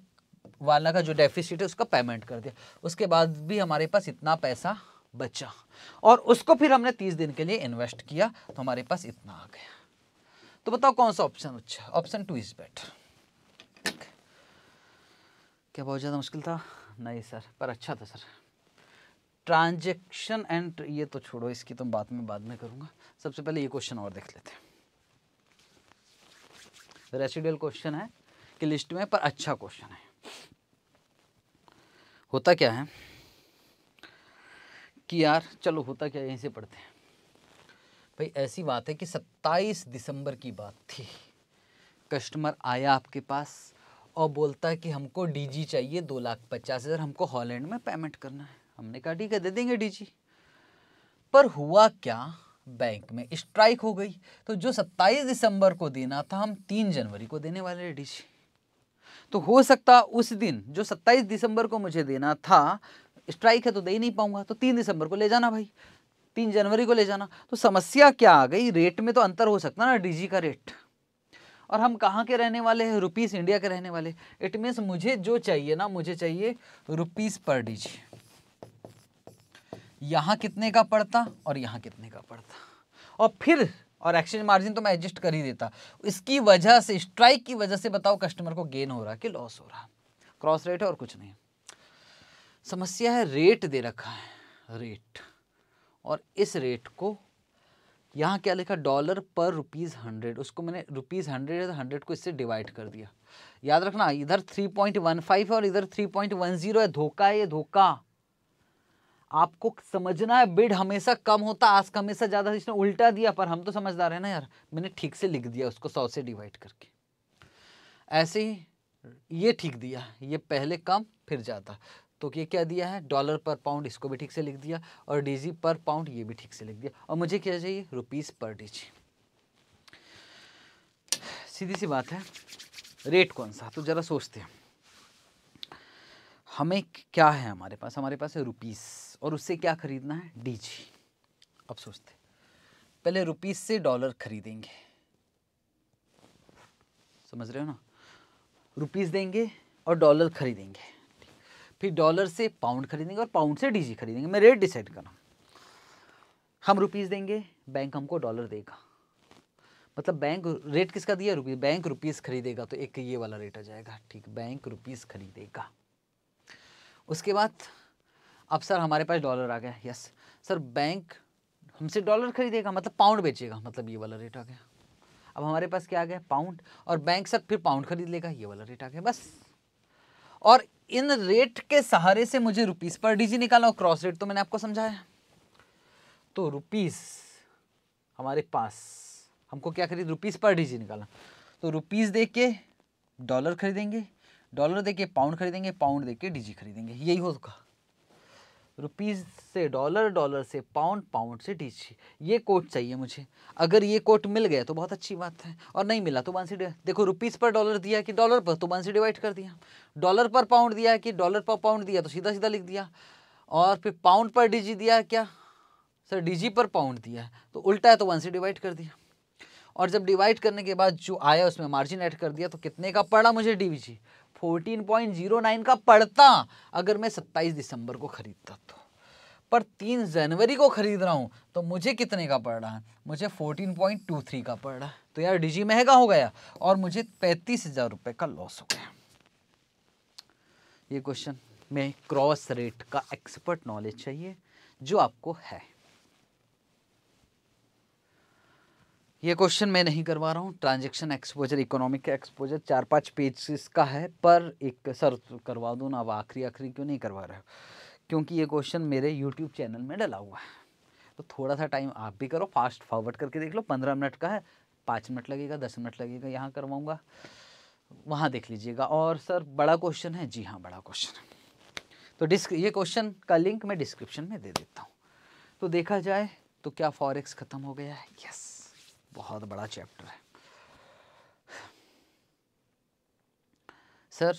वाला का जो डेफिसिट है उसका पेमेंट कर दिया उसके बाद भी हमारे पास इतना पैसा बचा और उसको फिर हमने तीस दिन के लिए इन्वेस्ट किया तो हमारे पास इतना आ गया तो बताओ कौन सा ऑप्शन अच्छा ऑप्शन टू इज बेटर क्या बहुत ज़्यादा मुश्किल था नहीं सर पर अच्छा था सर ट्रांजेक्शन एंड ये तो छोड़ो इसकी तो बात में बाद में करूँगा सबसे पहले ये क्वेश्चन और देख लेते हैं रेसिडुअल क्वेश्चन है कि लिस्ट में पर अच्छा क्वेश्चन है होता क्या है कि यार चलो होता क्या यहीं से पढ़ते हैं भाई ऐसी बात है कि 27 दिसंबर की बात थी कस्टमर आया आपके पास और बोलता है कि हमको डीजी चाहिए दो लाख पचास हज़ार हमको हॉलैंड में पेमेंट करना है हमने कहा ठीक है दे देंगे डीजी पर हुआ क्या बैंक में स्ट्राइक हो गई तो जो 27 दिसंबर को देना था हम 3 जनवरी को देने वाले जी तो हो सकता उस दिन जो 27 दिसंबर को मुझे देना था स्ट्राइक है तो दे ही नहीं पाऊंगा तो 3 दिसंबर को ले जाना भाई 3 जनवरी को ले जाना तो समस्या क्या आ गई रेट में तो अंतर हो सकता ना डी का रेट और हम कहाँ के रहने वाले हैं रुपीस इंडिया के रहने वाले इट मीन्स मुझे जो चाहिए ना मुझे चाहिए रुपीस पर डीजी यहाँ कितने का पड़ता और यहाँ कितने का पड़ता और फिर और एक्सचेंज मार्जिन तो मैं एडजस्ट कर ही देता इसकी वजह से स्ट्राइक की वजह से बताओ कस्टमर को गेन हो रहा कि लॉस हो रहा क्रॉस रेट है और कुछ नहीं समस्या है रेट दे रखा है रेट और इस रेट को यहाँ क्या लिखा डॉलर पर रुपीज़ हंड्रेड उसको मैंने रुपीज़ हंड्रेड हंड्रेड को इससे डिवाइड कर दिया याद रखना इधर थ्री पॉइंट वन फाइव है और इधर थ्री पॉइंट वन जीरो है धोखा है ये धोखा आपको समझना है बिड हमेशा कम होता आस्क हमेशा ज़्यादा इसने उल्टा दिया पर हम तो समझदार हैं ना यार मैंने ठीक से लिख दिया उसको सौ से डिवाइड करके ऐसे ही ये ठीक दिया ये पहले कम फिर ज़्यादा तो ये क्या दिया है डॉलर पर पाउंड इसको भी ठीक से लिख दिया और डीजी पर पाउंड ये भी ठीक से लिख दिया और मुझे क्या चाहिए रुपीज़ पर डीजी सीधी सी बात है रेट कौन सा तो ज़रा सोचते हैं हमें क्या है हमारे पास हमारे पास है रुपीज़ और उससे क्या खरीदना है डीजी अब सोचते पहले रुपीस से डॉलर खरीदेंगे समझ रहे हो ना रुपीस देंगे और डॉलर खरीदेंगे फिर डॉलर से पाउंड खरीदेंगे और पाउंड से डीजी खरीदेंगे मैं रेट डिसाइड करना हम रुपीस देंगे बैंक हमको डॉलर देगा मतलब बैंक रेट किसका दिया रुपीज बैंक रुपीस खरीदेगा तो एक ये वाला रेट आ जाएगा ठीक बैंक रुपीस खरीदेगा उसके बाद अब सर हमारे पास डॉलर आ गया यस सर बैंक हमसे डॉलर खरीदेगा मतलब पाउंड बेचेगा मतलब ये वाला रेट आ गया अब हमारे पास क्या आ गया पाउंड और बैंक सर फिर पाउंड खरीद लेगा ये वाला रेट आ गया बस और इन रेट के सहारे से मुझे रुपीस पर डीजी निकाला और क्रॉस रेट तो मैंने आपको समझाया तो रुपीस हमारे पास हमको क्या खरीद रुपीस पर डीजी निकाला तो रुपीस दे के डॉलर खरीदेंगे डॉलर दे के पाउंड खरीदेंगे पाउंड दे के डीजी खरीदेंगे यही होगा रुपीज़ से डॉलर डॉलर से पाउंड पाउंड से डीसी ये कोट चाहिए मुझे अगर ये कोट मिल गया तो बहुत अच्छी बात है और नहीं मिला तो बांसी देखो रुपीज़ पर डॉलर दिया कि डॉलर पर तो बांसी डिवाइड कर दिया डॉलर पर पाउंड दिया कि डॉलर पर पाउंड दिया तो सीधा सीधा लिख दिया और फिर पाउंड पर डीजी दिया क्या सर डीजी पर पाउंड दिया तो उल्टा है तो वन से डिवाइड कर दिया और जब डिवाइड करने के बाद जो आया उसमें मार्जिन ऐड कर दिया तो कितने का पड़ा मुझे डीवीजी 14.09 का पड़ता अगर मैं 27 दिसंबर को खरीदता तो पर तीन जनवरी को ख़रीद रहा हूँ तो मुझे कितने का पड़ रहा है मुझे 14.23 का पड़ रहा है तो यार डीजी महंगा हो गया और मुझे पैंतीस हज़ार रुपये का लॉस हो गया ये क्वेश्चन में क्रॉस रेट का एक्सपर्ट नॉलेज चाहिए जो आपको है ये क्वेश्चन मैं नहीं करवा रहा हूँ ट्रांजेक्शन एक्सपोजर इकोनॉमिक एक्सपोजर चार पांच पेज का है पर एक सर करवा दो ना अब आखिरी आखिरी क्यों नहीं करवा रहे हो क्योंकि ये क्वेश्चन मेरे यूट्यूब चैनल में डला हुआ है तो थोड़ा सा टाइम आप भी करो फास्ट फॉरवर्ड करके देख लो पंद्रह मिनट का है पाँच मिनट लगेगा दस मिनट लगेगा यहाँ करवाऊँगा वहाँ देख लीजिएगा और सर बड़ा क्वेश्चन है जी हाँ बड़ा क्वेश्चन है तो डिस्क ये क्वेश्चन का लिंक मैं डिस्क्रिप्शन में दे देता हूँ तो देखा जाए तो क्या फॉरेक्स ख़त्म हो गया है यस बहुत बड़ा चैप्टर है सर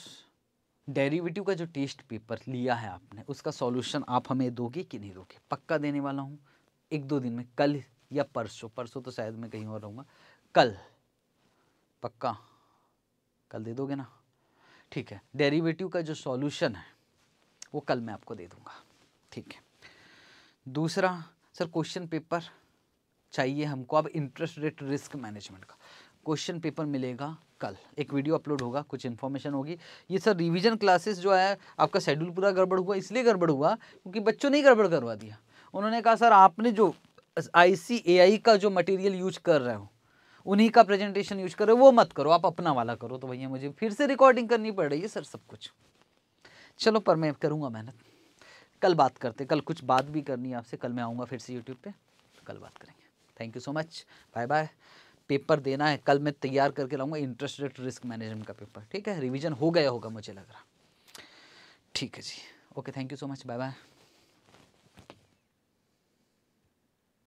डेरिवेटिव का जो टेस्ट पेपर लिया है आपने उसका सॉल्यूशन आप हमें दोगे कि नहीं दोगे पक्का देने वाला हूँ एक दो दिन में कल या परसों परसों तो शायद मैं कहीं और रहूँगा कल पक्का कल दे दोगे ना ठीक है डेरिवेटिव का जो सॉल्यूशन है वो कल मैं आपको दे दूँगा ठीक है दूसरा सर क्वेश्चन पेपर चाहिए हमको अब इंटरेस्ट रेट रिस्क मैनेजमेंट का क्वेश्चन पेपर मिलेगा कल एक वीडियो अपलोड होगा कुछ इन्फॉर्मेशन होगी ये सर रिवीजन क्लासेस जो है आपका शेड्यूल पूरा गड़बड़ हुआ इसलिए गड़बड़ हुआ क्योंकि बच्चों ने गड़बड़ करवा दिया उन्होंने कहा सर आपने जो आई का जो मटेरियल यूज कर रहे हो उन्हीं का प्रेजेंटेशन यूज करो वो मत करो आप अपना वाला करो तो भैया मुझे फिर से रिकॉर्डिंग करनी पड़ रही है सर सब कुछ चलो पर मैं करूँगा मेहनत कल बात करते कल कुछ बात भी करनी है आपसे कल मैं आऊँगा फिर से यूट्यूब पर कल बात करेंगे thank you so much bye bye paper देना है कल मैं तैयार करके लाऊंगा इंटरेस्ट रेट रिस्क मैनेजमेंट का पेपर ठीक है रिवीजन हो गया होगा मुझे लग रहा ठीक है जी okay thank you so much bye bye